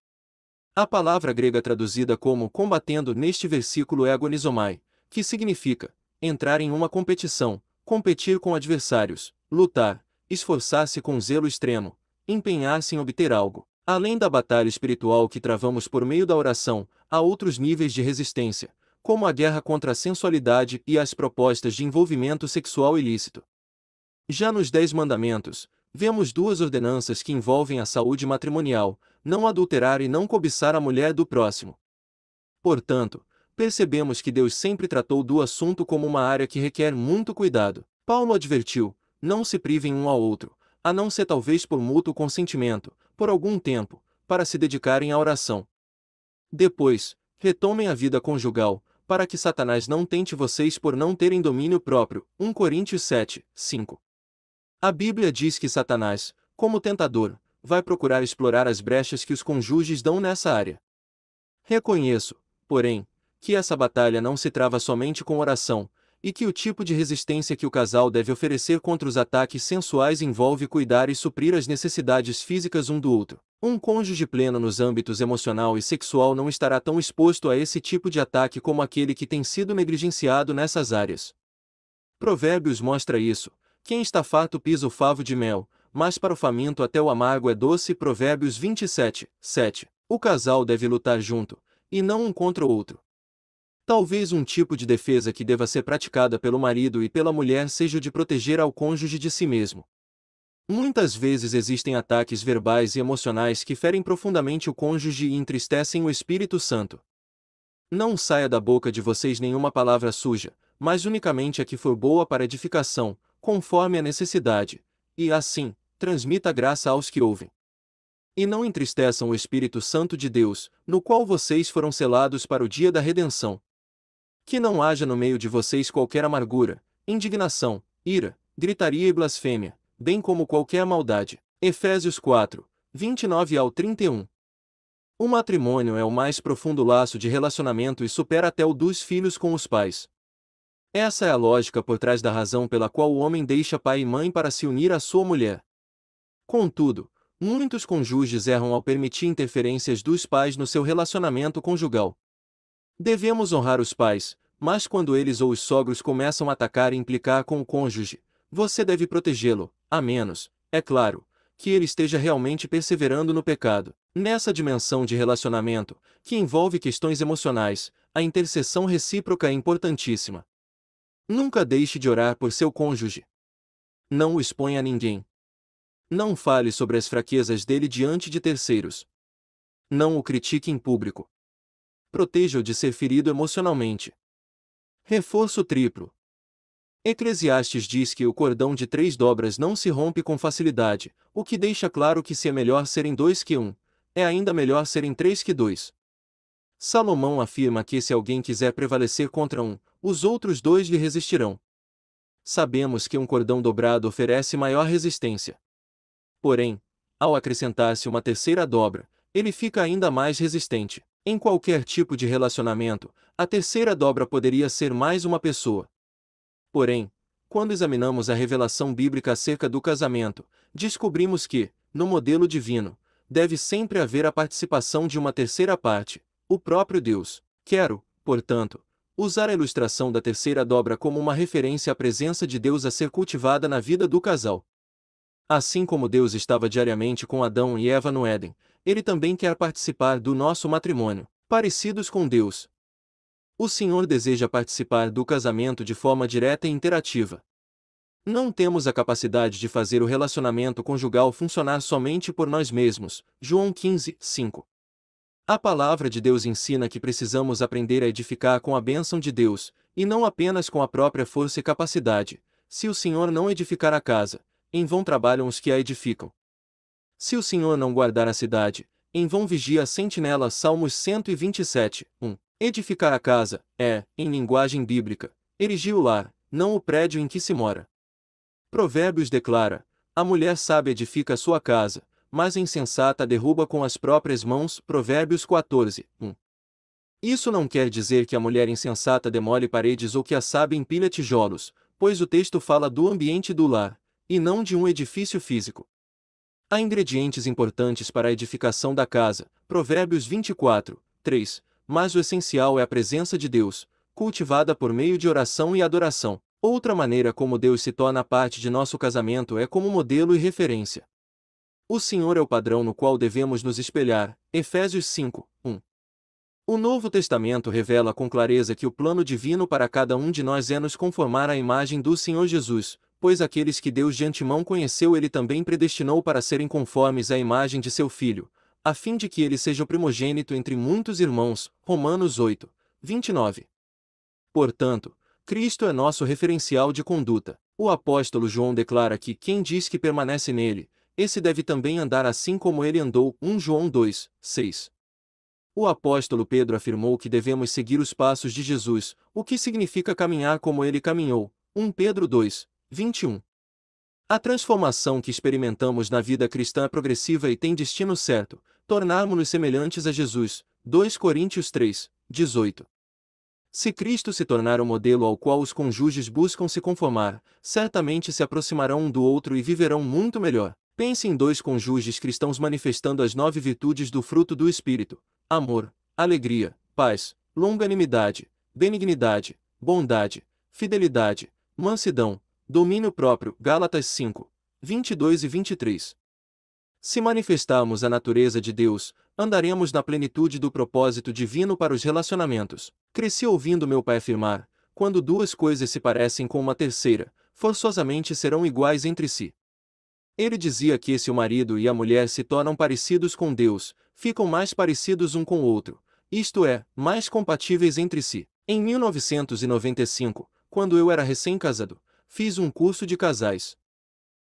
A palavra grega traduzida como combatendo neste versículo é agonizomai, que significa entrar em uma competição, competir com adversários, lutar, esforçar-se com zelo extremo, empenhar-se em obter algo. Além da batalha espiritual que travamos por meio da oração, há outros níveis de resistência, como a guerra contra a sensualidade e as propostas de envolvimento sexual ilícito. Já nos Dez Mandamentos, vemos duas ordenanças que envolvem a saúde matrimonial, não adulterar e não cobiçar a mulher do próximo. Portanto, percebemos que Deus sempre tratou do assunto como uma área que requer muito cuidado. Paulo advertiu: não se privem um ao outro, a não ser talvez por mútuo consentimento, por algum tempo, para se dedicarem à oração. Depois, retomem a vida conjugal, para que Satanás não tente vocês por não terem domínio próprio. 1 Coríntios 7, 5. A Bíblia diz que Satanás, como tentador, vai procurar explorar as brechas que os cônjuges dão nessa área. Reconheço, porém, que essa batalha não se trava somente com oração, e que o tipo de resistência que o casal deve oferecer contra os ataques sensuais envolve cuidar e suprir as necessidades físicas um do outro. Um cônjuge pleno nos âmbitos emocional e sexual não estará tão exposto a esse tipo de ataque como aquele que tem sido negligenciado nessas áreas. Provérbios mostra isso, quem está fato pisa o favo de mel, mas para o faminto até o amargo é doce. Provérbios 27, 7. O casal deve lutar junto, e não um contra o outro. Talvez um tipo de defesa que deva ser praticada pelo marido e pela mulher seja o de proteger ao cônjuge de si mesmo. Muitas vezes existem ataques verbais e emocionais que ferem profundamente o cônjuge e entristecem o Espírito Santo. Não saia da boca de vocês nenhuma palavra suja, mas unicamente a que for boa para edificação, conforme a necessidade, e assim, transmita graça aos que ouvem. E não entristeçam o Espírito Santo de Deus, no qual vocês foram selados para o dia da redenção. Que não haja no meio de vocês qualquer amargura, indignação, ira, gritaria e blasfêmia, bem como qualquer maldade. Efésios 4, 29 ao 31. O matrimônio é o mais profundo laço de relacionamento e supera até o dos filhos com os pais. Essa é a lógica por trás da razão pela qual o homem deixa pai e mãe para se unir à sua mulher. Contudo, muitos cônjuges erram ao permitir interferências dos pais no seu relacionamento conjugal. Devemos honrar os pais, mas quando eles ou os sogros começam a atacar e implicar com o cônjuge, você deve protegê-lo, a menos, é claro, que ele esteja realmente perseverando no pecado. Nessa dimensão de relacionamento, que envolve questões emocionais, a intercessão recíproca é importantíssima. Nunca deixe de orar por seu cônjuge. Não o exponha a ninguém. Não fale sobre as fraquezas dele diante de terceiros. Não o critique em público. Proteja-o de ser ferido emocionalmente. Reforço triplo. Eclesiastes diz que o cordão de três dobras não se rompe com facilidade, o que deixa claro que se é melhor serem dois que um, é ainda melhor serem três que dois. Salomão afirma que se alguém quiser prevalecer contra um, os outros dois lhe resistirão. Sabemos que um cordão dobrado oferece maior resistência. Porém, ao acrescentar-se uma terceira dobra, ele fica ainda mais resistente. Em qualquer tipo de relacionamento, a terceira dobra poderia ser mais uma pessoa. Porém, quando examinamos a revelação bíblica acerca do casamento, descobrimos que, no modelo divino, deve sempre haver a participação de uma terceira parte, o próprio Deus. Quero, portanto, usar a ilustração da terceira dobra como uma referência à presença de Deus a ser cultivada na vida do casal. Assim como Deus estava diariamente com Adão e Eva no Éden, ele também quer participar do nosso matrimônio, parecidos com Deus. O Senhor deseja participar do casamento de forma direta e interativa. Não temos a capacidade de fazer o relacionamento conjugal funcionar somente por nós mesmos. João 15, 5. A palavra de Deus ensina que precisamos aprender a edificar com a bênção de Deus, e não apenas com a própria força e capacidade. Se o Senhor não edificar a casa, em vão trabalham os que a edificam. Se o Senhor não guardar a cidade, em vão vigia a sentinela. Salmos 127, 1. Edificar a casa é, em linguagem bíblica, erigir o lar, não o prédio em que se mora. Provérbios declara: a mulher sábia edifica a sua casa, mas insensata derruba com as próprias mãos. Provérbios 14, 1. Isso não quer dizer que a mulher insensata demole paredes ou que a sábia empilha tijolos, pois o texto fala do ambiente do lar, e não de um edifício físico. Há ingredientes importantes para a edificação da casa, Provérbios 24, 3, mas o essencial é a presença de Deus, cultivada por meio de oração e adoração. Outra maneira como Deus se torna parte de nosso casamento é como modelo e referência. O Senhor é o padrão no qual devemos nos espelhar. Efésios 5, 1. O Novo Testamento revela com clareza que o plano divino para cada um de nós é nos conformar à imagem do Senhor Jesus, pois aqueles que Deus de antemão conheceu ele também predestinou para serem conformes à imagem de seu Filho, a fim de que ele seja o primogênito entre muitos irmãos. Romanos 8, 29. Portanto, Cristo é nosso referencial de conduta. O apóstolo João declara que quem diz que permanece nele, esse deve também andar assim como ele andou. 1 João 2, 6. O apóstolo Pedro afirmou que devemos seguir os passos de Jesus, o que significa caminhar como ele caminhou. 1 Pedro 2, 21. A transformação que experimentamos na vida cristã é progressiva e tem destino certo, tornarmos-nos semelhantes a Jesus. 2 Coríntios 3, 18. Se Cristo se tornar o modelo ao qual os cônjuges buscam se conformar, certamente se aproximarão um do outro e viverão muito melhor. Pense em dois cônjuges cristãos manifestando as nove virtudes do fruto do Espírito: amor, alegria, paz, longanimidade, benignidade, bondade, fidelidade, mansidão, domínio próprio. Gálatas 5, 22 e 23. Se manifestarmos a natureza de Deus, andaremos na plenitude do propósito divino para os relacionamentos. Cresci ouvindo meu pai afirmar: quando duas coisas se parecem com uma terceira, forçosamente serão iguais entre si. Ele dizia que se o marido e a mulher se tornam parecidos com Deus, ficam mais parecidos um com o outro, isto é, mais compatíveis entre si. Em 1995, quando eu era recém-casado, fiz um curso de casais.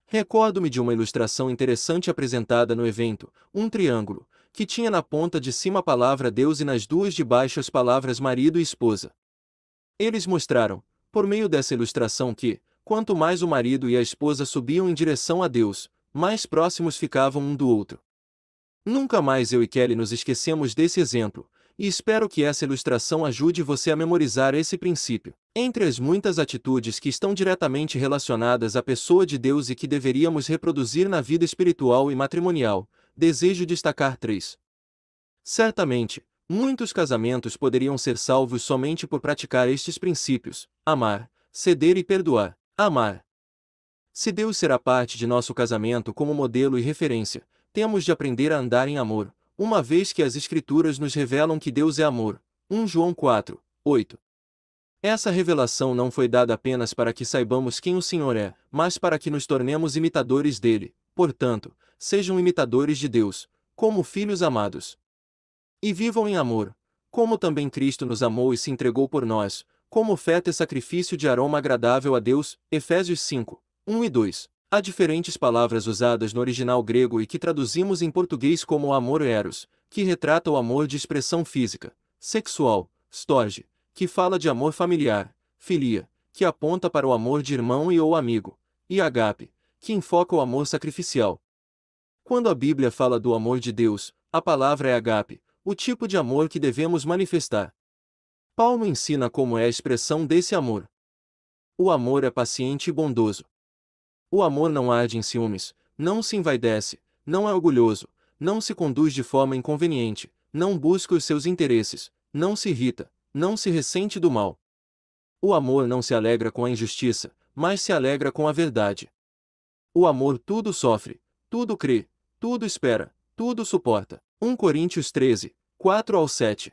Recordo-me de uma ilustração interessante apresentada no evento, um triângulo, que tinha na ponta de cima a palavra Deus e nas duas de baixo as palavras marido e esposa. Eles mostraram, por meio dessa ilustração que, Quanto mais o marido e a esposa subiam em direção a Deus, mais próximos ficavam um do outro. Nunca mais eu e Kelly nos esquecemos desse exemplo, e espero que essa ilustração ajude você a memorizar esse princípio. Entre as muitas atitudes que estão diretamente relacionadas à pessoa de Deus e que deveríamos reproduzir na vida espiritual e matrimonial, desejo destacar três. Certamente, muitos casamentos poderiam ser salvos somente por praticar estes princípios: amar, ceder e perdoar. Amar. Se Deus será parte de nosso casamento como modelo e referência, temos de aprender a andar em amor, uma vez que as Escrituras nos revelam que Deus é amor. 1 João 4, 8. Essa revelação não foi dada apenas para que saibamos quem o Senhor é, mas para que nos tornemos imitadores dele. Portanto, sejam imitadores de Deus, como filhos amados. E vivam em amor, como também Cristo nos amou e se entregou por nós, como oferta e sacrifício de aroma agradável a Deus, Efésios 5, 1 e 2. Há diferentes palavras usadas no original grego e que traduzimos em português como amor eros, que retrata o amor de expressão física, sexual, storge, que fala de amor familiar, filia, que aponta para o amor de irmão e ou amigo, e agape, que enfoca o amor sacrificial. Quando a Bíblia fala do amor de Deus, a palavra é agape, o tipo de amor que devemos manifestar. Paulo ensina como é a expressão desse amor. O amor é paciente e bondoso. O amor não arde em ciúmes, não se envaidece, não é orgulhoso, não se conduz de forma inconveniente, não busca os seus interesses, não se irrita, não se ressente do mal. O amor não se alegra com a injustiça, mas se alegra com a verdade. O amor tudo sofre, tudo crê, tudo espera, tudo suporta. 1 Coríntios 13, 4 ao 7.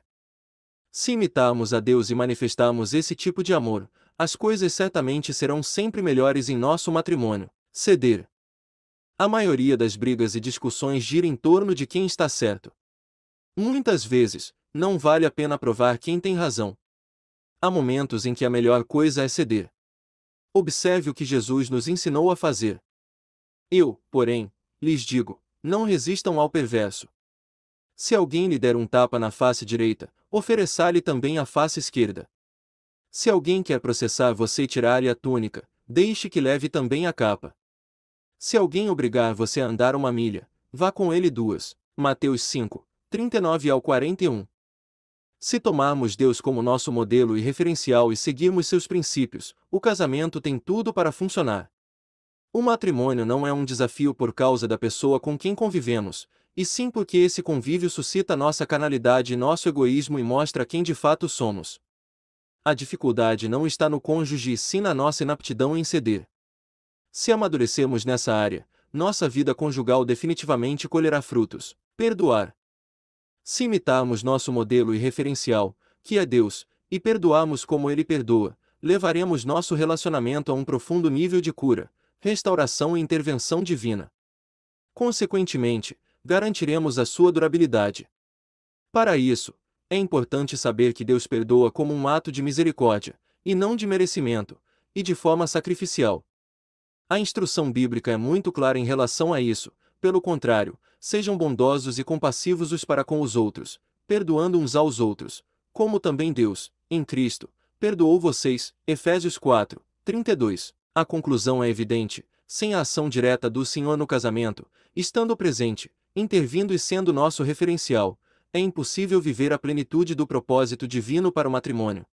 Se imitarmos a Deus e manifestarmos esse tipo de amor, as coisas certamente serão sempre melhores em nosso matrimônio. Ceder. A maioria das brigas e discussões gira em torno de quem está certo. Muitas vezes, não vale a pena provar quem tem razão. Há momentos em que a melhor coisa é ceder. Observe o que Jesus nos ensinou a fazer. Eu, porém, lhes digo: não resistam ao perverso. Se alguém lhe der um tapa na face direita, ofereça lhe também a face esquerda. Se alguém quer processar você e tirar-lhe a túnica, deixe que leve também a capa. Se alguém obrigar você a andar uma milha, vá com ele duas. Mateus 5, 39 ao 41. Se tomarmos Deus como nosso modelo e referencial e seguirmos seus princípios, o casamento tem tudo para funcionar. O matrimônio não é um desafio por causa da pessoa com quem convivemos, e sim porque esse convívio suscita nossa canalidade e nosso egoísmo e mostra quem de fato somos. A dificuldade não está no cônjuge e sim na nossa inaptidão em ceder. Se amadurecermos nessa área, nossa vida conjugal definitivamente colherá frutos. Perdoar. Se imitarmos nosso modelo e referencial, que é Deus, e perdoarmos como Ele perdoa, levaremos nosso relacionamento a um profundo nível de cura, restauração e intervenção divina. Consequentemente, garantiremos a sua durabilidade. Para isso, é importante saber que Deus perdoa como um ato de misericórdia, e não de merecimento, e de forma sacrificial. A instrução bíblica é muito clara em relação a isso, pelo contrário, sejam bondosos e compassivos os para com os outros, perdoando uns aos outros, como também Deus, em Cristo, perdoou vocês. Efésios 4, 32. A conclusão é evidente, sem a ação direta do Senhor no casamento, estando presente, intervindo e sendo nosso referencial, é impossível viver a plenitude do propósito divino para o matrimônio.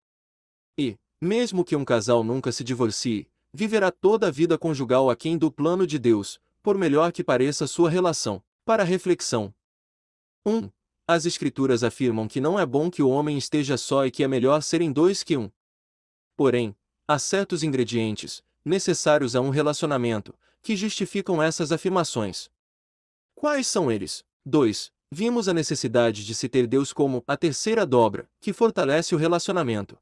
E, mesmo que um casal nunca se divorcie, viverá toda a vida conjugal aquém do plano de Deus, por melhor que pareça sua relação. Para reflexão. 1. Um, as Escrituras afirmam que não é bom que o homem esteja só e que é melhor serem dois que um. Porém, há certos ingredientes, necessários a um relacionamento, que justificam essas afirmações. Quais são eles? 2. Vimos a necessidade de se ter Deus como a terceira dobra, que fortalece o relacionamento.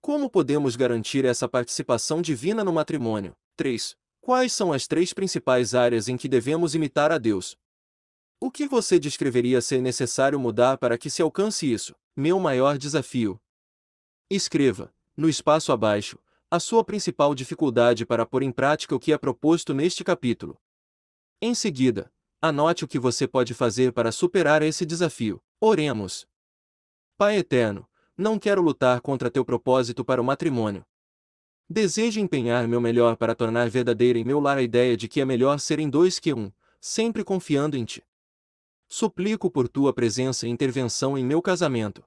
Como podemos garantir essa participação divina no matrimônio? 3. Quais são as três principais áreas em que devemos imitar a Deus? O que você descreveria ser necessário mudar para que se alcance isso? Meu maior desafio. Escreva, no espaço abaixo, a sua principal dificuldade para pôr em prática o que é proposto neste capítulo. Em seguida, Anote o que você pode fazer para superar esse desafio. Oremos. Pai eterno, não quero lutar contra teu propósito para o matrimônio. Desejo empenhar meu melhor para tornar verdadeira em meu lar a ideia de que é melhor serem dois que um, sempre confiando em ti. Suplico por tua presença e intervenção em meu casamento.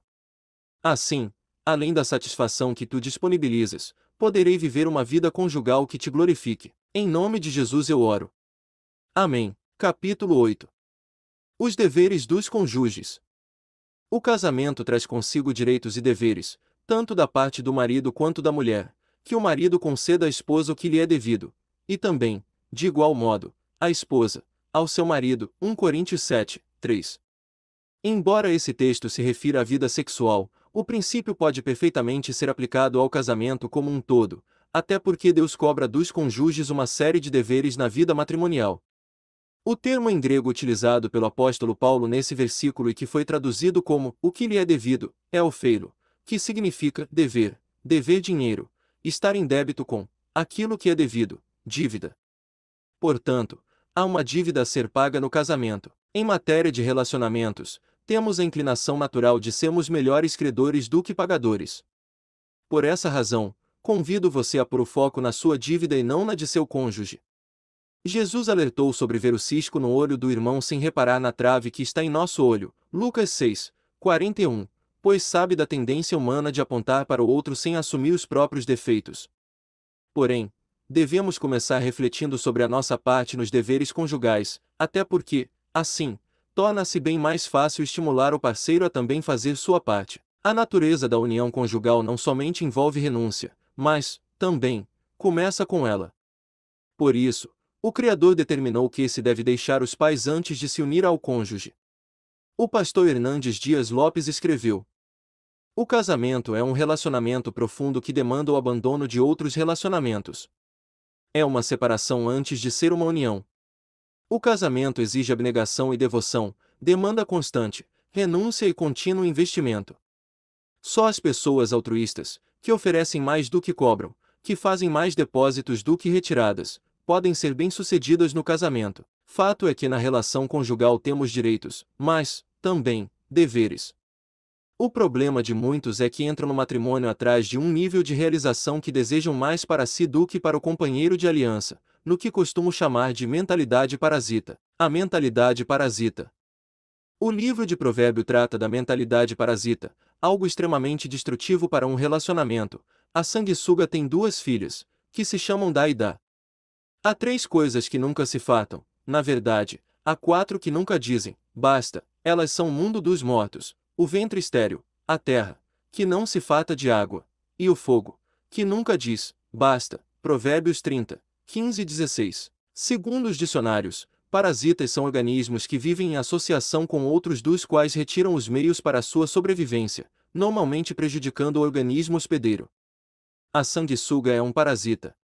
Assim, além da satisfação que tu disponibilizes, poderei viver uma vida conjugal que te glorifique. Em nome de Jesus eu oro. Amém. Capítulo 8 Os deveres dos cônjuges. O casamento traz consigo direitos e deveres, tanto da parte do marido quanto da mulher, que o marido conceda à esposa o que lhe é devido, e também, de igual modo, à esposa, ao seu marido. 1 Coríntios 7, 3. Embora esse texto se refira à vida sexual, o princípio pode perfeitamente ser aplicado ao casamento como um todo, até porque Deus cobra dos cônjuges uma série de deveres na vida matrimonial. O termo em grego utilizado pelo apóstolo Paulo nesse versículo e que foi traduzido como o que lhe é devido, é o feiro, que significa dever, dever dinheiro, estar em débito com aquilo que é devido, dívida. Portanto, há uma dívida a ser paga no casamento. Em matéria de relacionamentos, temos a inclinação natural de sermos melhores credores do que pagadores. Por essa razão, convido você a pôr o foco na sua dívida e não na de seu cônjuge. Jesus alertou sobre ver o cisco no olho do irmão sem reparar na trave que está em nosso olho. Lucas 6, 41. Pois sabe da tendência humana de apontar para o outro sem assumir os próprios defeitos. Porém, devemos começar refletindo sobre a nossa parte nos deveres conjugais, até porque, assim, torna-se bem mais fácil estimular o parceiro a também fazer sua parte. A natureza da união conjugal não somente envolve renúncia, mas, também, começa com ela. Por isso, o Criador determinou que esse deve deixar os pais antes de se unir ao cônjuge. O pastor Hernandes Dias Lopes escreveu: O casamento é um relacionamento profundo que demanda o abandono de outros relacionamentos. É uma separação antes de ser uma união. O casamento exige abnegação e devoção, demanda constante, renúncia e contínuo investimento. Só as pessoas altruístas, que oferecem mais do que cobram, que fazem mais depósitos do que retiradas, podem ser bem-sucedidas no casamento. Fato é que na relação conjugal temos direitos, mas, também, deveres. O problema de muitos é que entram no matrimônio atrás de um nível de realização que desejam mais para si do que para o companheiro de aliança, no que costumo chamar de mentalidade parasita. A mentalidade parasita. O livro de Provérbio trata da mentalidade parasita, algo extremamente destrutivo para um relacionamento. A sanguessuga tem duas filhas, que se chamam Da e Da. Há três coisas que nunca se fatam, na verdade, há quatro que nunca dizem, basta, elas são o mundo dos mortos, o ventre estéreo, a terra, que não se fata de água, e o fogo, que nunca diz, basta, Provérbios 30, 15 e 16. Segundo os dicionários, parasitas são organismos que vivem em associação com outros dos quais retiram os meios para sua sobrevivência, normalmente prejudicando o organismo hospedeiro. A sanguessuga é um parasita,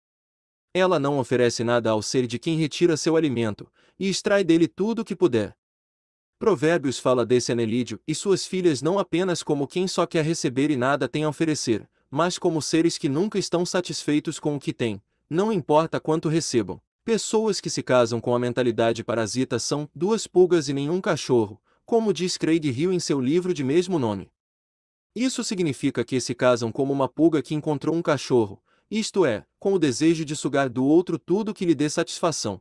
ela não oferece nada ao ser de quem retira seu alimento, e extrai dele tudo o que puder. Provérbios fala desse anelídeo e suas filhas não apenas como quem só quer receber e nada tem a oferecer, mas como seres que nunca estão satisfeitos com o que têm, não importa quanto recebam. Pessoas que se casam com a mentalidade parasita são duas pulgas e nenhum cachorro, como diz Craig Hill em seu livro de mesmo nome. Isso significa que se casam como uma pulga que encontrou um cachorro, isto é, com o desejo de sugar do outro tudo que lhe dê satisfação.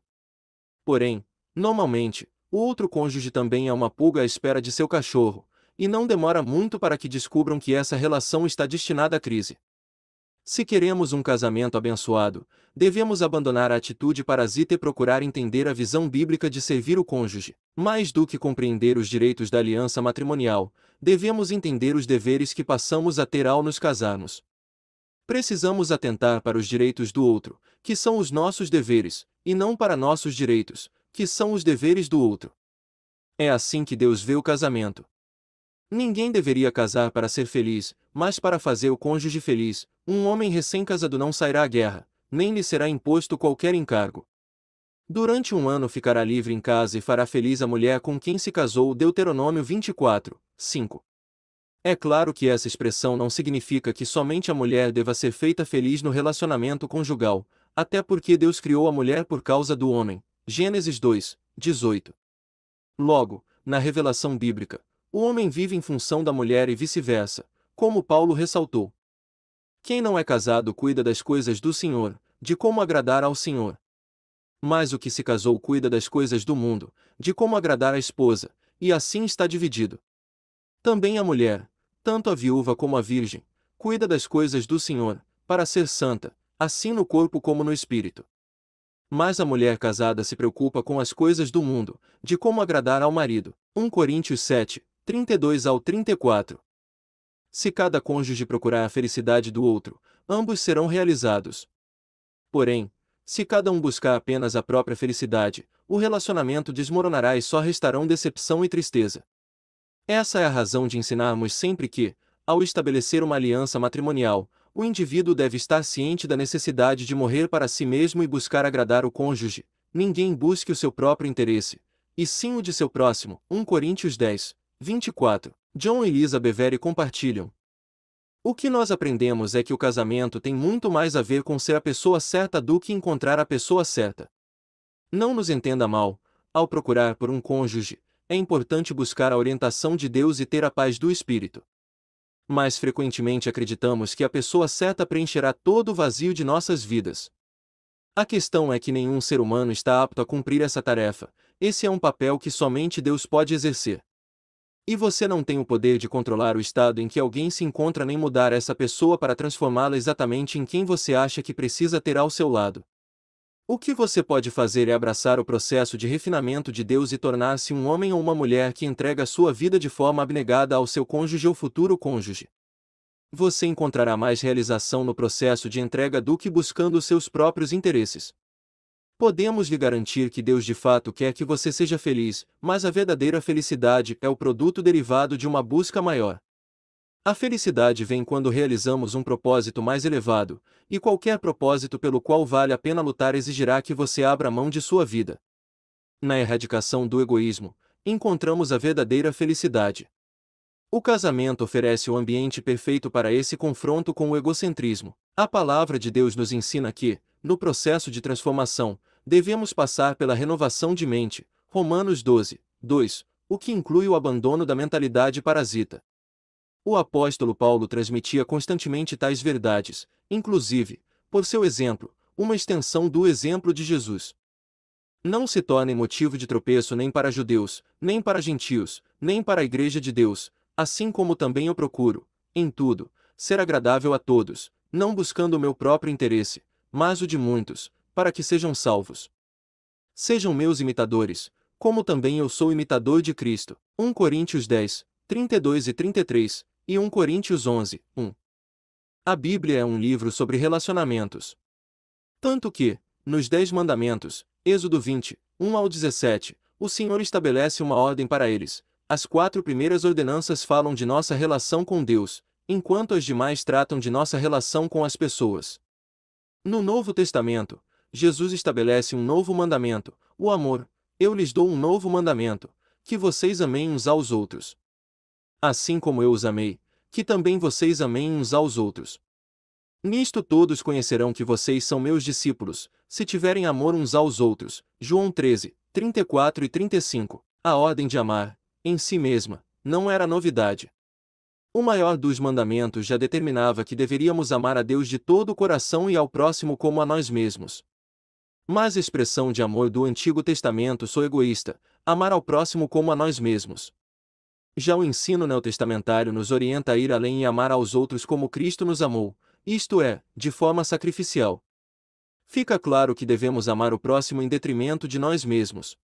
Porém, normalmente, o outro cônjuge também é uma pulga à espera de seu cachorro, e não demora muito para que descubram que essa relação está destinada à crise. Se queremos um casamento abençoado, devemos abandonar a atitude parasita e procurar entender a visão bíblica de servir o cônjuge. Mais do que compreender os direitos da aliança matrimonial, devemos entender os deveres que passamos a ter ao nos casarmos. Precisamos atentar para os direitos do outro, que são os nossos deveres, e não para nossos direitos, que são os deveres do outro. É assim que Deus vê o casamento. Ninguém deveria casar para ser feliz, mas para fazer o cônjuge feliz, um homem recém-casado não sairá à guerra, nem lhe será imposto qualquer encargo. Durante um ano ficará livre em casa e fará feliz a mulher com quem se casou. Deuteronômio 24, 5. É claro que essa expressão não significa que somente a mulher deva ser feita feliz no relacionamento conjugal, até porque Deus criou a mulher por causa do homem. Gênesis 2, 18. Logo, na revelação bíblica, o homem vive em função da mulher e vice-versa, como Paulo ressaltou. Quem não é casado cuida das coisas do Senhor, de como agradar ao Senhor. Mas o que se casou cuida das coisas do mundo, de como agradar à esposa, e assim está dividido. Também a mulher, tanto a viúva como a virgem, cuida das coisas do Senhor, para ser santa, assim no corpo como no espírito. Mas a mulher casada se preocupa com as coisas do mundo, de como agradar ao marido. 1 Coríntios 7, 32 ao 34. Se cada cônjuge procurar a felicidade do outro, ambos serão realizados. Porém, se cada um buscar apenas a própria felicidade, o relacionamento desmoronará e só restarão decepção e tristeza. Essa é a razão de ensinarmos sempre que, ao estabelecer uma aliança matrimonial, o indivíduo deve estar ciente da necessidade de morrer para si mesmo e buscar agradar o cônjuge. Ninguém busque o seu próprio interesse, e sim o de seu próximo. 1 Coríntios 10, 24. John e Lisa Bevere compartilham. O que nós aprendemos é que o casamento tem muito mais a ver com ser a pessoa certa do que encontrar a pessoa certa. Não nos entenda mal, ao procurar por um cônjuge, é importante buscar a orientação de Deus e ter a paz do espírito. Mas frequentemente acreditamos que a pessoa certa preencherá todo o vazio de nossas vidas. A questão é que nenhum ser humano está apto a cumprir essa tarefa, esse é um papel que somente Deus pode exercer. E você não tem o poder de controlar o estado em que alguém se encontra nem mudar essa pessoa para transformá-la exatamente em quem você acha que precisa ter ao seu lado. O que você pode fazer é abraçar o processo de refinamento de Deus e tornar-se um homem ou uma mulher que entrega sua vida de forma abnegada ao seu cônjuge ou futuro cônjuge. Você encontrará mais realização no processo de entrega do que buscando seus próprios interesses. Podemos lhe garantir que Deus de fato quer que você seja feliz, mas a verdadeira felicidade é o produto derivado de uma busca maior. A felicidade vem quando realizamos um propósito mais elevado, e qualquer propósito pelo qual vale a pena lutar exigirá que você abra mão de sua vida. Na erradicação do egoísmo, encontramos a verdadeira felicidade. O casamento oferece o ambiente perfeito para esse confronto com o egocentrismo. A palavra de Deus nos ensina que, no processo de transformação, devemos passar pela renovação de mente. Romanos 12, 2, o que inclui o abandono da mentalidade parasita. O apóstolo Paulo transmitia constantemente tais verdades, inclusive, por seu exemplo, uma extensão do exemplo de Jesus. Não se torne motivo de tropeço nem para judeus, nem para gentios, nem para a Igreja de Deus, assim como também eu procuro, em tudo, ser agradável a todos, não buscando o meu próprio interesse, mas o de muitos, para que sejam salvos. Sejam meus imitadores, como também eu sou imitador de Cristo. 1 Coríntios 10, 32 e 33, e 1 Coríntios 11, 1. A Bíblia é um livro sobre relacionamentos. Tanto que, nos Dez Mandamentos, Êxodo 20, 1 ao 17, o Senhor estabelece uma ordem para eles. As quatro primeiras ordenanças falam de nossa relação com Deus, enquanto as demais tratam de nossa relação com as pessoas. No Novo Testamento, Jesus estabelece um novo mandamento, o amor. Eu lhes dou um novo mandamento, que vocês amem uns aos outros assim como eu os amei, que também vocês amem uns aos outros. Nisto todos conhecerão que vocês são meus discípulos, se tiverem amor uns aos outros. João 13, 34 e 35. A ordem de amar, em si mesma, não era novidade. O maior dos mandamentos já determinava que deveríamos amar a Deus de todo o coração e ao próximo como a nós mesmos. Mas a expressão de amor do Antigo Testamento sou egoísta, amar ao próximo como a nós mesmos. Já o ensino neotestamentário nos orienta a ir além e amar aos outros como Cristo nos amou, isto é, de forma sacrificial. Fica claro que devemos amar o próximo em detrimento de nós mesmos.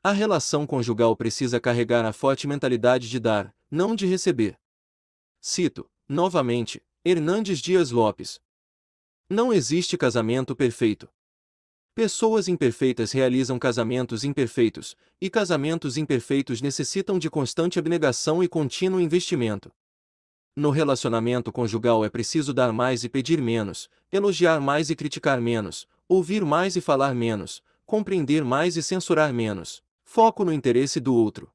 A relação conjugal precisa carregar a forte mentalidade de dar, não de receber. Cito, novamente, Hernandes Dias Lopes. Não existe casamento perfeito. Pessoas imperfeitas realizam casamentos imperfeitos, e casamentos imperfeitos necessitam de constante abnegação e contínuo investimento. No relacionamento conjugal é preciso dar mais e pedir menos, elogiar mais e criticar menos, ouvir mais e falar menos, compreender mais e censurar menos. Foco no interesse do outro.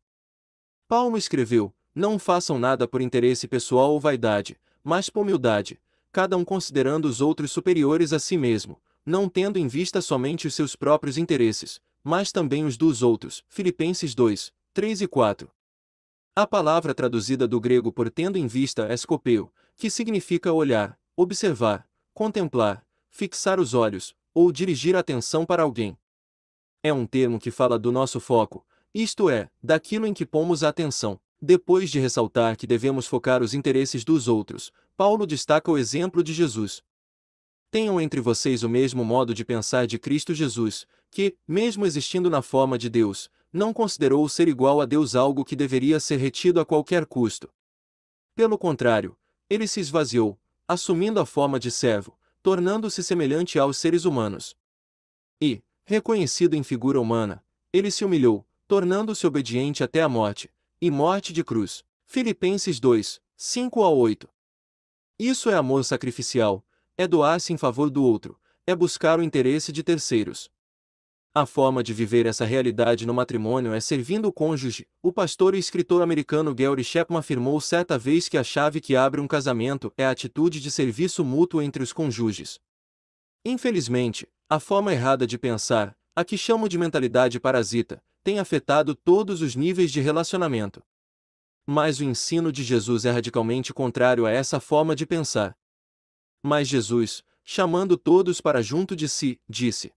Palmo escreveu: Não façam nada por interesse pessoal ou vaidade, mas por humildade, cada um considerando os outros superiores a si mesmo não tendo em vista somente os seus próprios interesses, mas também os dos outros. Filipenses 2, 3 e 4. A palavra traduzida do grego por tendo em vista é escopeu, que significa olhar, observar, contemplar, fixar os olhos, ou dirigir a atenção para alguém. É um termo que fala do nosso foco, isto é, daquilo em que pomos a atenção. Depois de ressaltar que devemos focar os interesses dos outros, Paulo destaca o exemplo de Jesus. Tenham entre vocês o mesmo modo de pensar de Cristo Jesus, que, mesmo existindo na forma de Deus, não considerou ser igual a Deus algo que deveria ser retido a qualquer custo. Pelo contrário, ele se esvaziou, assumindo a forma de servo, tornando-se semelhante aos seres humanos. E, reconhecido em figura humana, ele se humilhou, tornando-se obediente até a morte, e morte de cruz. Filipenses 2, 5 a 8. Isso é amor sacrificial, é doar-se em favor do outro, é buscar o interesse de terceiros. A forma de viver essa realidade no matrimônio é servindo o cônjuge. O pastor e escritor americano Gary Chapman afirmou certa vez que a chave que abre um casamento é a atitude de serviço mútuo entre os cônjuges. Infelizmente, a forma errada de pensar, a que chamo de mentalidade parasita, tem afetado todos os níveis de relacionamento. Mas o ensino de Jesus é radicalmente contrário a essa forma de pensar. Mas Jesus, chamando todos para junto de si, disse: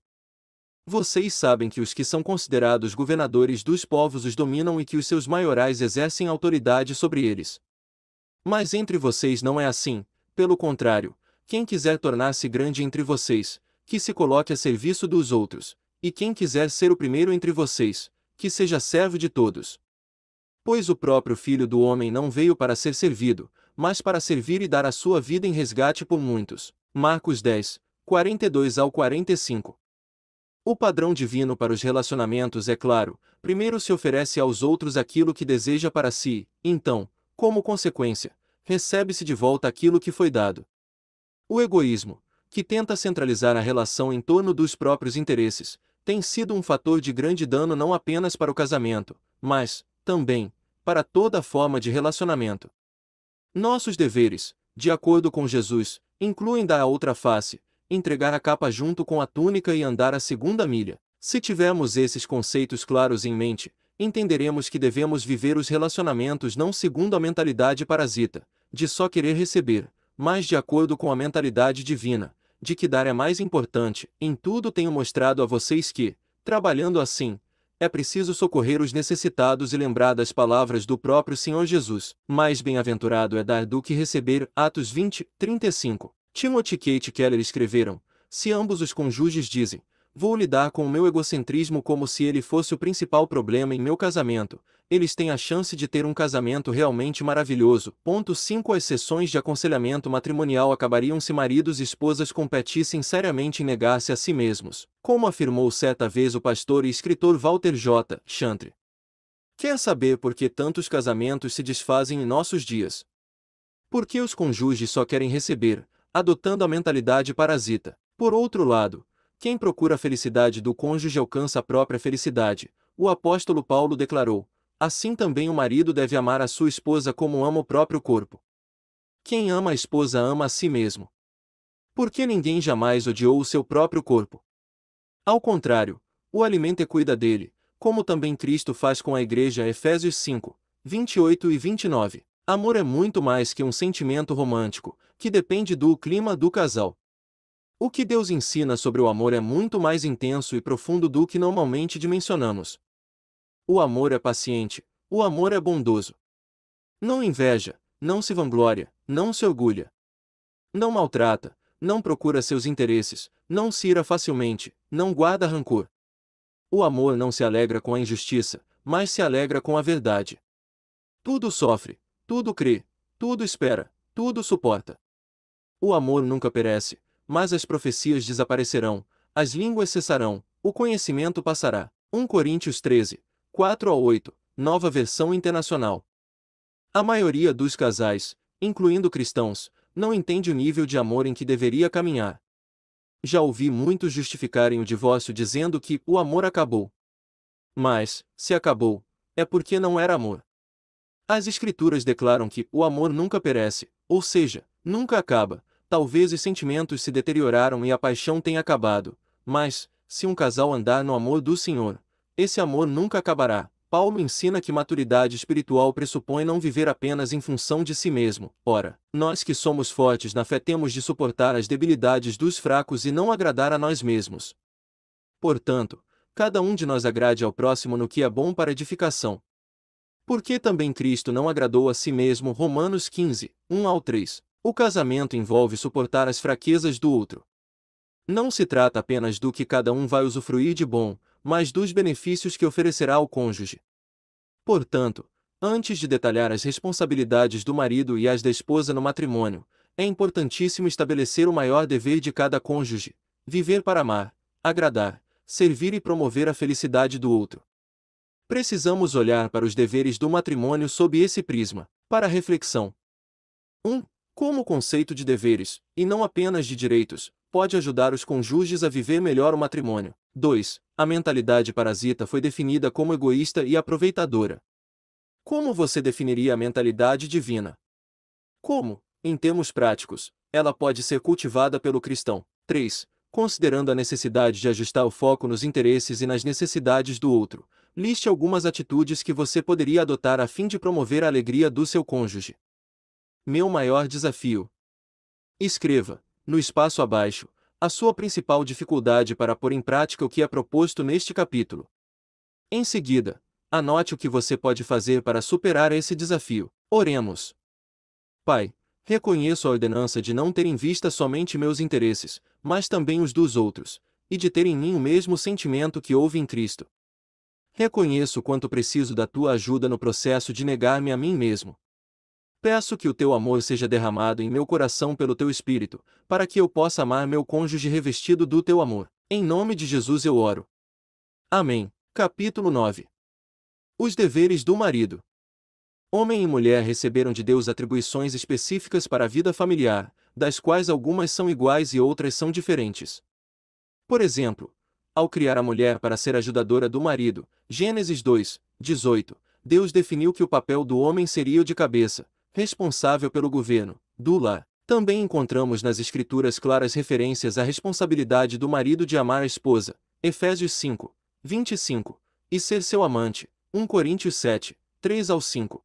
Vocês sabem que os que são considerados governadores dos povos os dominam e que os seus maiorais exercem autoridade sobre eles. Mas entre vocês não é assim, pelo contrário, quem quiser tornar-se grande entre vocês, que se coloque a serviço dos outros, e quem quiser ser o primeiro entre vocês, que seja servo de todos. Pois o próprio Filho do Homem não veio para ser servido, mas para servir e dar a sua vida em resgate por muitos. Marcos 10, 42 ao 45. O padrão divino para os relacionamentos é claro: primeiro se oferece aos outros aquilo que deseja para si, então, como consequência, recebe-se de volta aquilo que foi dado. O egoísmo, que tenta centralizar a relação em torno dos próprios interesses, tem sido um fator de grande dano não apenas para o casamento, mas, também, para toda forma de relacionamento. Nossos deveres, de acordo com Jesus, incluem dar a outra face, entregar a capa junto com a túnica e andar a segunda milha. Se tivermos esses conceitos claros em mente, entenderemos que devemos viver os relacionamentos não segundo a mentalidade parasita, de só querer receber, mas de acordo com a mentalidade divina, de que dar é mais importante. Em tudo tenho mostrado a vocês que, trabalhando assim, é preciso socorrer os necessitados e lembrar das palavras do próprio Senhor Jesus. Mais bem-aventurado é dar do que receber. Atos 20, 35. Timothy Kate Keller escreveram: Se ambos os cônjuges dizem, vou lidar com o meu egocentrismo como se ele fosse o principal problema em meu casamento, eles têm a chance de ter um casamento realmente maravilhoso. Ponto 5 As sessões de aconselhamento matrimonial acabariam se maridos e esposas competissem seriamente em negar-se a si mesmos, como afirmou certa vez o pastor e escritor Walter J. Chantre. Quer saber por que tantos casamentos se desfazem em nossos dias? Por que os cônjuges só querem receber, adotando a mentalidade parasita? Por outro lado, quem procura a felicidade do cônjuge alcança a própria felicidade. O apóstolo Paulo declarou: Assim também o marido deve amar a sua esposa como ama o próprio corpo. Quem ama a esposa ama a si mesmo. Porque ninguém jamais odiou o seu próprio corpo. Ao contrário, o alimenta e é cuida dele, como também Cristo faz com a igreja Efésios 5, 28 e 29. Amor é muito mais que um sentimento romântico, que depende do clima do casal. O que Deus ensina sobre o amor é muito mais intenso e profundo do que normalmente dimensionamos. O amor é paciente, o amor é bondoso. Não inveja, não se vangloria, não se orgulha. Não maltrata, não procura seus interesses, não se ira facilmente, não guarda rancor. O amor não se alegra com a injustiça, mas se alegra com a verdade. Tudo sofre, tudo crê, tudo espera, tudo suporta. O amor nunca perece, mas as profecias desaparecerão, as línguas cessarão, o conhecimento passará. 1 Coríntios 13, 4 a 8, nova versão internacional. A maioria dos casais, incluindo cristãos, não entende o nível de amor em que deveria caminhar. Já ouvi muitos justificarem o divórcio dizendo que o amor acabou. Mas, se acabou, é porque não era amor. As Escrituras declaram que o amor nunca perece, ou seja, nunca acaba. Talvez os sentimentos se deterioraram e a paixão tenha acabado, mas, se um casal andar no amor do Senhor, esse amor nunca acabará. Paulo ensina que maturidade espiritual pressupõe não viver apenas em função de si mesmo. Ora, nós que somos fortes na fé temos de suportar as debilidades dos fracos e não agradar a nós mesmos. Portanto, cada um de nós agrade ao próximo no que é bom para edificação. Porque também Cristo não agradou a si mesmo. Romanos 15, 1 ao 3. O casamento envolve suportar as fraquezas do outro. Não se trata apenas do que cada um vai usufruir de bom, mas dos benefícios que oferecerá ao cônjuge. Portanto, antes de detalhar as responsabilidades do marido e as da esposa no matrimônio, é importantíssimo estabelecer o maior dever de cada cônjuge: viver para amar, agradar, servir e promover a felicidade do outro. Precisamos olhar para os deveres do matrimônio sob esse prisma, para reflexão. 1. Um, como conceito de deveres, e não apenas de direitos, pode ajudar os cônjuges a viver melhor o matrimônio. 2. A mentalidade parasita foi definida como egoísta e aproveitadora. Como você definiria a mentalidade divina? Como, em termos práticos, ela pode ser cultivada pelo cristão? 3. Considerando a necessidade de ajustar o foco nos interesses e nas necessidades do outro, liste algumas atitudes que você poderia adotar a fim de promover a alegria do seu cônjuge. Meu maior desafio. Escreva no espaço abaixo, a sua principal dificuldade para pôr em prática o que é proposto neste capítulo. Em seguida, anote o que você pode fazer para superar esse desafio. Oremos. Pai, reconheço a ordenança de não ter em vista somente meus interesses, mas também os dos outros, e de ter em mim o mesmo sentimento que houve em Cristo. Reconheço quanto preciso da tua ajuda no processo de negar-me a mim mesmo, Peço que o teu amor seja derramado em meu coração pelo teu espírito, para que eu possa amar meu cônjuge revestido do teu amor. Em nome de Jesus eu oro. Amém. Capítulo 9 Os deveres do marido. Homem e mulher receberam de Deus atribuições específicas para a vida familiar, das quais algumas são iguais e outras são diferentes. Por exemplo, ao criar a mulher para ser ajudadora do marido, Gênesis 2, 18, Deus definiu que o papel do homem seria o de cabeça, responsável pelo governo, do lar. Também encontramos nas Escrituras claras referências à responsabilidade do marido de amar a esposa, Efésios 5, 25, e ser seu amante, 1 Coríntios 7, 3 ao 5.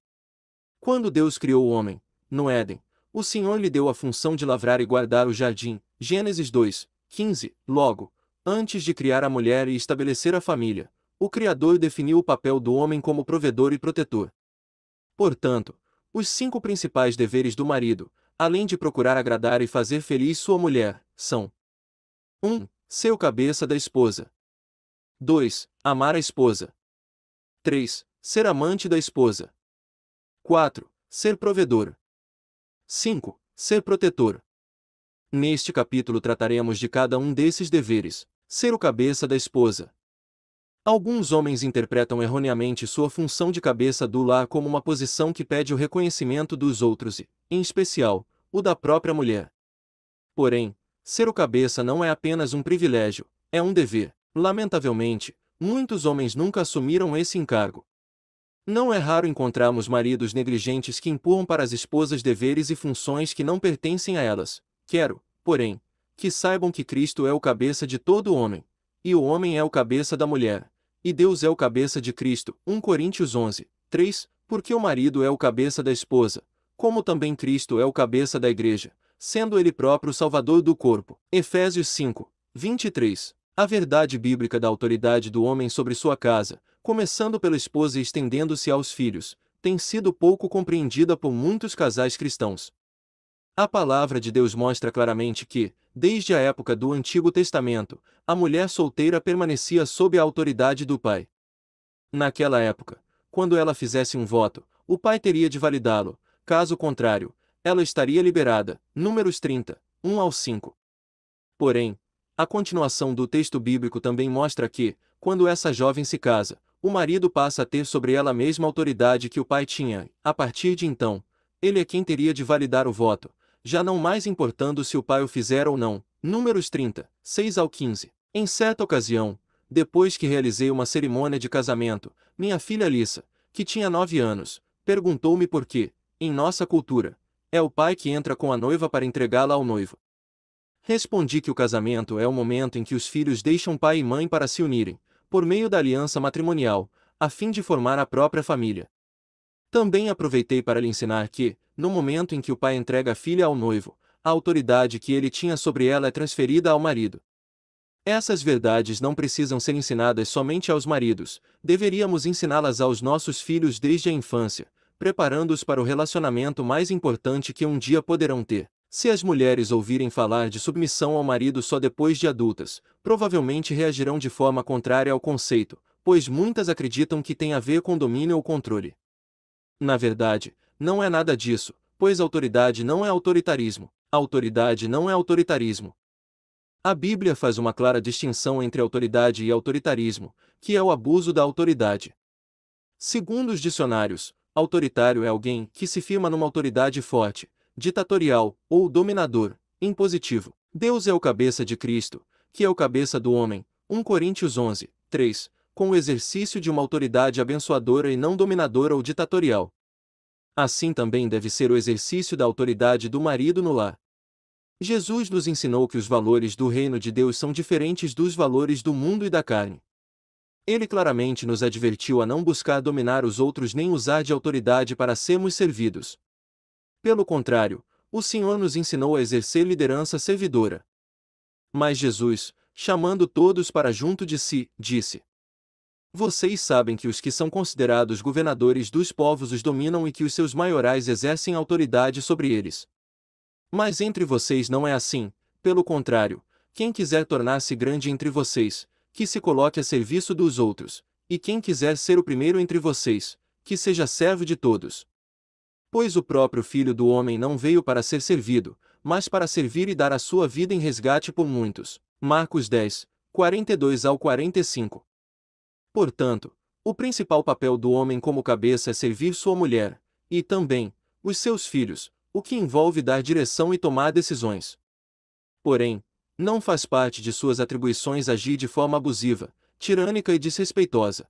Quando Deus criou o homem, no Éden, o Senhor lhe deu a função de lavrar e guardar o jardim, Gênesis 2, 15. Logo, antes de criar a mulher e estabelecer a família, o Criador definiu o papel do homem como provedor e protetor. Portanto, os cinco principais deveres do marido, além de procurar agradar e fazer feliz sua mulher, são 1. Ser o cabeça da esposa. 2. Amar a esposa. 3. Ser amante da esposa. 4. Ser provedor. 5. Ser protetor. Neste capítulo trataremos de cada um desses deveres. Ser o cabeça da esposa. Alguns homens interpretam erroneamente sua função de cabeça do lar como uma posição que pede o reconhecimento dos outros e, em especial, o da própria mulher. Porém, ser o cabeça não é apenas um privilégio, é um dever. Lamentavelmente, muitos homens nunca assumiram esse encargo. Não é raro encontrarmos maridos negligentes que empurram para as esposas deveres e funções que não pertencem a elas. Quero, porém, que saibam que Cristo é o cabeça de todo homem e o homem é o cabeça da mulher, e Deus é o cabeça de Cristo. 1 Coríntios 11, 3. Porque o marido é o cabeça da esposa, como também Cristo é o cabeça da igreja, sendo ele próprio o salvador do corpo. Efésios 5, 23. A verdade bíblica da autoridade do homem sobre sua casa, começando pela esposa e estendendo-se aos filhos, tem sido pouco compreendida por muitos casais cristãos. A palavra de Deus mostra claramente que, desde a época do Antigo Testamento, a mulher solteira permanecia sob a autoridade do pai. Naquela época, quando ela fizesse um voto, o pai teria de validá-lo, caso contrário, ela estaria liberada. Números 30, 1 ao 5. Porém, a continuação do texto bíblico também mostra que, quando essa jovem se casa, o marido passa a ter sobre ela a mesma autoridade que o pai tinha, a partir de então, ele é quem teria de validar o voto, já não mais importando se o pai o fizer ou não. Números 30, 6 ao 15. Em certa ocasião, depois que realizei uma cerimônia de casamento, minha filha Lissa, que tinha nove anos, perguntou-me por que, em nossa cultura, é o pai que entra com a noiva para entregá-la ao noivo. Respondi que o casamento é o momento em que os filhos deixam pai e mãe para se unirem, por meio da aliança matrimonial, a fim de formar a própria família. Também aproveitei para lhe ensinar que, no momento em que o pai entrega a filha ao noivo, a autoridade que ele tinha sobre ela é transferida ao marido. Essas verdades não precisam ser ensinadas somente aos maridos, deveríamos ensiná-las aos nossos filhos desde a infância, preparando-os para o relacionamento mais importante que um dia poderão ter. Se as mulheres ouvirem falar de submissão ao marido só depois de adultas, provavelmente reagirão de forma contrária ao conceito, pois muitas acreditam que tem a ver com domínio ou controle. Na verdade, não é nada disso, pois autoridade não é autoritarismo. Autoridade não é autoritarismo. A Bíblia faz uma clara distinção entre autoridade e autoritarismo, que é o abuso da autoridade. Segundo os dicionários, autoritário é alguém que se firma numa autoridade forte, ditatorial ou dominador, impositivo. Deus é o cabeça de Cristo, que é o cabeça do homem. 1 Coríntios 11, 3, com o exercício de uma autoridade abençoadora e não dominadora ou ditatorial. Assim também deve ser o exercício da autoridade do marido no lar. Jesus nos ensinou que os valores do reino de Deus são diferentes dos valores do mundo e da carne. Ele claramente nos advertiu a não buscar dominar os outros nem usar de autoridade para sermos servidos. Pelo contrário, o Senhor nos ensinou a exercer liderança servidora. Mas Jesus, chamando todos para junto de si, disse: vocês sabem que os que são considerados governadores dos povos os dominam e que os seus maiorais exercem autoridade sobre eles. Mas entre vocês não é assim, pelo contrário, quem quiser tornar-se grande entre vocês, que se coloque a serviço dos outros, e quem quiser ser o primeiro entre vocês, que seja servo de todos. Pois o próprio Filho do Homem não veio para ser servido, mas para servir e dar a sua vida em resgate por muitos. Marcos 10, 42 ao 45. Portanto, o principal papel do homem como cabeça é servir sua mulher, e também, os seus filhos, o que envolve dar direção e tomar decisões. Porém, não faz parte de suas atribuições agir de forma abusiva, tirânica e desrespeitosa.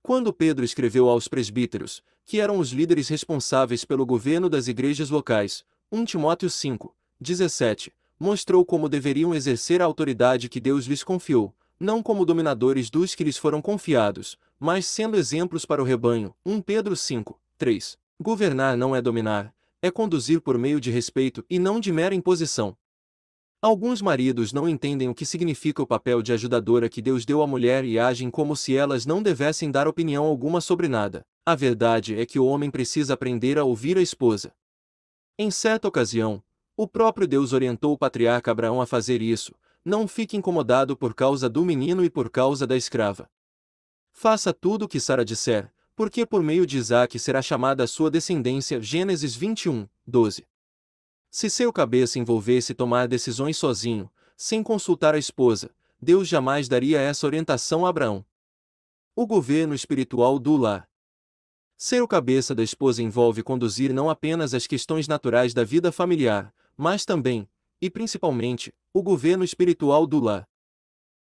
Quando Pedro escreveu aos presbíteros, que eram os líderes responsáveis pelo governo das igrejas locais, 1 Timóteo 5, 17, mostrou como deveriam exercer a autoridade que Deus lhes confiou, não como dominadores dos que lhes foram confiados, mas sendo exemplos para o rebanho. 1 Pedro 5, 3. Governar não é dominar, é conduzir por meio de respeito e não de mera imposição. Alguns maridos não entendem o que significa o papel de ajudadora que Deus deu à mulher e agem como se elas não devessem dar opinião alguma sobre nada. A verdade é que o homem precisa aprender a ouvir a esposa. Em certa ocasião, o próprio Deus orientou o patriarca Abraão a fazer isso, não fique incomodado por causa do menino e por causa da escrava. Faça tudo o que Sara disser, porque por meio de Isaac será chamada a sua descendência. Gênesis 21, 12. Se seu cabeça envolvesse tomar decisões sozinho, sem consultar a esposa, Deus jamais daria essa orientação a Abraão. O governo espiritual do lar. Ser o cabeça da esposa envolve conduzir não apenas as questões naturais da vida familiar, mas também, e principalmente, o governo espiritual do lar.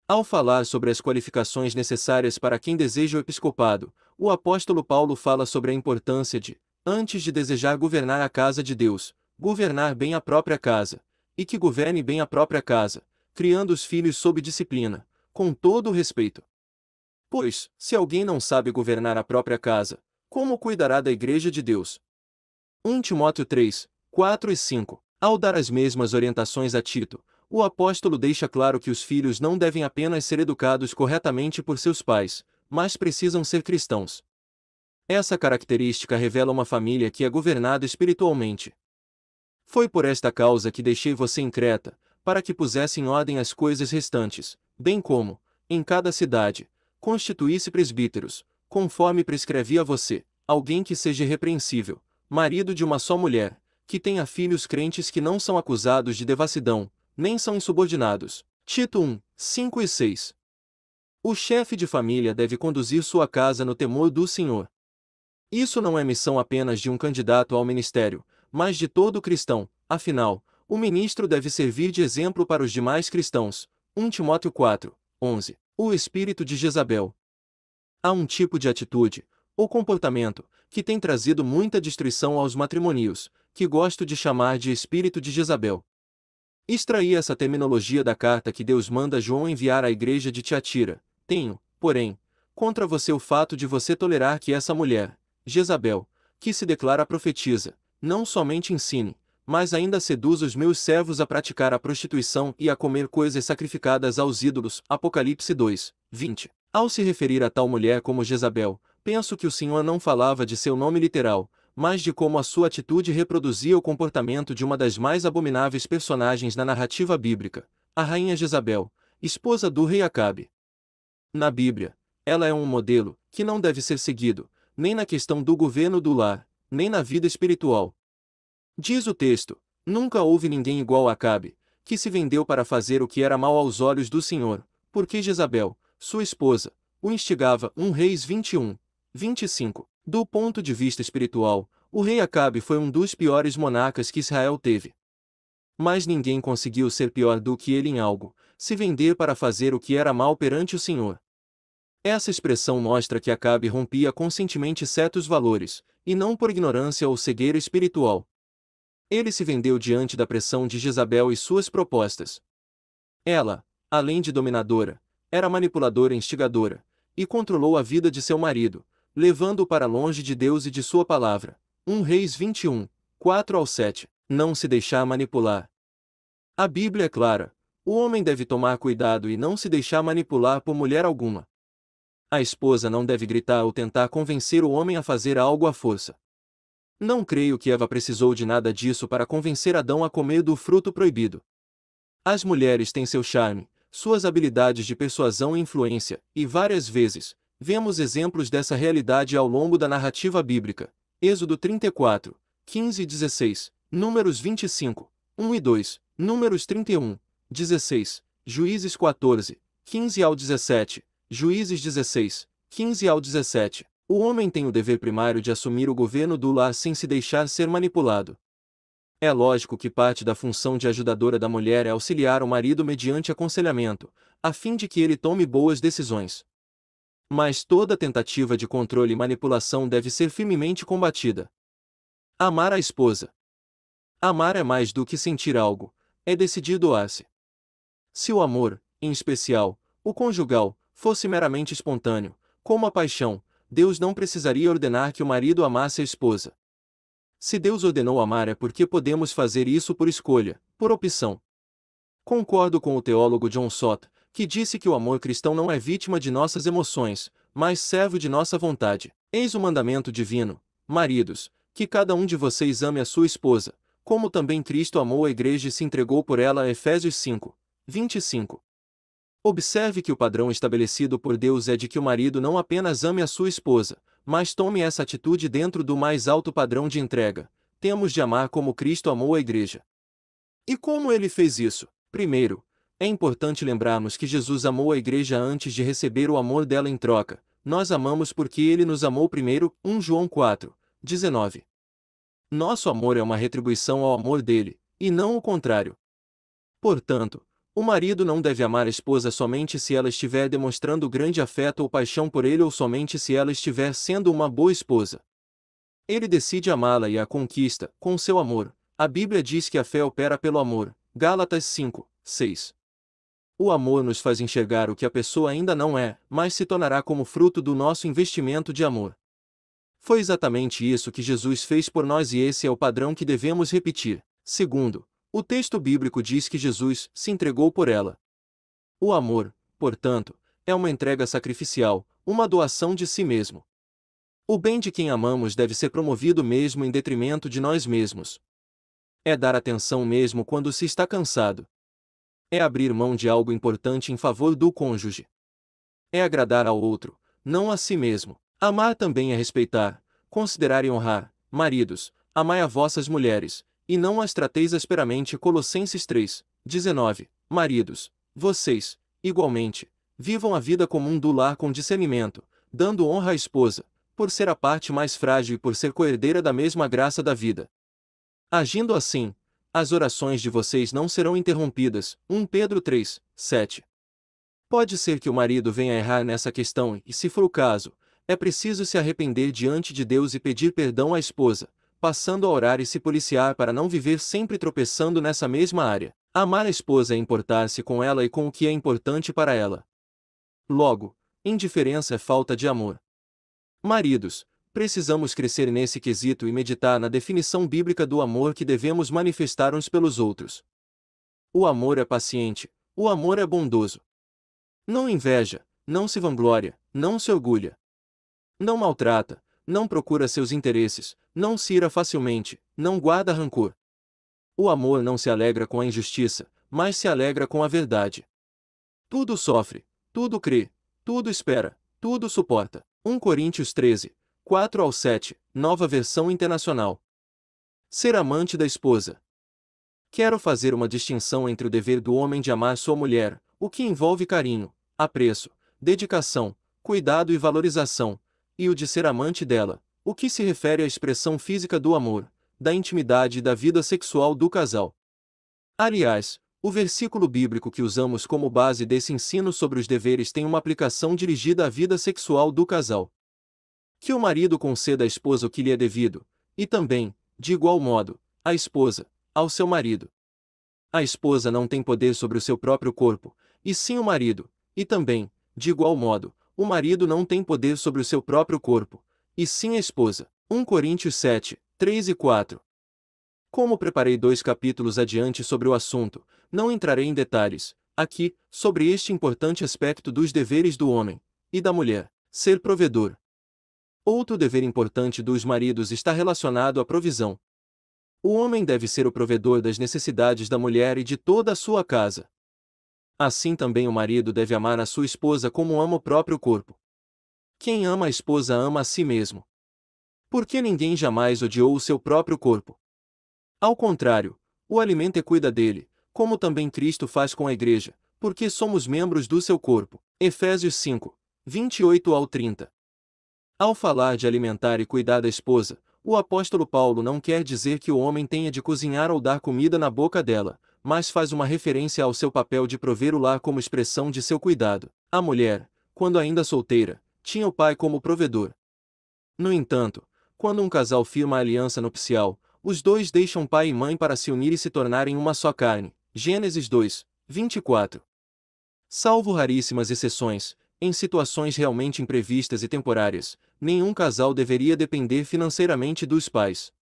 Ao falar sobre as qualificações necessárias para quem deseja o episcopado, o apóstolo Paulo fala sobre a importância de, antes de desejar governar a casa de Deus, governar bem a própria casa, e que governe bem a própria casa, criando os filhos sob disciplina, com todo o respeito. Pois, se alguém não sabe governar a própria casa, como cuidará da igreja de Deus? 1 Timóteo 3, 4 e 5 ao dar as mesmas orientações a Tito, o apóstolo deixa claro que os filhos não devem apenas ser educados corretamente por seus pais, mas precisam ser cristãos. Essa característica revela uma família que é governada espiritualmente. Foi por esta causa que deixei você em Creta, para que pusesse em ordem as coisas restantes, bem como, em cada cidade, constituísse presbíteros, conforme prescrevia você, alguém que seja repreensível, marido de uma só mulher, que tenha filhos crentes que não são acusados de devassidão, nem são insubordinados. Tito 1, 5 e 6. O chefe de família deve conduzir sua casa no temor do Senhor. Isso não é missão apenas de um candidato ao ministério, mas de todo cristão, afinal, o ministro deve servir de exemplo para os demais cristãos. 1 Timóteo 4, 11. O espírito de Jezabel. Há um tipo de atitude, ou comportamento, que tem trazido muita destruição aos matrimônios, que gosto de chamar de espírito de Jezabel. Extraí essa terminologia da carta que Deus manda João enviar à igreja de Tiatira. Tenho, porém, contra você o fato de você tolerar que essa mulher, Jezabel, que se declara profetiza, não somente ensine, mas ainda seduz os meus servos a praticar a prostituição e a comer coisas sacrificadas aos ídolos. Apocalipse 2, 20. Ao se referir a tal mulher como Jezabel, penso que o Senhor não falava de seu nome literal, mas de como a sua atitude reproduzia o comportamento de uma das mais abomináveis personagens na narrativa bíblica, a rainha Jezabel, esposa do rei Acabe. Na Bíblia, ela é um modelo que não deve ser seguido, nem na questão do governo do lar, nem na vida espiritual. Diz o texto: Nunca houve ninguém igual a Acabe, que se vendeu para fazer o que era mal aos olhos do Senhor, porque Jezabel, sua esposa, o instigava. 1 Reis 21, 25. Do ponto de vista espiritual, o rei Acabe foi um dos piores monarcas que Israel teve. Mas ninguém conseguiu ser pior do que ele em algo, se vender para fazer o que era mal perante o Senhor. Essa expressão mostra que Acabe rompia conscientemente certos valores, e não por ignorância ou cegueira espiritual. Ele se vendeu diante da pressão de Jezabel e suas propostas. Ela, além de dominadora, era manipuladora e instigadora, e controlou a vida de seu marido, levando-o para longe de Deus e de sua palavra. 1 Reis 21, 4 ao 7. Não se deixar manipular. A Bíblia é clara. O homem deve tomar cuidado e não se deixar manipular por mulher alguma. A esposa não deve gritar ou tentar convencer o homem a fazer algo à força. Não creio que Eva precisou de nada disso para convencer Adão a comer do fruto proibido. As mulheres têm seu charme, suas habilidades de persuasão e influência, e várias vezes, Vemos exemplos dessa realidade ao longo da narrativa bíblica. Êxodo 34, 15 e 16, Números 25, 1 e 2, Números 31, 16, Juízes 14, 15 ao 17, Juízes 16, 15 ao 17. O homem tem o dever primário de assumir o governo do lar sem se deixar ser manipulado. É lógico que parte da função de ajudadora da mulher é auxiliar o marido mediante aconselhamento, a fim de que ele tome boas decisões mas toda tentativa de controle e manipulação deve ser firmemente combatida. Amar a esposa. Amar é mais do que sentir algo, é decidido doar-se. Se o amor, em especial, o conjugal, fosse meramente espontâneo, como a paixão, Deus não precisaria ordenar que o marido amasse a esposa. Se Deus ordenou amar é porque podemos fazer isso por escolha, por opção. Concordo com o teólogo John Stott, que disse que o amor cristão não é vítima de nossas emoções, mas servo de nossa vontade. Eis o mandamento divino, maridos, que cada um de vocês ame a sua esposa, como também Cristo amou a igreja e se entregou por ela. Efésios 5, 25. Observe que o padrão estabelecido por Deus é de que o marido não apenas ame a sua esposa, mas tome essa atitude dentro do mais alto padrão de entrega. Temos de amar como Cristo amou a igreja. E como ele fez isso? Primeiro, é importante lembrarmos que Jesus amou a igreja antes de receber o amor dela em troca. Nós amamos porque ele nos amou primeiro. 1 João 4, 19. Nosso amor é uma retribuição ao amor dele, e não o contrário. Portanto, o marido não deve amar a esposa somente se ela estiver demonstrando grande afeto ou paixão por ele ou somente se ela estiver sendo uma boa esposa. Ele decide amá-la e a conquista com seu amor. A Bíblia diz que a fé opera pelo amor. Gálatas 5, 6. O amor nos faz enxergar o que a pessoa ainda não é, mas se tornará como fruto do nosso investimento de amor. Foi exatamente isso que Jesus fez por nós e esse é o padrão que devemos repetir. Segundo, o texto bíblico diz que Jesus se entregou por ela. O amor, portanto, é uma entrega sacrificial, uma doação de si mesmo. O bem de quem amamos deve ser promovido mesmo em detrimento de nós mesmos. É dar atenção mesmo quando se está cansado, é abrir mão de algo importante em favor do cônjuge. É agradar ao outro, não a si mesmo. Amar também é respeitar, considerar e honrar. Maridos, amai a vossas mulheres, e não as trateis asperamente. Colossenses 3, 19. Maridos, vocês, igualmente, vivam a vida comum do lar com discernimento, dando honra à esposa, por ser a parte mais frágil e por ser coerdeira da mesma graça da vida. Agindo assim, as orações de vocês não serão interrompidas. 1 Pedro 3, 7. Pode ser que o marido venha errar nessa questão e, se for o caso, é preciso se arrepender diante de Deus e pedir perdão à esposa, passando a orar e se policiar para não viver sempre tropeçando nessa mesma área. Amar a esposa é importar-se com ela e com o que é importante para ela. Logo, indiferença é falta de amor. Maridos, precisamos crescer nesse quesito e meditar na definição bíblica do amor que devemos manifestar uns pelos outros. O amor é paciente, o amor é bondoso. Não inveja, não se vangloria, não se orgulha. Não maltrata, não procura seus interesses, não se ira facilmente, não guarda rancor. O amor não se alegra com a injustiça, mas se alegra com a verdade. Tudo sofre, tudo crê, tudo espera, tudo suporta. 1 Coríntios 13, 4 ao 7, nova versão internacional. Ser amante da esposa. Quero fazer uma distinção entre o dever do homem de amar sua mulher, o que envolve carinho, apreço, dedicação, cuidado e valorização, e o de ser amante dela, o que se refere à expressão física do amor, da intimidade e da vida sexual do casal. Aliás, o versículo bíblico que usamos como base desse ensino sobre os deveres tem uma aplicação dirigida à vida sexual do casal que o marido conceda à esposa o que lhe é devido, e também, de igual modo, a esposa, ao seu marido. A esposa não tem poder sobre o seu próprio corpo, e sim o marido, e também, de igual modo, o marido não tem poder sobre o seu próprio corpo, e sim a esposa. 1 Coríntios 7, 3 e 4. Como preparei dois capítulos adiante sobre o assunto, não entrarei em detalhes, aqui, sobre este importante aspecto dos deveres do homem e da mulher, ser provedor. Outro dever importante dos maridos está relacionado à provisão. O homem deve ser o provedor das necessidades da mulher e de toda a sua casa. Assim também o marido deve amar a sua esposa como ama o próprio corpo. Quem ama a esposa ama a si mesmo. Porque ninguém jamais odiou o seu próprio corpo. Ao contrário, o alimenta e cuida dele, como também Cristo faz com a igreja, porque somos membros do seu corpo. Efésios 5, 28 ao 30. Ao falar de alimentar e cuidar da esposa, o apóstolo Paulo não quer dizer que o homem tenha de cozinhar ou dar comida na boca dela, mas faz uma referência ao seu papel de prover o lar como expressão de seu cuidado. A mulher, quando ainda solteira, tinha o pai como provedor. No entanto, quando um casal firma a aliança nupcial, os dois deixam pai e mãe para se unir e se tornarem uma só carne. Gênesis 2, 24. Salvo raríssimas exceções, em situações realmente imprevistas e temporárias, nenhum casal deveria depender financeiramente dos pais.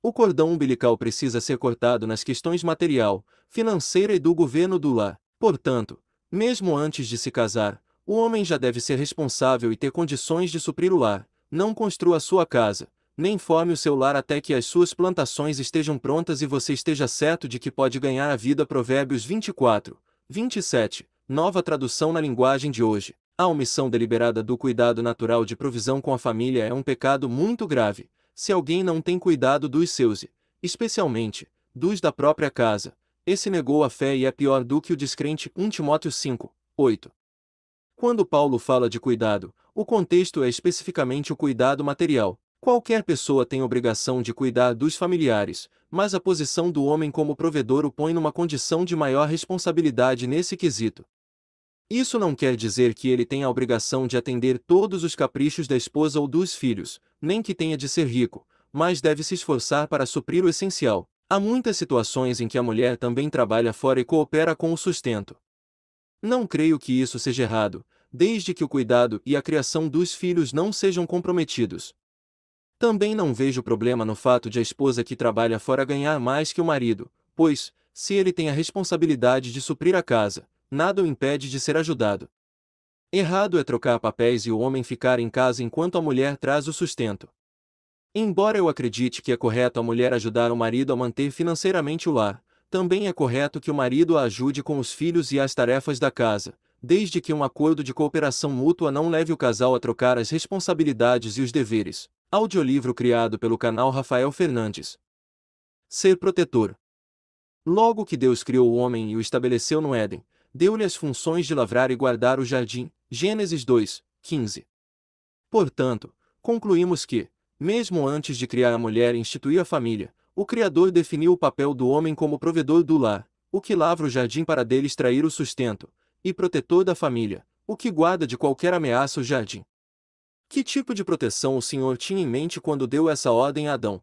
O cordão umbilical precisa ser cortado nas questões material, financeira e do governo do lar. Portanto, mesmo antes de se casar, o homem já deve ser responsável e ter condições de suprir o lar. Não construa sua casa, nem forme o seu lar até que as suas plantações estejam prontas e você esteja certo de que pode ganhar a vida. Provérbios 24, 27. Nova tradução na linguagem de hoje. A omissão deliberada do cuidado natural de provisão com a família é um pecado muito grave, se alguém não tem cuidado dos seus e, especialmente, dos da própria casa. Esse negou a fé e é pior do que o descrente 1 Timóteo 5, 8. Quando Paulo fala de cuidado, o contexto é especificamente o cuidado material. Qualquer pessoa tem obrigação de cuidar dos familiares, mas a posição do homem como provedor o põe numa condição de maior responsabilidade nesse quesito. Isso não quer dizer que ele tenha a obrigação de atender todos os caprichos da esposa ou dos filhos, nem que tenha de ser rico, mas deve se esforçar para suprir o essencial. Há muitas situações em que a mulher também trabalha fora e coopera com o sustento. Não creio que isso seja errado, desde que o cuidado e a criação dos filhos não sejam comprometidos. Também não vejo problema no fato de a esposa que trabalha fora ganhar mais que o marido, pois, se ele tem a responsabilidade de suprir a casa, nada o impede de ser ajudado. Errado é trocar papéis e o homem ficar em casa enquanto a mulher traz o sustento. Embora eu acredite que é correto a mulher ajudar o marido a manter financeiramente o lar, também é correto que o marido a ajude com os filhos e as tarefas da casa, desde que um acordo de cooperação mútua não leve o casal a trocar as responsabilidades e os deveres. Audiolivro criado pelo canal Rafael Fernandes. Ser protetor. Logo que Deus criou o homem e o estabeleceu no Éden, deu-lhe as funções de lavrar e guardar o jardim. Gênesis 2, 15. Portanto, concluímos que, mesmo antes de criar a mulher e instituir a família, o Criador definiu o papel do homem como provedor do lar, o que lavra o jardim para dele extrair o sustento, e protetor da família, o que guarda de qualquer ameaça o jardim. Que tipo de proteção o Senhor tinha em mente quando deu essa ordem a Adão?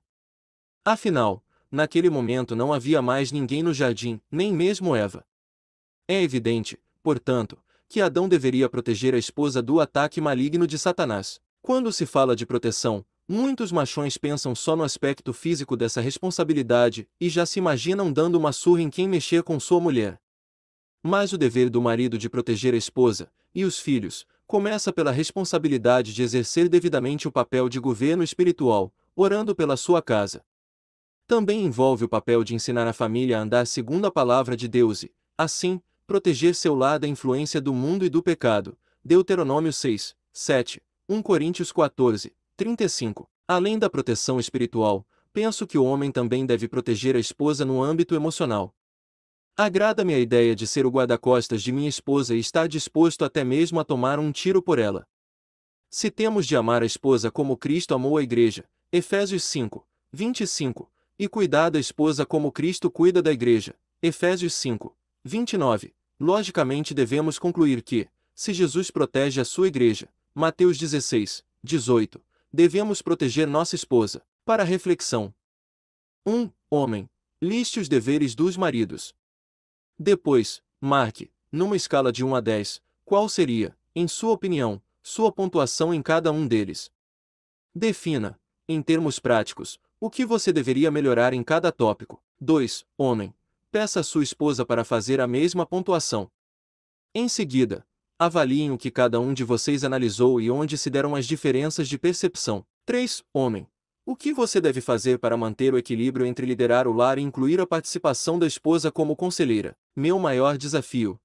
Afinal, naquele momento não havia mais ninguém no jardim, nem mesmo Eva. É evidente, portanto, que Adão deveria proteger a esposa do ataque maligno de Satanás. Quando se fala de proteção, muitos machões pensam só no aspecto físico dessa responsabilidade e já se imaginam dando uma surra em quem mexer com sua mulher. Mas o dever do marido de proteger a esposa e os filhos começa pela responsabilidade de exercer devidamente o papel de governo espiritual, orando pela sua casa. Também envolve o papel de ensinar a família a andar segundo a palavra de Deus e, assim, proteger seu lar da influência do mundo e do pecado. Deuteronômio 6, 7, 1 Coríntios 14, 35. Além da proteção espiritual, penso que o homem também deve proteger a esposa no âmbito emocional. Agrada-me a ideia de ser o guarda-costas de minha esposa e estar disposto até mesmo a tomar um tiro por ela. Se temos de amar a esposa como Cristo amou a igreja, Efésios 5, 25, e cuidar da esposa como Cristo cuida da igreja, Efésios 5, 29, Logicamente devemos concluir que, se Jesus protege a sua igreja, Mateus 16, 18, devemos proteger nossa esposa. Para reflexão. 1. Homem. Liste os deveres dos maridos. Depois, marque, numa escala de 1 a 10, qual seria, em sua opinião, sua pontuação em cada um deles. Defina, em termos práticos, o que você deveria melhorar em cada tópico. 2. Homem peça a sua esposa para fazer a mesma pontuação. Em seguida, avaliem o que cada um de vocês analisou e onde se deram as diferenças de percepção. 3. Homem. O que você deve fazer para manter o equilíbrio entre liderar o lar e incluir a participação da esposa como conselheira? Meu maior desafio.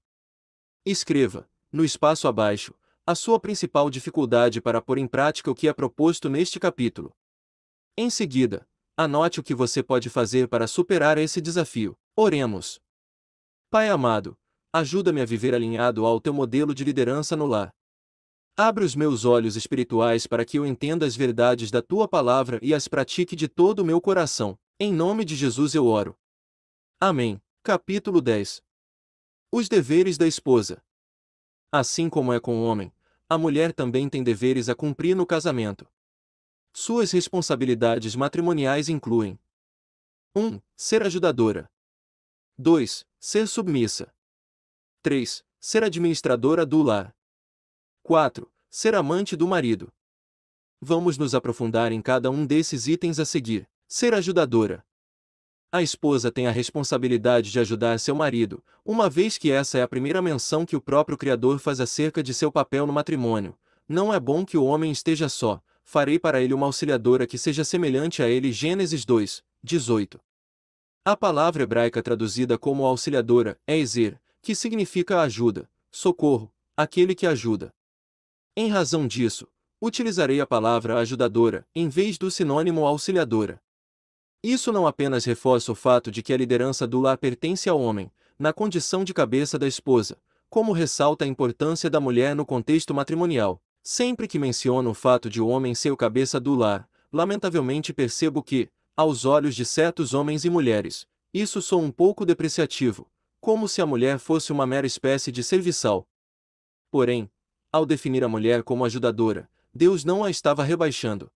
Escreva, no espaço abaixo, a sua principal dificuldade para pôr em prática o que é proposto neste capítulo. Em seguida, anote o que você pode fazer para superar esse desafio. Oremos. Pai amado, ajuda-me a viver alinhado ao teu modelo de liderança no lar. Abre os meus olhos espirituais para que eu entenda as verdades da tua palavra e as pratique de todo o meu coração. Em nome de Jesus eu oro. Amém. Capítulo 10 Os deveres da esposa. Assim como é com o homem, a mulher também tem deveres a cumprir no casamento. Suas responsabilidades matrimoniais incluem 1. Um, ser ajudadora. 2. Ser submissa. 3. Ser administradora do lar. 4. Ser amante do marido. Vamos nos aprofundar em cada um desses itens a seguir. Ser ajudadora. A esposa tem a responsabilidade de ajudar seu marido, uma vez que essa é a primeira menção que o próprio Criador faz acerca de seu papel no matrimônio. Não é bom que o homem esteja só, farei para ele uma auxiliadora que seja semelhante a ele. Gênesis 2, 18. A palavra hebraica traduzida como auxiliadora é Ezer, que significa ajuda, socorro, aquele que ajuda. Em razão disso, utilizarei a palavra ajudadora em vez do sinônimo auxiliadora. Isso não apenas reforça o fato de que a liderança do lar pertence ao homem, na condição de cabeça da esposa, como ressalta a importância da mulher no contexto matrimonial. Sempre que menciono o fato de o homem ser o cabeça do lar, lamentavelmente percebo que, aos olhos de certos homens e mulheres, isso sou um pouco depreciativo, como se a mulher fosse uma mera espécie de serviçal. Porém, ao definir a mulher como ajudadora, Deus não a estava rebaixando.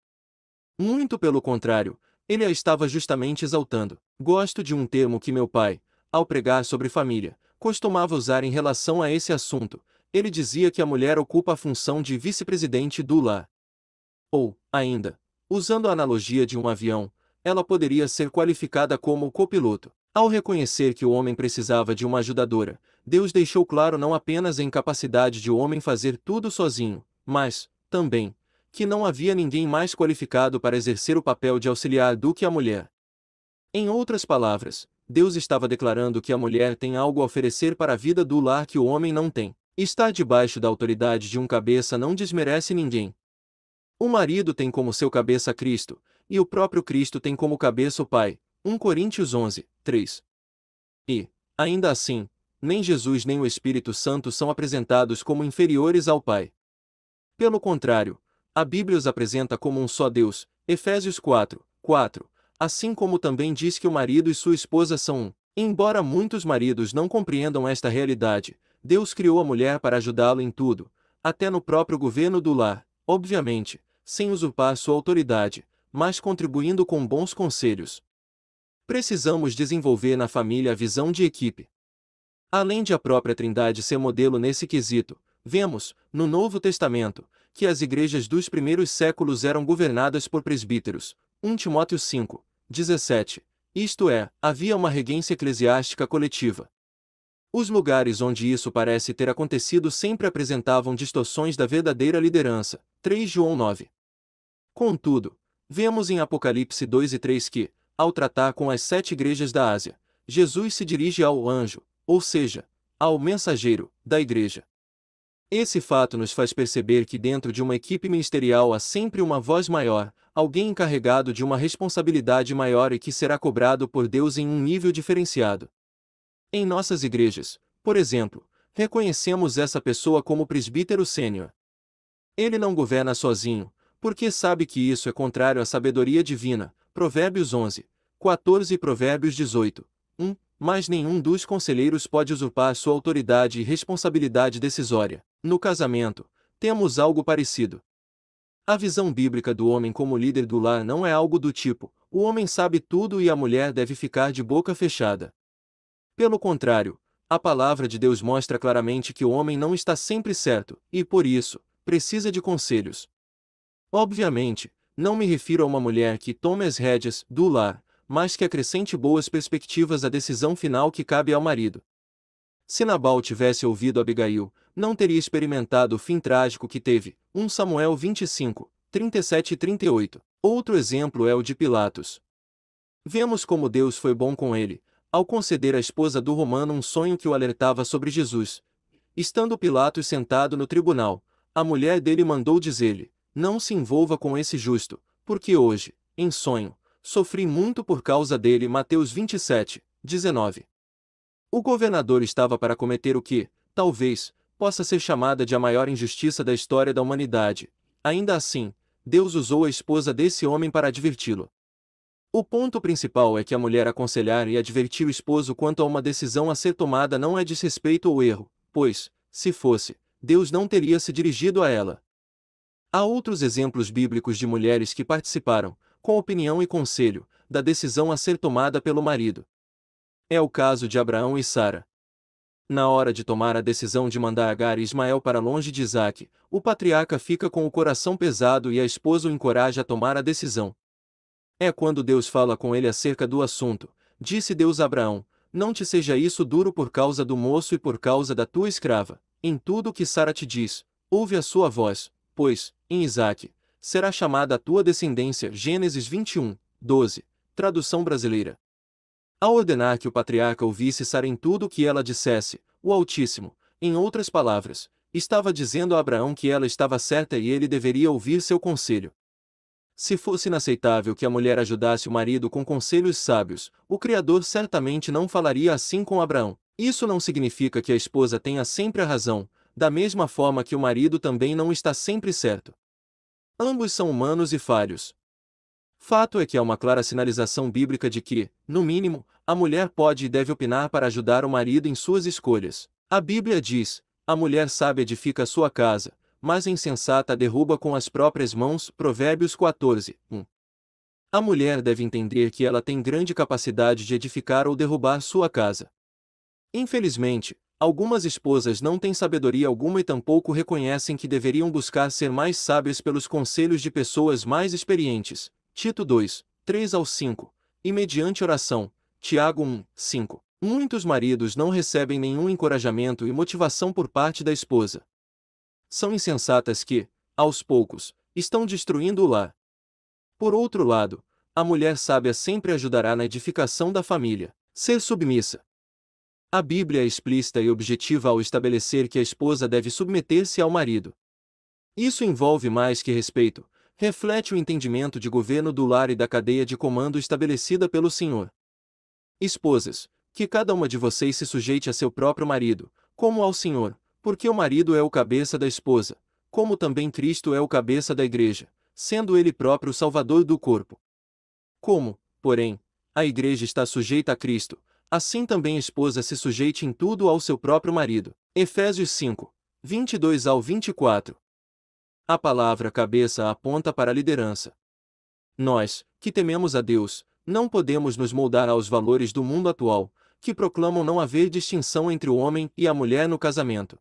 Muito pelo contrário, ele a estava justamente exaltando. Gosto de um termo que meu pai, ao pregar sobre família, costumava usar em relação a esse assunto. Ele dizia que a mulher ocupa a função de vice-presidente do lar. Ou, ainda, usando a analogia de um avião, ela poderia ser qualificada como o copiloto. Ao reconhecer que o homem precisava de uma ajudadora, Deus deixou claro não apenas a incapacidade de o homem fazer tudo sozinho, mas, também, que não havia ninguém mais qualificado para exercer o papel de auxiliar do que a mulher. Em outras palavras, Deus estava declarando que a mulher tem algo a oferecer para a vida do lar que o homem não tem. Estar debaixo da autoridade de um cabeça não desmerece ninguém. O marido tem como seu cabeça Cristo, e o próprio Cristo tem como cabeça o Pai. 1 Coríntios 11, 3. E, ainda assim, nem Jesus nem o Espírito Santo são apresentados como inferiores ao Pai. Pelo contrário, a Bíblia os apresenta como um só Deus, Efésios 4, 4, assim como também diz que o marido e sua esposa são um. Embora muitos maridos não compreendam esta realidade, Deus criou a mulher para ajudá-lo em tudo, até no próprio governo do lar, obviamente, sem usurpar sua autoridade, mas contribuindo com bons conselhos. Precisamos desenvolver na família a visão de equipe. Além de a própria Trindade ser modelo nesse quesito, vemos, no Novo Testamento, que as igrejas dos primeiros séculos eram governadas por presbíteros. 1 Timóteo 5, 17. Isto é, havia uma regência eclesiástica coletiva. Os lugares onde isso parece ter acontecido sempre apresentavam distorções da verdadeira liderança. 3 João 9. Contudo, Vemos em Apocalipse 2 e 3 que, ao tratar com as sete igrejas da Ásia, Jesus se dirige ao anjo, ou seja, ao mensageiro, da igreja. Esse fato nos faz perceber que dentro de uma equipe ministerial há sempre uma voz maior, alguém encarregado de uma responsabilidade maior e que será cobrado por Deus em um nível diferenciado. Em nossas igrejas, por exemplo, reconhecemos essa pessoa como presbítero sênior. Ele não governa sozinho, porque sabe que isso é contrário à sabedoria divina. Provérbios 11, 14 e Provérbios 18, 1. Mas nenhum dos conselheiros pode usurpar sua autoridade e responsabilidade decisória. No casamento, temos algo parecido. A visão bíblica do homem como líder do lar não é algo do tipo: o homem sabe tudo e a mulher deve ficar de boca fechada. Pelo contrário, a palavra de Deus mostra claramente que o homem não está sempre certo, e por isso, precisa de conselhos, Obviamente, não me refiro a uma mulher que tome as rédeas do lar, mas que acrescente boas perspectivas à decisão final que cabe ao marido. Se Nabal tivesse ouvido Abigail, não teria experimentado o fim trágico que teve. 1 Samuel 25, 37 e 38. Outro exemplo é o de Pilatos. Vemos como Deus foi bom com ele, ao conceder à esposa do romano um sonho que o alertava sobre Jesus. Estando Pilatos sentado no tribunal, a mulher dele mandou dizer-lhe: não se envolva com esse justo, porque hoje, em sonho, sofri muito por causa dele. Mateus 27, 19. O governador estava para cometer o que, talvez, possa ser chamada de a maior injustiça da história da humanidade. Ainda assim, Deus usou a esposa desse homem para adverti-lo. O ponto principal é que a mulher aconselhar e advertir o esposo quanto a uma decisão a ser tomada não é desrespeito ou erro, pois, se fosse, Deus não teria se dirigido a ela. Há outros exemplos bíblicos de mulheres que participaram, com opinião e conselho, da decisão a ser tomada pelo marido. É o caso de Abraão e Sara. Na hora de tomar a decisão de mandar Agar e Ismael para longe de Isaac, o patriarca fica com o coração pesado e a esposa o encoraja a tomar a decisão. É quando Deus fala com ele acerca do assunto. Disse Deus a Abraão: Não te seja isso duro por causa do moço e por causa da tua escrava. Em tudo o que Sara te diz, ouve a sua voz, pois, em Isaac, será chamada a tua descendência. Gênesis 21, 12, tradução brasileira. Ao ordenar que o patriarca ouvisse Sara em tudo o que ela dissesse, o Altíssimo, em outras palavras, estava dizendo a Abraão que ela estava certa e ele deveria ouvir seu conselho. Se fosse inaceitável que a mulher ajudasse o marido com conselhos sábios, o Criador certamente não falaria assim com Abraão. Isso não significa que a esposa tenha sempre a razão, da mesma forma que o marido também não está sempre certo. Ambos são humanos e falhos. Fato é que há uma clara sinalização bíblica de que, no mínimo, a mulher pode e deve opinar para ajudar o marido em suas escolhas. A Bíblia diz: a mulher sábia edifica a sua casa, mas a insensata derruba com as próprias mãos. Provérbios 14, 1. A mulher deve entender que ela tem grande capacidade de edificar ou derrubar sua casa. Infelizmente, Algumas esposas não têm sabedoria alguma e tampouco reconhecem que deveriam buscar ser mais sábias pelos conselhos de pessoas mais experientes. Tito 2, 3 ao 5. E mediante oração. Tiago 1, 5. Muitos maridos não recebem nenhum encorajamento e motivação por parte da esposa. São insensatas que, aos poucos, estão destruindo o lar. Por outro lado, a mulher sábia sempre ajudará na edificação da família. Ser submissa, a Bíblia é explícita e objetiva ao estabelecer que a esposa deve submeter-se ao marido. Isso envolve mais que respeito, reflete o entendimento de governo do lar e da cadeia de comando estabelecida pelo Senhor. Esposas, que cada uma de vocês se sujeite a seu próprio marido, como ao Senhor, porque o marido é o cabeça da esposa, como também Cristo é o cabeça da igreja, sendo ele próprio o salvador do corpo. Como, porém, a igreja está sujeita a Cristo, assim também a esposa se sujeite em tudo ao seu próprio marido. Efésios 5, 22 ao 24. A palavra cabeça aponta para a liderança. Nós, que tememos a Deus, não podemos nos moldar aos valores do mundo atual, que proclamam não haver distinção entre o homem e a mulher no casamento.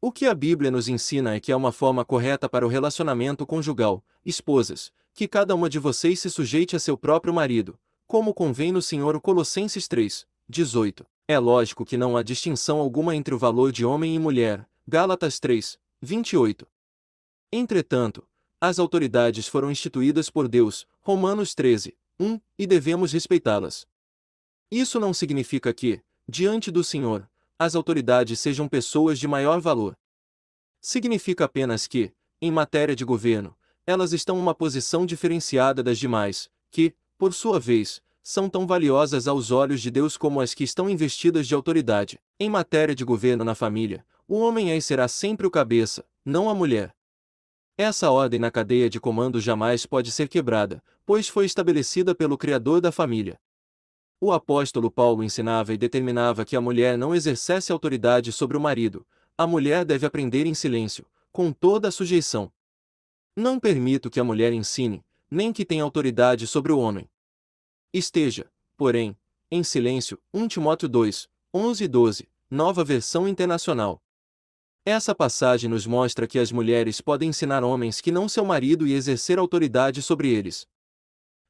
O que a Bíblia nos ensina é que há uma forma correta para o relacionamento conjugal, esposas, que cada uma de vocês se sujeite a seu próprio marido, como convém no Senhor Colossenses 3, 18. É lógico que não há distinção alguma entre o valor de homem e mulher, Gálatas 3, 28. Entretanto, as autoridades foram instituídas por Deus, Romanos 13, 1, e devemos respeitá-las. Isso não significa que, diante do Senhor, as autoridades sejam pessoas de maior valor. Significa apenas que, em matéria de governo, elas estão em uma posição diferenciada das demais, que, por sua vez, são tão valiosas aos olhos de Deus como as que estão investidas de autoridade. Em matéria de governo na família, o homem é e será sempre o cabeça, não a mulher. Essa ordem na cadeia de comando jamais pode ser quebrada, pois foi estabelecida pelo Criador da família. O apóstolo Paulo ensinava e determinava que a mulher não exercesse autoridade sobre o marido, a mulher deve aprender em silêncio, com toda a sujeição. Não permito que a mulher ensine, nem que tenha autoridade sobre o homem, Esteja, porém, em silêncio 1 Timóteo 2, 11 e 12, nova versão internacional. Essa passagem nos mostra que as mulheres podem ensinar homens que não seu marido e exercer autoridade sobre eles.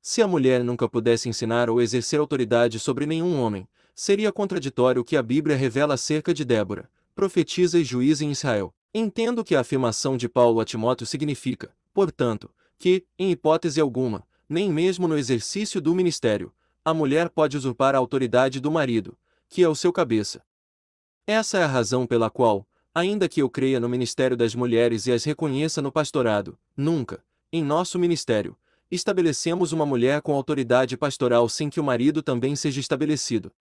Se a mulher nunca pudesse ensinar ou exercer autoridade sobre nenhum homem, seria contraditório o que a Bíblia revela acerca de Débora, profetisa e juiz em Israel. Entendo que a afirmação de Paulo a Timóteo significa, portanto, que, em hipótese alguma, nem mesmo no exercício do ministério, a mulher pode usurpar a autoridade do marido, que é o seu cabeça. Essa é a razão pela qual, ainda que eu creia no ministério das mulheres e as reconheça no pastorado, nunca, em nosso ministério, estabelecemos uma mulher com autoridade pastoral sem que o marido também seja estabelecido.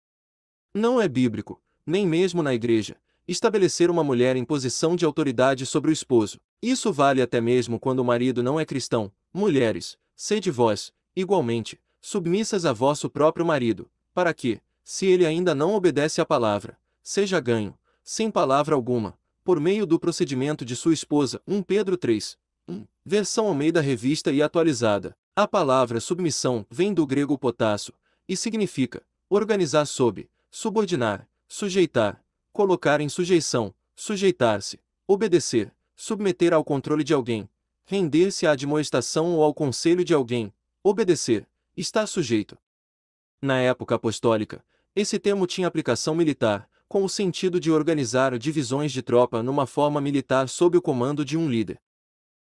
Não é bíblico, nem mesmo na igreja, estabelecer uma mulher em posição de autoridade sobre o esposo. Isso vale até mesmo quando o marido não é cristão. Mulheres, Sede vós, igualmente, submissas a vosso próprio marido, para que, se ele ainda não obedece à palavra, seja ganho, sem palavra alguma, por meio do procedimento de sua esposa. 1 Pedro 3. 1. Versão Almeida Revista e Atualizada. A palavra submissão vem do grego potasso, e significa organizar sob, subordinar, sujeitar, colocar em sujeição, sujeitar-se, obedecer, submeter ao controle de alguém, render-se à admoestação ou ao conselho de alguém, obedecer, estar sujeito. Na época apostólica, esse termo tinha aplicação militar, com o sentido de organizar divisões de tropa numa forma militar sob o comando de um líder.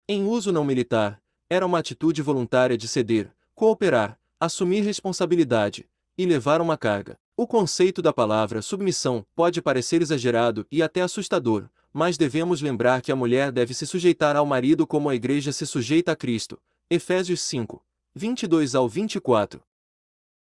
Em uso não militar, era uma atitude voluntária de ceder, cooperar, assumir responsabilidade e levar uma carga. O conceito da palavra submissão pode parecer exagerado e até assustador, mas devemos lembrar que a mulher deve se sujeitar ao marido como a igreja se sujeita a Cristo. Efésios 5, 22 ao 24.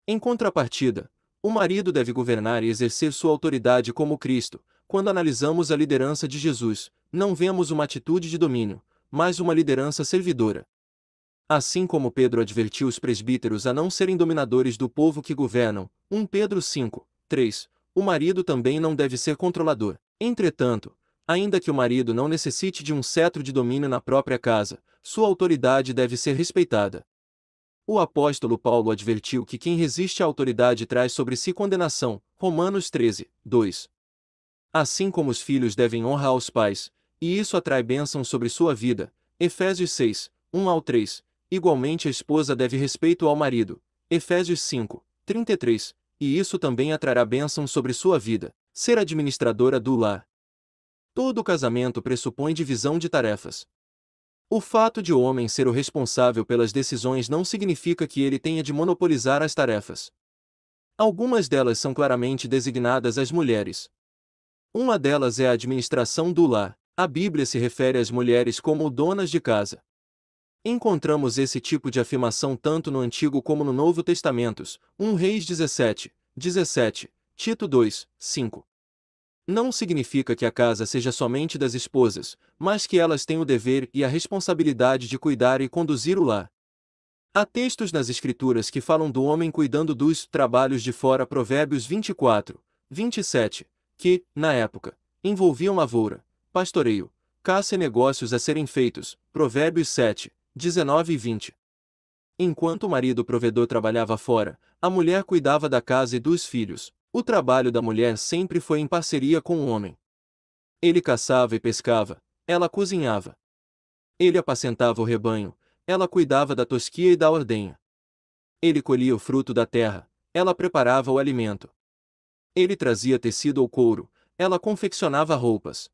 Em contrapartida, o marido deve governar e exercer sua autoridade como Cristo. Quando analisamos a liderança de Jesus, não vemos uma atitude de domínio, mas uma liderança servidora. Assim como Pedro advertiu os presbíteros a não serem dominadores do povo que governam, 1 Pedro 5, 3, o marido também não deve ser controlador. Entretanto, Ainda que o marido não necessite de um cetro de domínio na própria casa, sua autoridade deve ser respeitada. O apóstolo Paulo advertiu que quem resiste à autoridade traz sobre si condenação. Romanos 13, 2. Assim como os filhos devem honrar aos pais, e isso atrai bênção sobre sua vida. Efésios 6, 1 ao 3. Igualmente a esposa deve respeito ao marido. Efésios 5, 33. E isso também atrará bênção sobre sua vida. Ser administradora do lar Todo casamento pressupõe divisão de tarefas. O fato de o homem ser o responsável pelas decisões não significa que ele tenha de monopolizar as tarefas. Algumas delas são claramente designadas às mulheres. Uma delas é a administração do lar. A Bíblia se refere às mulheres como donas de casa. Encontramos esse tipo de afirmação tanto no Antigo como no Novo Testamentos, 1 Reis 17, 17, Tito 2, 5. Não significa que a casa seja somente das esposas, mas que elas têm o dever e a responsabilidade de cuidar e conduzir o lar. Há textos nas Escrituras que falam do homem cuidando dos trabalhos de fora Provérbios 24, 27, que, na época, envolviam lavoura, pastoreio, caça e negócios a serem feitos, Provérbios 7, 19 e 20. Enquanto o marido provedor trabalhava fora, a mulher cuidava da casa e dos filhos, o trabalho da mulher sempre foi em parceria com o homem. Ele caçava e pescava, ela cozinhava. Ele apacentava o rebanho, ela cuidava da tosquia e da ordenha. Ele colhia o fruto da terra, ela preparava o alimento. Ele trazia tecido ou couro, ela confeccionava roupas.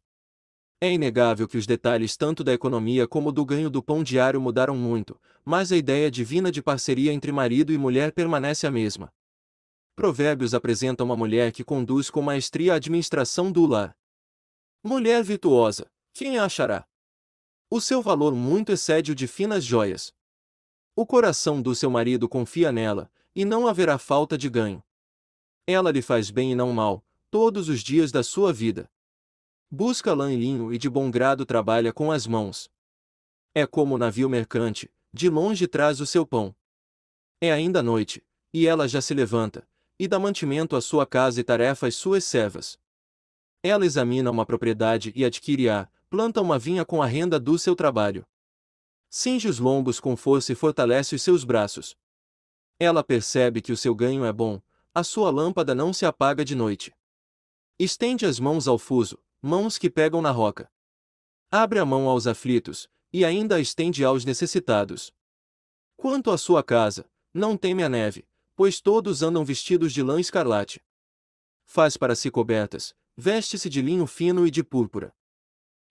É inegável que os detalhes tanto da economia como do ganho do pão diário mudaram muito, mas a ideia divina de parceria entre marido e mulher permanece a mesma. Provérbios apresenta uma mulher que conduz com maestria a administração do lar. Mulher virtuosa, quem a achará? O seu valor muito excede o de finas joias. O coração do seu marido confia nela, e não haverá falta de ganho. Ela lhe faz bem e não mal, todos os dias da sua vida. Busca lã e linho e de bom grado trabalha com as mãos. É como o navio mercante, de longe traz o seu pão. É ainda noite, e ela já se levanta, e dá mantimento à sua casa e tarefas suas servas. Ela examina uma propriedade e adquire-a, planta uma vinha com a renda do seu trabalho. Cinge os lombos com força e fortalece os seus braços. Ela percebe que o seu ganho é bom, a sua lâmpada não se apaga de noite. Estende as mãos ao fuso, mãos que pegam na roca. Abre a mão aos aflitos, e ainda a estende aos necessitados. Quanto à sua casa, não teme a neve, pois todos andam vestidos de lã escarlate. Faz para si cobertas, veste-se de linho fino e de púrpura.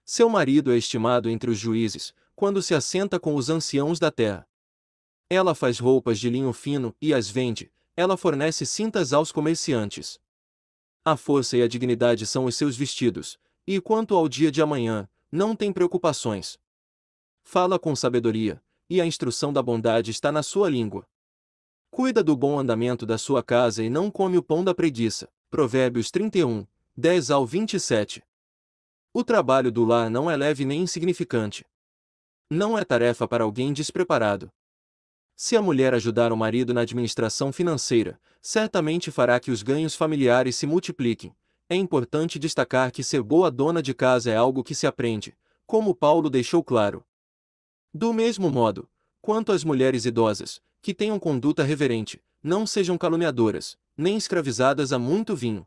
Seu marido é estimado entre os juízes, quando se assenta com os anciãos da terra. Ela faz roupas de linho fino e as vende, ela fornece cintas aos comerciantes. A força e a dignidade são os seus vestidos, e quanto ao dia de amanhã, não tem preocupações. Fala com sabedoria, e a instrução da bondade está na sua língua. Cuida do bom andamento da sua casa e não come o pão da preguiça. Provérbios 31, 10 ao 27. O trabalho do lar não é leve nem insignificante. Não é tarefa para alguém despreparado. Se a mulher ajudar o marido na administração financeira, certamente fará que os ganhos familiares se multipliquem. É importante destacar que ser boa dona de casa é algo que se aprende, como Paulo deixou claro. Do mesmo modo, quanto às mulheres idosas, que tenham conduta reverente, não sejam caluniadoras, nem escravizadas a muito vinho.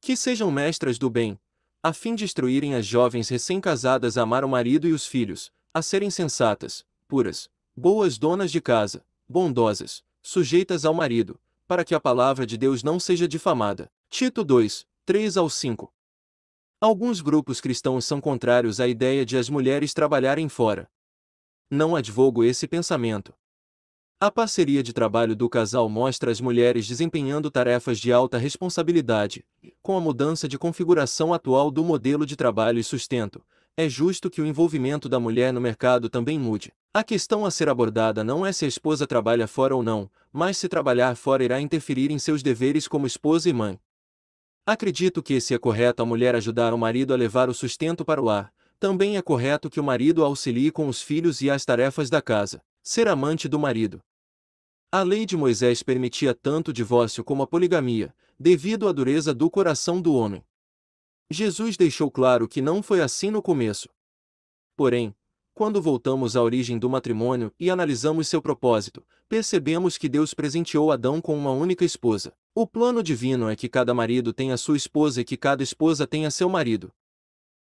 Que sejam mestras do bem, a fim de instruírem as jovens recém-casadas a amar o marido e os filhos, a serem sensatas, puras, boas donas de casa, bondosas, sujeitas ao marido, para que a palavra de Deus não seja difamada. Tito 2, 3 ao 5. Alguns grupos cristãos são contrários à ideia de as mulheres trabalharem fora. Não advogo esse pensamento. A parceria de trabalho do casal mostra as mulheres desempenhando tarefas de alta responsabilidade. Com a mudança de configuração atual do modelo de trabalho e sustento, é justo que o envolvimento da mulher no mercado também mude. A questão a ser abordada não é se a esposa trabalha fora ou não, mas se trabalhar fora irá interferir em seus deveres como esposa e mãe. Acredito que se é correto a mulher ajudar o marido a levar o sustento para o lar, também é correto que o marido auxilie com os filhos e as tarefas da casa. Ser amante do marido a lei de Moisés permitia tanto o divórcio como a poligamia, devido à dureza do coração do homem. Jesus deixou claro que não foi assim no começo. Porém, quando voltamos à origem do matrimônio e analisamos seu propósito, percebemos que Deus presenteou Adão com uma única esposa. O plano divino é que cada marido tenha sua esposa e que cada esposa tenha seu marido.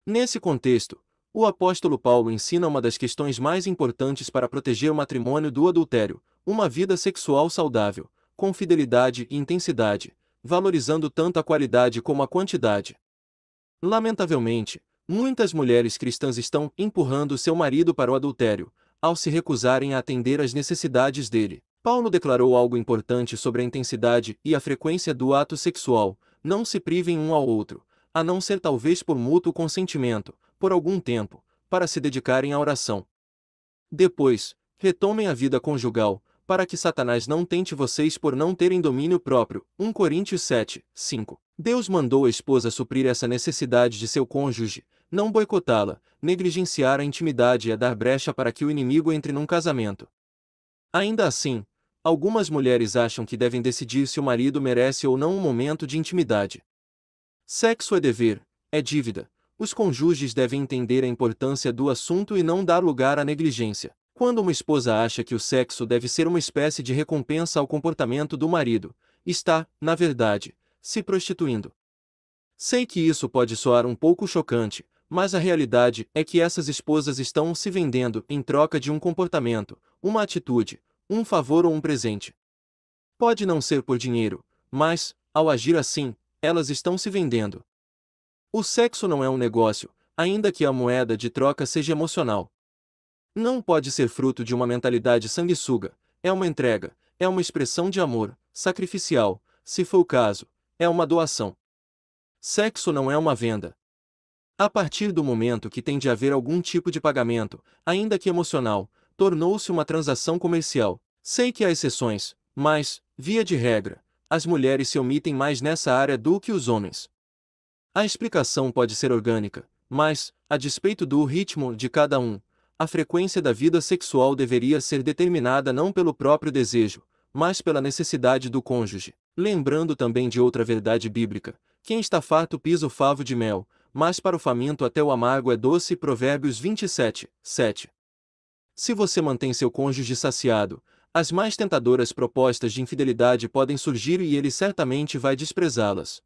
Nesse contexto, o apóstolo Paulo ensina uma das questões mais importantes para proteger o matrimônio do adultério, uma vida sexual saudável, com fidelidade e intensidade, valorizando tanto a qualidade como a quantidade. Lamentavelmente, muitas mulheres cristãs estão empurrando seu marido para o adultério, ao se recusarem a atender às necessidades dele. Paulo declarou algo importante sobre a intensidade e a frequência do ato sexual: não se privem um ao outro, a não ser talvez por mútuo consentimento, por algum tempo, para se dedicarem à oração. Depois, retomem a vida conjugal, para que Satanás não tente vocês por não terem domínio próprio. 1 Coríntios 7, 5. Deus mandou a esposa suprir essa necessidade de seu cônjuge, não boicotá-la, negligenciar a intimidade e a dar brecha para que o inimigo entre num casamento. Ainda assim, algumas mulheres acham que devem decidir se o marido merece ou não um momento de intimidade. Sexo é dever, é dívida. Os cônjuges devem entender a importância do assunto e não dar lugar à negligência. Quando uma esposa acha que o sexo deve ser uma espécie de recompensa ao comportamento do marido, está, na verdade, se prostituindo. Sei que isso pode soar um pouco chocante, mas a realidade é que essas esposas estão se vendendo em troca de um comportamento, uma atitude, um favor ou um presente. Pode não ser por dinheiro, mas, ao agir assim, elas estão se vendendo. O sexo não é um negócio, ainda que a moeda de troca seja emocional, não pode ser fruto de uma mentalidade sanguessuga, é uma entrega, é uma expressão de amor, sacrificial, se for o caso, é uma doação. Sexo não é uma venda. A partir do momento que tem de haver algum tipo de pagamento, ainda que emocional, tornou-se uma transação comercial. Sei que há exceções, mas, via de regra, as mulheres se omitem mais nessa área do que os homens. A explicação pode ser orgânica, mas, a despeito do ritmo de cada um, a frequência da vida sexual deveria ser determinada não pelo próprio desejo, mas pela necessidade do cônjuge. Lembrando também de outra verdade bíblica: quem está farto pisa o favo de mel, mas para o faminto até o amargo é doce. Provérbios 27, 7. Se você mantém seu cônjuge saciado, as mais tentadoras propostas de infidelidade podem surgir e ele certamente vai desprezá-las.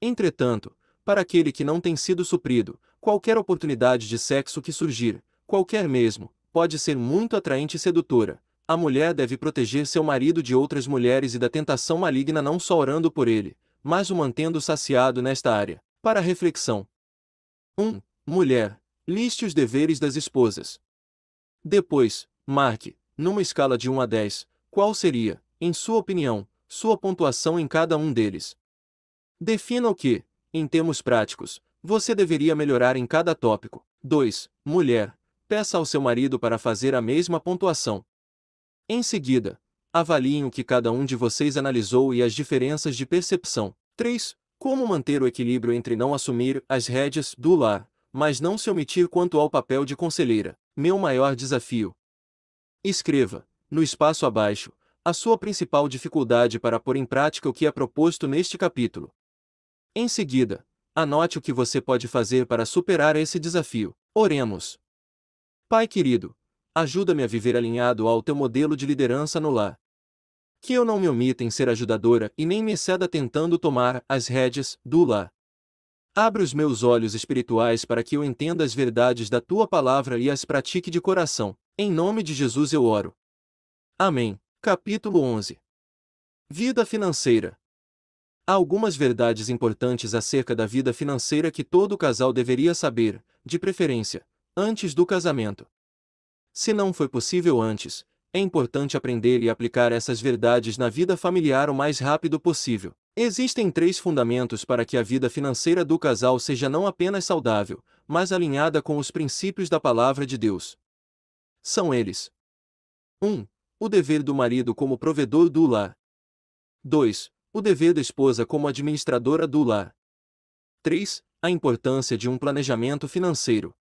Entretanto, para aquele que não tem sido suprido, qualquer oportunidade de sexo que surgir, qualquer mesmo, pode ser muito atraente e sedutora. A mulher deve proteger seu marido de outras mulheres e da tentação maligna não só orando por ele, mas o mantendo saciado nesta área. Para reflexão. 1. Mulher. Liste os deveres das esposas. Depois, marque, numa escala de 1 a 10, qual seria, em sua opinião, sua pontuação em cada um deles. Defina o que, em termos práticos, você deveria melhorar em cada tópico. 2. Mulher peça ao seu marido para fazer a mesma pontuação. Em seguida, avaliem o que cada um de vocês analisou e as diferenças de percepção. 3. Como manter o equilíbrio entre não assumir as rédeas do lar, mas não se omitir quanto ao papel de conselheira. Meu maior desafio. Escreva, no espaço abaixo, a sua principal dificuldade para pôr em prática o que é proposto neste capítulo. Em seguida, anote o que você pode fazer para superar esse desafio. Oremos. Pai querido, ajuda-me a viver alinhado ao teu modelo de liderança no lar. Que eu não me omita em ser ajudadora e nem me exceda tentando tomar as rédeas do lar. Abre os meus olhos espirituais para que eu entenda as verdades da tua palavra e as pratique de coração. Em nome de Jesus eu oro. Amém. Capítulo 11 Vida financeira. Há algumas verdades importantes acerca da vida financeira que todo casal deveria saber, de preferência, antes do casamento. Se não foi possível antes, é importante aprender e aplicar essas verdades na vida familiar o mais rápido possível. Existem três fundamentos para que a vida financeira do casal seja não apenas saudável, mas alinhada com os princípios da palavra de Deus. São eles: 1. Um, o dever do marido como provedor do lar. 2. O dever da esposa como administradora do lar. 3. A importância de um planejamento financeiro.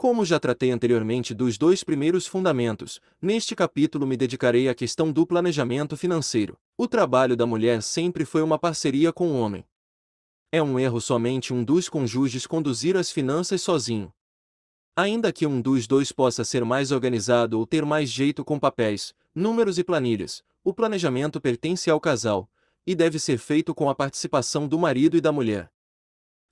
Como já tratei anteriormente dos dois primeiros fundamentos, neste capítulo me dedicarei à questão do planejamento financeiro. O trabalho da mulher sempre foi uma parceria com o homem. É um erro somente um dos cônjuges conduzir as finanças sozinho. Ainda que um dos dois possa ser mais organizado ou ter mais jeito com papéis, números e planilhas, o planejamento pertence ao casal e deve ser feito com a participação do marido e da mulher.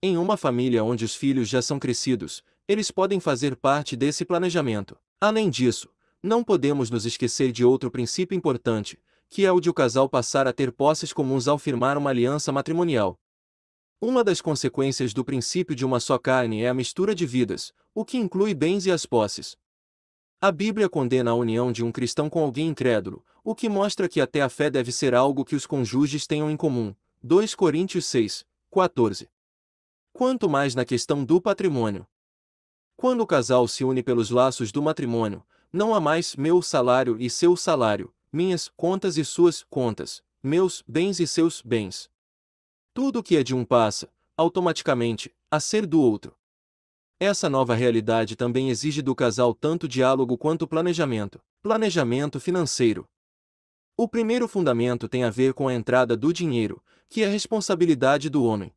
Em uma família onde os filhos já são crescidos, eles podem fazer parte desse planejamento. Além disso, não podemos nos esquecer de outro princípio importante, que é o de o casal passar a ter posses comuns ao firmar uma aliança matrimonial. Uma das consequências do princípio de uma só carne é a mistura de vidas, o que inclui bens e as posses. A Bíblia condena a união de um cristão com alguém incrédulo, o que mostra que até a fé deve ser algo que os cônjuges tenham em comum. 2 Coríntios 6, 14. Quanto mais na questão do patrimônio. Quando o casal se une pelos laços do matrimônio, não há mais meu salário e seu salário, minhas contas e suas contas, meus bens e seus bens. Tudo o que é de um passa, automaticamente, a ser do outro. Essa nova realidade também exige do casal tanto diálogo quanto planejamento. Planejamento financeiro. O primeiro fundamento tem a ver com a entrada do dinheiro, que é responsabilidade do homem.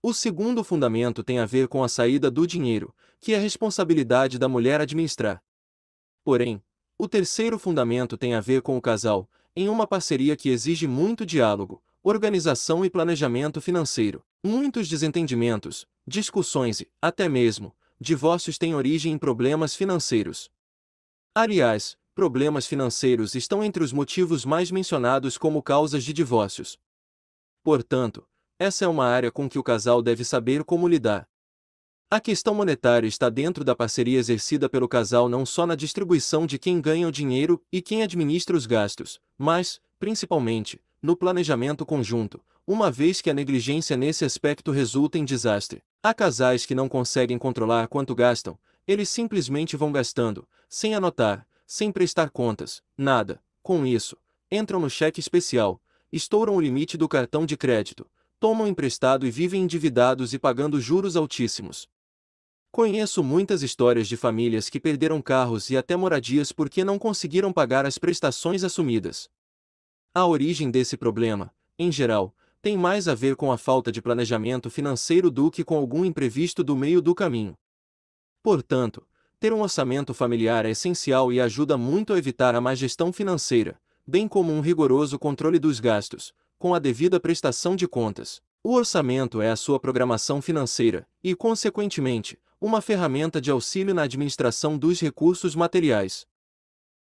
O segundo fundamento tem a ver com a saída do dinheiro, que é responsabilidade da mulher administrar. Porém, o terceiro fundamento tem a ver com o casal, em uma parceria que exige muito diálogo, organização e planejamento financeiro. Muitos desentendimentos, discussões e, até mesmo, divórcios têm origem em problemas financeiros. Aliás, problemas financeiros estão entre os motivos mais mencionados como causas de divórcios. Portanto, essa é uma área com que o casal deve saber como lidar, a questão monetária está dentro da parceria exercida pelo casal não só na distribuição de quem ganha o dinheiro e quem administra os gastos, mas, principalmente, no planejamento conjunto, uma vez que a negligência nesse aspecto resulta em desastre. Há casais que não conseguem controlar quanto gastam, eles simplesmente vão gastando, sem anotar, sem prestar contas, nada. Com isso, entram no cheque especial, estouram o limite do cartão de crédito, tomam emprestado e vivem endividados e pagando juros altíssimos. Conheço muitas histórias de famílias que perderam carros e até moradias porque não conseguiram pagar as prestações assumidas. A origem desse problema, em geral, tem mais a ver com a falta de planejamento financeiro do que com algum imprevisto do meio do caminho. Portanto, ter um orçamento familiar é essencial e ajuda muito a evitar a má gestão financeira, bem como um rigoroso controle dos gastos, com a devida prestação de contas. O orçamento é a sua programação financeira e, consequentemente, uma ferramenta de auxílio na administração dos recursos materiais.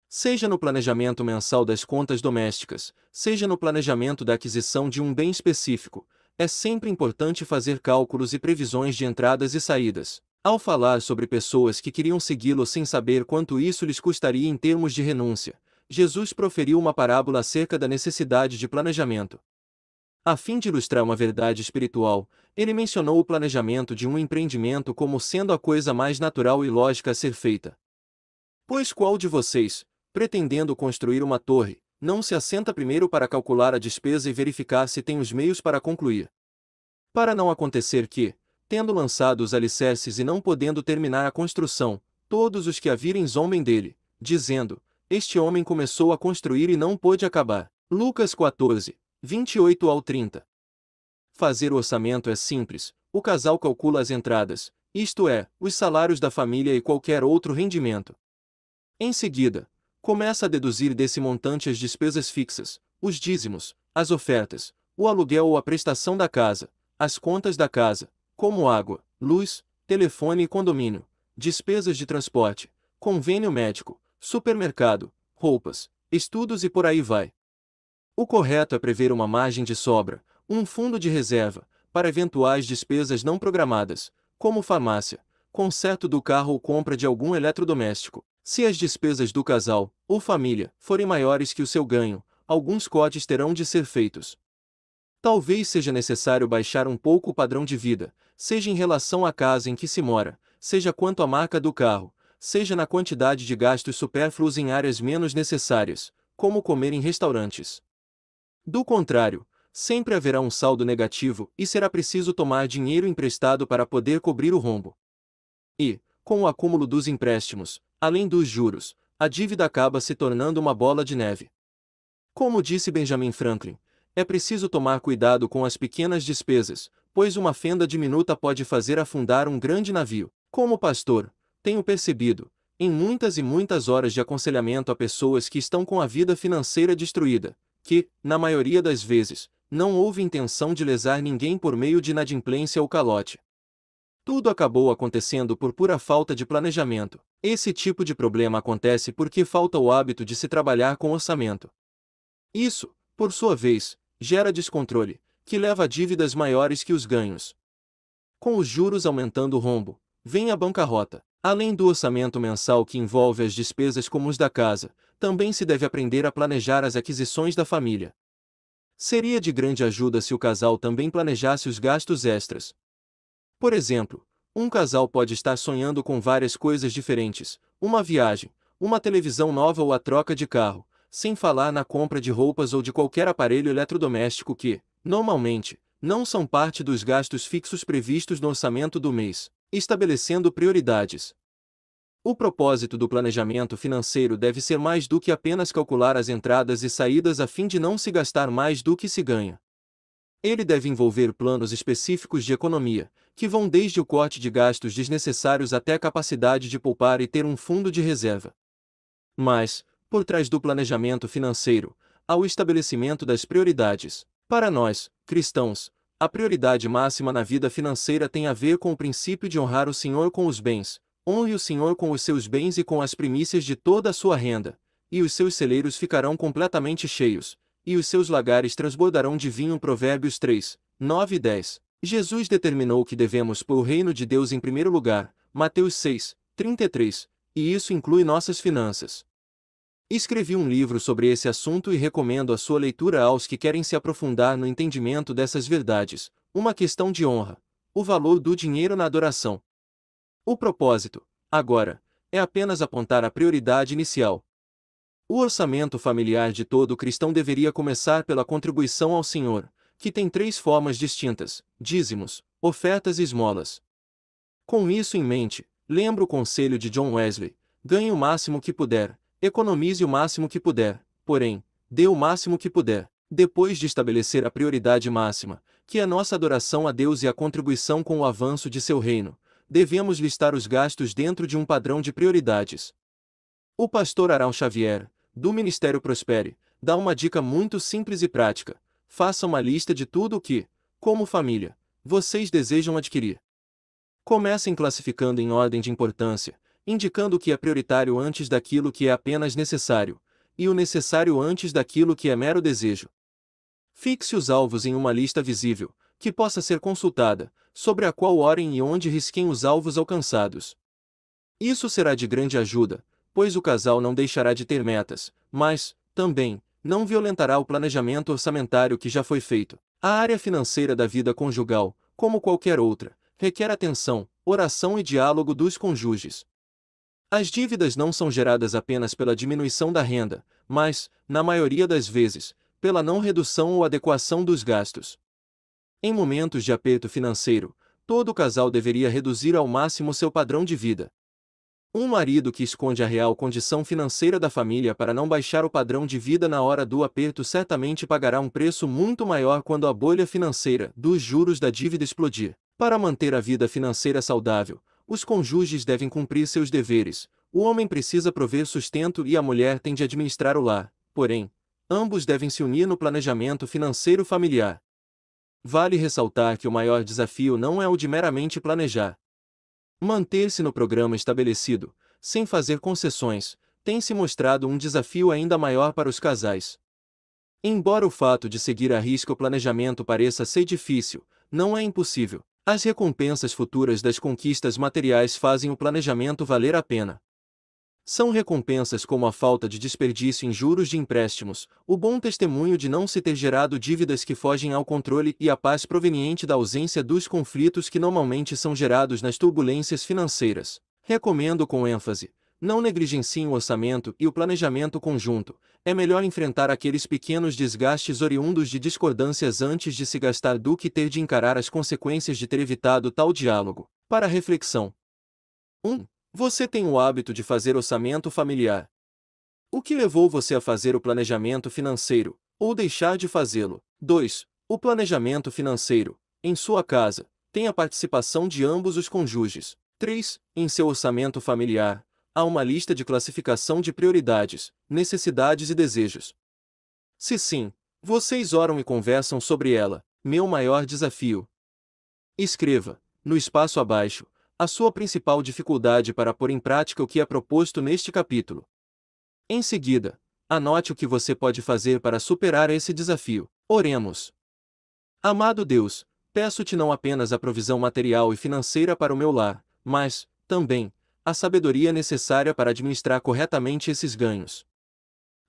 Seja no planejamento mensal das contas domésticas, seja no planejamento da aquisição de um bem específico, é sempre importante fazer cálculos e previsões de entradas e saídas. Ao falar sobre pessoas que queriam segui-lo sem saber quanto isso lhes custaria em termos de renúncia, Jesus proferiu uma parábola acerca da necessidade de planejamento. A fim de ilustrar uma verdade espiritual, ele mencionou o planejamento de um empreendimento como sendo a coisa mais natural e lógica a ser feita. Pois qual de vocês, pretendendo construir uma torre, não se assenta primeiro para calcular a despesa e verificar se tem os meios para concluir? Para não acontecer que, tendo lançado os alicerces e não podendo terminar a construção, todos os que a virem zombem dele, dizendo: Este homem começou a construir e não pôde acabar. Lucas 14, 28 ao 30. Fazer o orçamento é simples, o casal calcula as entradas, isto é, os salários da família e qualquer outro rendimento. Em seguida, começa a deduzir desse montante as despesas fixas, os dízimos, as ofertas, o aluguel ou a prestação da casa, as contas da casa, como água, luz, telefone e condomínio, despesas de transporte, convênio médico, supermercado, roupas, estudos e por aí vai. O correto é prever uma margem de sobra, um fundo de reserva, para eventuais despesas não programadas, como farmácia, conserto do carro ou compra de algum eletrodoméstico. Se as despesas do casal ou família forem maiores que o seu ganho, alguns cortes terão de ser feitos. Talvez seja necessário baixar um pouco o padrão de vida, seja em relação à casa em que se mora, seja quanto à marca do carro, seja na quantidade de gastos supérfluos em áreas menos necessárias, como comer em restaurantes. Do contrário, sempre haverá um saldo negativo e será preciso tomar dinheiro emprestado para poder cobrir o rombo. E, com o acúmulo dos empréstimos, além dos juros, a dívida acaba se tornando uma bola de neve. Como disse Benjamin Franklin, é preciso tomar cuidado com as pequenas despesas, pois uma fenda diminuta pode fazer afundar um grande navio. Como pastor, tenho percebido, em muitas e muitas horas de aconselhamento a pessoas que estão com a vida financeira destruída, que, na maioria das vezes, não houve intenção de lesar ninguém por meio de inadimplência ou calote. Tudo acabou acontecendo por pura falta de planejamento. Esse tipo de problema acontece porque falta o hábito de se trabalhar com orçamento. Isso, por sua vez, gera descontrole, que leva a dívidas maiores que os ganhos. Com os juros aumentando o rombo, vem a bancarrota. Além do orçamento mensal que envolve as despesas comuns da casa, também se deve aprender a planejar as aquisições da família. Seria de grande ajuda se o casal também planejasse os gastos extras. Por exemplo, um casal pode estar sonhando com várias coisas diferentes, uma viagem, uma televisão nova ou a troca de carro, sem falar na compra de roupas ou de qualquer aparelho eletrodoméstico que, normalmente, não são parte dos gastos fixos previstos no orçamento do mês estabelecendo prioridades. O propósito do planejamento financeiro deve ser mais do que apenas calcular as entradas e saídas a fim de não se gastar mais do que se ganha. Ele deve envolver planos específicos de economia, que vão desde o corte de gastos desnecessários até a capacidade de poupar e ter um fundo de reserva. Mas, por trás do planejamento financeiro, há o estabelecimento das prioridades. Para nós, cristãos, a prioridade máxima na vida financeira tem a ver com o princípio de honrar o Senhor com os bens. Honre o Senhor com os seus bens e com as primícias de toda a sua renda, e os seus celeiros ficarão completamente cheios, e os seus lagares transbordarão de vinho. Provérbios 3, 9 e 10. Jesus determinou que devemos pôr o reino de Deus em primeiro lugar, Mateus 6, 33, e isso inclui nossas finanças. Escrevi um livro sobre esse assunto e recomendo a sua leitura aos que querem se aprofundar no entendimento dessas verdades. Uma questão de honra. O valor do dinheiro na adoração. O propósito, agora, é apenas apontar a prioridade inicial. O orçamento familiar de todo cristão deveria começar pela contribuição ao Senhor, que tem três formas distintas: dízimos, ofertas e esmolas. Com isso em mente, lembro o conselho de John Wesley: ganhe o máximo que puder, Economize o máximo que puder, porém, dê o máximo que puder. Depois de estabelecer a prioridade máxima, que é nossa adoração a Deus e a contribuição com o avanço de seu reino, devemos listar os gastos dentro de um padrão de prioridades. O pastor Arão Xavier, do Ministério Prospere, dá uma dica muito simples e prática. Faça uma lista de tudo o que, como família, vocês desejam adquirir. Comecem classificando em ordem de importância, indicando o que é prioritário antes daquilo que é apenas necessário, e o necessário antes daquilo que é mero desejo. Fixe os alvos em uma lista visível, que possa ser consultada, sobre a qual orem e onde risquem os alvos alcançados. Isso será de grande ajuda, pois o casal não deixará de ter metas, mas, também, não violentará o planejamento orçamentário que já foi feito. A área financeira da vida conjugal, como qualquer outra, requer atenção, oração e diálogo dos cônjuges. As dívidas não são geradas apenas pela diminuição da renda, mas, na maioria das vezes, pela não redução ou adequação dos gastos. Em momentos de aperto financeiro, todo casal deveria reduzir ao máximo seu padrão de vida. Um marido que esconde a real condição financeira da família para não baixar o padrão de vida na hora do aperto certamente pagará um preço muito maior quando a bolha financeira dos juros da dívida explodir. Para manter a vida financeira saudável, os cônjuges devem cumprir seus deveres, o homem precisa prover sustento e a mulher tem de administrar o lar, porém, ambos devem se unir no planejamento financeiro familiar. Vale ressaltar que o maior desafio não é o de meramente planejar. Manter-se no programa estabelecido, sem fazer concessões, tem se mostrado um desafio ainda maior para os casais. Embora o fato de seguir a risco o planejamento pareça ser difícil, não é impossível. As recompensas futuras das conquistas materiais fazem o planejamento valer a pena. São recompensas como a falta de desperdício em juros de empréstimos, o bom testemunho de não se ter gerado dívidas que fogem ao controle e a paz proveniente da ausência dos conflitos que normalmente são gerados nas turbulências financeiras. Recomendo com ênfase não negligenciem o orçamento e o planejamento conjunto. É melhor enfrentar aqueles pequenos desgastes oriundos de discordâncias antes de se gastar do que ter de encarar as consequências de ter evitado tal diálogo. Para reflexão: 1. Um, você tem o hábito de fazer orçamento familiar. O que levou você a fazer o planejamento financeiro, ou deixar de fazê-lo? 2. O planejamento financeiro, em sua casa, tem a participação de ambos os cônjuges. 3. Em seu orçamento familiar, há uma lista de classificação de prioridades, necessidades e desejos. Se sim, vocês oram e conversam sobre ela, meu maior desafio. Escreva, no espaço abaixo, a sua principal dificuldade para pôr em prática o que é proposto neste capítulo. Em seguida, anote o que você pode fazer para superar esse desafio. Oremos. Amado Deus, peço-te não apenas a provisão material e financeira para o meu lar, mas, também, a sabedoria necessária para administrar corretamente esses ganhos.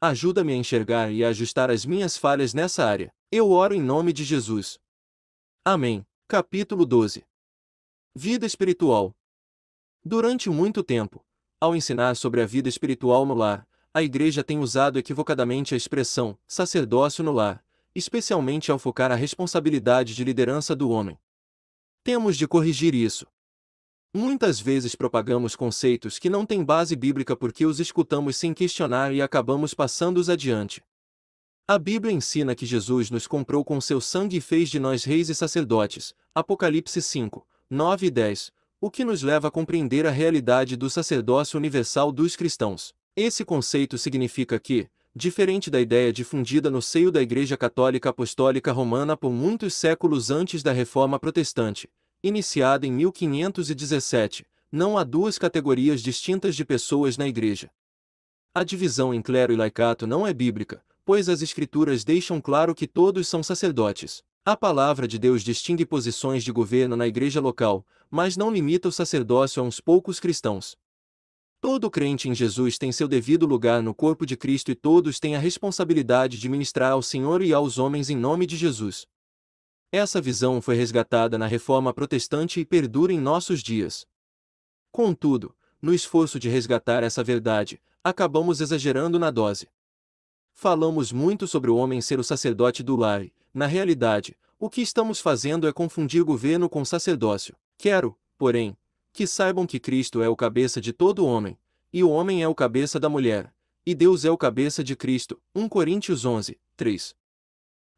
Ajuda-me a enxergar e a ajustar as minhas falhas nessa área. Eu oro em nome de Jesus. Amém. Capítulo 12 Vida espiritual. Durante muito tempo, ao ensinar sobre a vida espiritual no lar, a Igreja tem usado equivocadamente a expressão sacerdócio no lar, especialmente ao focar a responsabilidade de liderança do homem. Temos de corrigir isso. Muitas vezes propagamos conceitos que não têm base bíblica porque os escutamos sem questionar e acabamos passando-os adiante. A Bíblia ensina que Jesus nos comprou com seu sangue e fez de nós reis e sacerdotes, Apocalipse 5, 9 e 10, o que nos leva a compreender a realidade do sacerdócio universal dos cristãos. Esse conceito significa que, diferente da ideia difundida no seio da Igreja Católica Apostólica Romana por muitos séculos antes da Reforma Protestante, iniciada em 1517, não há duas categorias distintas de pessoas na Igreja. A divisão em clero e laicato não é bíblica, pois as Escrituras deixam claro que todos são sacerdotes. A palavra de Deus distingue posições de governo na igreja local, mas não limita o sacerdócio a uns poucos cristãos. Todo crente em Jesus tem seu devido lugar no corpo de Cristo e todos têm a responsabilidade de ministrar ao Senhor e aos homens em nome de Jesus. Essa visão foi resgatada na Reforma Protestante e perdura em nossos dias. Contudo, no esforço de resgatar essa verdade, acabamos exagerando na dose. Falamos muito sobre o homem ser o sacerdote do lar, e, na realidade, o que estamos fazendo é confundir governo com sacerdócio. Quero, porém, que saibam que Cristo é o cabeça de todo homem, e o homem é o cabeça da mulher, e Deus é o cabeça de Cristo. 1 Coríntios 11, 3.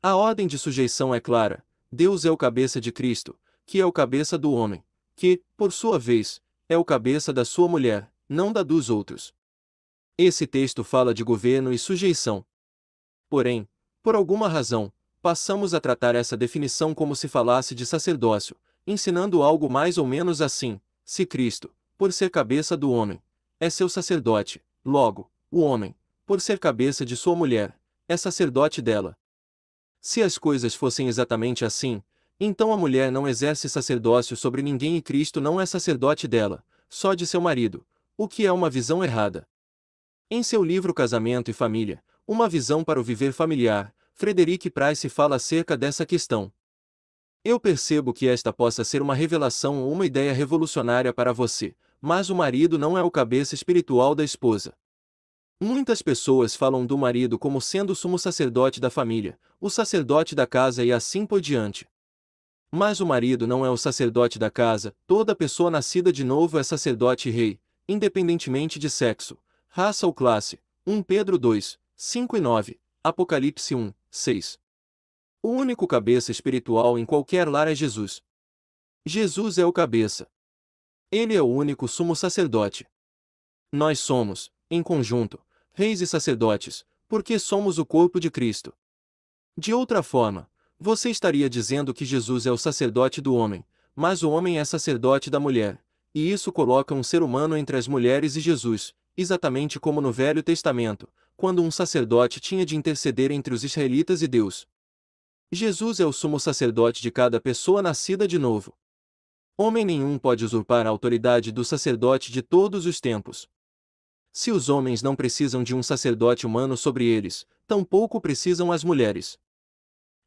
A ordem de sujeição é clara, Deus é o cabeça de Cristo, que é o cabeça do homem, que, por sua vez, é o cabeça da sua mulher, não da dos outros. Esse texto fala de governo e sujeição. Porém, por alguma razão, passamos a tratar essa definição como se falasse de sacerdócio, ensinando algo mais ou menos assim: se Cristo, por ser cabeça do homem, é seu sacerdote, logo, o homem, por ser cabeça de sua mulher, é sacerdote dela, se as coisas fossem exatamente assim, então a mulher não exerce sacerdócio sobre ninguém e Cristo não é sacerdote dela, só de seu marido, o que é uma visão errada. Em seu livro Casamento e Família, Uma Visão para o Viver Familiar, Frederic Price fala acerca dessa questão. Eu percebo que esta possa ser uma revelação ou uma ideia revolucionária para você, mas o marido não é o cabeça espiritual da esposa. Muitas pessoas falam do marido como sendo o sumo sacerdote da família, o sacerdote da casa e assim por diante. Mas o marido não é o sacerdote da casa, toda pessoa nascida de novo é sacerdote e rei, independentemente de sexo, raça ou classe. 1 Pedro 2, 5 e 9, Apocalipse 1, 6. O único cabeça espiritual em qualquer lar é Jesus. Jesus é o cabeça. Ele é o único sumo sacerdote. Nós somos, em conjunto, reis e sacerdotes, porque somos o corpo de Cristo. De outra forma, você estaria dizendo que Jesus é o sacerdote do homem, mas o homem é sacerdote da mulher, e isso coloca um ser humano entre as mulheres e Jesus, exatamente como no Velho Testamento, quando um sacerdote tinha de interceder entre os israelitas e Deus. Jesus é o sumo sacerdote de cada pessoa nascida de novo. Homem nenhum pode usurpar a autoridade do sacerdote de todos os tempos. Se os homens não precisam de um sacerdote humano sobre eles, tampouco precisam as mulheres.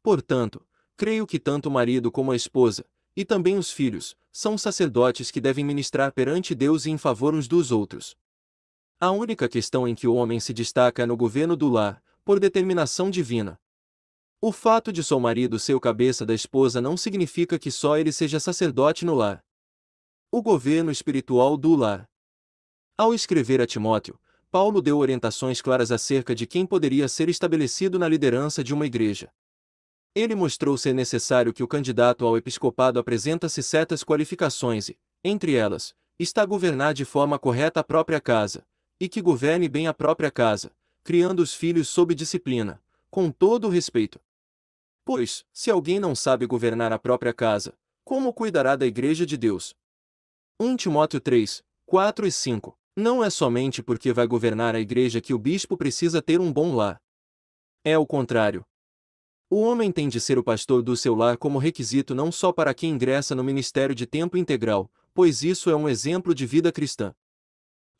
Portanto, creio que tanto o marido como a esposa, e também os filhos, são sacerdotes que devem ministrar perante Deus e em favor uns dos outros. A única questão em que o homem se destaca é no governo do lar, por determinação divina. O fato de seu marido ser o cabeça da esposa não significa que só ele seja sacerdote no lar. O governo espiritual do lar ao escrever a Timóteo, Paulo deu orientações claras acerca de quem poderia ser estabelecido na liderança de uma igreja. Ele mostrou ser necessário que o candidato ao episcopado apresenta-se certas qualificações e, entre elas, está a governar de forma correta a própria casa, e que governe bem a própria casa, criando os filhos sob disciplina, com todo o respeito. Pois, se alguém não sabe governar a própria casa, como cuidará da igreja de Deus? 1 Timóteo 3, 4 e 5 não é somente porque vai governar a igreja que o bispo precisa ter um bom lar. É o contrário. O homem tem de ser o pastor do seu lar como requisito não só para quem ingressa no ministério de tempo integral, pois isso é um exemplo de vida cristã.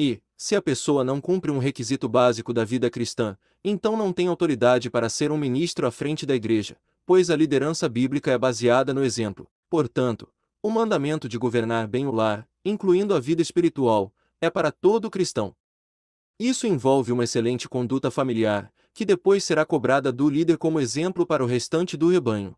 E, se a pessoa não cumpre um requisito básico da vida cristã, então não tem autoridade para ser um ministro à frente da igreja, pois a liderança bíblica é baseada no exemplo. Portanto, o mandamento de governar bem o lar, incluindo a vida espiritual, é para todo cristão. Isso envolve uma excelente conduta familiar, que depois será cobrada do líder como exemplo para o restante do rebanho.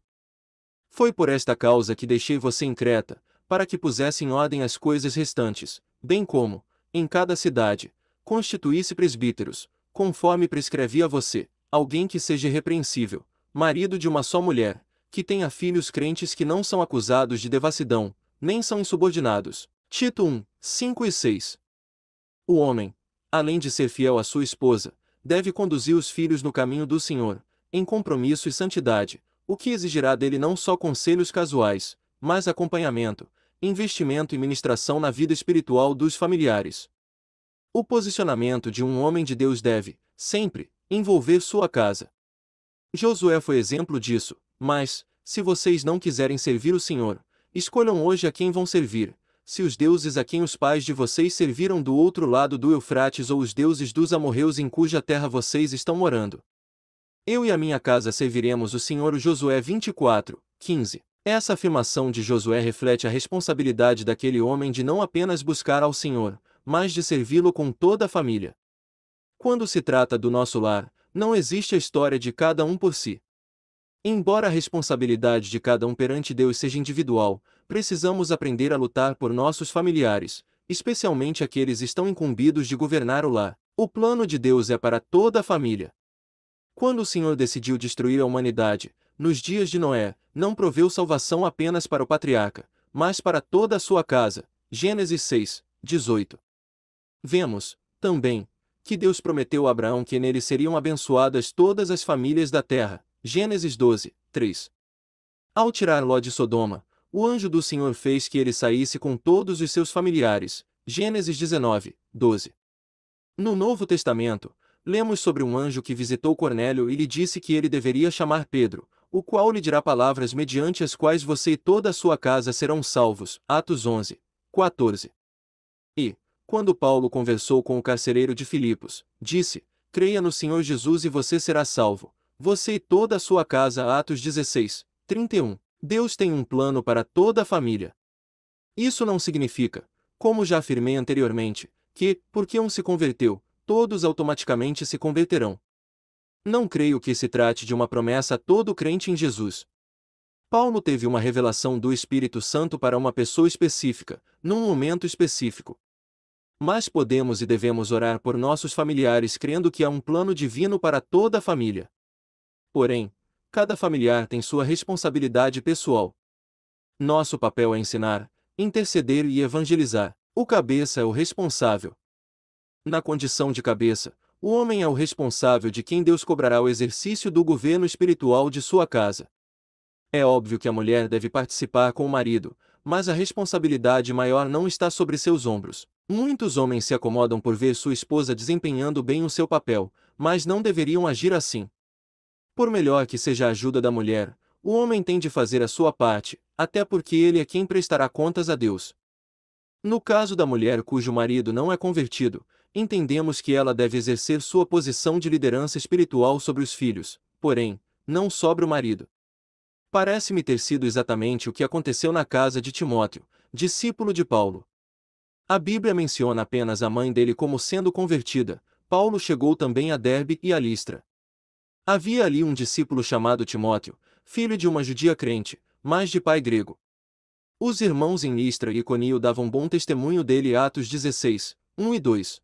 Foi por esta causa que deixei você em Creta, para que pusesse em ordem as coisas restantes, bem como, em cada cidade, constituísse presbíteros, conforme prescrevi a você, alguém que seja repreensível, marido de uma só mulher, que tenha filhos crentes que não são acusados de devassidão, nem são insubordinados. Tito 1, 5 e 6. O homem, além de ser fiel à sua esposa, deve conduzir os filhos no caminho do Senhor, em compromisso e santidade, o que exigirá dele não só conselhos casuais, mas acompanhamento, investimento e ministração na vida espiritual dos familiares. O posicionamento de um homem de Deus deve, sempre, envolver sua casa. Josué foi exemplo disso, mas, se vocês não quiserem servir o Senhor, escolham hoje a quem vão servir, se os deuses a quem os pais de vocês serviram do outro lado do Eufrates ou os deuses dos amorreus em cuja terra vocês estão morando. Eu e a minha casa serviremos o Senhor Josué 24, 15. Essa afirmação de Josué reflete a responsabilidade daquele homem de não apenas buscar ao Senhor, mas de servi-lo com toda a família. Quando se trata do nosso lar, não existe a história de cada um por si. Embora a responsabilidade de cada um perante Deus seja individual, precisamos aprender a lutar por nossos familiares, especialmente aqueles que estão incumbidos de governar o lar. O plano de Deus é para toda a família. Quando o Senhor decidiu destruir a humanidade, nos dias de Noé, não proveu salvação apenas para o patriarca, mas para toda a sua casa. Gênesis 6, 18. Vemos, também, que Deus prometeu a Abraão que nele seriam abençoadas todas as famílias da terra. Gênesis 12, 3. Ao tirar Ló de Sodoma, o anjo do Senhor fez que ele saísse com todos os seus familiares. Gênesis 19, 12. No Novo Testamento, lemos sobre um anjo que visitou Cornélio e lhe disse que ele deveria chamar Pedro, o qual lhe dirá palavras mediante as quais você e toda a sua casa serão salvos. Atos 11, 14. E, quando Paulo conversou com o carcereiro de Filipos, disse: Creia no Senhor Jesus e você será salvo, você e toda a sua casa. Atos 16, 31. Deus tem um plano para toda a família. Isso não significa, como já afirmei anteriormente, que, porque um se converteu, todos automaticamente se converterão. Não creio que se trate de uma promessa a todo crente em Jesus. Paulo teve uma revelação do Espírito Santo para uma pessoa específica, num momento específico. Mas podemos e devemos orar por nossos familiares crendo que há um plano divino para toda a família. Porém, cada familiar tem sua responsabilidade pessoal. Nosso papel é ensinar, interceder e evangelizar. O cabeça é o responsável. Na condição de cabeça, o homem é o responsável de quem Deus cobrará o exercício do governo espiritual de sua casa. É óbvio que a mulher deve participar com o marido, mas a responsabilidade maior não está sobre seus ombros. Muitos homens se acomodam por ver sua esposa desempenhando bem o seu papel, mas não deveriam agir assim. Por melhor que seja a ajuda da mulher, o homem tem de fazer a sua parte, até porque ele é quem prestará contas a Deus. No caso da mulher cujo marido não é convertido, entendemos que ela deve exercer sua posição de liderança espiritual sobre os filhos, porém, não sobre o marido. Parece-me ter sido exatamente o que aconteceu na casa de Timóteo, discípulo de Paulo. A Bíblia menciona apenas a mãe dele como sendo convertida, Paulo chegou também a Derbe e a Listra. Havia ali um discípulo chamado Timóteo, filho de uma judia crente, mas de pai grego. Os irmãos em Listra e Conio davam bom testemunho dele Atos 16, 1 e 2.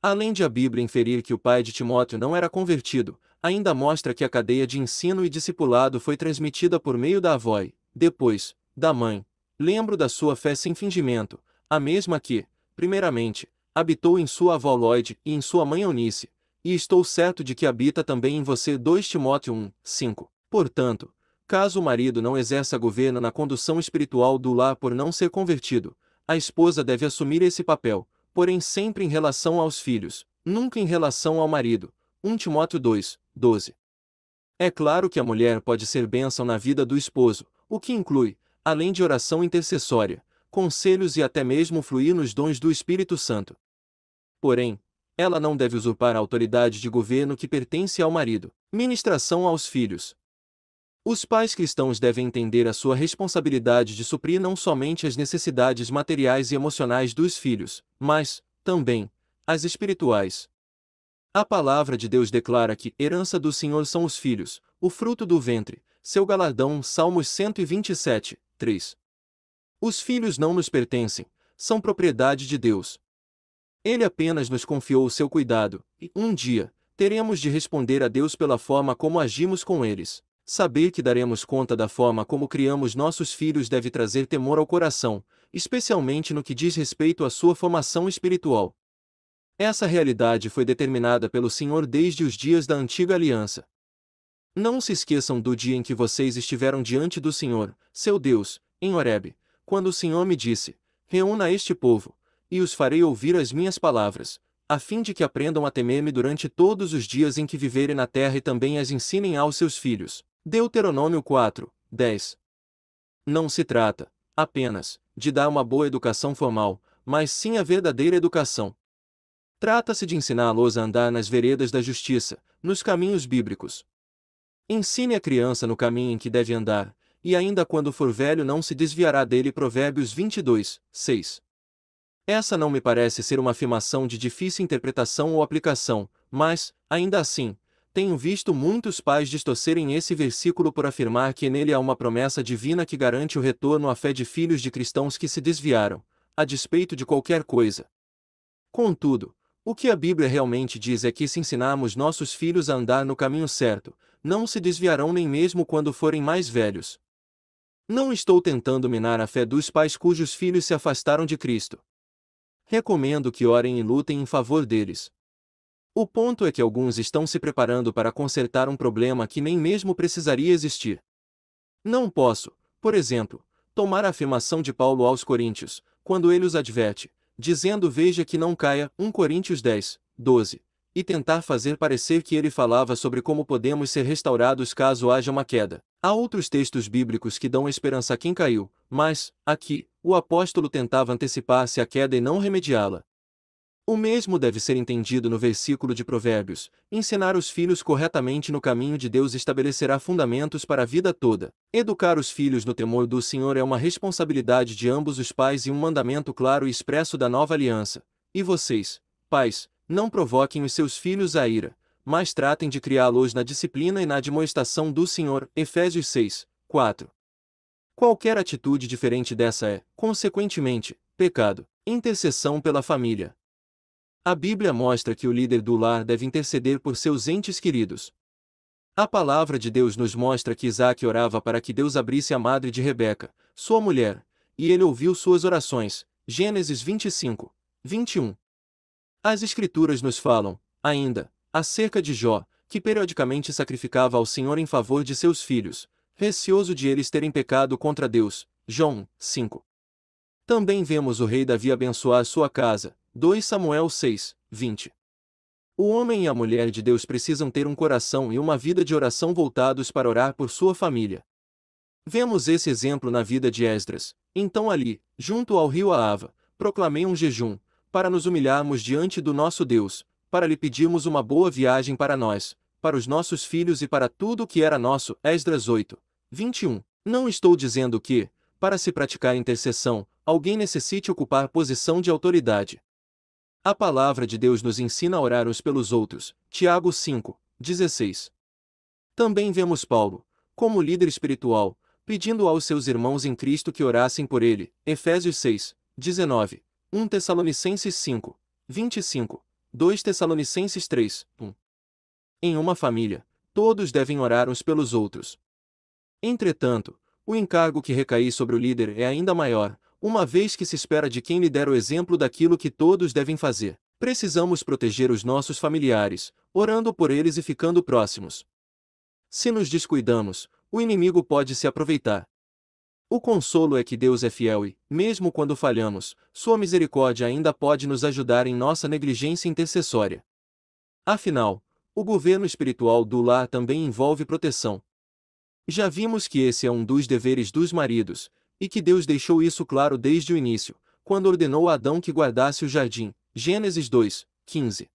Além de a Bíblia inferir que o pai de Timóteo não era convertido, ainda mostra que a cadeia de ensino e discipulado foi transmitida por meio da avó e, depois, da mãe. Lembro da sua fé sem fingimento, a mesma que, primeiramente, habitou em sua avó Lloyd e em sua mãe Eunice, e estou certo de que habita também em você 2 Timóteo 1, 5. Portanto, caso o marido não exerça governo na condução espiritual do lar por não ser convertido, a esposa deve assumir esse papel, porém sempre em relação aos filhos, nunca em relação ao marido. 1 Timóteo 2, 12. É claro que a mulher pode ser bênção na vida do esposo, o que inclui, além de oração intercessória, conselhos e até mesmo fluir nos dons do Espírito Santo. Porém, ela não deve usurpar a autoridade de governo que pertence ao marido. Ministração aos filhos. Os pais cristãos devem entender a sua responsabilidade de suprir não somente as necessidades materiais e emocionais dos filhos, mas, também, as espirituais. A palavra de Deus declara que herança do Senhor são os filhos, o fruto do ventre, seu galardão, Salmos 127, 3. Os filhos não nos pertencem, são propriedade de Deus, ele apenas nos confiou o seu cuidado, e, um dia, teremos de responder a Deus pela forma como agimos com eles. Saber que daremos conta da forma como criamos nossos filhos deve trazer temor ao coração, especialmente no que diz respeito à sua formação espiritual. Essa realidade foi determinada pelo Senhor desde os dias da antiga aliança. Não se esqueçam do dia em que vocês estiveram diante do Senhor, seu Deus, em Horebe, quando o Senhor me disse: Reúna este povo, e os farei ouvir as minhas palavras, a fim de que aprendam a temer-me durante todos os dias em que viverem na terra e também as ensinem aos seus filhos. Deuteronômio 4, 10. Não se trata, apenas, de dar uma boa educação formal, mas sim a verdadeira educação. Trata-se de ensiná-los a andar nas veredas da justiça, nos caminhos bíblicos. Ensine a criança no caminho em que deve andar, e ainda quando for velho não se desviará dele. Provérbios 22, 6. Essa não me parece ser uma afirmação de difícil interpretação ou aplicação, mas, ainda assim, tenho visto muitos pais distorcerem esse versículo por afirmar que nele há uma promessa divina que garante o retorno à fé de filhos de cristãos que se desviaram, a despeito de qualquer coisa. Contudo, o que a Bíblia realmente diz é que se ensinarmos nossos filhos a andar no caminho certo, não se desviarão nem mesmo quando forem mais velhos. Não estou tentando minar a fé dos pais cujos filhos se afastaram de Cristo recomendo que orem e lutem em favor deles. O ponto é que alguns estão se preparando para consertar um problema que nem mesmo precisaria existir. Não posso, por exemplo, tomar a afirmação de Paulo aos Coríntios, quando ele os adverte, dizendo veja que não caia, 1 Coríntios 10, 12, e tentar fazer parecer que ele falava sobre como podemos ser restaurados caso haja uma queda. Há outros textos bíblicos que dão esperança a quem caiu, mas, aqui, o apóstolo tentava antecipar-se à queda e não remediá-la. O mesmo deve ser entendido no versículo de Provérbios: ensinar os filhos corretamente no caminho de Deus estabelecerá fundamentos para a vida toda. Educar os filhos no temor do Senhor é uma responsabilidade de ambos os pais e um mandamento claro e expresso da nova aliança. E vocês, pais, não provoquem os seus filhos à ira, mas tratem de criá-los na disciplina e na admoestação do Senhor. Efésios 6, 4. Qualquer atitude diferente dessa é, consequentemente, pecado. Intercessão pela família. A Bíblia mostra que o líder do lar deve interceder por seus entes queridos. A palavra de Deus nos mostra que Isaac orava para que Deus abrisse a madre de Rebeca, sua mulher, e ele ouviu suas orações. Gênesis 25, 21. As Escrituras nos falam, ainda, Acerca de Jó, que periodicamente sacrificava ao Senhor em favor de seus filhos, receoso de eles terem pecado contra Deus. João 5. Também vemos o rei Davi abençoar sua casa. 2 Samuel 6, 20. O homem e a mulher de Deus precisam ter um coração e uma vida de oração voltados para orar por sua família. Vemos esse exemplo na vida de Esdras. Então ali, junto ao rio Aava, proclamei um jejum, para nos humilharmos diante do nosso Deus, para lhe pedirmos uma boa viagem para nós, para os nossos filhos e para tudo o que era nosso. Esdras 8, 21. Não estou dizendo que, para se praticar intercessão, alguém necessite ocupar posição de autoridade. A palavra de Deus nos ensina a orar uns pelos outros. Tiago 5, 16. Também vemos Paulo, como líder espiritual, pedindo aos seus irmãos em Cristo que orassem por ele. Efésios 6, 19. 1 Tessalonicenses 5, 25. 2 Tessalonicenses 3, 1. Em uma família, todos devem orar uns pelos outros. Entretanto, o encargo que recai sobre o líder é ainda maior, uma vez que se espera de quem lhe der o exemplo daquilo que todos devem fazer. Precisamos proteger os nossos familiares, orando por eles e ficando próximos. Se nos descuidamos, o inimigo pode se aproveitar. O consolo é que Deus é fiel e, mesmo quando falhamos, sua misericórdia ainda pode nos ajudar em nossa negligência intercessória. Afinal, o governo espiritual do lar também envolve proteção. Já vimos que esse é um dos deveres dos maridos, e que Deus deixou isso claro desde o início, quando ordenou a Adão que guardasse o jardim. Gênesis 2, 15.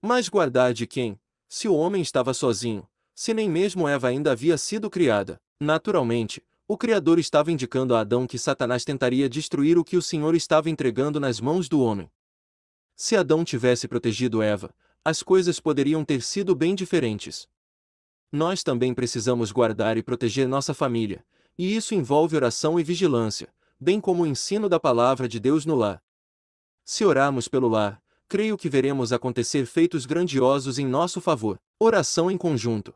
Mas guardar de quem? Se o homem estava sozinho, se nem mesmo Eva ainda havia sido criada. Naturalmente, o Criador estava indicando a Adão que Satanás tentaria destruir o que o Senhor estava entregando nas mãos do homem. Se Adão tivesse protegido Eva, as coisas poderiam ter sido bem diferentes. Nós também precisamos guardar e proteger nossa família, e isso envolve oração e vigilância, bem como o ensino da palavra de Deus no lar. Se orarmos pelo lar, creio que veremos acontecer feitos grandiosos em nosso favor. Oração em conjunto.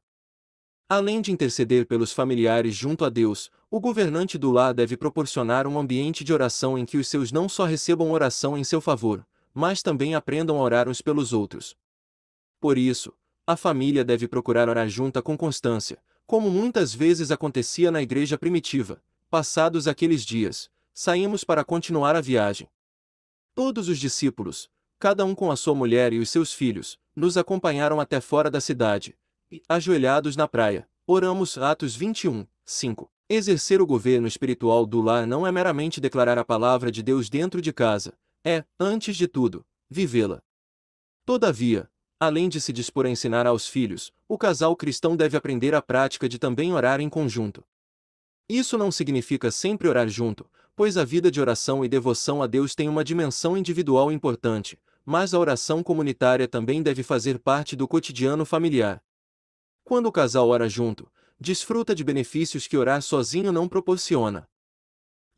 Além de interceder pelos familiares junto a Deus, o governante do lar deve proporcionar um ambiente de oração em que os seus não só recebam oração em seu favor, mas também aprendam a orar uns pelos outros. Por isso, a família deve procurar orar junta com constância, como muitas vezes acontecia na igreja primitiva. Passados aqueles dias, saímos para continuar a viagem. Todos os discípulos, cada um com a sua mulher e os seus filhos, nos acompanharam até fora da cidade, ajoelhados na praia. Oramos Atos 21, 5. Exercer o governo espiritual do lar não é meramente declarar a palavra de Deus dentro de casa, é, antes de tudo, vivê-la. Todavia, além de se dispor a ensinar aos filhos, o casal cristão deve aprender a prática de também orar em conjunto. Isso não significa sempre orar junto, pois a vida de oração e devoção a Deus tem uma dimensão individual importante, mas a oração comunitária também deve fazer parte do cotidiano familiar. Quando o casal ora junto, desfruta de benefícios que orar sozinho não proporciona.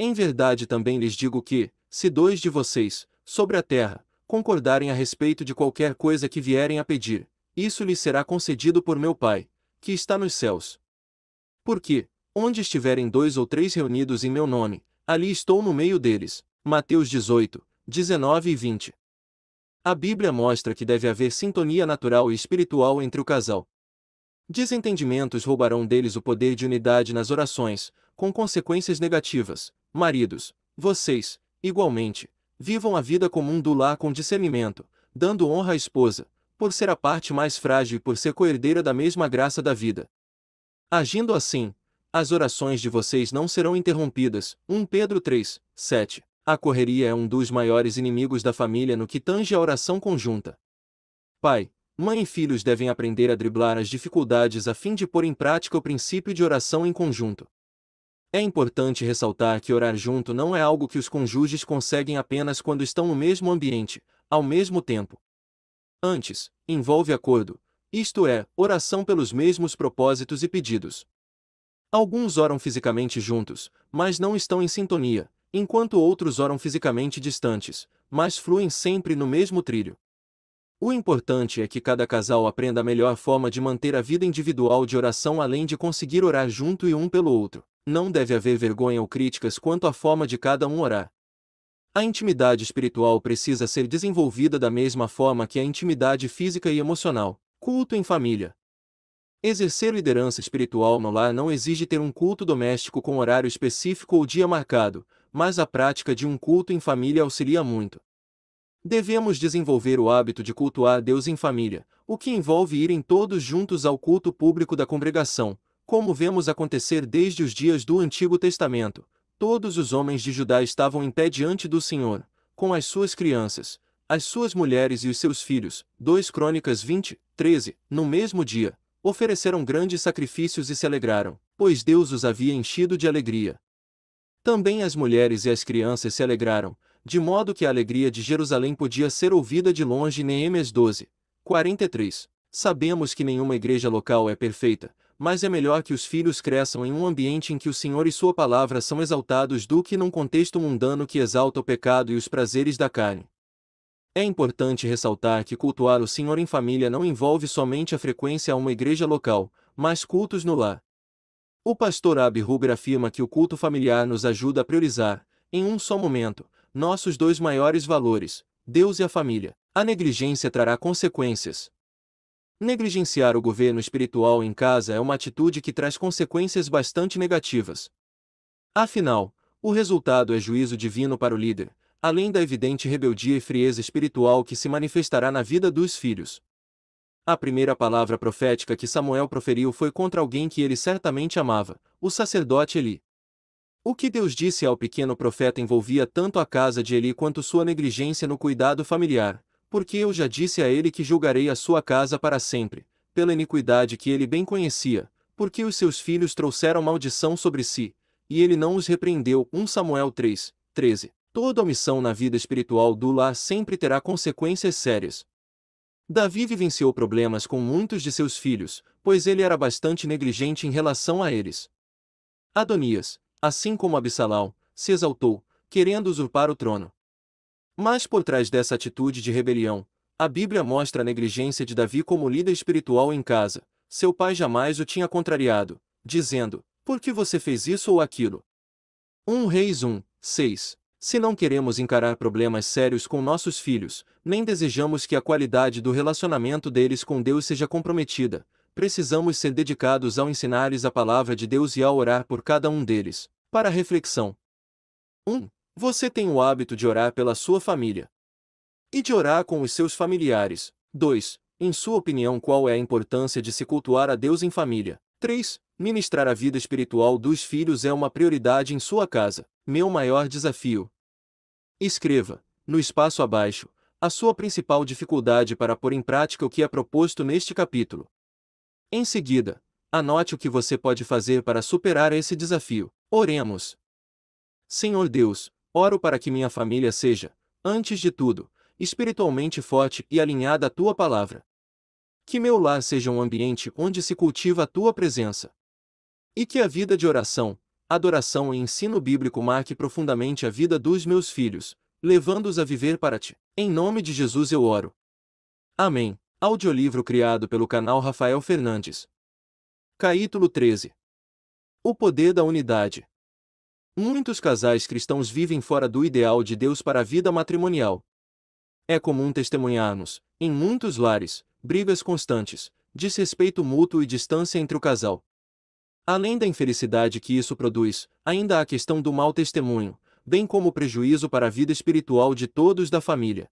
Em verdade também lhes digo que, se dois de vocês, sobre a terra, concordarem a respeito de qualquer coisa que vierem a pedir, isso lhes será concedido por meu Pai, que está nos céus. Porque, onde estiverem dois ou três reunidos em meu nome, ali estou no meio deles. Mateus 18, 19 e 20. A Bíblia mostra que deve haver sintonia natural e espiritual entre o casal, Desentendimentos roubarão deles o poder de unidade nas orações, com consequências negativas. Maridos, vocês, igualmente, vivam a vida comum do lar com discernimento, dando honra à esposa, por ser a parte mais frágil e por ser coerdeira da mesma graça da vida. Agindo assim, as orações de vocês não serão interrompidas. 1 Pedro 3, 7. A correria é um dos maiores inimigos da família no que tange a oração conjunta. Pai, Mãe e filhos devem aprender a driblar as dificuldades a fim de pôr em prática o princípio de oração em conjunto. É importante ressaltar que orar junto não é algo que os cônjuges conseguem apenas quando estão no mesmo ambiente, ao mesmo tempo. Antes, envolve acordo, isto é, oração pelos mesmos propósitos e pedidos. Alguns oram fisicamente juntos, mas não estão em sintonia, enquanto outros oram fisicamente distantes, mas fluem sempre no mesmo trilho. O importante é que cada casal aprenda a melhor forma de manter a vida individual de oração além de conseguir orar junto e um pelo outro. Não deve haver vergonha ou críticas quanto à forma de cada um orar. A intimidade espiritual precisa ser desenvolvida da mesma forma que a intimidade física e emocional. Culto em família. Exercer liderança espiritual no lar não exige ter um culto doméstico com horário específico ou dia marcado, mas a prática de um culto em família auxilia muito. Devemos desenvolver o hábito de cultuar a Deus em família, o que envolve irem todos juntos ao culto público da congregação, como vemos acontecer desde os dias do Antigo Testamento. Todos os homens de Judá estavam em pé diante do Senhor, com as suas crianças, as suas mulheres e os seus filhos. 2 Crônicas 20, 13. No mesmo dia, ofereceram grandes sacrifícios e se alegraram, pois Deus os havia enchido de alegria. Também as mulheres e as crianças se alegraram, de modo que a alegria de Jerusalém podia ser ouvida de longe. Neemias 12, 43. Sabemos que nenhuma igreja local é perfeita, mas é melhor que os filhos cresçam em um ambiente em que o Senhor e Sua palavra são exaltados do que num contexto mundano que exalta o pecado e os prazeres da carne. É importante ressaltar que cultuar o Senhor em família não envolve somente a frequência a uma igreja local, mas cultos no lar. O pastor Abi Huber afirma que o culto familiar nos ajuda a priorizar, em um só momento, nossos dois maiores valores, Deus e a família. A negligência trará consequências. Negligenciar o governo espiritual em casa é uma atitude que traz consequências bastante negativas. Afinal, o resultado é juízo divino para o líder, além da evidente rebeldia e frieza espiritual que se manifestará na vida dos filhos. A primeira palavra profética que Samuel proferiu foi contra alguém que ele certamente amava, o sacerdote Eli. O que Deus disse ao pequeno profeta envolvia tanto a casa de Eli quanto sua negligência no cuidado familiar, porque eu já disse a ele que julgarei a sua casa para sempre, pela iniquidade que ele bem conhecia, porque os seus filhos trouxeram maldição sobre si, e ele não os repreendeu. 1 Samuel 3, 13. Toda omissão na vida espiritual do lar sempre terá consequências sérias. Davi vivenciou problemas com muitos de seus filhos, pois ele era bastante negligente em relação a eles. Adonias, assim como Absalão, se exaltou, querendo usurpar o trono. Mas por trás dessa atitude de rebelião, a Bíblia mostra a negligência de Davi como líder espiritual em casa. Seu pai jamais o tinha contrariado, dizendo: Por que você fez isso ou aquilo? 1 Reis 1, 6. Se não queremos encarar problemas sérios com nossos filhos, nem desejamos que a qualidade do relacionamento deles com Deus seja comprometida, precisamos ser dedicados ao ensinar-lhes a palavra de Deus e ao orar por cada um deles. Para reflexão. 1. Um, você tem o hábito de orar pela sua família e de orar com os seus familiares. 2. Em sua opinião, qual é a importância de se cultuar a Deus em família? 3. Ministrar a vida espiritual dos filhos é uma prioridade em sua casa. Meu maior desafio. Escreva, no espaço abaixo, a sua principal dificuldade para pôr em prática o que é proposto neste capítulo. Em seguida, anote o que você pode fazer para superar esse desafio. Oremos. Senhor Deus, oro para que minha família seja, antes de tudo, espiritualmente forte e alinhada à tua palavra. Que meu lar seja um ambiente onde se cultiva a tua presença. E que a vida de oração, adoração e ensino bíblico marque profundamente a vida dos meus filhos, levando-os a viver para ti. Em nome de Jesus eu oro. Amém. Audiolivro criado pelo canal Rafael Fernandes. Capítulo 13 O poder da unidade. Muitos casais cristãos vivem fora do ideal de Deus para a vida matrimonial. É comum testemunharmos, em muitos lares, brigas constantes, desrespeito mútuo e distância entre o casal. Além da infelicidade que isso produz, ainda há a questão do mau testemunho, bem como o prejuízo para a vida espiritual de todos da família.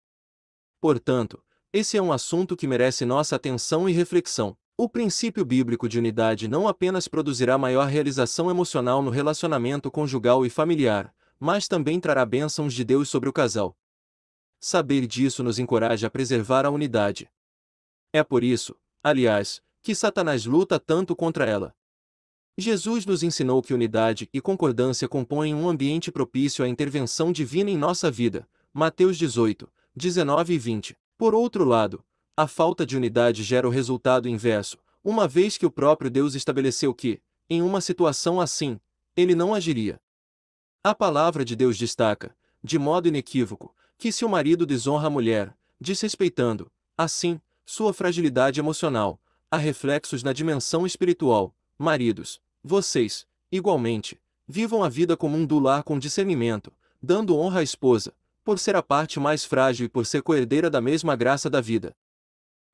Portanto, esse é um assunto que merece nossa atenção e reflexão. O princípio bíblico de unidade não apenas produzirá maior realização emocional no relacionamento conjugal e familiar, mas também trará bênçãos de Deus sobre o casal. Saber disso nos encoraja a preservar a unidade. É por isso, aliás, que Satanás luta tanto contra ela. Jesus nos ensinou que unidade e concordância compõem um ambiente propício à intervenção divina em nossa vida. Mateus 18, 19 e 20. Por outro lado, a falta de unidade gera o resultado inverso, uma vez que o próprio Deus estabeleceu que, em uma situação assim, ele não agiria. A palavra de Deus destaca, de modo inequívoco, que se o marido desonra a mulher, desrespeitando, assim, sua fragilidade emocional, há reflexos na dimensão espiritual. Maridos, vocês, igualmente, vivam a vida comum do lar com discernimento, dando honra à esposa, por ser a parte mais frágil e por ser coerdeira da mesma graça da vida.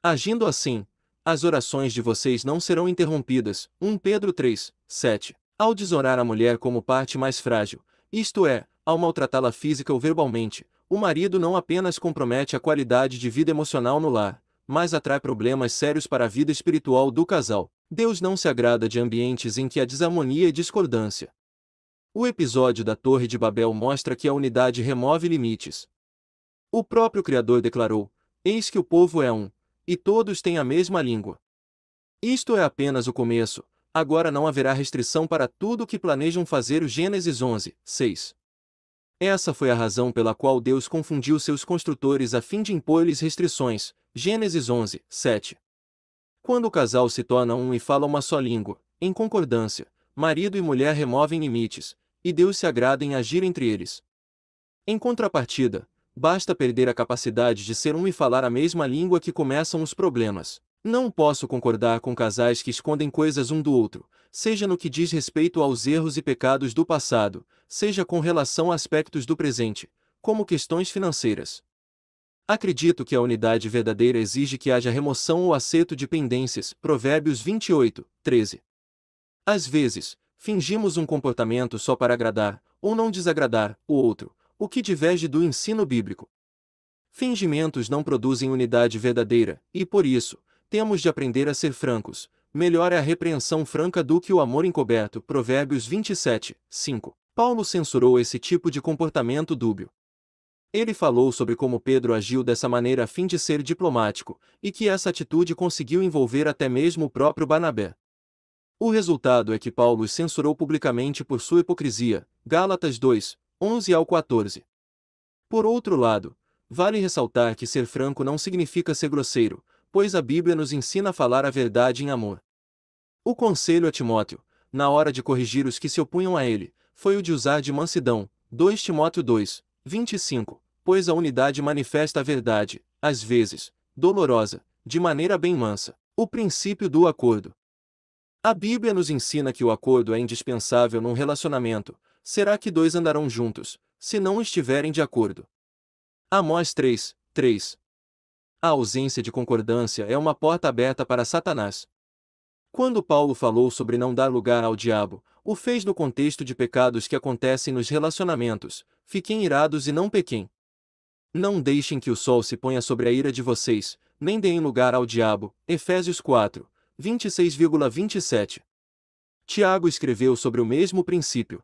Agindo assim, as orações de vocês não serão interrompidas. 1 Pedro 3, 7. Ao desonrar a mulher como parte mais frágil, isto é, ao maltratá-la física ou verbalmente, o marido não apenas compromete a qualidade de vida emocional no lar, mas atrai problemas sérios para a vida espiritual do casal. Deus não se agrada de ambientes em que há desarmonia e discordância. O episódio da Torre de Babel mostra que a unidade remove limites. O próprio Criador declarou: Eis que o povo é um, e todos têm a mesma língua. Isto é apenas o começo, agora não haverá restrição para tudo o que planejam fazer o Gênesis 11, 6. Essa foi a razão pela qual Deus confundiu seus construtores a fim de impor-lhes restrições. Gênesis 11, 7. Quando o casal se torna um e fala uma só língua, em concordância, marido e mulher removem limites, e Deus se agrada em agir entre eles. Em contrapartida, basta perder a capacidade de ser um e falar a mesma língua que começam os problemas. Não posso concordar com casais que escondem coisas um do outro, seja no que diz respeito aos erros e pecados do passado, seja com relação a aspectos do presente, como questões financeiras. Acredito que a unidade verdadeira exige que haja remoção ou aceito de pendências. Provérbios 28, 13. Às vezes, Fingimos um comportamento só para agradar, ou não desagradar, o outro, o que diverge do ensino bíblico. Fingimentos não produzem unidade verdadeira, e por isso, temos de aprender a ser francos. Melhor é a repreensão franca do que o amor encoberto. Provérbios 27, 5. Paulo censurou esse tipo de comportamento dúbio. Ele falou sobre como Pedro agiu dessa maneira a fim de ser diplomático, e que essa atitude conseguiu envolver até mesmo o próprio Barnabé. O resultado é que Paulo os censurou publicamente por sua hipocrisia, Gálatas 2, 11 ao 14. Por outro lado, vale ressaltar que ser franco não significa ser grosseiro, pois a Bíblia nos ensina a falar a verdade em amor. O conselho a Timóteo, na hora de corrigir os que se opunham a ele, foi o de usar de mansidão, 2 Timóteo 2, 25, pois a unidade manifesta a verdade, às vezes, dolorosa, de maneira bem mansa. O princípio do acordo. A Bíblia nos ensina que o acordo é indispensável num relacionamento. Será que dois andarão juntos, se não estiverem de acordo? Amós 3, 3. A ausência de concordância é uma porta aberta para Satanás. Quando Paulo falou sobre não dar lugar ao diabo, o fez no contexto de pecados que acontecem nos relacionamentos. Fiquem irados e não pequem. Não deixem que o sol se ponha sobre a ira de vocês, nem deem lugar ao diabo. Efésios 4, 26,27. Tiago escreveu sobre o mesmo princípio.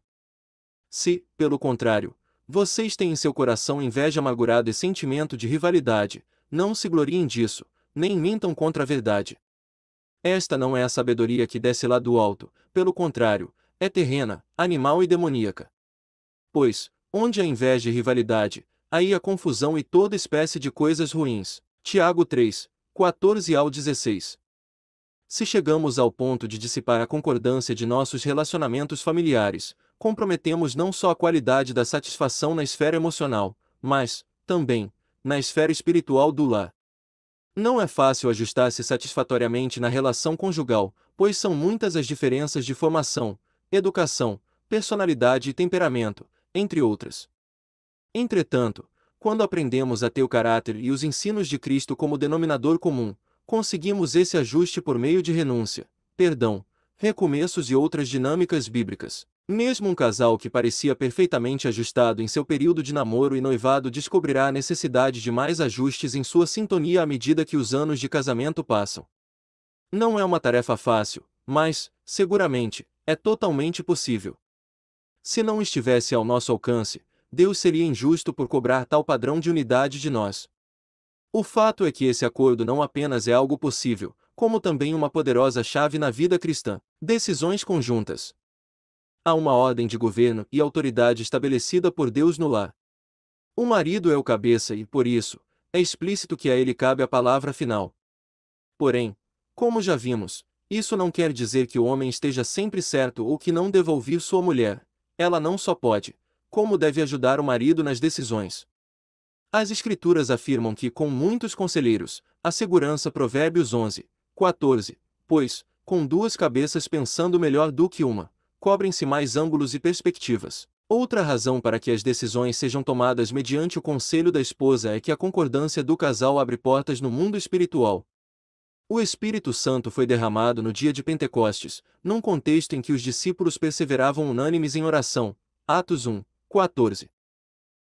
Se, pelo contrário, vocês têm em seu coração inveja amargurada e sentimento de rivalidade, não se gloriem disso, nem mintam contra a verdade. Esta não é a sabedoria que desce lá do alto, pelo contrário, é terrena, animal e demoníaca. Pois, onde há inveja e rivalidade, aí há confusão e toda espécie de coisas ruins. Tiago 3, 14 ao 16. Se chegamos ao ponto de dissipar a concordância de nossos relacionamentos familiares, comprometemos não só a qualidade da satisfação na esfera emocional, mas, também, na esfera espiritual do lar. Não é fácil ajustar-se satisfatoriamente na relação conjugal, pois são muitas as diferenças de formação, educação, personalidade e temperamento, entre outras. Entretanto, quando aprendemos a ter o caráter e os ensinos de Cristo como denominador comum, conseguimos esse ajuste por meio de renúncia, perdão, recomeços e outras dinâmicas bíblicas. Mesmo um casal que parecia perfeitamente ajustado em seu período de namoro e noivado descobrirá a necessidade de mais ajustes em sua sintonia à medida que os anos de casamento passam. Não é uma tarefa fácil, mas, seguramente, é totalmente possível. Se não estivesse ao nosso alcance, Deus seria injusto por cobrar tal padrão de unidade de nós. O fato é que esse acordo não apenas é algo possível, como também uma poderosa chave na vida cristã. Decisões conjuntas. Há uma ordem de governo e autoridade estabelecida por Deus no lar. O marido é o cabeça e, por isso, é explícito que a ele cabe a palavra final. Porém, como já vimos, isso não quer dizer que o homem esteja sempre certo ou que não deva ouvir sua mulher. Ela não só pode, como deve ajudar o marido nas decisões. As Escrituras afirmam que com muitos conselheiros, a segurança Provérbios 11, 14, pois, com duas cabeças pensando melhor do que uma, cobrem-se mais ângulos e perspectivas. Outra razão para que as decisões sejam tomadas mediante o conselho da esposa é que a concordância do casal abre portas no mundo espiritual. O Espírito Santo foi derramado no dia de Pentecostes, num contexto em que os discípulos perseveravam unânimes em oração. Atos 1, 14.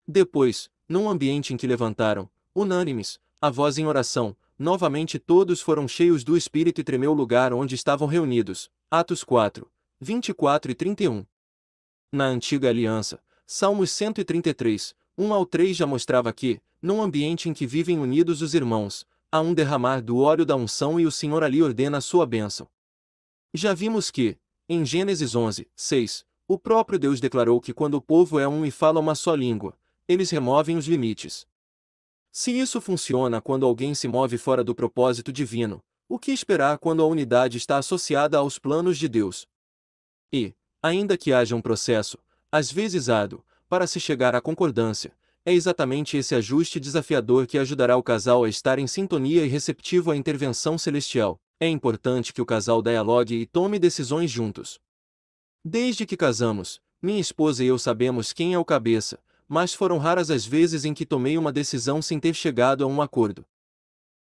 Depois, num ambiente em que levantaram, unânimes, a voz em oração, novamente todos foram cheios do Espírito e tremeu o lugar onde estavam reunidos. Atos 4, 24 e 31. Na Antiga Aliança, Salmos 133, 1 ao 3 já mostrava que, num ambiente em que vivem unidos os irmãos, há um derramar do óleo da unção e o Senhor ali ordena a sua bênção. Já vimos que, em Gênesis 11, 6, o próprio Deus declarou que quando o povo é um e fala uma só língua, eles removem os limites. Se isso funciona quando alguém se move fora do propósito divino, o que esperar quando a unidade está associada aos planos de Deus? E, ainda que haja um processo, às vezes árduo, para se chegar à concordância, é exatamente esse ajuste desafiador que ajudará o casal a estar em sintonia e receptivo à intervenção celestial. É importante que o casal dialogue e tome decisões juntos. Desde que casamos, minha esposa e eu sabemos quem é o cabeça, mas foram raras as vezes em que tomei uma decisão sem ter chegado a um acordo.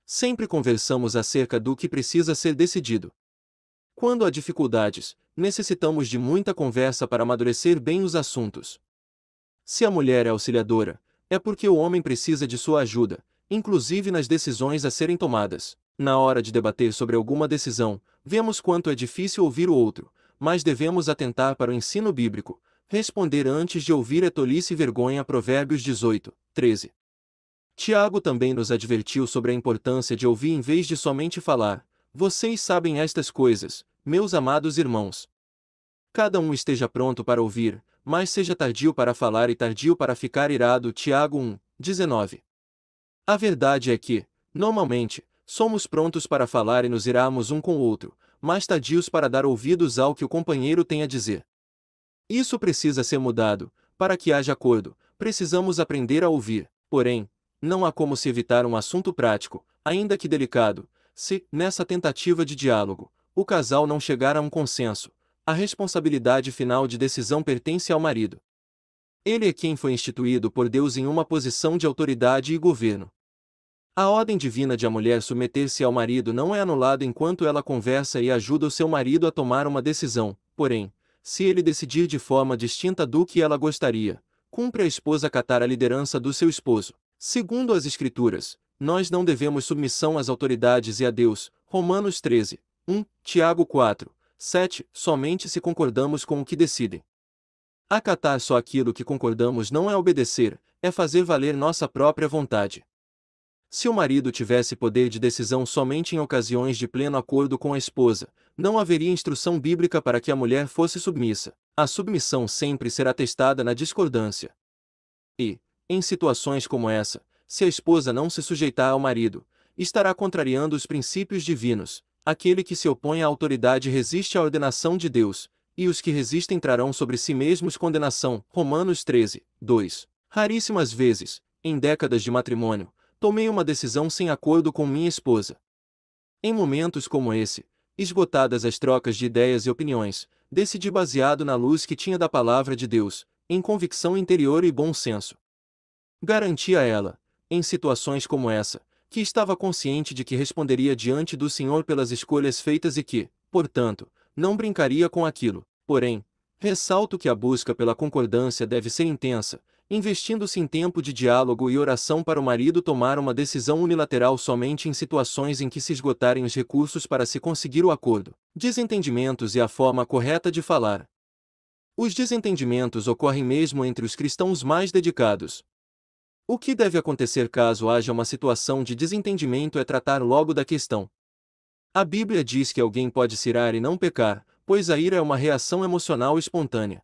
Sempre conversamos acerca do que precisa ser decidido. Quando há dificuldades, necessitamos de muita conversa para amadurecer bem os assuntos. Se a mulher é auxiliadora, é porque o homem precisa de sua ajuda, inclusive nas decisões a serem tomadas. Na hora de debater sobre alguma decisão, vemos quanto é difícil ouvir o outro, mas devemos atentar para o ensino bíblico, Responder antes de ouvir é tolice e vergonha. Provérbios 18, 13. Tiago também nos advertiu sobre a importância de ouvir em vez de somente falar. Vocês sabem estas coisas, meus amados irmãos. Cada um esteja pronto para ouvir, mas seja tardio para falar e tardio para ficar irado. Tiago 1, 19. A verdade é que, normalmente, somos prontos para falar e nos iramos um com o outro, mas tardios para dar ouvidos ao que o companheiro tem a dizer. Isso precisa ser mudado. Para que haja acordo, precisamos aprender a ouvir. Porém, não há como se evitar um assunto prático, ainda que delicado, se, nessa tentativa de diálogo, o casal não chegar a um consenso. A responsabilidade final de decisão pertence ao marido. Ele é quem foi instituído por Deus em uma posição de autoridade e governo. A ordem divina de a mulher submeter-se ao marido não é anulada enquanto ela conversa e ajuda o seu marido a tomar uma decisão, porém, se ele decidir de forma distinta do que ela gostaria, cumpre a esposa acatar a liderança do seu esposo. Segundo as Escrituras, nós não devemos submissão às autoridades e a Deus. Romanos 13, 1, Tiago 4, 7. Somente se concordamos com o que decidem. Acatar só aquilo que concordamos não é obedecer, é fazer valer nossa própria vontade. Se o marido tivesse poder de decisão somente em ocasiões de pleno acordo com a esposa, não haveria instrução bíblica para que a mulher fosse submissa. A submissão sempre será testada na discordância. E, em situações como essa, se a esposa não se sujeitar ao marido, estará contrariando os princípios divinos. Aquele que se opõe à autoridade resiste à ordenação de Deus, e os que resistem trarão sobre si mesmos condenação. Romanos 13, 2. Raríssimas vezes, em décadas de matrimônio, tomei uma decisão sem acordo com minha esposa. Em momentos como esse, esgotadas as trocas de ideias e opiniões, decidi baseado na luz que tinha da palavra de Deus, em convicção interior e bom senso. Garanti a ela, em situações como essa, que estava consciente de que responderia diante do Senhor pelas escolhas feitas e que, portanto, não brincaria com aquilo. Porém, ressalto que a busca pela concordância deve ser intensa, investindo-se em tempo de diálogo e oração para o marido tomar uma decisão unilateral somente em situações em que se esgotarem os recursos para se conseguir o acordo, desentendimentos e a forma correta de falar. Os desentendimentos ocorrem mesmo entre os cristãos mais dedicados. O que deve acontecer caso haja uma situação de desentendimento é tratar logo da questão. A Bíblia diz que alguém pode se irar e não pecar, pois a ira é uma reação emocional espontânea.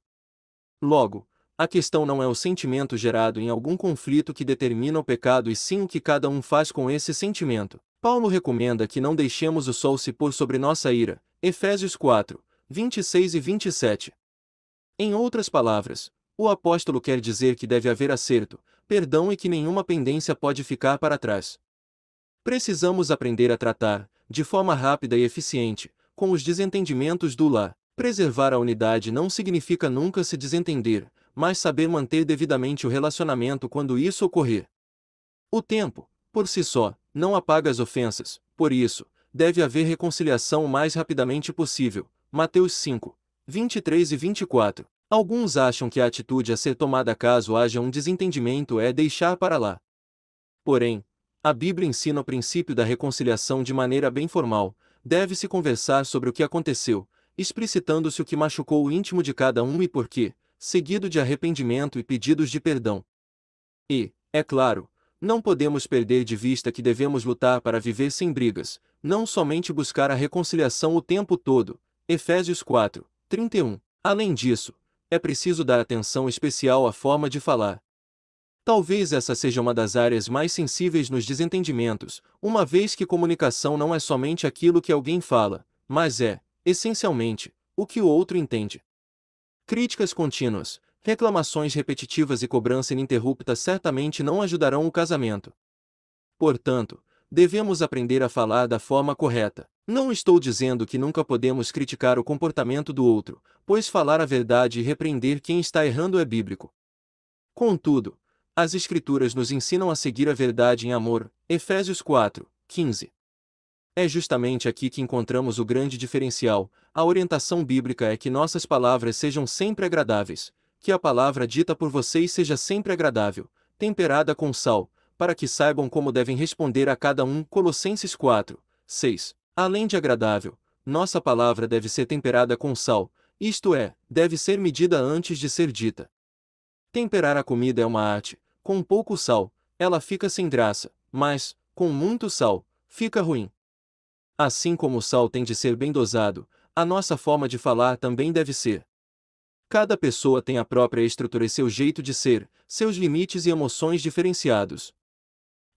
Logo, a questão não é o sentimento gerado em algum conflito que determina o pecado e sim o que cada um faz com esse sentimento. Paulo recomenda que não deixemos o sol se pôr sobre nossa ira. Efésios 4, 26 e 27. Em outras palavras, o apóstolo quer dizer que deve haver acerto, perdão e que nenhuma pendência pode ficar para trás. Precisamos aprender a tratar, de forma rápida e eficiente, com os desentendimentos do lar. Preservar a unidade não significa nunca se desentender, mas saber manter devidamente o relacionamento quando isso ocorrer. O tempo, por si só, não apaga as ofensas, por isso, deve haver reconciliação o mais rapidamente possível. Mateus 5, 23 e 24. Alguns acham que a atitude a ser tomada caso haja um desentendimento é deixar para lá. Porém, a Bíblia ensina o princípio da reconciliação de maneira bem formal, deve-se conversar sobre o que aconteceu, explicitando-se o que machucou o íntimo de cada um e por quê, seguido de arrependimento e pedidos de perdão. E, é claro, não podemos perder de vista que devemos lutar para viver sem brigas, não somente buscar a reconciliação o tempo todo. Efésios 4, 31. Além disso, é preciso dar atenção especial à forma de falar. Talvez essa seja uma das áreas mais sensíveis nos desentendimentos, uma vez que comunicação não é somente aquilo que alguém fala, mas é, essencialmente, o que o outro entende. Críticas contínuas, reclamações repetitivas e cobrança ininterrupta certamente não ajudarão o casamento. Portanto, devemos aprender a falar da forma correta. Não estou dizendo que nunca podemos criticar o comportamento do outro, pois falar a verdade e repreender quem está errando é bíblico. Contudo, as Escrituras nos ensinam a seguir a verdade em amor. Efésios 4, 15. É justamente aqui que encontramos o grande diferencial. A orientação bíblica é que nossas palavras sejam sempre agradáveis, que a palavra dita por vocês seja sempre agradável, temperada com sal, para que saibam como devem responder a cada um. Colossenses 4, 6. Além de agradável, nossa palavra deve ser temperada com sal, isto é, deve ser medida antes de ser dita. Temperar a comida é uma arte, com pouco sal, ela fica sem graça, mas, com muito sal, fica ruim. Assim como o sal tem de ser bem dosado, a nossa forma de falar também deve ser. Cada pessoa tem a própria estrutura e seu jeito de ser, seus limites e emoções diferenciados.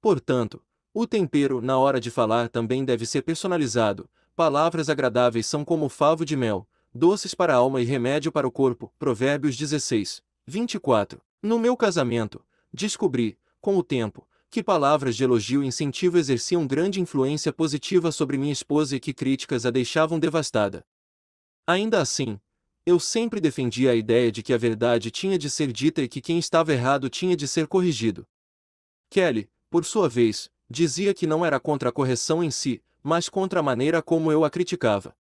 Portanto, o tempero na hora de falar também deve ser personalizado. Palavras agradáveis são como favo de mel, doces para a alma e remédio para o corpo. Provérbios 16, 24. No meu casamento, descobri, com o tempo, que palavras de elogio e incentivo exerciam grande influência positiva sobre minha esposa e que críticas a deixavam devastada. Ainda assim, eu sempre defendia a ideia de que a verdade tinha de ser dita e que quem estava errado tinha de ser corrigido. Kelly, por sua vez, dizia que não era contra a correção em si, mas contra a maneira como eu a criticava.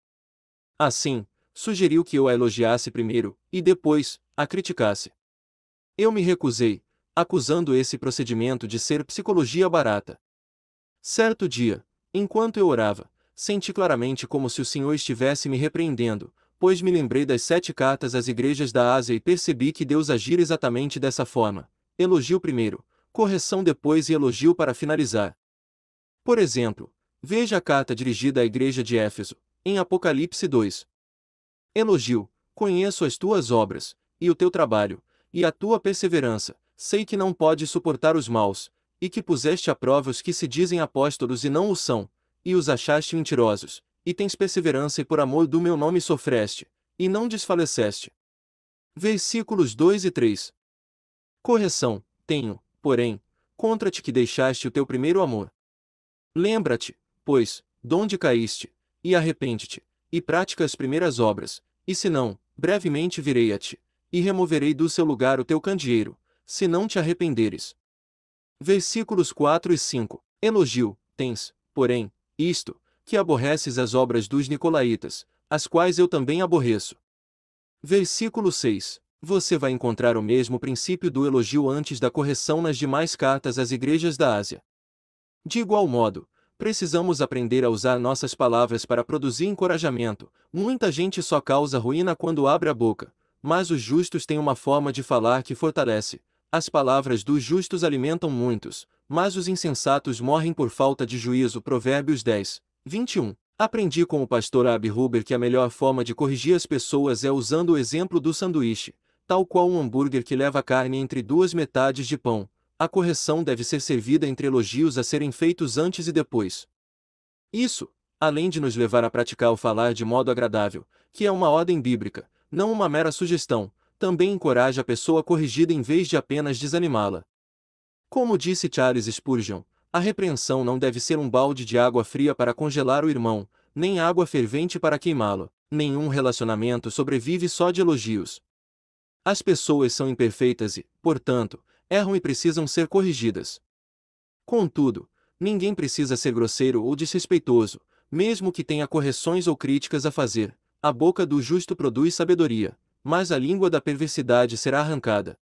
Assim, sugeriu que eu a elogiasse primeiro, e depois, a criticasse. Eu me recusei, acusando esse procedimento de ser psicologia barata. Certo dia, enquanto eu orava, senti claramente como se o Senhor estivesse me repreendendo, pois me lembrei das sete cartas às igrejas da Ásia e percebi que Deus agira exatamente dessa forma: elogio primeiro, correção depois e elogio para finalizar. Por exemplo, veja a carta dirigida à igreja de Éfeso, em Apocalipse 2. Elogio: Conheço as tuas obras, e o teu trabalho, e a tua perseverança, sei que não pode suportar os maus, e que puseste à prova os que se dizem apóstolos e não o são, e os achaste mentirosos, e tens perseverança e por amor do meu nome sofreste, e não desfaleceste. Versículos 2 e 3 Correção, tenho, porém, contra-te que deixaste o teu primeiro amor. Lembra-te, pois, onde caíste, e arrepende-te, e pratica as primeiras obras, e se não, brevemente virei a ti, e removerei do seu lugar o teu candeeiro, se não te arrependeres. Versículos 4 e 5. Elogio, tens, porém, isto, que aborreces as obras dos Nicolaitas, as quais eu também aborreço. Versículo 6. Você vai encontrar o mesmo princípio do elogio antes da correção nas demais cartas às igrejas da Ásia. De igual modo, precisamos aprender a usar nossas palavras para produzir encorajamento. Muita gente só causa ruína quando abre a boca, mas os justos têm uma forma de falar que fortalece. As palavras dos justos alimentam muitos, mas os insensatos morrem por falta de juízo. Provérbios 10, 21. Aprendi com o pastor Ab Huber que a melhor forma de corrigir as pessoas é usando o exemplo do sanduíche, tal qual um hambúrguer que leva carne entre duas metades de pão. A correção deve ser servida entre elogios a serem feitos antes e depois. Isso, além de nos levar a praticar o falar de modo agradável, que é uma ordem bíblica, não uma mera sugestão, também encoraja a pessoa corrigida em vez de apenas desanimá-la. Como disse Charles Spurgeon, a repreensão não deve ser um balde de água fria para congelar o irmão, nem água fervente para queimá-lo. Nenhum relacionamento sobrevive só de elogios. As pessoas são imperfeitas e, portanto, erram e precisam ser corrigidas. Contudo, ninguém precisa ser grosseiro ou desrespeitoso, mesmo que tenha correções ou críticas a fazer. A boca do justo produz sabedoria mas a língua da perversidade será arrancada.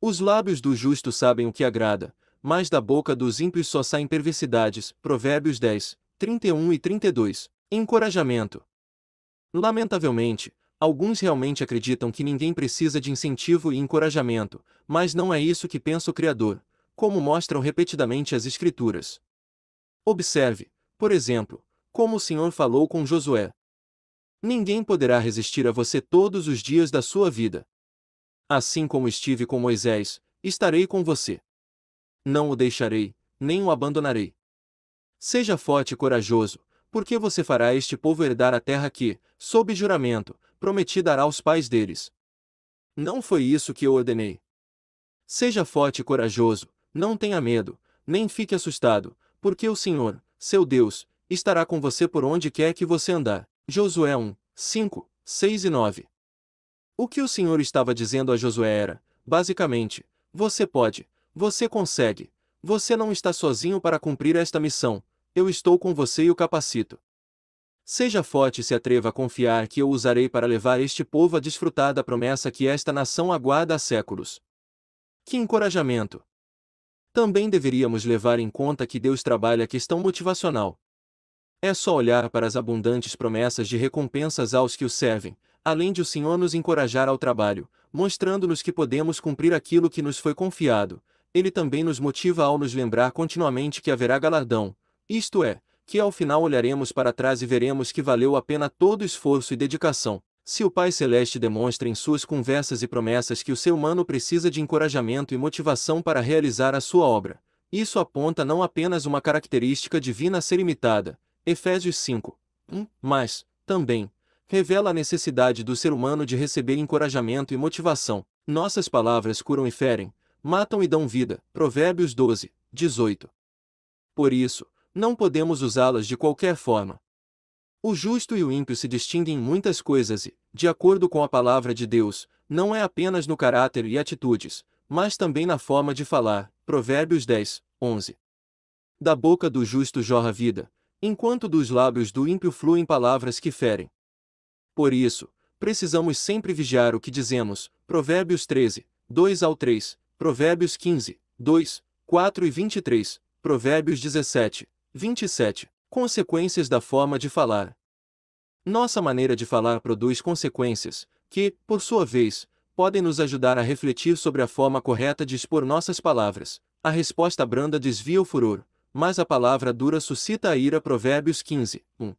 Os lábios do justo sabem o que agrada, mas da boca dos ímpios só saem perversidades. Provérbios 10, 31 e 32. Encorajamento. Lamentavelmente, alguns realmente acreditam que ninguém precisa de incentivo e encorajamento, mas não é isso que pensa o Criador, como mostram repetidamente as Escrituras. Observe, por exemplo, como o Senhor falou com Josué, Ninguém poderá resistir a você todos os dias da sua vida. Assim como estive com Moisés, estarei com você. Não o deixarei, nem o abandonarei. Seja forte e corajoso, porque você fará este povo herdar a terra que, sob juramento, prometi dará aos pais deles. Não foi isso que eu ordenei. Seja forte e corajoso, não tenha medo, nem fique assustado, porque o Senhor, seu Deus, estará com você por onde quer que você andar. Josué 1, 5, 6 e 9. O que o Senhor estava dizendo a Josué era, basicamente, você pode, você consegue, você não está sozinho para cumprir esta missão, eu estou com você e o capacito. Seja forte e se atreva a confiar que eu usarei para levar este povo a desfrutar da promessa que esta nação aguarda há séculos. Que encorajamento! Também deveríamos levar em conta que Deus trabalha a questão motivacional. É só olhar para as abundantes promessas de recompensas aos que o servem, além de o Senhor nos encorajar ao trabalho, mostrando-nos que podemos cumprir aquilo que nos foi confiado. Ele também nos motiva ao nos lembrar continuamente que haverá galardão, isto é, que ao final olharemos para trás e veremos que valeu a pena todo esforço e dedicação. Se o Pai Celeste demonstra em suas conversas e promessas que o ser humano precisa de encorajamento e motivação para realizar a sua obra, isso aponta não apenas uma característica divina a ser imitada, Efésios 5. 1. Hum, mas, também, revela a necessidade do ser humano de receber encorajamento e motivação. Nossas palavras curam e ferem, matam e dão vida. Provérbios 12, 18. Por isso, não podemos usá-las de qualquer forma. O justo e o ímpio se distinguem em muitas coisas e, de acordo com a palavra de Deus, não é apenas no caráter e atitudes, mas também na forma de falar. Provérbios 10, 11. Da boca do justo jorra vida, enquanto dos lábios do ímpio fluem palavras que ferem. Por isso, precisamos sempre vigiar o que dizemos, Provérbios 13, 2 ao 3, Provérbios 15, 2, 4 e 23, Provérbios 17, 27. Consequências da forma de falar. Nossa maneira de falar produz consequências, que, por sua vez, podem nos ajudar a refletir sobre a forma correta de expor nossas palavras. A resposta branda desvia o furor, mas a palavra dura suscita a ira. Provérbios 15, 1.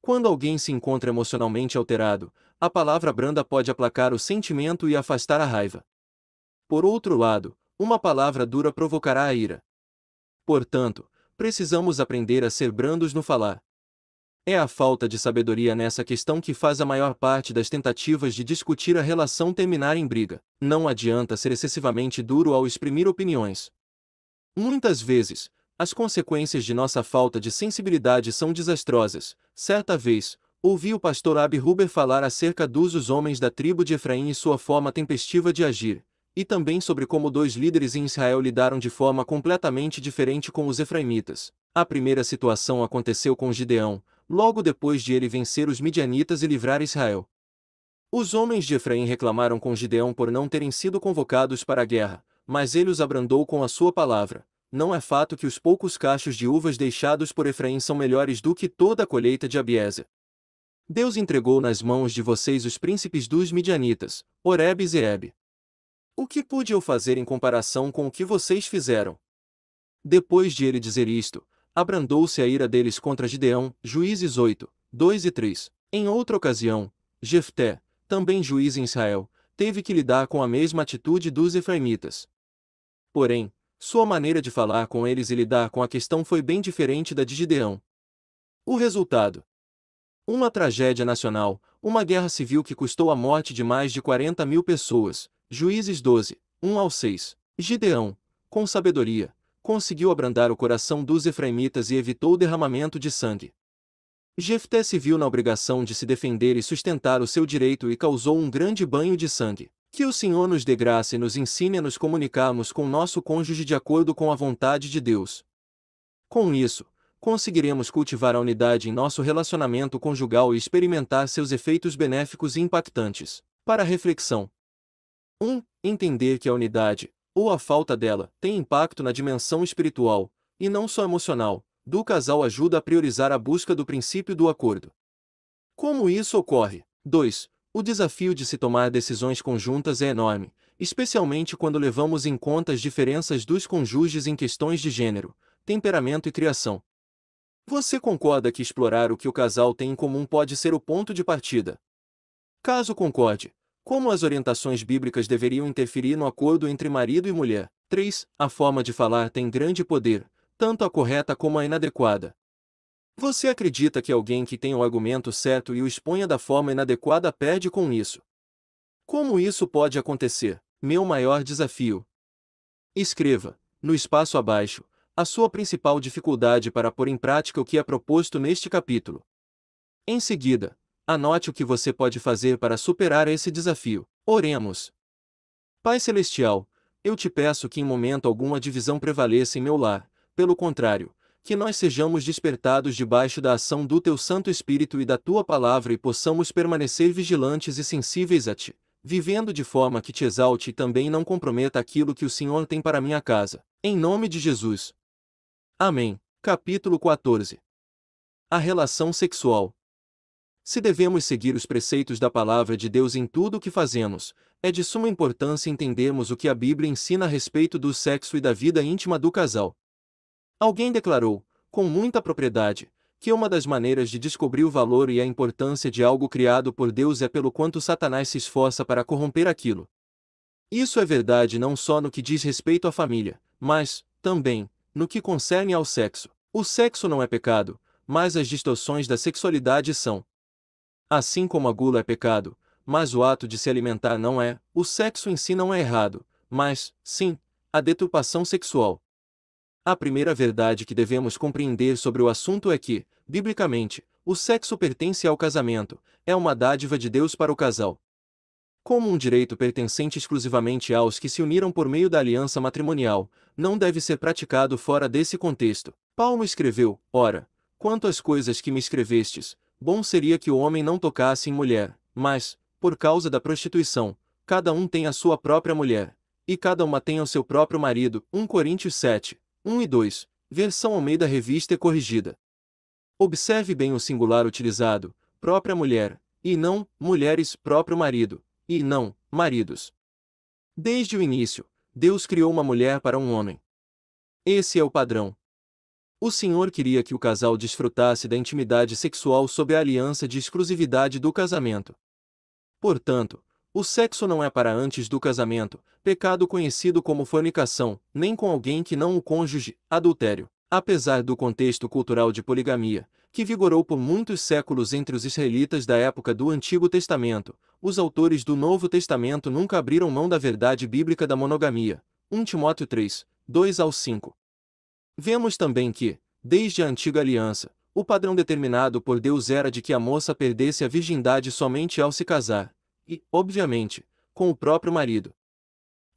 Quando alguém se encontra emocionalmente alterado, a palavra branda pode aplacar o sentimento e afastar a raiva. Por outro lado, uma palavra dura provocará a ira. Portanto, precisamos aprender a ser brandos no falar. É a falta de sabedoria nessa questão que faz a maior parte das tentativas de discutir a relação terminar em briga. Não adianta ser excessivamente duro ao exprimir opiniões. Muitas vezes, as consequências de nossa falta de sensibilidade são desastrosas. Certa vez, ouvi o pastor Abi Huber falar acerca dos os homens da tribo de Efraim e sua forma tempestiva de agir, e também sobre como dois líderes em Israel lidaram de forma completamente diferente com os efraimitas. A primeira situação aconteceu com Gideão, logo depois de ele vencer os midianitas e livrar Israel. Os homens de Efraim reclamaram com Gideão por não terem sido convocados para a guerra, mas ele os abrandou com a sua palavra não é fato que os poucos cachos de uvas deixados por Efraim são melhores do que toda a colheita de Abiezer. Deus entregou nas mãos de vocês os príncipes dos midianitas, Oreb e Zeeb. O que pude eu fazer em comparação com o que vocês fizeram? Depois de ele dizer isto, abrandou-se a ira deles contra Gideão, Juízes 8, 2 e 3. Em outra ocasião, Jefté, também juiz em Israel, teve que lidar com a mesma atitude dos efraimitas. Porém, sua maneira de falar com eles e lidar com a questão foi bem diferente da de Gideão. O resultado? Uma tragédia nacional, uma guerra civil que custou a morte de mais de 40 mil pessoas, Juízes 12, 1 ao 6. Gideão, com sabedoria, conseguiu abrandar o coração dos efraimitas e evitou o derramamento de sangue. Jefté se viu na obrigação de se defender e sustentar o seu direito e causou um grande banho de sangue. Que o Senhor nos dê graça e nos ensine a nos comunicarmos com nosso cônjuge de acordo com a vontade de Deus. Com isso, conseguiremos cultivar a unidade em nosso relacionamento conjugal e experimentar seus efeitos benéficos e impactantes. Para reflexão: 1. entender que a unidade, ou a falta dela, tem impacto na dimensão espiritual, e não só emocional, do casal ajuda a priorizar a busca do princípio do acordo. Como isso ocorre? 2. O desafio de se tomar decisões conjuntas é enorme, especialmente quando levamos em conta as diferenças dos cônjuges em questões de gênero, temperamento e criação. Você concorda que explorar o que o casal tem em comum pode ser o ponto de partida? Caso concorde, como as orientações bíblicas deveriam interferir no acordo entre marido e mulher? 3. A forma de falar tem grande poder, tanto a correta como a inadequada. Você acredita que alguém que tem o argumento certo e o exponha da forma inadequada perde com isso? Como isso pode acontecer? Meu maior desafio. Escreva, no espaço abaixo, a sua principal dificuldade para pôr em prática o que é proposto neste capítulo. Em seguida, anote o que você pode fazer para superar esse desafio. Oremos. Pai Celestial, eu te peço que em momento alguma divisão prevaleça em meu lar, pelo contrário, que nós sejamos despertados debaixo da ação do teu Santo Espírito e da tua palavra e possamos permanecer vigilantes e sensíveis a ti, vivendo de forma que te exalte e também não comprometa aquilo que o Senhor tem para minha casa. Em nome de Jesus. Amém. Capítulo 14. A relação sexual. Se devemos seguir os preceitos da palavra de Deus em tudo o que fazemos, é de suma importância entendermos o que a Bíblia ensina a respeito do sexo e da vida íntima do casal. Alguém declarou, com muita propriedade, que uma das maneiras de descobrir o valor e a importância de algo criado por Deus é pelo quanto Satanás se esforça para corromper aquilo. Isso é verdade não só no que diz respeito à família, mas, também, no que concerne ao sexo. O sexo não é pecado, mas as distorções da sexualidade são. Assim como a gula é pecado, mas o ato de se alimentar não é, o sexo em si não é errado, mas, sim, a deturpação sexual. A primeira verdade que devemos compreender sobre o assunto é que, biblicamente, o sexo pertence ao casamento, é uma dádiva de Deus para o casal. Como um direito pertencente exclusivamente aos que se uniram por meio da aliança matrimonial, não deve ser praticado fora desse contexto. Paulo escreveu: Ora, quanto às coisas que me escrevestes, bom seria que o homem não tocasse em mulher, mas, por causa da prostituição, cada um tem a sua própria mulher, e cada uma tem o seu próprio marido. 1 Coríntios 7, 1 e 2, versão Almeida Revista e Corrigida. Observe bem o singular utilizado, própria mulher, e não, mulheres, próprio marido, e não, maridos. Desde o início, Deus criou uma mulher para um homem. Esse é o padrão. O Senhor queria que o casal desfrutasse da intimidade sexual sob a aliança de exclusividade do casamento. Portanto, o sexo não é para antes do casamento, pecado conhecido como fornicação, nem com alguém que não o cônjuge, adultério. Apesar do contexto cultural de poligamia, que vigorou por muitos séculos entre os israelitas da época do Antigo Testamento, os autores do Novo Testamento nunca abriram mão da verdade bíblica da monogamia. 1 Timóteo 3, 2 ao 5. Vemos também que, desde a antiga aliança, o padrão determinado por Deus era de que a moça perdesse a virgindade somente ao se casar, e, obviamente, com o próprio marido.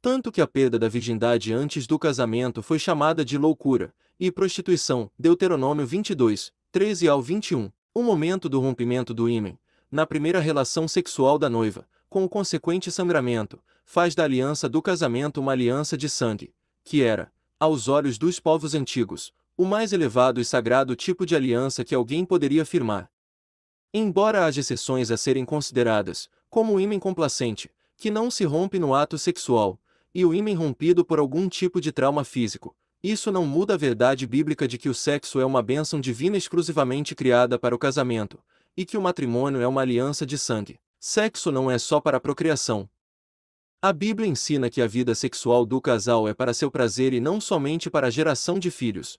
Tanto que a perda da virgindade antes do casamento foi chamada de loucura e prostituição, Deuteronômio 22, 13 ao 21, o momento do rompimento do ímã na primeira relação sexual da noiva, com o consequente sangramento, faz da aliança do casamento uma aliança de sangue, que era, aos olhos dos povos antigos, o mais elevado e sagrado tipo de aliança que alguém poderia firmar. Embora haja exceções a serem consideradas, como o ímen complacente, que não se rompe no ato sexual, e o ímen rompido por algum tipo de trauma físico. Isso não muda a verdade bíblica de que o sexo é uma bênção divina exclusivamente criada para o casamento, e que o matrimônio é uma aliança de sangue. Sexo não é só para a procriação. A Bíblia ensina que a vida sexual do casal é para seu prazer e não somente para a geração de filhos.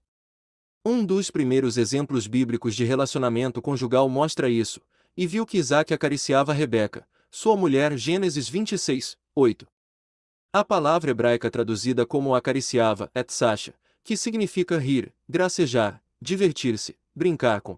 Um dos primeiros exemplos bíblicos de relacionamento conjugal mostra isso, e viu que Isaac acariciava Rebeca, sua mulher Gênesis 26, 8. A palavra hebraica traduzida como acariciava, etsasha, que significa rir, gracejar, divertir-se, brincar com.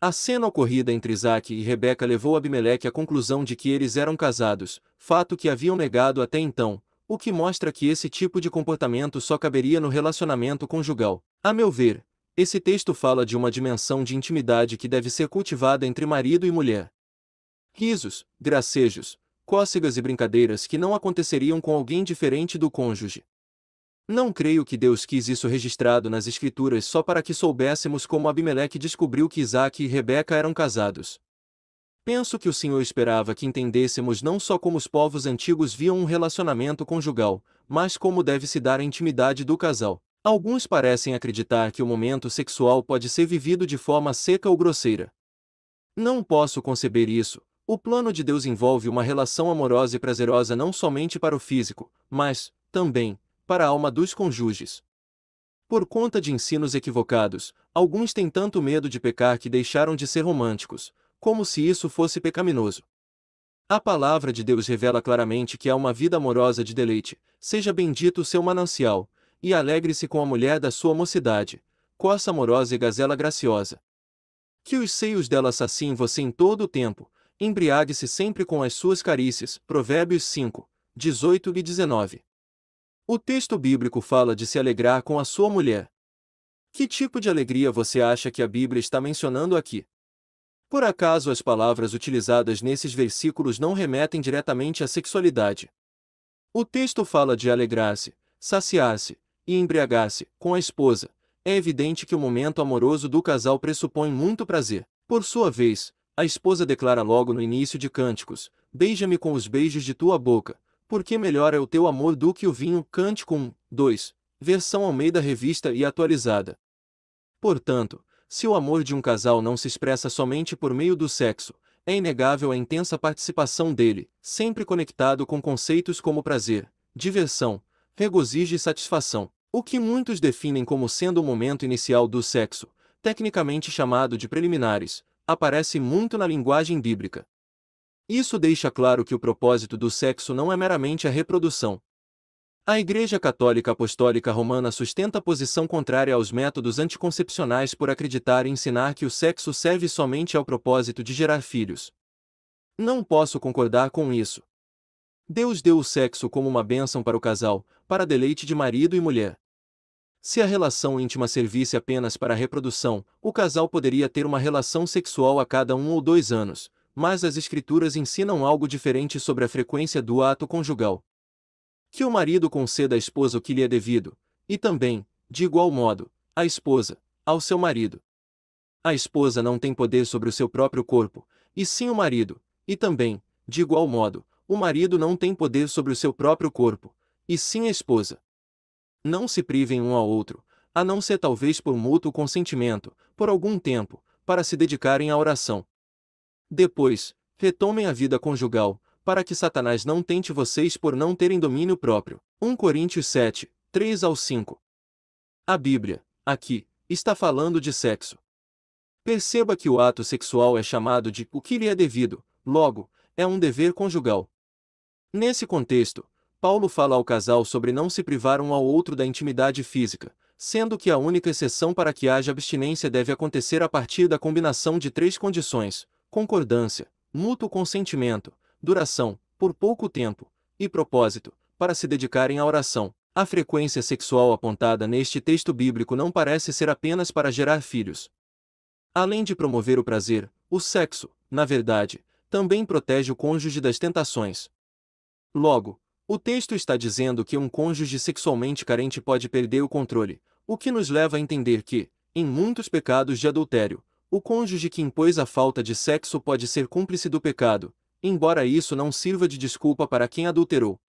A cena ocorrida entre Isaac e Rebeca levou Abimeleque à conclusão de que eles eram casados, fato que haviam negado até então, o que mostra que esse tipo de comportamento só caberia no relacionamento conjugal. A meu ver, esse texto fala de uma dimensão de intimidade que deve ser cultivada entre marido e mulher risos, gracejos, cócegas e brincadeiras que não aconteceriam com alguém diferente do cônjuge. Não creio que Deus quis isso registrado nas Escrituras só para que soubéssemos como Abimeleque descobriu que Isaac e Rebeca eram casados. Penso que o Senhor esperava que entendêssemos não só como os povos antigos viam um relacionamento conjugal, mas como deve se dar a intimidade do casal. Alguns parecem acreditar que o momento sexual pode ser vivido de forma seca ou grosseira. Não posso conceber isso, o plano de Deus envolve uma relação amorosa e prazerosa não somente para o físico, mas, também, para a alma dos cônjuges. Por conta de ensinos equivocados, alguns têm tanto medo de pecar que deixaram de ser românticos, como se isso fosse pecaminoso. A palavra de Deus revela claramente que há uma vida amorosa de deleite, seja bendito o seu manancial, e alegre-se com a mulher da sua mocidade, coça amorosa e gazela graciosa. Que os seios dela saciem você em todo o tempo, embriague-se sempre com as suas carícias. Provérbios 5, 18 e 19. O texto bíblico fala de se alegrar com a sua mulher. Que tipo de alegria você acha que a Bíblia está mencionando aqui? Por acaso as palavras utilizadas nesses versículos não remetem diretamente à sexualidade? O texto fala de alegrar-se, saciar-se e embriagar-se com a esposa. É evidente que o momento amoroso do casal pressupõe muito prazer. Por sua vez, a esposa declara logo no início de Cânticos: Beija-me com os beijos de tua boca, porque melhor é o teu amor do que o vinho. Cântico 1, 2, versão Almeida revista e atualizada. Portanto, se o amor de um casal não se expressa somente por meio do sexo, é inegável a intensa participação dele, sempre conectado com conceitos como prazer, diversão, regozijo e satisfação. O que muitos definem como sendo o momento inicial do sexo, tecnicamente chamado de preliminares, aparece muito na linguagem bíblica. Isso deixa claro que o propósito do sexo não é meramente a reprodução. A Igreja Católica Apostólica Romana sustenta a posição contrária aos métodos anticoncepcionais por acreditar e ensinar que o sexo serve somente ao propósito de gerar filhos. Não posso concordar com isso. Deus deu o sexo como uma bênção para o casal, para deleite de marido e mulher. Se a relação íntima servisse apenas para a reprodução, o casal poderia ter uma relação sexual a cada um ou dois anos, mas as escrituras ensinam algo diferente sobre a frequência do ato conjugal. Que o marido conceda à esposa o que lhe é devido, e também, de igual modo, a esposa, ao seu marido. A esposa não tem poder sobre o seu próprio corpo, e sim o marido, e também, de igual modo, o marido não tem poder sobre o seu próprio corpo, e sim a esposa. Não se privem um ao outro, a não ser talvez por mútuo consentimento, por algum tempo, para se dedicarem à oração. Depois, retomem a vida conjugal, para que Satanás não tente vocês por não terem domínio próprio. 1 Coríntios 7, 3 ao 5. A Bíblia, aqui, está falando de sexo. Perceba que o ato sexual é chamado de o que lhe é devido, logo, é um dever conjugal. Nesse contexto, Paulo fala ao casal sobre não se privar um ao outro da intimidade física, sendo que a única exceção para que haja abstinência deve acontecer a partir da combinação de três condições: concordância, mútuo consentimento, duração, por pouco tempo, e propósito, para se dedicarem à oração. A frequência sexual apontada neste texto bíblico não parece ser apenas para gerar filhos. Além de promover o prazer, o sexo, na verdade, também protege o cônjuge das tentações. Logo, o texto está dizendo que um cônjuge sexualmente carente pode perder o controle, o que nos leva a entender que, em muitos pecados de adultério, o cônjuge que impôs a falta de sexo pode ser cúmplice do pecado, embora isso não sirva de desculpa para quem adulterou.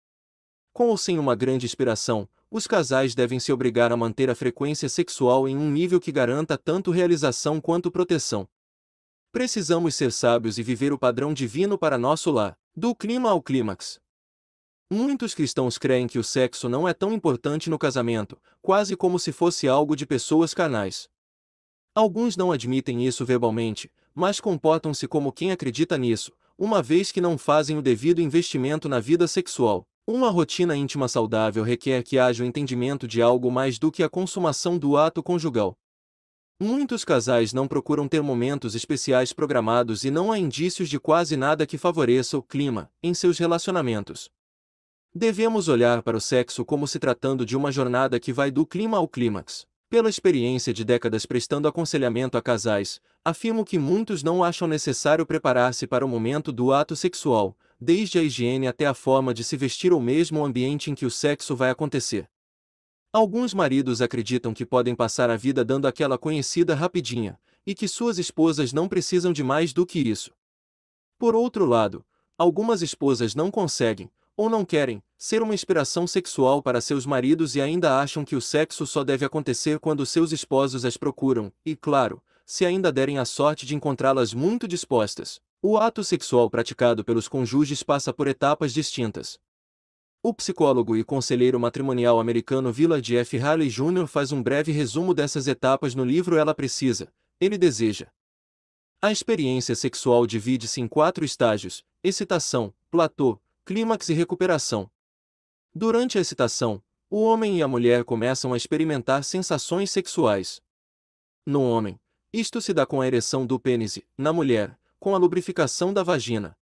Com ou sem uma grande inspiração, os casais devem se obrigar a manter a frequência sexual em um nível que garanta tanto realização quanto proteção. Precisamos ser sábios e viver o padrão divino para nosso lar, do clima ao clímax. Muitos cristãos creem que o sexo não é tão importante no casamento, quase como se fosse algo de pessoas carnais. Alguns não admitem isso verbalmente, mas comportam-se como quem acredita nisso, uma vez que não fazem o devido investimento na vida sexual. Uma rotina íntima saudável requer que haja o entendimento de algo mais do que a consumação do ato conjugal. Muitos casais não procuram ter momentos especiais programados e não há indícios de quase nada que favoreça o clima em seus relacionamentos. Devemos olhar para o sexo como se tratando de uma jornada que vai do clima ao clímax. Pela experiência de décadas prestando aconselhamento a casais, afirmo que muitos não acham necessário preparar-se para o momento do ato sexual, desde a higiene até a forma de se vestir ou mesmo o ambiente em que o sexo vai acontecer. Alguns maridos acreditam que podem passar a vida dando aquela conhecida rapidinha, e que suas esposas não precisam de mais do que isso. Por outro lado, algumas esposas não conseguem, ou não querem, ser uma inspiração sexual para seus maridos e ainda acham que o sexo só deve acontecer quando seus esposos as procuram, e claro, se ainda derem a sorte de encontrá-las muito dispostas. O ato sexual praticado pelos cônjuges passa por etapas distintas. O psicólogo e conselheiro matrimonial americano Villard F. Harley Jr. faz um breve resumo dessas etapas no livro Ela Precisa, Ele Deseja. A experiência sexual divide-se em quatro estágios: excitação, platô, clímax e recuperação. Durante a excitação, o homem e a mulher começam a experimentar sensações sexuais. No homem, isto se dá com a ereção do pênis na mulher, com a lubrificação da vagina.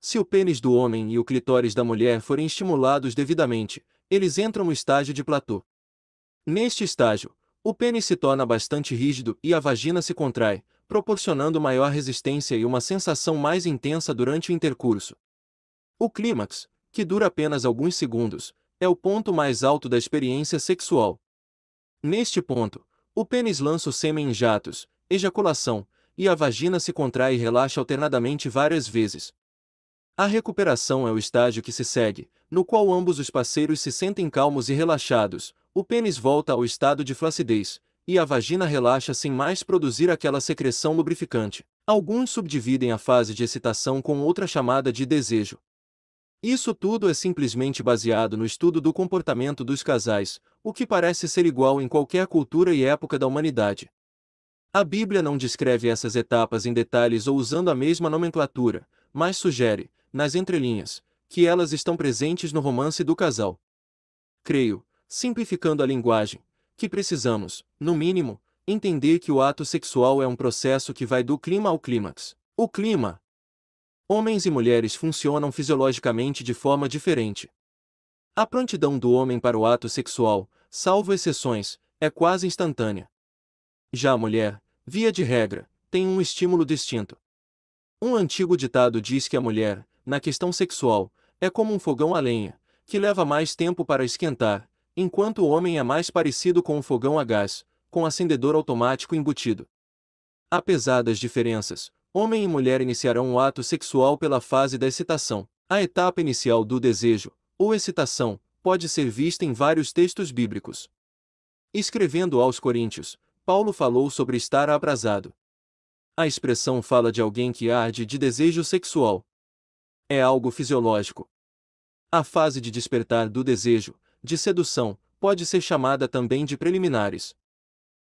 Se o pênis do homem e o clitóris da mulher forem estimulados devidamente, eles entram no estágio de platô. Neste estágio, o pênis se torna bastante rígido e a vagina se contrai, proporcionando maior resistência e uma sensação mais intensa durante o intercurso. O clímax, que dura apenas alguns segundos, é o ponto mais alto da experiência sexual. Neste ponto, o pênis lança o sêmen em jatos, ejaculação, e a vagina se contrai e relaxa alternadamente várias vezes. A recuperação é o estágio que se segue, no qual ambos os parceiros se sentem calmos e relaxados, o pênis volta ao estado de flacidez, e a vagina relaxa sem mais produzir aquela secreção lubrificante. Alguns subdividem a fase de excitação com outra chamada de desejo. Isso tudo é simplesmente baseado no estudo do comportamento dos casais, o que parece ser igual em qualquer cultura e época da humanidade. A Bíblia não descreve essas etapas em detalhes ou usando a mesma nomenclatura, mas sugere, nas entrelinhas, que elas estão presentes no romance do casal. Creio, simplificando a linguagem, que precisamos, no mínimo, entender que o ato sexual é um processo que vai do clima ao clímax. O clima, Homens e mulheres funcionam fisiologicamente de forma diferente. A prontidão do homem para o ato sexual, salvo exceções, é quase instantânea. Já a mulher, via de regra, tem um estímulo distinto. Um antigo ditado diz que a mulher, na questão sexual, é como um fogão a lenha, que leva mais tempo para esquentar, enquanto o homem é mais parecido com um fogão a gás, com acendedor automático embutido. Apesar das diferenças, homem e mulher iniciarão o ato sexual pela fase da excitação. A etapa inicial do desejo, ou excitação, pode ser vista em vários textos bíblicos. Escrevendo aos Coríntios, Paulo falou sobre estar abrasado. A expressão fala de alguém que arde de desejo sexual. É algo fisiológico. A fase de despertar do desejo, de sedução, pode ser chamada também de preliminares.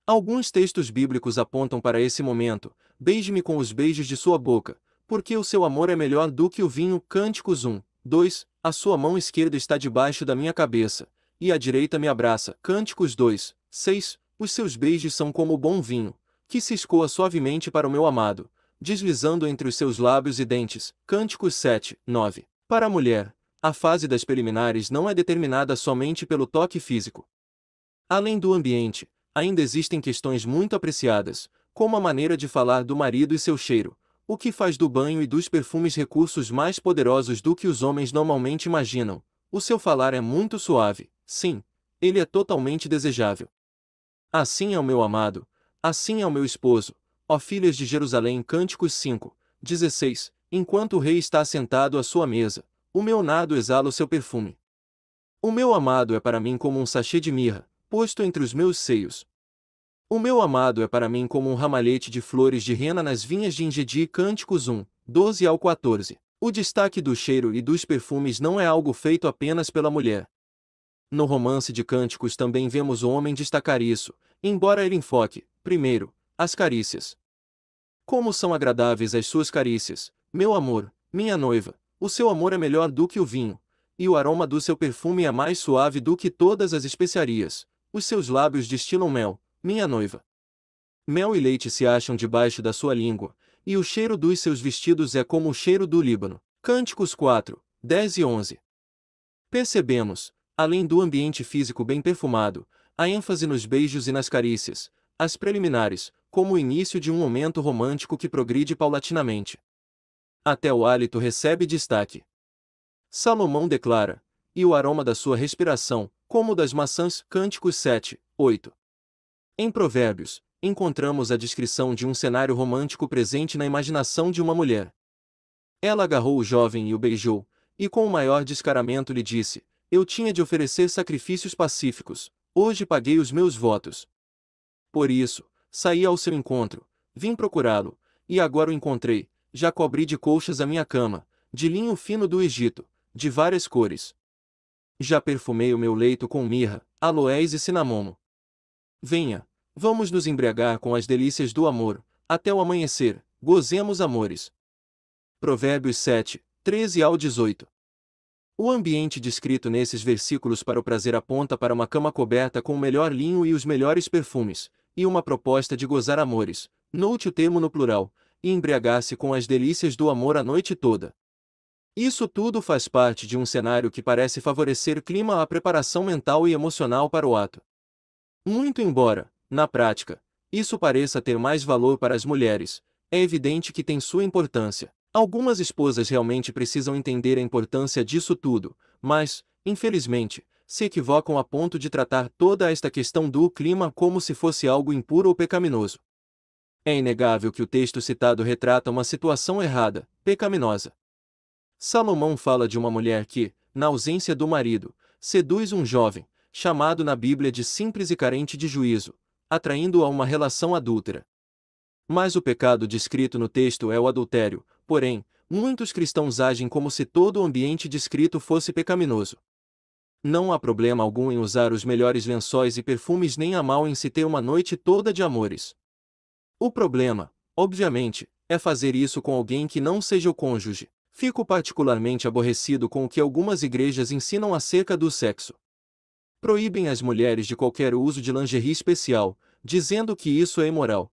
Alguns textos bíblicos apontam para esse momento, beije-me com os beijos de sua boca, porque o seu amor é melhor do que o vinho. Cânticos 1, 2, a sua mão esquerda está debaixo da minha cabeça, e a direita me abraça. Cânticos 2, 6, os seus beijos são como o bom vinho, que se escoa suavemente para o meu amado, deslizando entre os seus lábios e dentes. Cânticos 7, 9. Para a mulher, a fase das preliminares não é determinada somente pelo toque físico. Além do ambiente, ainda existem questões muito apreciadas, como a maneira de falar do marido e seu cheiro, o que faz do banho e dos perfumes recursos mais poderosos do que os homens normalmente imaginam. O seu falar é muito suave, sim, ele é totalmente desejável. Assim é o meu amado, assim é o meu esposo, ó filhas de Jerusalém, Cânticos 5, 16. Enquanto o rei está sentado à sua mesa, o meu nado exala o seu perfume. O meu amado é para mim como um sachê de mirra, posto entre os meus seios, o meu amado é para mim como um ramalhete de flores de rena nas vinhas de Ingedi Cânticos 1, 12 ao 14. O destaque do cheiro e dos perfumes não é algo feito apenas pela mulher. No romance de Cânticos também vemos o homem destacar isso, embora ele enfoque, primeiro, as carícias. Como são agradáveis as suas carícias, meu amor, minha noiva, o seu amor é melhor do que o vinho, e o aroma do seu perfume é mais suave do que todas as especiarias, os seus lábios destilam mel, minha noiva. Mel e leite se acham debaixo da sua língua, e o cheiro dos seus vestidos é como o cheiro do Líbano. Cânticos 4, 10 e 11. Percebemos, além do ambiente físico bem perfumado, a ênfase nos beijos e nas carícias, as preliminares, como o início de um momento romântico que progride paulatinamente. Até o hálito recebe destaque. Salomão declara, e o aroma da sua respiração, como o das maçãs, Cânticos 7, 8. Em Provérbios, encontramos a descrição de um cenário romântico presente na imaginação de uma mulher. Ela agarrou o jovem e o beijou, e com o maior descaramento lhe disse: Eu tinha de oferecer sacrifícios pacíficos, hoje paguei os meus votos. Por isso, saí ao seu encontro, vim procurá-lo, e agora o encontrei, já cobri de colchas a minha cama, de linho fino do Egito, de várias cores. Já perfumei o meu leito com mirra, aloés e cinamomo. Venha, vamos nos embriagar com as delícias do amor, até o amanhecer, gozemos amores. Provérbios 7, 13 ao 18. O ambiente descrito nesses versículos para o prazer aponta para uma cama coberta com o melhor linho e os melhores perfumes, e uma proposta de gozar amores, noute o termo no plural, e embriagar-se com as delícias do amor a noite toda. Isso tudo faz parte de um cenário que parece favorecer clima à preparação mental e emocional para o ato. Muito embora, na prática, isso pareça ter mais valor para as mulheres, é evidente que tem sua importância. Algumas esposas realmente precisam entender a importância disso tudo, mas, infelizmente, se equivocam a ponto de tratar toda esta questão do clima como se fosse algo impuro ou pecaminoso. É inegável que o texto citado retrata uma situação errada, pecaminosa. Salomão fala de uma mulher que, na ausência do marido, seduz um jovem, chamado na Bíblia de simples e carente de juízo, atraindo a uma relação adúltera. Mas o pecado descrito no texto é o adultério, porém, muitos cristãos agem como se todo o ambiente descrito fosse pecaminoso. Não há problema algum em usar os melhores lençóis e perfumes nem há mal em se ter uma noite toda de amores. O problema, obviamente, é fazer isso com alguém que não seja o cônjuge. Fico particularmente aborrecido com o que algumas igrejas ensinam acerca do sexo proíbem as mulheres de qualquer uso de lingerie especial, dizendo que isso é imoral.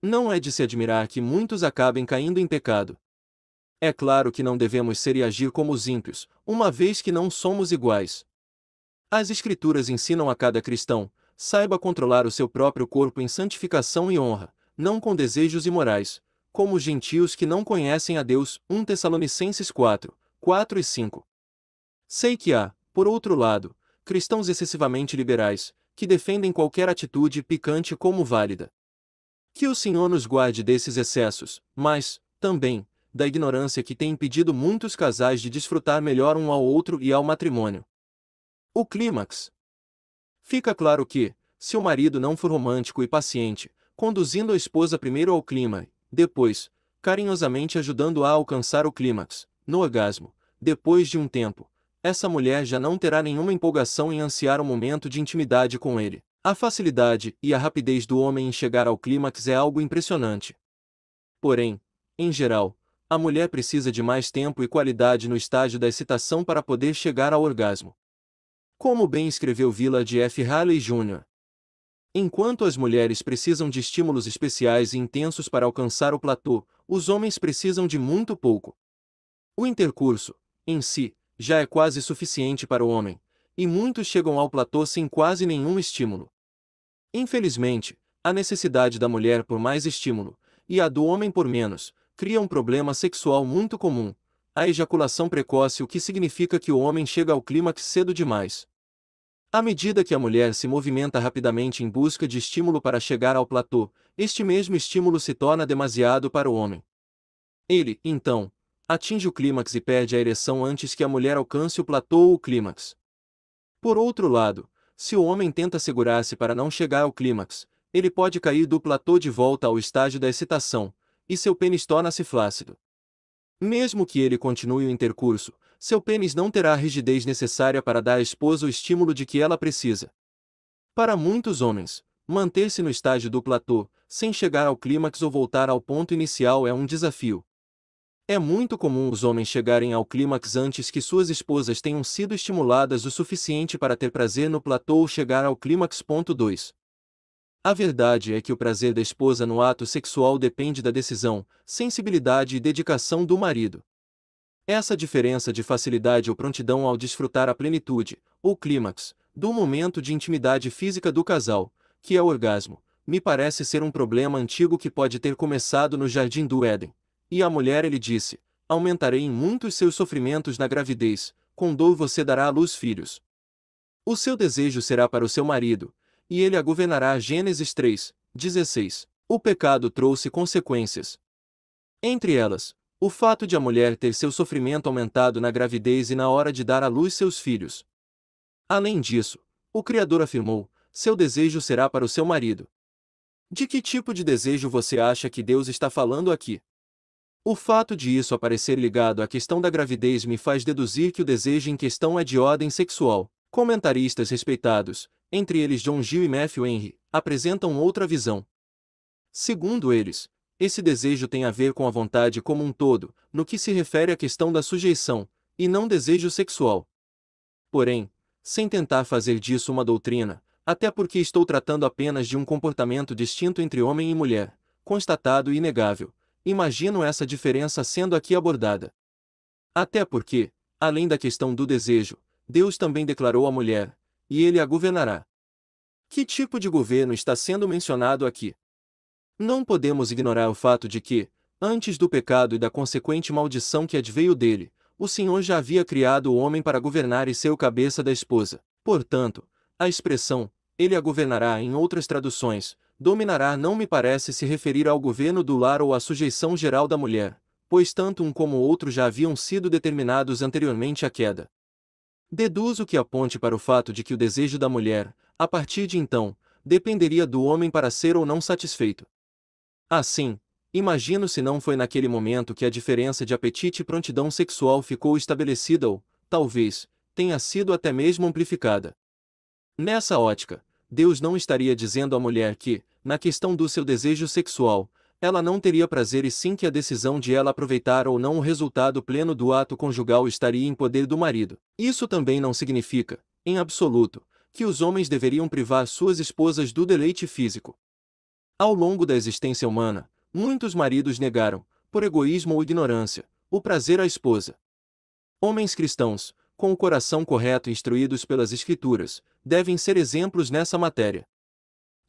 Não é de se admirar que muitos acabem caindo em pecado. É claro que não devemos ser e agir como os ímpios, uma vez que não somos iguais. As Escrituras ensinam a cada cristão, saiba controlar o seu próprio corpo em santificação e honra, não com desejos imorais, como os gentios que não conhecem a Deus. 1 Tessalonicenses 4, 4 e 5. Sei que há, por outro lado, cristãos excessivamente liberais, que defendem qualquer atitude picante como válida. Que o Senhor nos guarde desses excessos, mas, também, da ignorância que tem impedido muitos casais de desfrutar melhor um ao outro e ao matrimônio. O clímax. Fica claro que, se o marido não for romântico e paciente, conduzindo a esposa primeiro ao clima, depois, carinhosamente ajudando-a a alcançar o clímax, no orgasmo, depois de um tempo, essa mulher já não terá nenhuma empolgação em ansiar um momento de intimidade com ele. A facilidade e a rapidez do homem em chegar ao clímax é algo impressionante. Porém, em geral, a mulher precisa de mais tempo e qualidade no estágio da excitação para poder chegar ao orgasmo. Como bem escreveu Villa de F. Harley Jr. Enquanto as mulheres precisam de estímulos especiais e intensos para alcançar o platô, os homens precisam de muito pouco. O intercurso, em si, já é quase suficiente para o homem, e muitos chegam ao platô sem quase nenhum estímulo. Infelizmente, a necessidade da mulher por mais estímulo, e a do homem por menos, cria um problema sexual muito comum, a ejaculação precoce, o que significa que o homem chega ao clímax cedo demais. À medida que a mulher se movimenta rapidamente em busca de estímulo para chegar ao platô, este mesmo estímulo se torna demasiado para o homem. Ele, então, atinge o clímax e perde a ereção antes que a mulher alcance o platô ou o clímax. Por outro lado, se o homem tenta segurar-se para não chegar ao clímax, ele pode cair do platô de volta ao estágio da excitação, e seu pênis torna-se flácido. Mesmo que ele continue o intercurso, seu pênis não terá a rigidez necessária para dar à esposa o estímulo de que ela precisa. Para muitos homens, manter-se no estágio do platô, sem chegar ao clímax ou voltar ao ponto inicial é um desafio, é muito comum os homens chegarem ao clímax antes que suas esposas tenham sido estimuladas o suficiente para ter prazer no platô ou chegar ao clímax. 2. A verdade é que o prazer da esposa no ato sexual depende da decisão, sensibilidade e dedicação do marido. Essa diferença de facilidade ou prontidão ao desfrutar a plenitude, ou clímax, do momento de intimidade física do casal, que é o orgasmo, me parece ser um problema antigo que pode ter começado no Jardim do Éden. E à mulher ele disse: Aumentarei em muitos seus sofrimentos na gravidez, com dor você dará à luz filhos. O seu desejo será para o seu marido, e ele a governará. Gênesis 3, 16. O pecado trouxe consequências. Entre elas, o fato de a mulher ter seu sofrimento aumentado na gravidez e na hora de dar à luz seus filhos. Além disso, o Criador afirmou: seu desejo será para o seu marido. De que tipo de desejo você acha que Deus está falando aqui? O fato de isso aparecer ligado à questão da gravidez me faz deduzir que o desejo em questão é de ordem sexual. Comentaristas respeitados, entre eles John Gill e Matthew Henry, apresentam outra visão. Segundo eles, esse desejo tem a ver com a vontade como um todo, no que se refere à questão da sujeição, e não desejo sexual. Porém, sem tentar fazer disso uma doutrina, até porque estou tratando apenas de um comportamento distinto entre homem e mulher, constatado e inegável, imagino essa diferença sendo aqui abordada. Até porque, além da questão do desejo, Deus também declarou a mulher, e ele a governará. Que tipo de governo está sendo mencionado aqui? Não podemos ignorar o fato de que, antes do pecado e da consequente maldição que adveio dele, o Senhor já havia criado o homem para governar e ser o cabeça da esposa. Portanto, a expressão, ele a governará em outras traduções, Dominará não me parece se referir ao governo do lar ou à sujeição geral da mulher, pois tanto um como outro já haviam sido determinados anteriormente à queda. Deduzo que aponte para o fato de que o desejo da mulher, a partir de então, dependeria do homem para ser ou não satisfeito. Assim, imagino se não foi naquele momento que a diferença de apetite e prontidão sexual ficou estabelecida ou, talvez, tenha sido até mesmo amplificada. Nessa ótica, Deus não estaria dizendo à mulher que, na questão do seu desejo sexual, ela não teria prazer e sim que a decisão de ela aproveitar ou não o resultado pleno do ato conjugal estaria em poder do marido. Isso também não significa, em absoluto, que os homens deveriam privar suas esposas do deleite físico. Ao longo da existência humana, muitos maridos negaram, por egoísmo ou ignorância, o prazer à esposa. Homens cristãos, com o coração correto instruídos pelas Escrituras, devem ser exemplos nessa matéria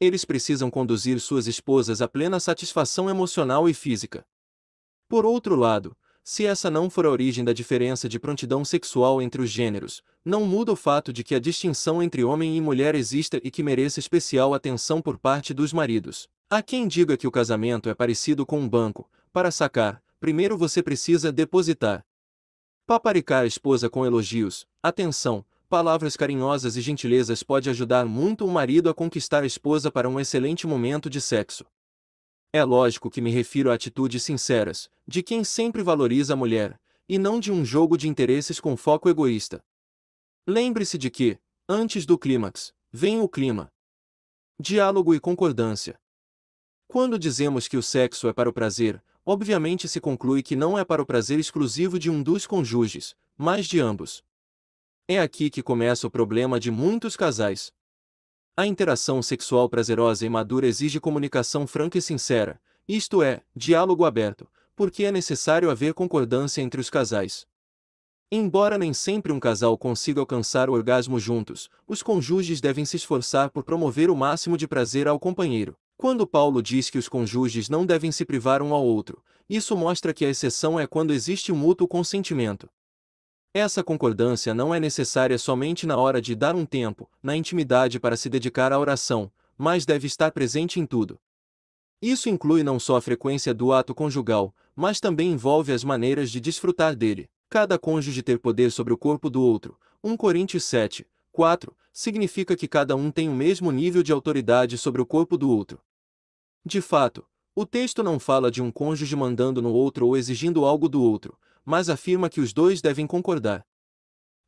eles precisam conduzir suas esposas à plena satisfação emocional e física. Por outro lado, se essa não for a origem da diferença de prontidão sexual entre os gêneros, não muda o fato de que a distinção entre homem e mulher exista e que mereça especial atenção por parte dos maridos. Há quem diga que o casamento é parecido com um banco, para sacar, primeiro você precisa depositar. Paparicar a esposa com elogios, atenção, palavras carinhosas e gentilezas pode ajudar muito o marido a conquistar a esposa para um excelente momento de sexo. É lógico que me refiro a atitudes sinceras, de quem sempre valoriza a mulher, e não de um jogo de interesses com foco egoísta. Lembre-se de que, antes do clímax, vem o clima. Diálogo e concordância. Quando dizemos que o sexo é para o prazer, obviamente se conclui que não é para o prazer exclusivo de um dos cônjuges, mas de ambos. É aqui que começa o problema de muitos casais. A interação sexual prazerosa e madura exige comunicação franca e sincera, isto é, diálogo aberto, porque é necessário haver concordância entre os casais. Embora nem sempre um casal consiga alcançar o orgasmo juntos, os cônjuges devem se esforçar por promover o máximo de prazer ao companheiro. Quando Paulo diz que os cônjuges não devem se privar um ao outro, isso mostra que a exceção é quando existe um mútuo consentimento. Essa concordância não é necessária somente na hora de dar um tempo, na intimidade para se dedicar à oração, mas deve estar presente em tudo. Isso inclui não só a frequência do ato conjugal, mas também envolve as maneiras de desfrutar dele. Cada cônjuge ter poder sobre o corpo do outro, 1 Coríntios 7, 4, significa que cada um tem o mesmo nível de autoridade sobre o corpo do outro. De fato, o texto não fala de um cônjuge mandando no outro ou exigindo algo do outro, mas afirma que os dois devem concordar.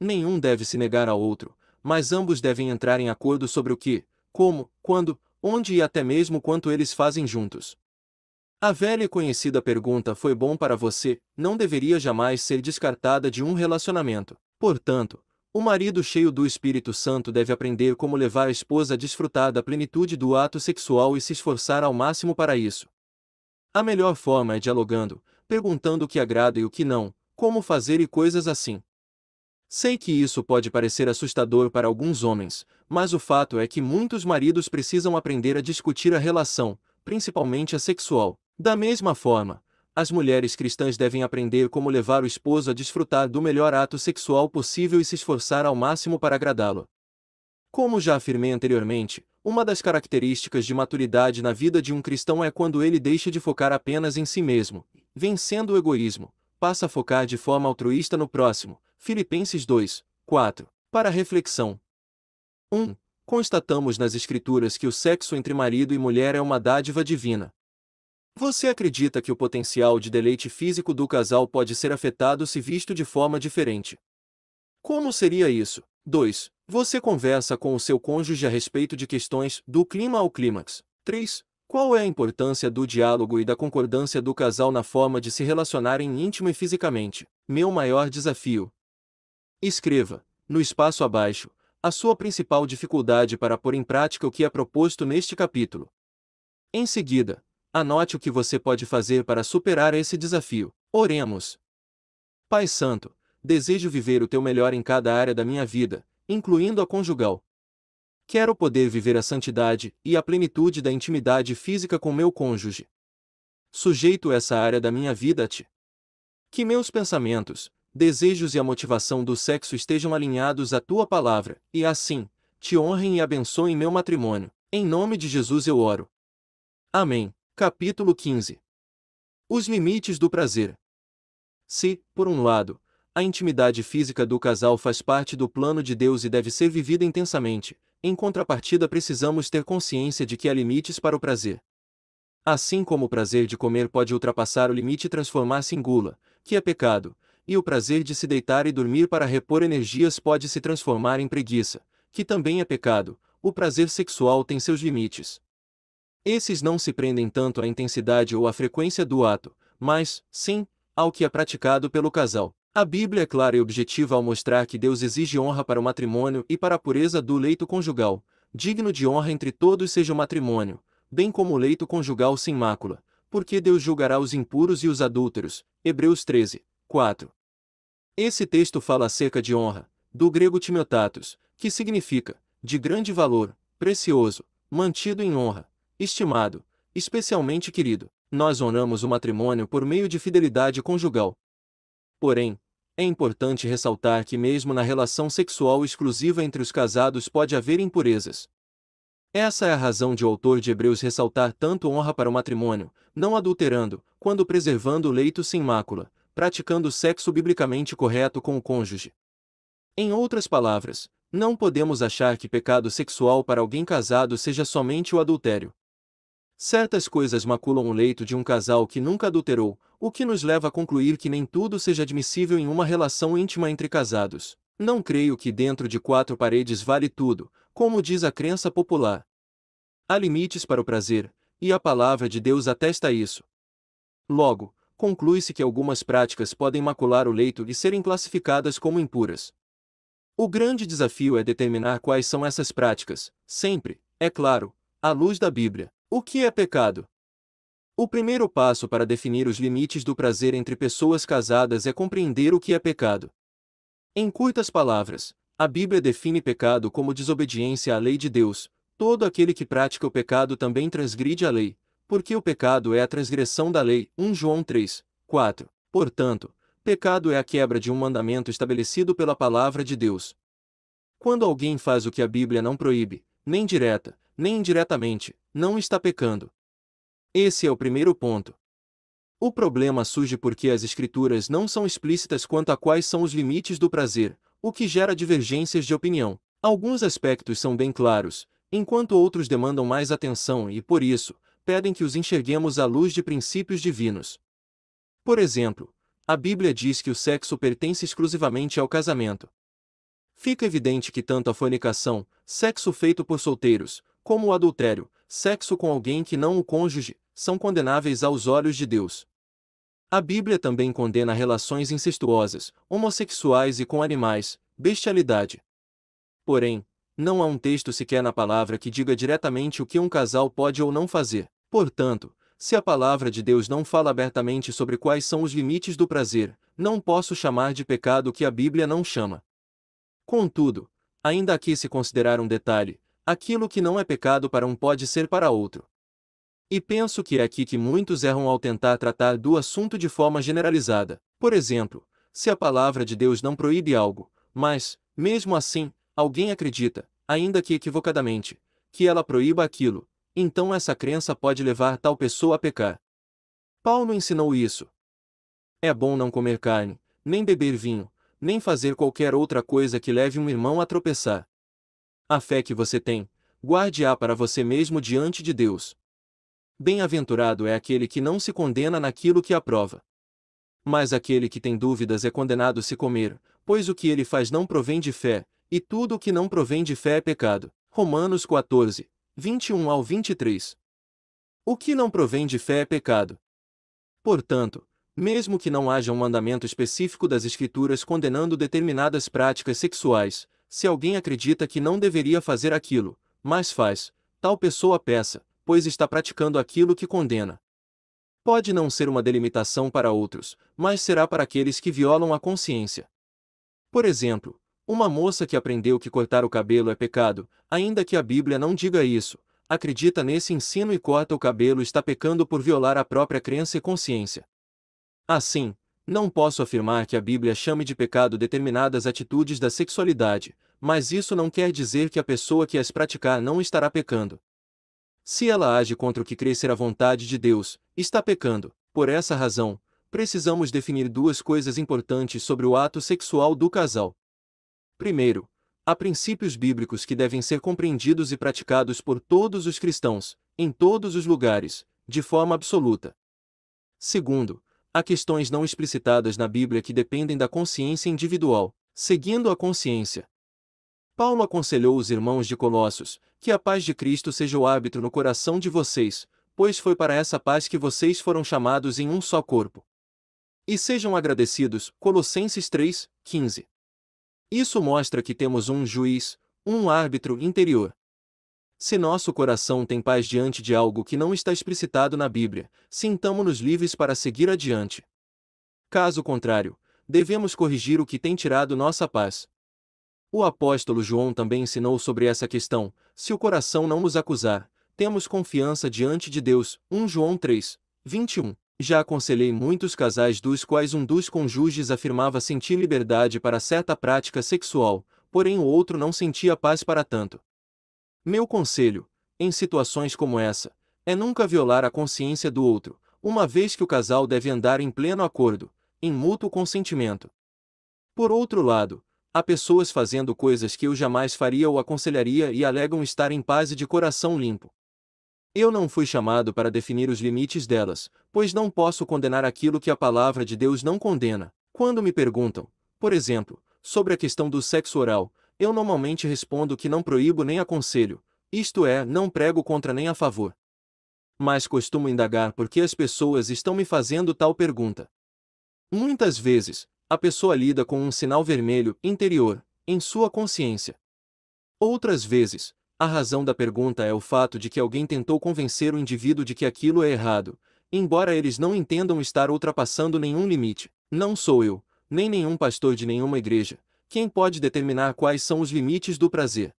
Nenhum deve se negar ao outro, mas ambos devem entrar em acordo sobre o que, como, quando, onde e até mesmo quanto eles fazem juntos. A velha e conhecida pergunta foi bom para você, não deveria jamais ser descartada de um relacionamento. Portanto, o marido cheio do Espírito Santo deve aprender como levar a esposa a desfrutar da plenitude do ato sexual e se esforçar ao máximo para isso. A melhor forma é dialogando, perguntando o que agrada e o que não, como fazer e coisas assim. Sei que isso pode parecer assustador para alguns homens, mas o fato é que muitos maridos precisam aprender a discutir a relação, principalmente a sexual. Da mesma forma, as mulheres cristãs devem aprender como levar o esposo a desfrutar do melhor ato sexual possível e se esforçar ao máximo para agradá-lo. Como já afirmei anteriormente, uma das características de maturidade na vida de um cristão é quando ele deixa de focar apenas em si mesmo Vencendo o egoísmo, passa a focar de forma altruísta no próximo. Filipenses 2, 4. Para reflexão. 1. Constatamos nas Escrituras que o sexo entre marido e mulher é uma dádiva divina. Você acredita que o potencial de deleite físico do casal pode ser afetado se visto de forma diferente? Como seria isso? 2. Você conversa com o seu cônjuge a respeito de questões do clima ao clímax. 3. Qual é a importância do diálogo e da concordância do casal na forma de se relacionarem íntimo e fisicamente? Meu maior desafio. Escreva, no espaço abaixo, a sua principal dificuldade para pôr em prática o que é proposto neste capítulo. Em seguida, anote o que você pode fazer para superar esse desafio. Oremos. Pai Santo, desejo viver o teu melhor em cada área da minha vida, incluindo a conjugal. Quero poder viver a santidade e a plenitude da intimidade física com meu cônjuge. Sujeito essa área da minha vida a ti. Que meus pensamentos, desejos e a motivação do sexo estejam alinhados à tua palavra, e assim, te honrem e abençoem meu matrimônio. Em nome de Jesus eu oro. Amém. Capítulo 15 Os limites do prazer. Se, por um lado, a intimidade física do casal faz parte do plano de Deus e deve ser vivida intensamente, em contrapartida precisamos ter consciência de que há limites para o prazer. Assim como o prazer de comer pode ultrapassar o limite e transformar-se em gula, que é pecado, e o prazer de se deitar e dormir para repor energias pode se transformar em preguiça, que também é pecado, o prazer sexual tem seus limites. Esses não se prendem tanto à intensidade ou à frequência do ato, mas, sim, ao que é praticado pelo casal. A Bíblia é clara e objetiva ao mostrar que Deus exige honra para o matrimônio e para a pureza do leito conjugal. Digno de honra entre todos seja o matrimônio, bem como o leito conjugal sem mácula, porque Deus julgará os impuros e os adúlteros. Hebreus 13, 4. Esse texto fala acerca de honra, do grego timiotatos, que significa de grande valor, precioso, mantido em honra, estimado, especialmente querido. Nós honramos o matrimônio por meio de fidelidade conjugal, Porém, é importante ressaltar que, mesmo na relação sexual exclusiva entre os casados, pode haver impurezas. Essa é a razão de o autor de Hebreus ressaltar tanto honra para o matrimônio, não adulterando, quando preservando o leito sem mácula, praticando sexo biblicamente correto com o cônjuge. Em outras palavras, não podemos achar que pecado sexual para alguém casado seja somente o adultério. Certas coisas maculam o leito de um casal que nunca adulterou, o que nos leva a concluir que nem tudo seja admissível em uma relação íntima entre casados. Não creio que dentro de quatro paredes vale tudo, como diz a crença popular. Há limites para o prazer, e a palavra de Deus atesta isso. Logo, conclui-se que algumas práticas podem macular o leito e serem classificadas como impuras. O grande desafio é determinar quais são essas práticas, sempre, é claro, à luz da Bíblia. O que é pecado? O primeiro passo para definir os limites do prazer entre pessoas casadas é compreender o que é pecado. Em curtas palavras, a Bíblia define pecado como desobediência à lei de Deus. Todo aquele que pratica o pecado também transgride a lei, porque o pecado é a transgressão da lei. 1 João 3, 4. Portanto, pecado é a quebra de um mandamento estabelecido pela palavra de Deus. Quando alguém faz o que a Bíblia não proíbe, nem direta, nem indiretamente, não está pecando. Esse é o primeiro ponto. O problema surge porque as escrituras não são explícitas quanto a quais são os limites do prazer, o que gera divergências de opinião. Alguns aspectos são bem claros, enquanto outros demandam mais atenção e, por isso, pedem que os enxerguemos à luz de princípios divinos. Por exemplo, a Bíblia diz que o sexo pertence exclusivamente ao casamento. Fica evidente que tanto a fornicação, sexo feito por solteiros, como o adultério, sexo com alguém que não o cônjuge, são condenáveis aos olhos de Deus. A Bíblia também condena relações incestuosas, homossexuais e com animais, bestialidade. Porém, não há um texto sequer na palavra que diga diretamente o que um casal pode ou não fazer. Portanto, se a palavra de Deus não fala abertamente sobre quais são os limites do prazer, não posso chamar de pecado o que a Bíblia não chama. Contudo, ainda aqui se considerar um detalhe, Aquilo que não é pecado para um pode ser para outro. E penso que é aqui que muitos erram ao tentar tratar do assunto de forma generalizada. Por exemplo, se a palavra de Deus não proíbe algo, mas, mesmo assim, alguém acredita, ainda que equivocadamente, que ela proíba aquilo, então essa crença pode levar tal pessoa a pecar. Paulo ensinou isso. É bom não comer carne, nem beber vinho, nem fazer qualquer outra coisa que leve um irmão a tropeçar a fé que você tem, guarde-a para você mesmo diante de Deus. Bem-aventurado é aquele que não se condena naquilo que aprova. Mas aquele que tem dúvidas é condenado se comer, pois o que ele faz não provém de fé, e tudo o que não provém de fé é pecado. Romanos 14, 21 ao 23. O que não provém de fé é pecado. Portanto, mesmo que não haja um mandamento específico das Escrituras condenando determinadas práticas sexuais, se alguém acredita que não deveria fazer aquilo, mas faz, tal pessoa peça, pois está praticando aquilo que condena. Pode não ser uma delimitação para outros, mas será para aqueles que violam a consciência. Por exemplo, uma moça que aprendeu que cortar o cabelo é pecado, ainda que a Bíblia não diga isso, acredita nesse ensino e corta o cabelo está pecando por violar a própria crença e consciência. Assim, não posso afirmar que a Bíblia chame de pecado determinadas atitudes da sexualidade, mas isso não quer dizer que a pessoa que as praticar não estará pecando. Se ela age contra o que crê ser a vontade de Deus, está pecando. Por essa razão, precisamos definir duas coisas importantes sobre o ato sexual do casal. Primeiro, há princípios bíblicos que devem ser compreendidos e praticados por todos os cristãos, em todos os lugares, de forma absoluta. Segundo, há questões não explicitadas na Bíblia que dependem da consciência individual, seguindo a consciência. Paulo aconselhou os irmãos de Colossos: que a paz de Cristo seja o árbitro no coração de vocês, pois foi para essa paz que vocês foram chamados em um só corpo. E sejam agradecidos. Colossenses 3, 15. Isso mostra que temos um juiz, um árbitro interior. Se nosso coração tem paz diante de algo que não está explicitado na Bíblia, sintamos nos livres para seguir adiante. Caso contrário, devemos corrigir o que tem tirado nossa paz. O apóstolo João também ensinou sobre essa questão: se o coração não nos acusar, temos confiança diante de Deus. 1 João 3, 21. Já aconselhei muitos casais dos quais um dos cônjuges afirmava sentir liberdade para certa prática sexual, porém o outro não sentia paz para tanto. Meu conselho, em situações como essa, é nunca violar a consciência do outro, uma vez que o casal deve andar em pleno acordo, em mútuo consentimento. Por outro lado, há pessoas fazendo coisas que eu jamais faria ou aconselharia e alegam estar em paz e de coração limpo. Eu não fui chamado para definir os limites delas, pois não posso condenar aquilo que a palavra de Deus não condena. Quando me perguntam, por exemplo, sobre a questão do sexo oral, eu normalmente respondo que não proíbo nem aconselho, isto é, não prego contra nem a favor. Mas costumo indagar por que as pessoas estão me fazendo tal pergunta. Muitas vezes, a pessoa lida com um sinal vermelho interior, em sua consciência. Outras vezes, a razão da pergunta é o fato de que alguém tentou convencer o indivíduo de que aquilo é errado, embora eles não entendam estar ultrapassando nenhum limite. Não sou eu, nem nenhum pastor de nenhuma igreja, quem pode determinar quais são os limites do prazer?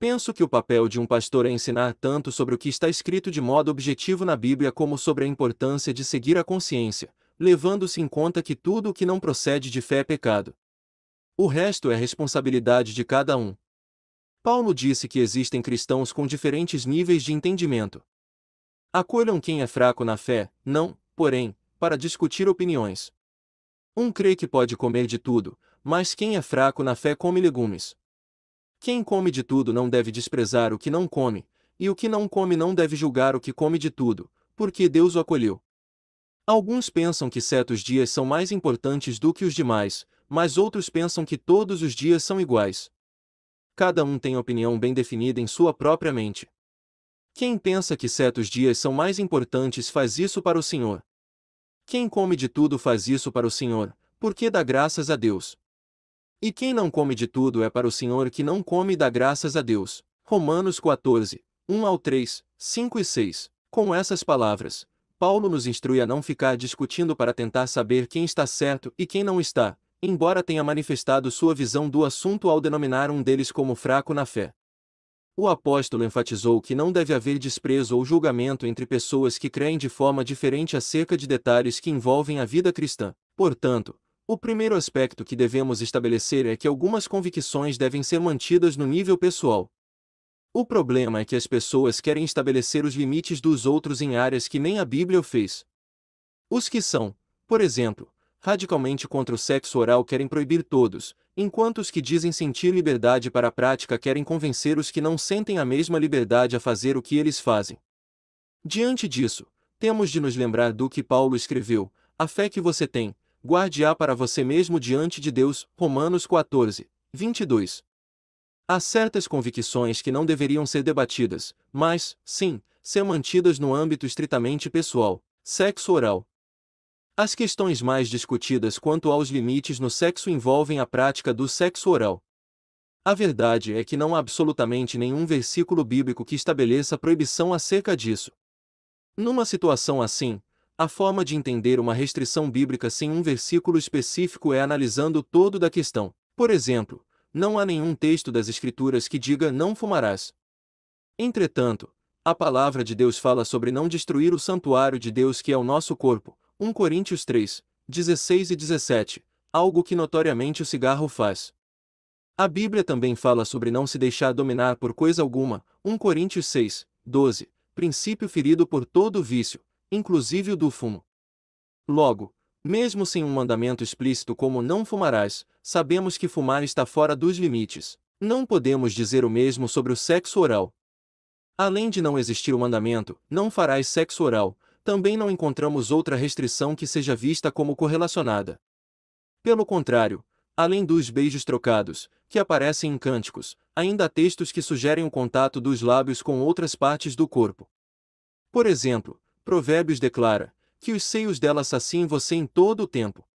Penso que o papel de um pastor é ensinar tanto sobre o que está escrito de modo objetivo na Bíblia como sobre a importância de seguir a consciência, levando-se em conta que tudo o que não procede de fé é pecado. O resto é responsabilidade de cada um. Paulo disse que existem cristãos com diferentes níveis de entendimento. Acolham quem é fraco na fé, não, porém, para discutir opiniões. Um crê que pode comer de tudo, mas quem é fraco na fé come legumes. Quem come de tudo não deve desprezar o que não come, e o que não come não deve julgar o que come de tudo, porque Deus o acolheu. Alguns pensam que certos dias são mais importantes do que os demais, mas outros pensam que todos os dias são iguais. Cada um tem opinião bem definida em sua própria mente. Quem pensa que certos dias são mais importantes faz isso para o Senhor. Quem come de tudo faz isso para o Senhor, porque dá graças a Deus. E quem não come de tudo é para o Senhor que não come e dá graças a Deus. Romanos 14, 1 ao 3, 5 e 6. Com essas palavras, Paulo nos instrui a não ficar discutindo para tentar saber quem está certo e quem não está, embora tenha manifestado sua visão do assunto ao denominar um deles como fraco na fé. O apóstolo enfatizou que não deve haver desprezo ou julgamento entre pessoas que creem de forma diferente acerca de detalhes que envolvem a vida cristã. Portanto, o primeiro aspecto que devemos estabelecer é que algumas convicções devem ser mantidas no nível pessoal. O problema é que as pessoas querem estabelecer os limites dos outros em áreas que nem a Bíblia o fez. Os que são, por exemplo, radicalmente contra o sexo oral querem proibir todos, enquanto os que dizem sentir liberdade para a prática querem convencer os que não sentem a mesma liberdade a fazer o que eles fazem. Diante disso, temos de nos lembrar do que Paulo escreveu: a fé que você tem, guarde-a para você mesmo diante de Deus. Romanos 14, 22. Há certas convicções que não deveriam ser debatidas, mas, sim, ser mantidas no âmbito estritamente pessoal, sexo oral. As questões mais discutidas quanto aos limites no sexo envolvem a prática do sexo oral. A verdade é que não há absolutamente nenhum versículo bíblico que estabeleça proibição acerca disso. Numa situação assim, a forma de entender uma restrição bíblica sem um versículo específico é analisando todo da questão. Por exemplo, não há nenhum texto das Escrituras que diga não fumarás. Entretanto, a palavra de Deus fala sobre não destruir o santuário de Deus que é o nosso corpo, 1 Coríntios 3, 16 e 17, algo que notoriamente o cigarro faz. A Bíblia também fala sobre não se deixar dominar por coisa alguma, 1 Coríntios 6, 12, princípio ferido por todo vício, inclusive o do fumo. Logo, mesmo sem um mandamento explícito como não fumarás, sabemos que fumar está fora dos limites. Não podemos dizer o mesmo sobre o sexo oral. Além de não existir o mandamento, não farás sexo oral, também não encontramos outra restrição que seja vista como correlacionada. Pelo contrário, além dos beijos trocados, que aparecem em cânticos, ainda há textos que sugerem o contato dos lábios com outras partes do corpo. Por exemplo, Provérbios declara que os seios dela saciam você em todo o tempo.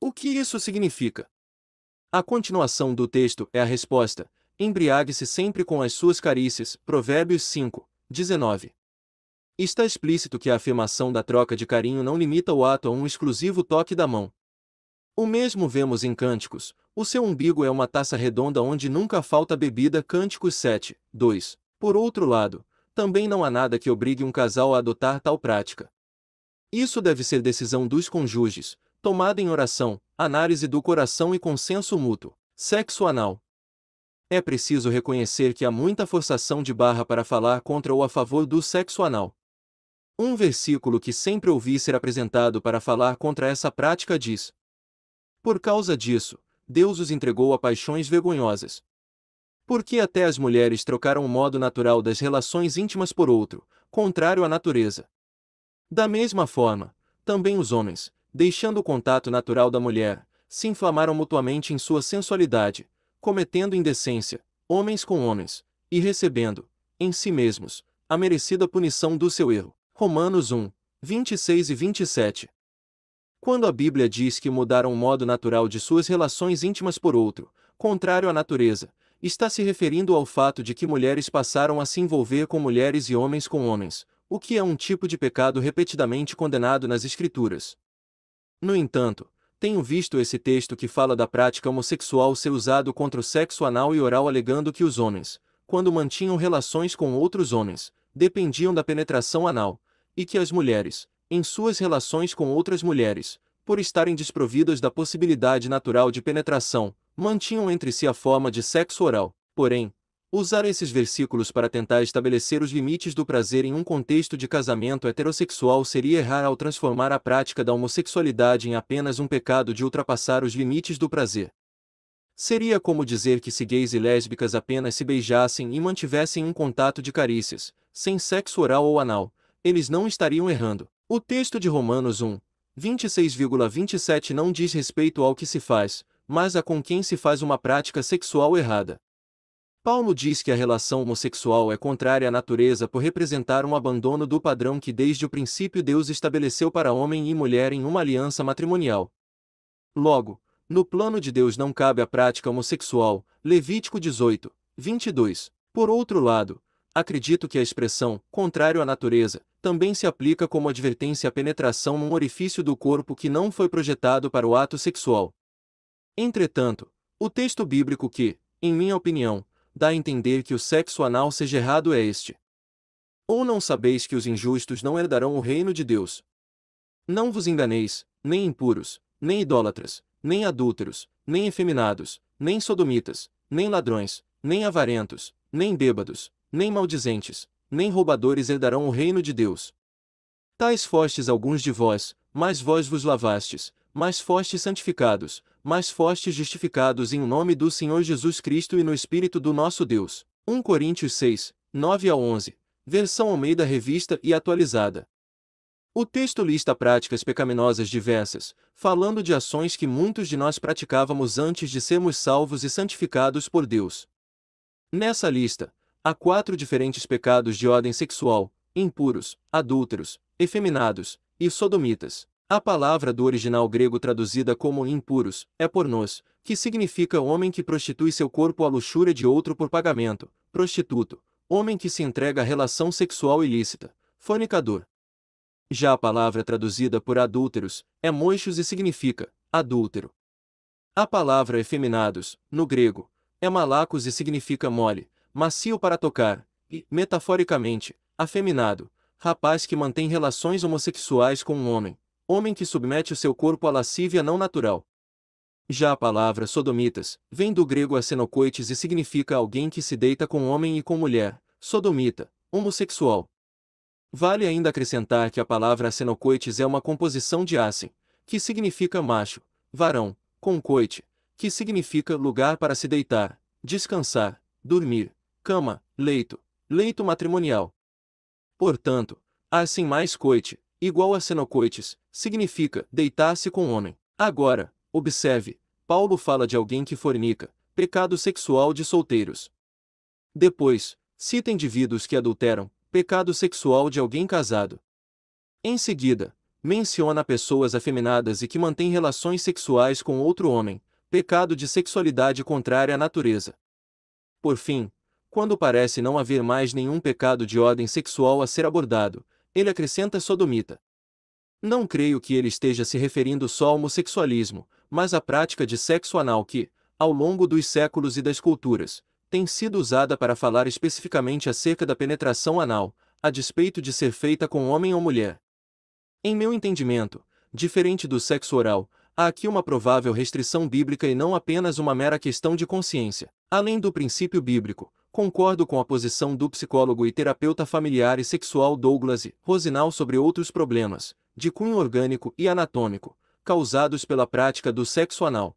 O que isso significa? A continuação do texto é a resposta: embriague-se sempre com as suas carícias. Provérbios 5, 19. Está explícito que a afirmação da troca de carinho não limita o ato a um exclusivo toque da mão. O mesmo vemos em Cânticos: o seu umbigo é uma taça redonda onde nunca falta bebida. Cânticos 7, 2. Por outro lado, também não há nada que obrigue um casal a adotar tal prática. Isso deve ser decisão dos cônjuges, tomada em oração, análise do coração e consenso mútuo. Sexo anal. É preciso reconhecer que há muita forçação de barra para falar contra ou a favor do sexo anal. Um versículo que sempre ouvi ser apresentado para falar contra essa prática diz: Por causa disso, Deus os entregou a paixões vergonhosas. Porque até as mulheres trocaram o modo natural das relações íntimas por outro, contrário à natureza. Da mesma forma, também os homens, deixando o contato natural da mulher, se inflamaram mutuamente em sua sensualidade, cometendo indecência, homens com homens, e recebendo, em si mesmos, a merecida punição do seu erro. Romanos 1, 26 e 27. Quando a Bíblia diz que mudaram o modo natural de suas relações íntimas por outro, contrário à natureza, está se referindo ao fato de que mulheres passaram a se envolver com mulheres e homens com homens, o que é um tipo de pecado repetidamente condenado nas Escrituras. No entanto, tenho visto esse texto que fala da prática homossexual ser usado contra o sexo anal e oral alegando que os homens, quando mantinham relações com outros homens, dependiam da penetração anal, e que as mulheres, em suas relações com outras mulheres, por estarem desprovidas da possibilidade natural de penetração, mantinham entre si a forma de sexo oral, porém, usar esses versículos para tentar estabelecer os limites do prazer em um contexto de casamento heterossexual seria errar ao transformar a prática da homossexualidade em apenas um pecado de ultrapassar os limites do prazer. Seria como dizer que se gays e lésbicas apenas se beijassem e mantivessem um contato de carícias, sem sexo oral ou anal, eles não estariam errando. O texto de Romanos 1, 26,27 não diz respeito ao que se faz, mas a com quem se faz uma prática sexual errada. Paulo diz que a relação homossexual é contrária à natureza por representar um abandono do padrão que desde o princípio Deus estabeleceu para homem e mulher em uma aliança matrimonial. Logo, no plano de Deus não cabe a prática homossexual, Levítico 18, 22. Por outro lado, acredito que a expressão contrário à natureza também se aplica como advertência à penetração num orifício do corpo que não foi projetado para o ato sexual. Entretanto, o texto bíblico que, em minha opinião, dá a entender que o sexo anal seja errado é este. Ou não sabeis que os injustos não herdarão o reino de Deus? Não vos enganeis, nem impuros, nem idólatras, nem adúlteros, nem efeminados, nem sodomitas, nem ladrões, nem avarentos, nem bêbados, nem maldizentes, nem roubadores herdarão o reino de Deus. Tais fostes alguns de vós, mas vós vos lavastes, mas foste santificados, mas foste justificados em nome do Senhor Jesus Cristo e no Espírito do nosso Deus. 1 Coríntios 6, 9 a 11, versão Almeida revista e atualizada. O texto lista práticas pecaminosas diversas, falando de ações que muitos de nós praticávamos antes de sermos salvos e santificados por Deus. Nessa lista, há quatro diferentes pecados de ordem sexual: impuros, adúlteros, efeminados e sodomitas. A palavra do original grego traduzida como impuros é pornos, que significa homem que prostitui seu corpo à luxúria de outro por pagamento, prostituto, homem que se entrega à relação sexual ilícita, fornicador. Já a palavra traduzida por adúlteros é moixos e significa adúltero. A palavra efeminados, no grego, é malacos e significa mole, macio para tocar, e, metaforicamente, afeminado, rapaz que mantém relações homossexuais com um homem, homem que submete o seu corpo à lascívia não natural. Já a palavra sodomitas vem do grego acenocoites e significa alguém que se deita com homem e com mulher, sodomita, homossexual. Vale ainda acrescentar que a palavra acenocoites é uma composição de acen, que significa macho, varão, com coite, que significa lugar para se deitar, descansar, dormir, cama, leito, leito matrimonial. Portanto, assim mais coite, igual a Senocoites, significa deitar-se com homem. Agora, observe, Paulo fala de alguém que fornica, pecado sexual de solteiros. Depois, cita indivíduos que adulteram, pecado sexual de alguém casado. Em seguida, menciona pessoas afeminadas e que mantêm relações sexuais com outro homem, pecado de sexualidade contrária à natureza. Por fim, quando parece não haver mais nenhum pecado de ordem sexual a ser abordado, ele acrescenta sodomita. Não creio que ele esteja se referindo só ao homossexualismo, mas à prática de sexo anal que, ao longo dos séculos e das culturas, tem sido usada para falar especificamente acerca da penetração anal, a despeito de ser feita com homem ou mulher. Em meu entendimento, diferente do sexo oral, há aqui uma provável restrição bíblica e não apenas uma mera questão de consciência. Além do princípio bíblico, concordo com a posição do psicólogo e terapeuta familiar e sexual Douglas e Rosinal sobre outros problemas, de cunho orgânico e anatômico, causados pela prática do sexo anal.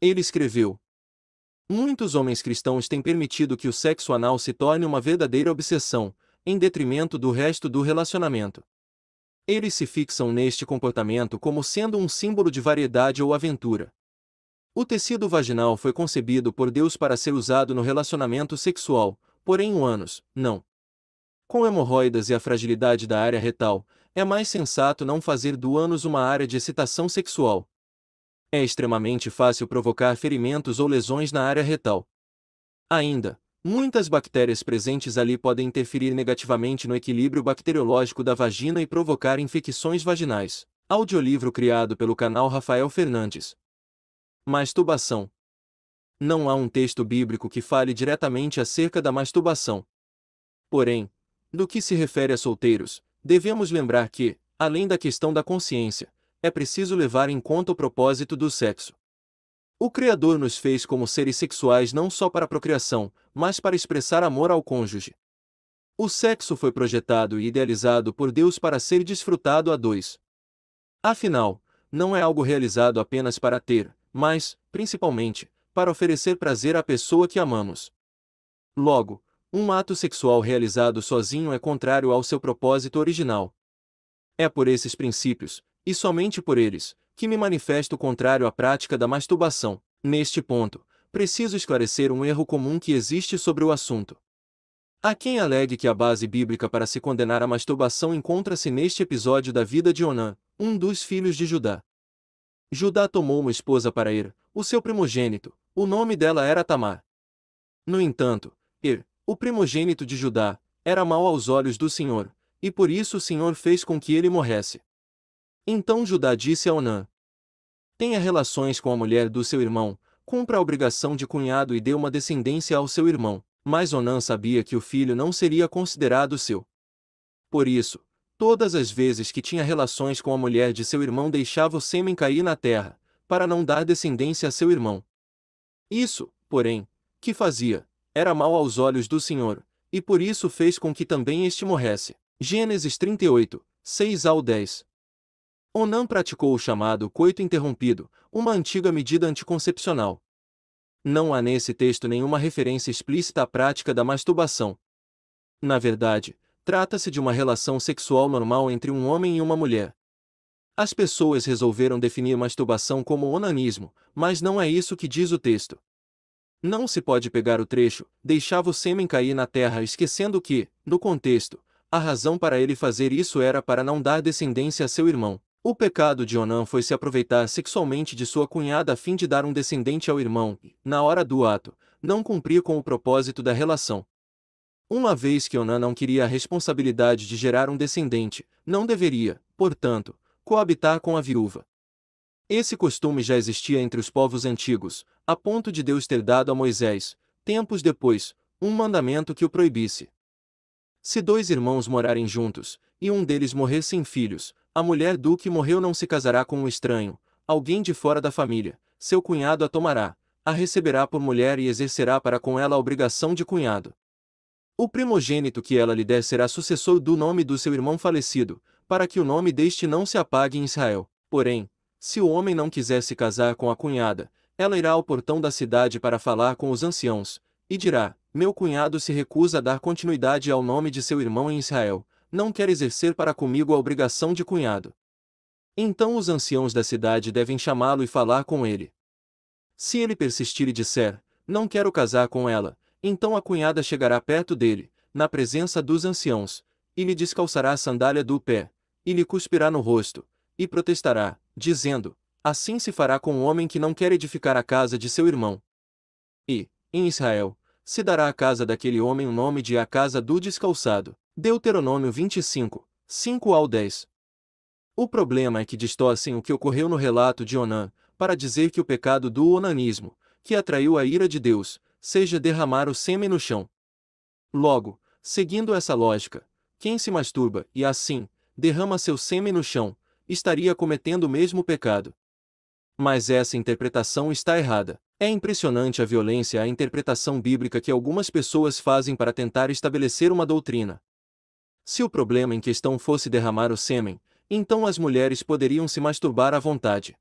Ele escreveu: Muitos homens cristãos têm permitido que o sexo anal se torne uma verdadeira obsessão, em detrimento do resto do relacionamento. Eles se fixam neste comportamento como sendo um símbolo de variedade ou aventura, o tecido vaginal foi concebido por Deus para ser usado no relacionamento sexual, porém o ânus, não. Com hemorroidas e a fragilidade da área retal, é mais sensato não fazer do ânus uma área de excitação sexual. É extremamente fácil provocar ferimentos ou lesões na área retal. Ainda, muitas bactérias presentes ali podem interferir negativamente no equilíbrio bacteriológico da vagina e provocar infecções vaginais. Audiolivro criado pelo canal Rafael Fernandes. Masturbação. Não há um texto bíblico que fale diretamente acerca da masturbação. Porém, do que se refere a solteiros, devemos lembrar que, além da questão da consciência, é preciso levar em conta o propósito do sexo. O Criador nos fez como seres sexuais não só para a procriação, mas para expressar amor ao cônjuge. O sexo foi projetado e idealizado por Deus para ser desfrutado a dois. Afinal, não é algo realizado apenas para ter, mas, principalmente, para oferecer prazer à pessoa que amamos. Logo, um ato sexual realizado sozinho é contrário ao seu propósito original. É por esses princípios, e somente por eles, que me manifesto contrário à prática da masturbação. Neste ponto, preciso esclarecer um erro comum que existe sobre o assunto. Há quem alegue que a base bíblica para se condenar à masturbação encontra-se neste episódio da vida de Onã, um dos filhos de Judá. Judá tomou uma esposa para Ir, o seu primogênito, o nome dela era Tamar. No entanto, Ir, o primogênito de Judá, era mau aos olhos do Senhor, e por isso o Senhor fez com que ele morresse. Então Judá disse a Onã: Tenha relações com a mulher do seu irmão, cumpra a obrigação de cunhado e dê uma descendência ao seu irmão, mas Onã sabia que o filho não seria considerado seu. Por isso, Todas as vezes que tinha relações com a mulher de seu irmão deixava o sêmen cair na terra, para não dar descendência a seu irmão. Isso, porém, que fazia, era mal aos olhos do Senhor, e por isso fez com que também este morresse. Gênesis 38, 6 ao 10. Onan praticou o chamado coito interrompido, uma antiga medida anticoncepcional. Não há nesse texto nenhuma referência explícita à prática da masturbação. Na verdade, Trata-se de uma relação sexual normal entre um homem e uma mulher. As pessoas resolveram definir masturbação como onanismo, mas não é isso que diz o texto. Não se pode pegar o trecho, deixava o sêmen cair na terra esquecendo que, no contexto, a razão para ele fazer isso era para não dar descendência a seu irmão. O pecado de Onan foi se aproveitar sexualmente de sua cunhada a fim de dar um descendente ao irmão, e, na hora do ato, não cumprir com o propósito da relação. Uma vez que Onan não queria a responsabilidade de gerar um descendente, não deveria, portanto, coabitar com a viúva. Esse costume já existia entre os povos antigos, a ponto de Deus ter dado a Moisés, tempos depois, um mandamento que o proibisse. Se dois irmãos morarem juntos, e um deles morrer sem filhos, a mulher do que morreu não se casará com um estranho, alguém de fora da família, seu cunhado a tomará, a receberá por mulher e exercerá para com ela a obrigação de cunhado. O primogênito que ela lhe der será sucessor do nome do seu irmão falecido, para que o nome deste não se apague em Israel. Porém, se o homem não quiser se casar com a cunhada, ela irá ao portão da cidade para falar com os anciãos, e dirá: Meu cunhado se recusa a dar continuidade ao nome de seu irmão em Israel, não quer exercer para comigo a obrigação de cunhado. Então os anciãos da cidade devem chamá-lo e falar com ele. Se ele persistir e disser: Não quero casar com ela, então a cunhada chegará perto dele, na presença dos anciãos, e lhe descalçará a sandália do pé, e lhe cuspirá no rosto, e protestará, dizendo: Assim se fará com o homem que não quer edificar a casa de seu irmão. E, em Israel, se dará à casa daquele homem o nome de a casa do descalçado. Deuteronômio 25, 5 ao 10. O problema é que distorcem o que ocorreu no relato de Onan, para dizer que o pecado do onanismo, que atraiu a ira de Deus, seja derramar o sêmen no chão. Logo, seguindo essa lógica, quem se masturba e assim derrama seu sêmen no chão, estaria cometendo o mesmo pecado. Mas essa interpretação está errada. É impressionante a violência à interpretação bíblica que algumas pessoas fazem para tentar estabelecer uma doutrina. Se o problema em questão fosse derramar o sêmen, então as mulheres poderiam se masturbar à vontade.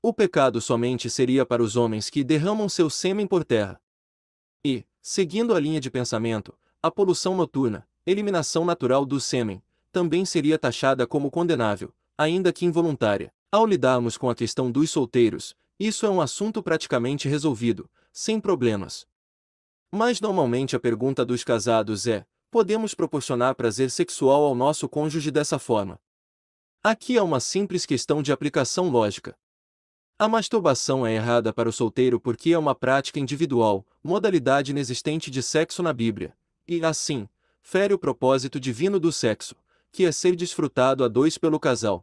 O pecado somente seria para os homens que derramam seu sêmen por terra. E, seguindo a linha de pensamento, a poluição noturna, eliminação natural do sêmen, também seria taxada como condenável, ainda que involuntária. Ao lidarmos com a questão dos solteiros, isso é um assunto praticamente resolvido, sem problemas. Mas normalmente a pergunta dos casados é: podemos proporcionar prazer sexual ao nosso cônjuge dessa forma? Aqui é uma simples questão de aplicação lógica. A masturbação é errada para o solteiro porque é uma prática individual, modalidade inexistente de sexo na Bíblia, e, assim, fere o propósito divino do sexo, que é ser desfrutado a dois pelo casal.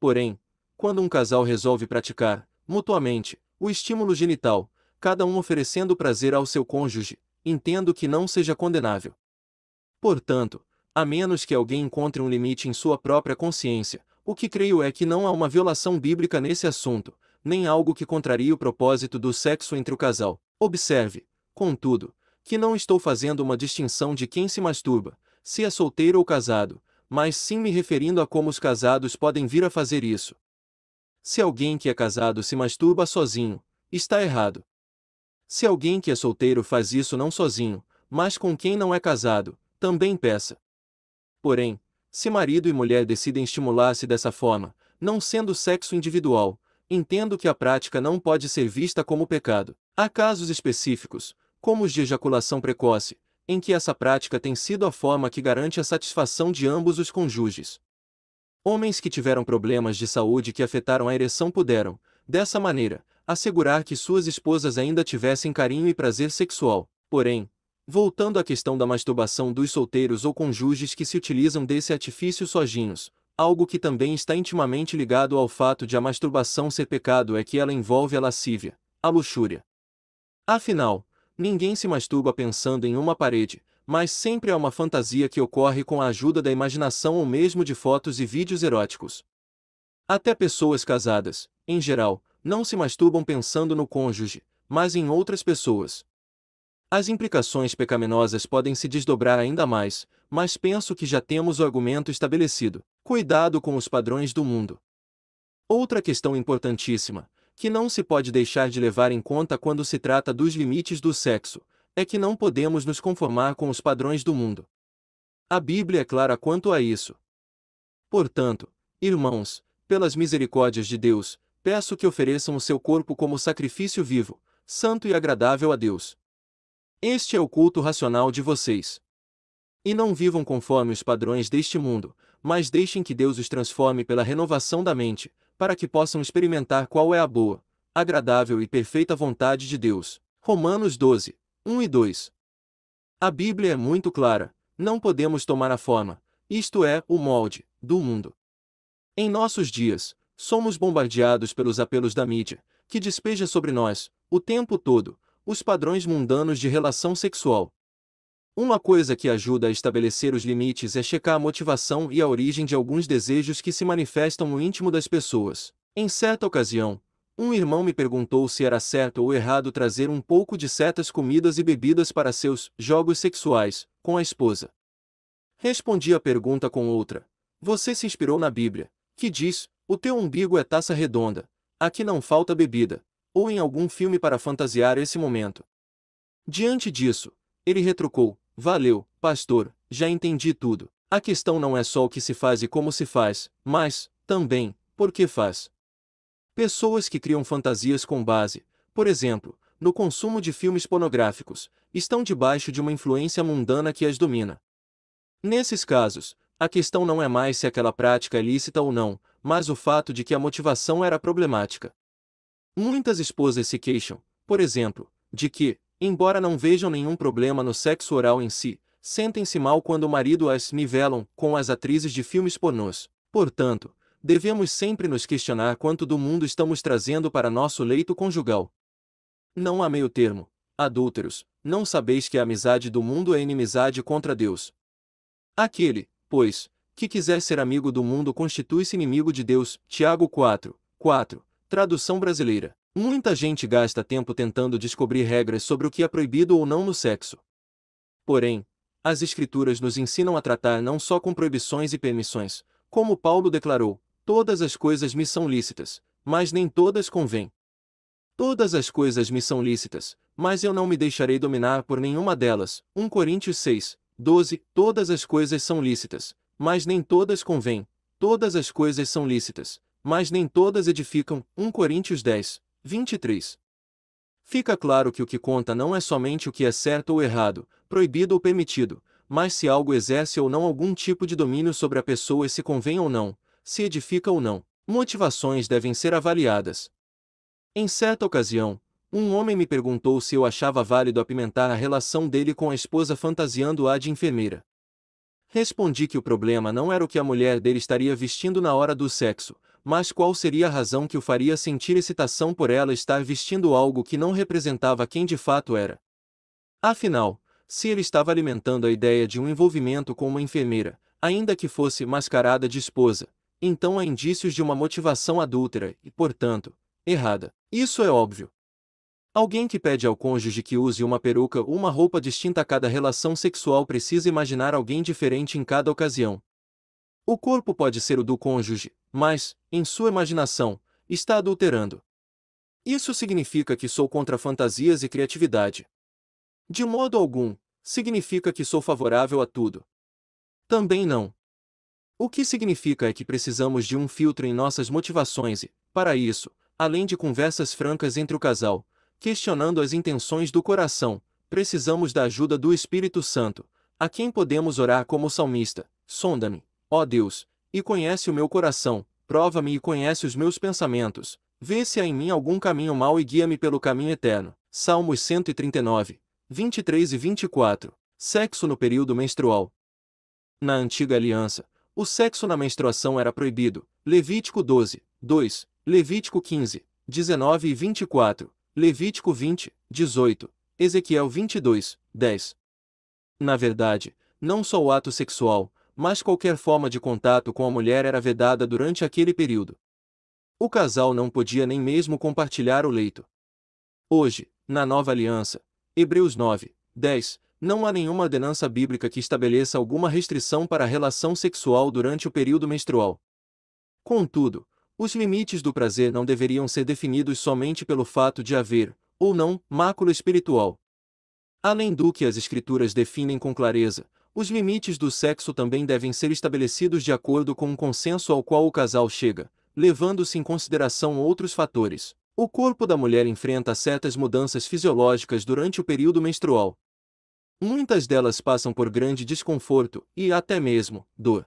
Porém, quando um casal resolve praticar, mutuamente, o estímulo genital, cada um oferecendo prazer ao seu cônjuge, entendo que não seja condenável. Portanto, a menos que alguém encontre um limite em sua própria consciência, o que creio é que não há uma violação bíblica nesse assunto, nem algo que contraria o propósito do sexo entre o casal. Observe, contudo, que não estou fazendo uma distinção de quem se masturba, se é solteiro ou casado, mas sim me referindo a como os casados podem vir a fazer isso. Se alguém que é casado se masturba sozinho, está errado. Se alguém que é solteiro faz isso não sozinho, mas com quem não é casado, também peça. Porém, se marido e mulher decidem estimular-se dessa forma, não sendo sexo individual, entendo que a prática não pode ser vista como pecado. Há casos específicos, como os de ejaculação precoce, em que essa prática tem sido a forma que garante a satisfação de ambos os cônjuges. Homens que tiveram problemas de saúde que afetaram a ereção puderam, dessa maneira, assegurar que suas esposas ainda tivessem carinho e prazer sexual. Porém, Voltando à questão da masturbação dos solteiros ou cônjuges que se utilizam desse artifício sozinhos, algo que também está intimamente ligado ao fato de a masturbação ser pecado é que ela envolve a lascívia, a luxúria. Afinal, ninguém se masturba pensando em uma parede, mas sempre há uma fantasia que ocorre com a ajuda da imaginação ou mesmo de fotos e vídeos eróticos. Até pessoas casadas, em geral, não se masturbam pensando no cônjuge, mas em outras pessoas. As implicações pecaminosas podem se desdobrar ainda mais, mas penso que já temos o argumento estabelecido. Cuidado com os padrões do mundo. Outra questão importantíssima, que não se pode deixar de levar em conta quando se trata dos limites do sexo, é que não podemos nos conformar com os padrões do mundo. A Bíblia é clara quanto a isso. Portanto, irmãos, pelas misericórdias de Deus, peço que ofereçam o seu corpo como sacrifício vivo, santo e agradável a Deus, este é o culto racional de vocês. E não vivam conforme os padrões deste mundo, mas deixem que Deus os transforme pela renovação da mente, para que possam experimentar qual é a boa, agradável e perfeita vontade de Deus. Romanos 12, 1 e 2. A Bíblia é muito clara, não podemos tomar a forma, isto é, o molde, do mundo. Em nossos dias, somos bombardeados pelos apelos da mídia, que despeja sobre nós, o tempo todo, os padrões mundanos de relação sexual. Uma coisa que ajuda a estabelecer os limites é checar a motivação e a origem de alguns desejos que se manifestam no íntimo das pessoas. Em certa ocasião, um irmão me perguntou se era certo ou errado trazer um pouco de certas comidas e bebidas para seus jogos sexuais com a esposa. Respondi a pergunta com outra. Você se inspirou na Bíblia, que diz: O teu umbigo é taça redonda, aqui não falta bebida, ou em algum filme para fantasiar esse momento. Diante disso, ele retrucou: Valeu, pastor, já entendi tudo. A questão não é só o que se faz e como se faz, mas, também, por que faz. Pessoas que criam fantasias com base, por exemplo, no consumo de filmes pornográficos, estão debaixo de uma influência mundana que as domina. Nesses casos, a questão não é mais se aquela prática é lícita ou não, mas o fato de que a motivação era problemática. Muitas esposas se queixam, por exemplo, de que, embora não vejam nenhum problema no sexo oral em si, sentem-se mal quando o marido as nivelam com as atrizes de filmes pornôs. Portanto, devemos sempre nos questionar quanto do mundo estamos trazendo para nosso leito conjugal. Não há meio termo. Adúlteros, não sabeis que a amizade do mundo é inimizade contra Deus. Aquele, pois, que quiser ser amigo do mundo constitui-se inimigo de Deus. Tiago 4, 4. Tradução brasileira. Muita gente gasta tempo tentando descobrir regras sobre o que é proibido ou não no sexo. Porém, as escrituras nos ensinam a tratar não só com proibições e permissões, como Paulo declarou, todas as coisas me são lícitas, mas nem todas convêm. Todas as coisas me são lícitas, mas eu não me deixarei dominar por nenhuma delas. 1 Coríntios 6, 12 Todas as coisas são lícitas, mas nem todas convêm. Todas as coisas são lícitas, mas nem todas edificam. 1 Coríntios 10, 23. Fica claro que o que conta não é somente o que é certo ou errado, proibido ou permitido, mas se algo exerce ou não algum tipo de domínio sobre a pessoa e se convém ou não, se edifica ou não. Motivações devem ser avaliadas. Em certa ocasião, um homem me perguntou se eu achava válido apimentar a relação dele com a esposa fantasiando-a de enfermeira. Respondi que o problema não era o que a mulher dele estaria vestindo na hora do sexo, mas qual seria a razão que o faria sentir excitação por ela estar vestindo algo que não representava quem de fato era? Afinal, se ele estava alimentando a ideia de um envolvimento com uma enfermeira, ainda que fosse mascarada de esposa, então há indícios de uma motivação adúltera e, portanto, errada. Isso é óbvio. Alguém que pede ao cônjuge que use uma peruca ou uma roupa distinta a cada relação sexual precisa imaginar alguém diferente em cada ocasião, o corpo pode ser o do cônjuge, mas, em sua imaginação, está adulterando. Isso significa que sou contra fantasias e criatividade. De modo algum, significa que sou favorável a tudo. Também não. O que significa é que precisamos de um filtro em nossas motivações e, para isso, além de conversas francas entre o casal, questionando as intenções do coração, precisamos da ajuda do Espírito Santo, a quem podemos orar como salmista: sonda-me, Ó Deus, e conhece o meu coração, prova-me e conhece os meus pensamentos, vê se há em mim algum caminho mau e guia-me pelo caminho eterno. Salmos 139, 23 e 24. Sexo no período menstrual. Na antiga aliança, o sexo na menstruação era proibido. Levítico 12, 2, Levítico 15, 19 e 24, Levítico 20, 18, Ezequiel 22, 10. Na verdade, não só o ato sexual, mas qualquer forma de contato com a mulher era vedada durante aquele período. O casal não podia nem mesmo compartilhar o leito. Hoje, na nova aliança, Hebreus 9, 10, não há nenhuma ordenança bíblica que estabeleça alguma restrição para a relação sexual durante o período menstrual. Contudo, os limites do prazer não deveriam ser definidos somente pelo fato de haver, ou não, mácula espiritual. Além do que as Escrituras definem com clareza, os limites do sexo também devem ser estabelecidos de acordo com um consenso ao qual o casal chega, levando-se em consideração outros fatores. O corpo da mulher enfrenta certas mudanças fisiológicas durante o período menstrual. Muitas delas passam por grande desconforto e até mesmo dor.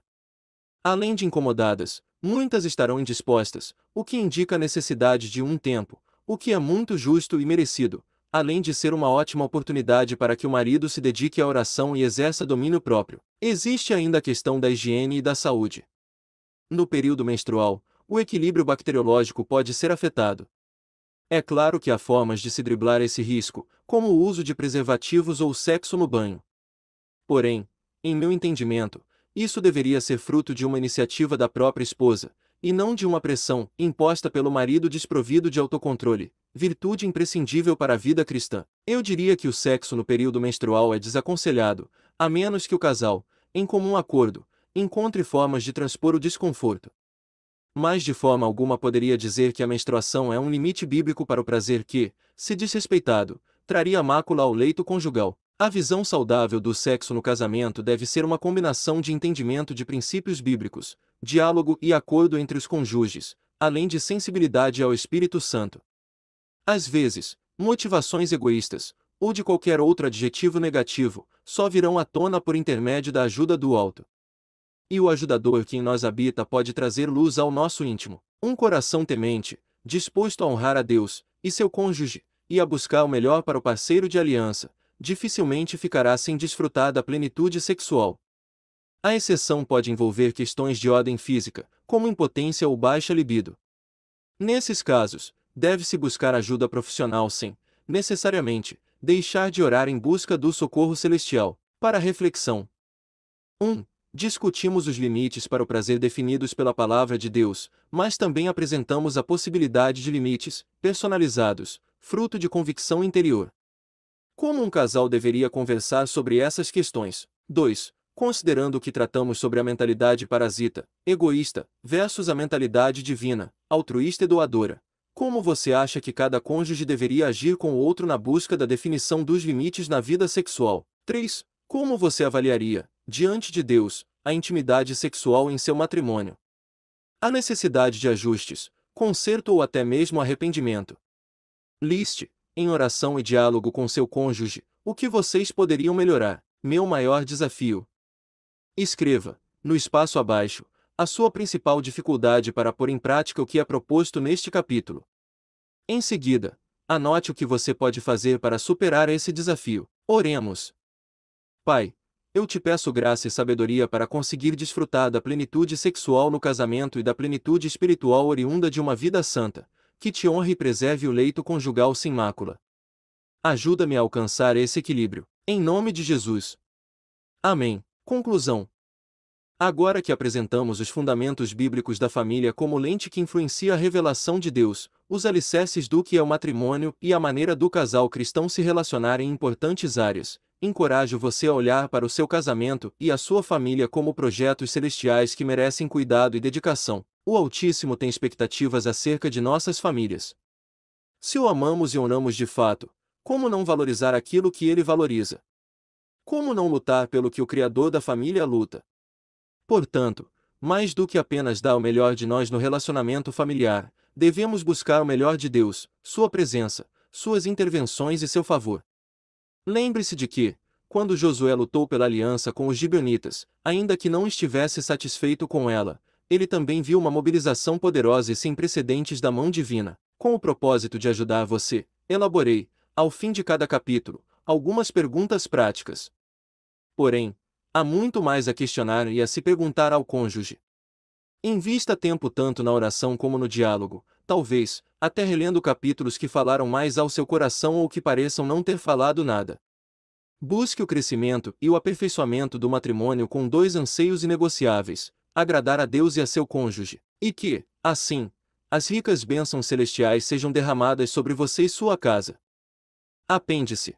Além de incomodadas, muitas estarão indispostas, o que indica a necessidade de um tempo, o que é muito justo e merecido, além de ser uma ótima oportunidade para que o marido se dedique à oração e exerça domínio próprio. Existe ainda a questão da higiene e da saúde. No período menstrual, o equilíbrio bacteriológico pode ser afetado. É claro que há formas de se driblar esse risco, como o uso de preservativos ou sexo no banho. Porém, em meu entendimento, isso deveria ser fruto de uma iniciativa da própria esposa, e não de uma pressão imposta pelo marido desprovido de autocontrole, virtude imprescindível para a vida cristã. Eu diria que o sexo no período menstrual é desaconselhado, a menos que o casal, em comum acordo, encontre formas de transpor o desconforto. Mas de forma alguma poderia dizer que a menstruação é um limite bíblico para o prazer que, se desrespeitado, traria mácula ao leito conjugal. A visão saudável do sexo no casamento deve ser uma combinação de entendimento de princípios bíblicos, diálogo e acordo entre os cônjuges, além de sensibilidade ao Espírito Santo. Às vezes, motivações egoístas, ou de qualquer outro adjetivo negativo, só virão à tona por intermédio da ajuda do alto. E o ajudador que em nós habita pode trazer luz ao nosso íntimo, um coração temente, disposto a honrar a Deus e seu cônjuge, e a buscar o melhor para o parceiro de aliança, dificilmente ficará sem desfrutar da plenitude sexual, a exceção pode envolver questões de ordem física, como impotência ou baixa libido. Nesses casos, deve-se buscar ajuda profissional sem, necessariamente, deixar de orar em busca do socorro celestial. Para reflexão. 1. Um, discutimos os limites para o prazer definidos pela palavra de Deus, mas também apresentamos a possibilidade de limites, personalizados, fruto de convicção interior. Como um casal deveria conversar sobre essas questões? 2. Considerando o que tratamos sobre a mentalidade parasita, egoísta, versus a mentalidade divina, altruísta e doadora, como você acha que cada cônjuge deveria agir com o outro na busca da definição dos limites na vida sexual? 3. Como você avaliaria, diante de Deus, a intimidade sexual em seu matrimônio? A necessidade de ajustes, conserto ou até mesmo arrependimento. Liste, em oração e diálogo com seu cônjuge, o que vocês poderiam melhorar. Meu maior desafio, Escreva, no espaço abaixo, a sua principal dificuldade para pôr em prática o que é proposto neste capítulo. Em seguida, anote o que você pode fazer para superar esse desafio. Oremos. Pai, eu te peço graça e sabedoria para conseguir desfrutar da plenitude sexual no casamento e da plenitude espiritual oriunda de uma vida santa, que te honre e preserve o leito conjugal sem mácula. Ajuda-me a alcançar esse equilíbrio. Em nome de Jesus. Amém. Conclusão. Agora que apresentamos os fundamentos bíblicos da família como lente que influencia a revelação de Deus, os alicerces do que é o matrimônio e a maneira do casal cristão se relacionar em importantes áreas, encorajo você a olhar para o seu casamento e a sua família como projetos celestiais que merecem cuidado e dedicação. O Altíssimo tem expectativas acerca de nossas famílias. Se o amamos e honramos de fato, como não valorizar aquilo que ele valoriza? Como não lutar pelo que o Criador da família luta? Portanto, mais do que apenas dar o melhor de nós no relacionamento familiar, devemos buscar o melhor de Deus, sua presença, suas intervenções e seu favor. Lembre-se de que, quando Josué lutou pela aliança com os gibeonitas, ainda que não estivesse satisfeito com ela, ele também viu uma mobilização poderosa e sem precedentes da mão divina. Com o propósito de ajudar você, elaborei, ao fim de cada capítulo, algumas perguntas práticas. Porém, há muito mais a questionar e a se perguntar ao cônjuge. Invista tempo tanto na oração como no diálogo, talvez, até relendo capítulos que falaram mais ao seu coração ou que pareçam não ter falado nada. Busque o crescimento e o aperfeiçoamento do matrimônio com dois anseios inegociáveis: agradar a Deus e a seu cônjuge, e que, assim, as ricas bênçãos celestiais sejam derramadas sobre você e sua casa. Apêndice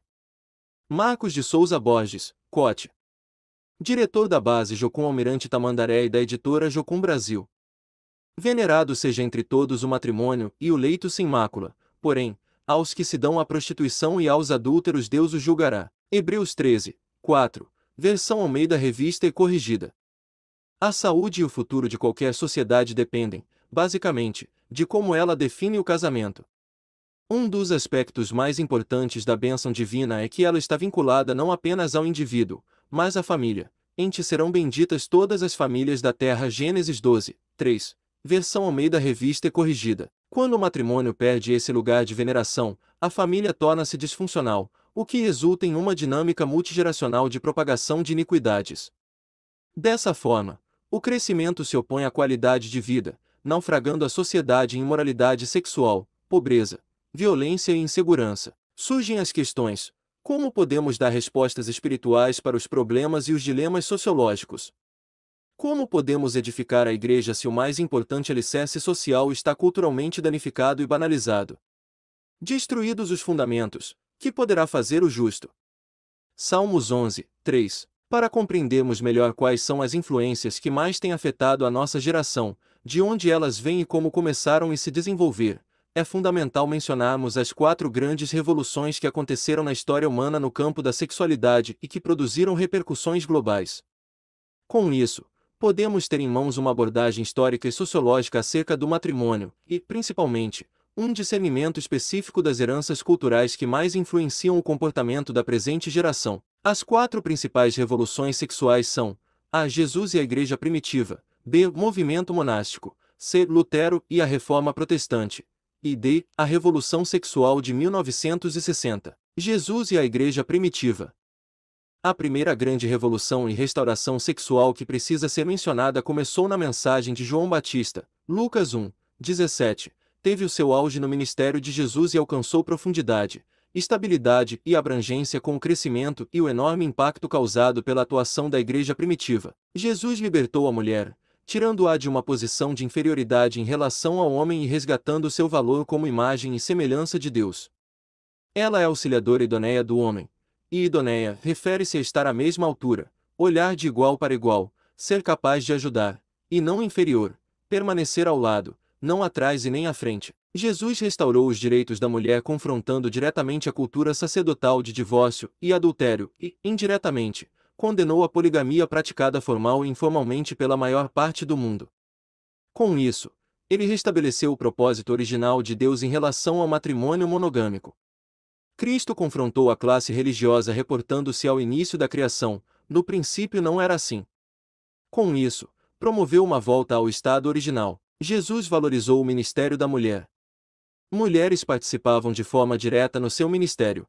Marcos de Souza Borges, Cote. Diretor da base Jocum Almirante Tamandaré e da editora Jocum Brasil. Venerado seja entre todos o matrimônio e o leito sem mácula, porém, aos que se dão à prostituição e aos adúlteros Deus os julgará. Hebreus 13, 4, versão Almeida Revista e Corrigida. A saúde e o futuro de qualquer sociedade dependem, basicamente, de como ela define o casamento. Um dos aspectos mais importantes da bênção divina é que ela está vinculada não apenas ao indivíduo, mas à família. Em ti serão benditas todas as famílias da terra. Gênesis 12, 3. Versão Almeida Revista e Corrigida. Quando o matrimônio perde esse lugar de veneração, a família torna-se disfuncional, o que resulta em uma dinâmica multigeracional de propagação de iniquidades. Dessa forma, o crescimento se opõe à qualidade de vida, naufragando a sociedade em imoralidade sexual, pobreza, violência e insegurança. Surgem as questões: como podemos dar respostas espirituais para os problemas e os dilemas sociológicos? Como podemos edificar a igreja se o mais importante alicerce social está culturalmente danificado e banalizado? Destruídos os fundamentos, que poderá fazer o justo? Salmos 11, 3. Para compreendermos melhor quais são as influências que mais têm afetado a nossa geração, de onde elas vêm e como começaram e se desenvolver, é fundamental mencionarmos as quatro grandes revoluções que aconteceram na história humana no campo da sexualidade e que produziram repercussões globais. Com isso, podemos ter em mãos uma abordagem histórica e sociológica acerca do matrimônio e, principalmente, um discernimento específico das heranças culturais que mais influenciam o comportamento da presente geração. As quatro principais revoluções sexuais são a Jesus e a Igreja Primitiva, B. Movimento Monástico, C. Lutero e a Reforma Protestante, e D. A Revolução Sexual de 1960. Jesus e a Igreja Primitiva. A primeira grande revolução e restauração sexual que precisa ser mencionada começou na mensagem de João Batista, Lucas 1, 17. Teve o seu auge no ministério de Jesus e alcançou profundidade, estabilidade e abrangência com o crescimento e o enorme impacto causado pela atuação da igreja primitiva. Jesus libertou a mulher, tirando-a de uma posição de inferioridade em relação ao homem e resgatando seu valor como imagem e semelhança de Deus. Ela é auxiliadora idoneia do homem, e idoneia refere-se a estar à mesma altura, olhar de igual para igual, ser capaz de ajudar, e não inferior, permanecer ao lado, não atrás e nem à frente. Jesus restaurou os direitos da mulher confrontando diretamente a cultura sacerdotal de divórcio e adultério e, indiretamente, condenou a poligamia praticada formal e informalmente pela maior parte do mundo. Com isso, ele restabeleceu o propósito original de Deus em relação ao matrimônio monogâmico. Cristo confrontou a classe religiosa reportando-se ao início da criação, no princípio não era assim. Com isso, promoveu uma volta ao estado original. Jesus valorizou o ministério da mulher. Mulheres participavam de forma direta no seu ministério.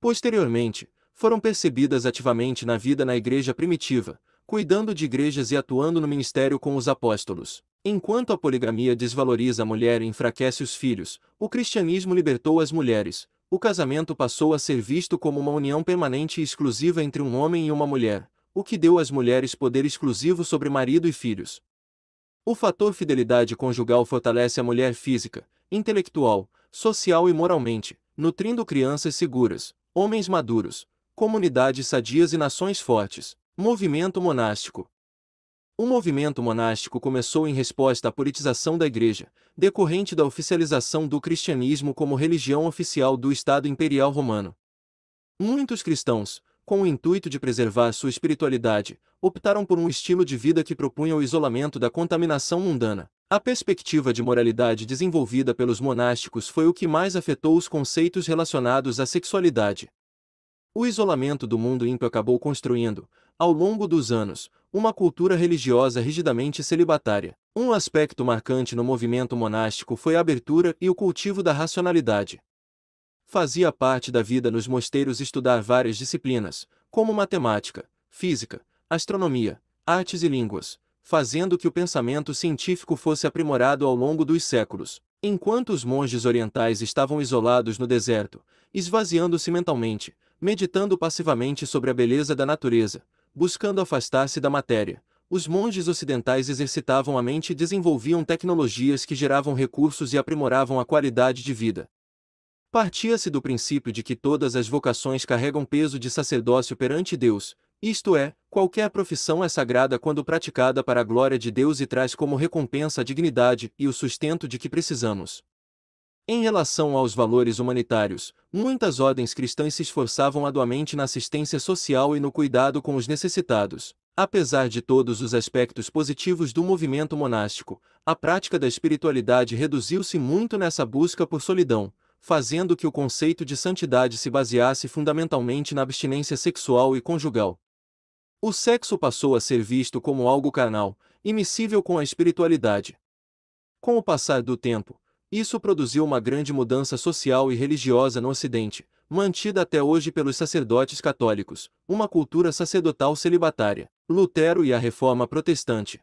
Posteriormente, foram percebidas ativamente na vida na igreja primitiva, cuidando de igrejas e atuando no ministério com os apóstolos. Enquanto a poligamia desvaloriza a mulher e enfraquece os filhos, o cristianismo libertou as mulheres. O casamento passou a ser visto como uma união permanente e exclusiva entre um homem e uma mulher, o que deu às mulheres poder exclusivo sobre marido e filhos. O fator fidelidade conjugal fortalece a mulher física, intelectual, social e moralmente, nutrindo crianças seguras, homens maduros, comunidades sadias e nações fortes. Movimento monástico. O movimento monástico começou em resposta à politização da Igreja, decorrente da oficialização do cristianismo como religião oficial do Estado Imperial Romano. Muitos cristãos, com o intuito de preservar sua espiritualidade, optaram por um estilo de vida que propunha o isolamento da contaminação mundana. A perspectiva de moralidade desenvolvida pelos monásticos foi o que mais afetou os conceitos relacionados à sexualidade. O isolamento do mundo ímpio acabou construindo, ao longo dos anos, uma cultura religiosa rigidamente celibatária. Um aspecto marcante no movimento monástico foi a abertura e o cultivo da racionalidade. Fazia parte da vida nos mosteiros estudar várias disciplinas, como matemática, física, astronomia, artes e línguas, fazendo que o pensamento científico fosse aprimorado ao longo dos séculos. Enquanto os monges orientais estavam isolados no deserto, esvaziando-se mentalmente, Meditando passivamente sobre a beleza da natureza, buscando afastar-se da matéria, os monges ocidentais exercitavam a mente e desenvolviam tecnologias que geravam recursos e aprimoravam a qualidade de vida. Partia-se do princípio de que todas as vocações carregam peso de sacerdócio perante Deus, isto é, qualquer profissão é sagrada quando praticada para a glória de Deus e traz como recompensa a dignidade e o sustento de que precisamos. Em relação aos valores humanitários, Muitas ordens cristãs se esforçavam aduamente na assistência social e no cuidado com os necessitados. Apesar de todos os aspectos positivos do movimento monástico, a prática da espiritualidade reduziu-se muito nessa busca por solidão, fazendo que o conceito de santidade se baseasse fundamentalmente na abstinência sexual e conjugal. O sexo passou a ser visto como algo carnal, imissível com a espiritualidade. Com o passar do tempo, isso produziu uma grande mudança social e religiosa no Ocidente, mantida até hoje pelos sacerdotes católicos, uma cultura sacerdotal celibatária. Lutero e a Reforma Protestante.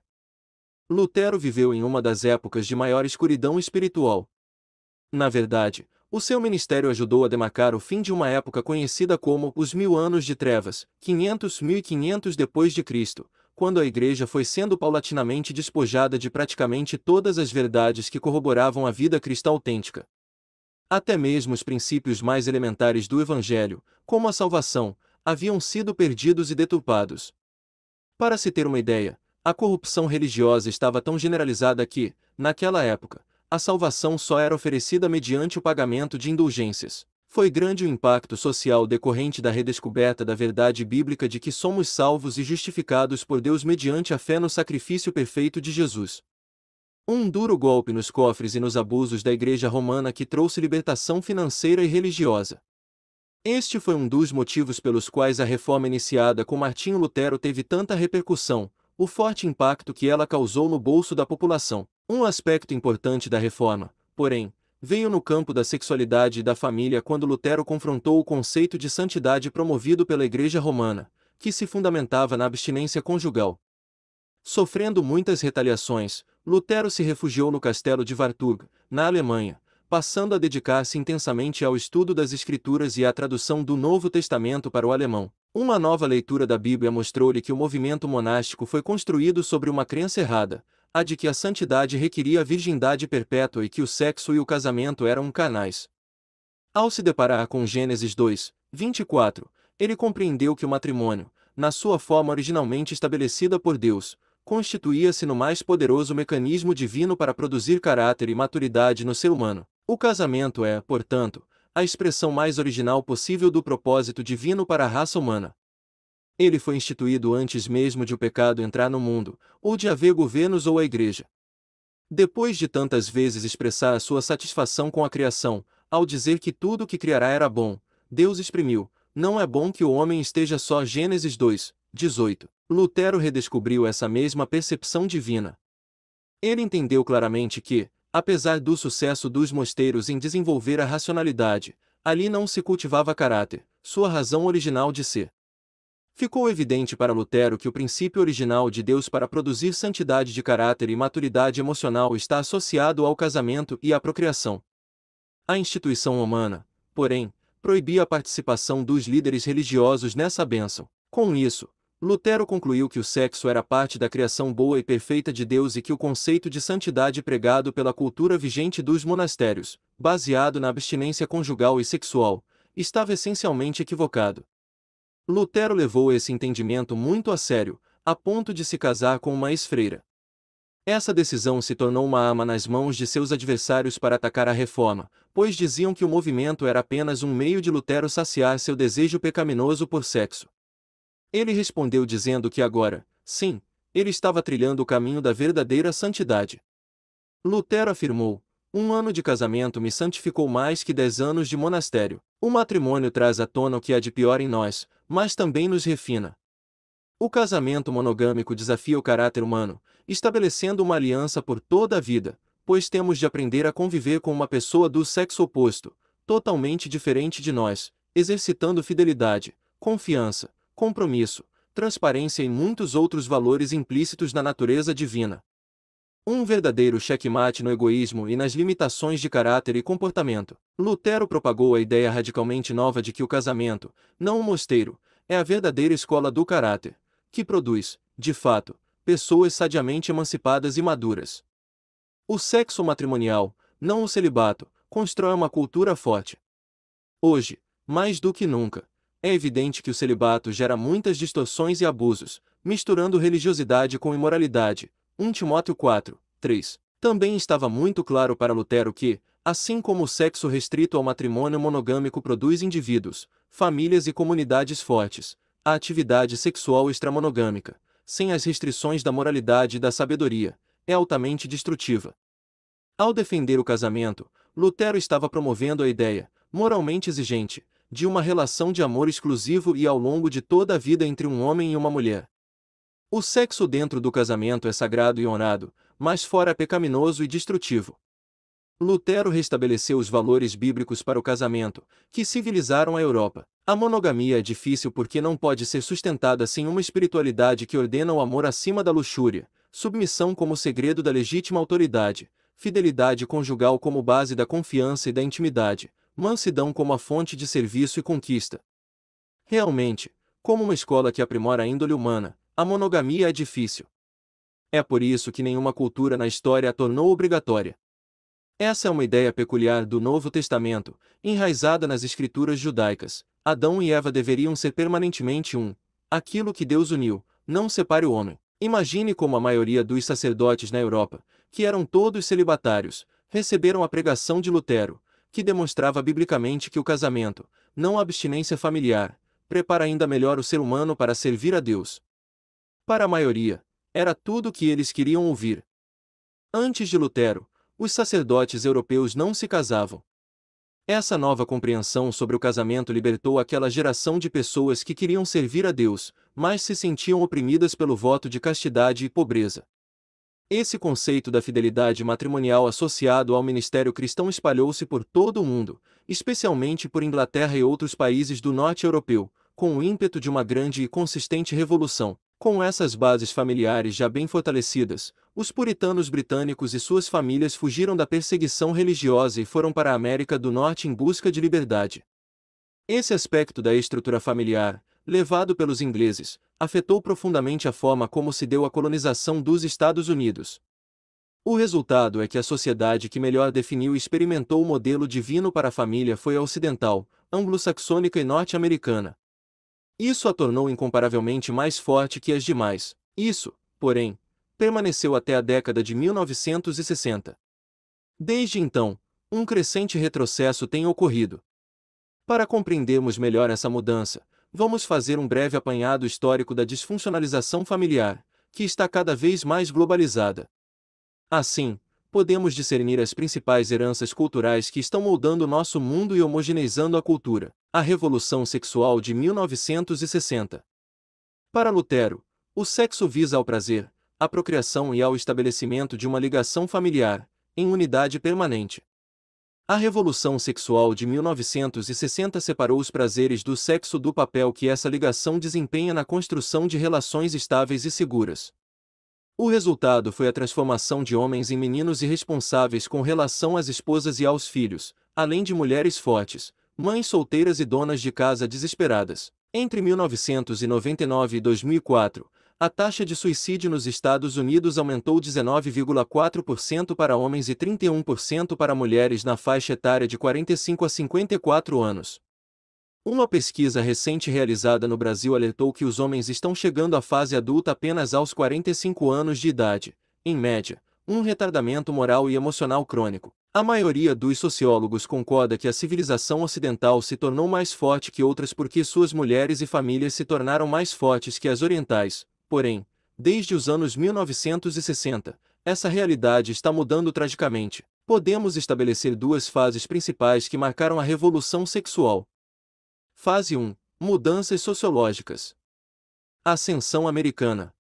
Lutero viveu em uma das épocas de maior escuridão espiritual. Na verdade, o seu ministério ajudou a demarcar o fim de uma época conhecida como os Mil Anos de Trevas, 500-1500 depois de Cristo, quando a Igreja foi sendo paulatinamente despojada de praticamente todas as verdades que corroboravam a vida cristã autêntica. Até mesmo os princípios mais elementares do Evangelho, como a salvação, haviam sido perdidos e deturpados. Para se ter uma ideia, a corrupção religiosa estava tão generalizada que, naquela época, a salvação só era oferecida mediante o pagamento de indulgências. Foi grande o impacto social decorrente da redescoberta da verdade bíblica de que somos salvos e justificados por Deus mediante a fé no sacrifício perfeito de Jesus. Um duro golpe nos cofres e nos abusos da Igreja Romana que trouxe libertação financeira e religiosa. Este foi um dos motivos pelos quais a reforma iniciada com Martinho Lutero teve tanta repercussão, o forte impacto que ela causou no bolso da população. Um aspecto importante da reforma, porém, veio no campo da sexualidade e da família quando Lutero confrontou o conceito de santidade promovido pela Igreja Romana, que se fundamentava na abstinência conjugal. Sofrendo muitas retaliações, Lutero se refugiou no castelo de Wartburg, na Alemanha, passando a dedicar-se intensamente ao estudo das Escrituras e à tradução do Novo Testamento para o alemão. Uma nova leitura da Bíblia mostrou-lhe que o movimento monástico foi construído sobre uma crença errada, a de que a santidade requeria a virgindade perpétua e que o sexo e o casamento eram canais. Ao se deparar com Gênesis 2, 24, ele compreendeu que o matrimônio, na sua forma originalmente estabelecida por Deus, constituía-se no mais poderoso mecanismo divino para produzir caráter e maturidade no ser humano. O casamento é, portanto, a expressão mais original possível do propósito divino para a raça humana. Ele foi instituído antes mesmo de o pecado entrar no mundo, ou de haver governos ou a igreja. Depois de tantas vezes expressar a sua satisfação com a criação, ao dizer que tudo o que criará era bom, Deus exprimiu: Não é bom que o homem esteja só. Gênesis 2, 18. Lutero redescobriu essa mesma percepção divina. Ele entendeu claramente que, apesar do sucesso dos mosteiros em desenvolver a racionalidade, ali não se cultivava caráter, sua razão original de ser. Ficou evidente para Lutero que o princípio original de Deus para produzir santidade de caráter e maturidade emocional está associado ao casamento e à procriação. A instituição romana, porém, proibia a participação dos líderes religiosos nessa bênção. Com isso, Lutero concluiu que o sexo era parte da criação boa e perfeita de Deus e que o conceito de santidade pregado pela cultura vigente dos monastérios, baseado na abstinência conjugal e sexual, estava essencialmente equivocado. Lutero levou esse entendimento muito a sério, a ponto de se casar com uma ex-freira. Essa decisão se tornou uma arma nas mãos de seus adversários para atacar a reforma, pois diziam que o movimento era apenas um meio de Lutero saciar seu desejo pecaminoso por sexo. Ele respondeu dizendo que agora, sim, ele estava trilhando o caminho da verdadeira santidade. Lutero afirmou: Um ano de casamento me santificou mais que dez anos de monastério. O matrimônio traz à tona o que há de pior em nós, mas também nos refina. O casamento monogâmico desafia o caráter humano, estabelecendo uma aliança por toda a vida, pois temos de aprender a conviver com uma pessoa do sexo oposto, totalmente diferente de nós, exercitando fidelidade, confiança, compromisso, transparência e muitos outros valores implícitos na natureza divina. Um verdadeiro checkmate no egoísmo e nas limitações de caráter e comportamento. Lutero propagou a ideia radicalmente nova de que o casamento, não o mosteiro, é a verdadeira escola do caráter, que produz, de fato, pessoas sadiamente emancipadas e maduras. O sexo matrimonial, não o celibato, constrói uma cultura forte. Hoje, mais do que nunca, é evidente que o celibato gera muitas distorções e abusos, misturando religiosidade com imoralidade, 1 Timóteo 4, 3. Também estava muito claro para Lutero que, assim como o sexo restrito ao matrimônio monogâmico produz indivíduos, famílias e comunidades fortes, a atividade sexual extramonogâmica, sem as restrições da moralidade e da sabedoria, é altamente destrutiva. Ao defender o casamento, Lutero estava promovendo a ideia, moralmente exigente, de uma relação de amor exclusivo e ao longo de toda a vida entre um homem e uma mulher, o sexo dentro do casamento é sagrado e honrado, mas fora é pecaminoso e destrutivo. Lutero restabeleceu os valores bíblicos para o casamento, que civilizaram a Europa. A monogamia é difícil porque não pode ser sustentada sem uma espiritualidade que ordena o amor acima da luxúria, submissão como segredo da legítima autoridade, fidelidade conjugal como base da confiança e da intimidade, mansidão como a fonte de serviço e conquista. Realmente, como uma escola que aprimora a índole humana, a monogamia é difícil. É por isso que nenhuma cultura na história a tornou obrigatória. Essa é uma ideia peculiar do Novo Testamento, enraizada nas escrituras judaicas. Adão e Eva deveriam ser permanentemente um. Aquilo que Deus uniu, não separe o homem. Imagine como a maioria dos sacerdotes na Europa, que eram todos celibatários, receberam a pregação de Lutero, que demonstrava biblicamente que o casamento, não a abstinência familiar, prepara ainda melhor o ser humano para servir a Deus. Para a maioria, era tudo o que eles queriam ouvir. Antes de Lutero, os sacerdotes europeus não se casavam. Essa nova compreensão sobre o casamento libertou aquela geração de pessoas que queriam servir a Deus, mas se sentiam oprimidas pelo voto de castidade e pobreza. Esse conceito da fidelidade matrimonial associado ao ministério cristão espalhou-se por todo o mundo, especialmente por Inglaterra e outros países do norte europeu, com o ímpeto de uma grande e consistente revolução. Com essas bases familiares já bem fortalecidas, os puritanos britânicos e suas famílias fugiram da perseguição religiosa e foram para a América do Norte em busca de liberdade. Esse aspecto da estrutura familiar, levado pelos ingleses, afetou profundamente a forma como se deu a colonização dos Estados Unidos. O resultado é que a sociedade que melhor definiu e experimentou o modelo divino para a família foi a ocidental, anglo-saxônica e norte-americana, isso a tornou incomparavelmente mais forte que as demais. Isso, porém, permaneceu até a década de 1960. Desde então, um crescente retrocesso tem ocorrido. Para compreendermos melhor essa mudança, vamos fazer um breve apanhado histórico da disfuncionalização familiar, que está cada vez mais globalizada. Assim, podemos discernir as principais heranças culturais que estão moldando nosso mundo e homogeneizando a cultura. A Revolução Sexual de 1960. Para Lutero, o sexo visa ao prazer, à procriação e ao estabelecimento de uma ligação familiar, em unidade permanente. A Revolução Sexual de 1960 separou os prazeres do sexo do papel que essa ligação desempenha na construção de relações estáveis e seguras. O resultado foi a transformação de homens em meninos irresponsáveis com relação às esposas e aos filhos, além de mulheres fortes, mães solteiras e donas de casa desesperadas. Entre 1999 e 2004, a taxa de suicídio nos Estados Unidos aumentou 19,4% para homens e 31% para mulheres na faixa etária de 45 a 54 anos. Uma pesquisa recente realizada no Brasil alertou que os homens estão chegando à fase adulta apenas aos 45 anos de idade, em média, um retardamento moral e emocional crônico. A maioria dos sociólogos concorda que a civilização ocidental se tornou mais forte que outras porque suas mulheres e famílias se tornaram mais fortes que as orientais, porém, desde os anos 1960, essa realidade está mudando tragicamente. Podemos estabelecer duas fases principais que marcaram a revolução sexual. Fase 1 Mudanças sociológicas. Ascensão americana.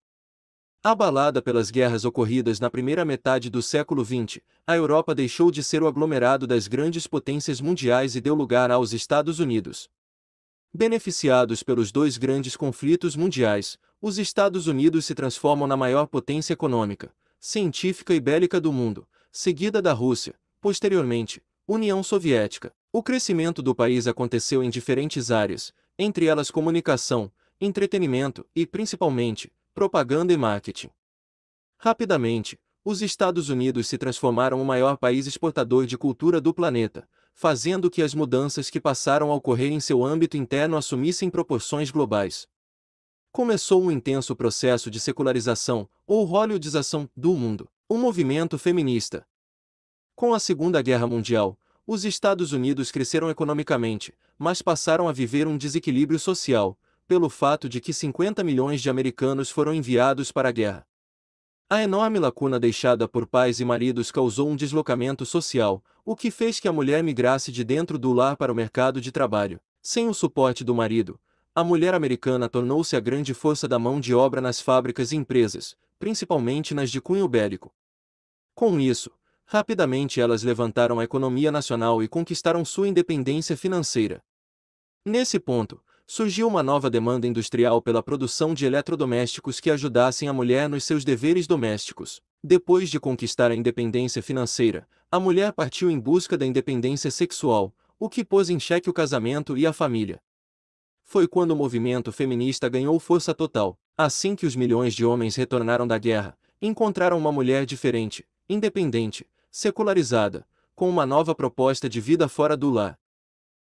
Abalada pelas guerras ocorridas na primeira metade do século XX, a Europa deixou de ser o aglomerado das grandes potências mundiais e deu lugar aos Estados Unidos. Beneficiados pelos dois grandes conflitos mundiais, os Estados Unidos se transformam na maior potência econômica, científica e bélica do mundo, seguida da Rússia, posteriormente, União Soviética, o crescimento do país aconteceu em diferentes áreas, entre elas comunicação, entretenimento e, principalmente, propaganda e marketing. Rapidamente, os Estados Unidos se transformaram o maior país exportador de cultura do planeta, fazendo que as mudanças que passaram a ocorrer em seu âmbito interno assumissem proporções globais. Começou um intenso processo de secularização, ou hollywoodização, do mundo, um movimento feminista. Com a Segunda Guerra Mundial, os Estados Unidos cresceram economicamente, mas passaram a viver um desequilíbrio social, pelo fato de que 50 milhões de americanos foram enviados para a guerra. A enorme lacuna deixada por pais e maridos causou um deslocamento social, o que fez que a mulher migrasse de dentro do lar para o mercado de trabalho. Sem o suporte do marido, a mulher americana tornou-se a grande força da mão de obra nas fábricas e empresas, principalmente nas de cunho bélico. Com isso, rapidamente elas levantaram a economia nacional e conquistaram sua independência financeira. Nesse ponto, surgiu uma nova demanda industrial pela produção de eletrodomésticos que ajudassem a mulher nos seus deveres domésticos. Depois de conquistar a independência financeira, a mulher partiu em busca da independência sexual, o que pôs em xeque o casamento e a família. Foi quando o movimento feminista ganhou força total, assim que os milhões de homens retornaram da guerra, encontraram uma mulher diferente, independente, secularizada, com uma nova proposta de vida fora do lar.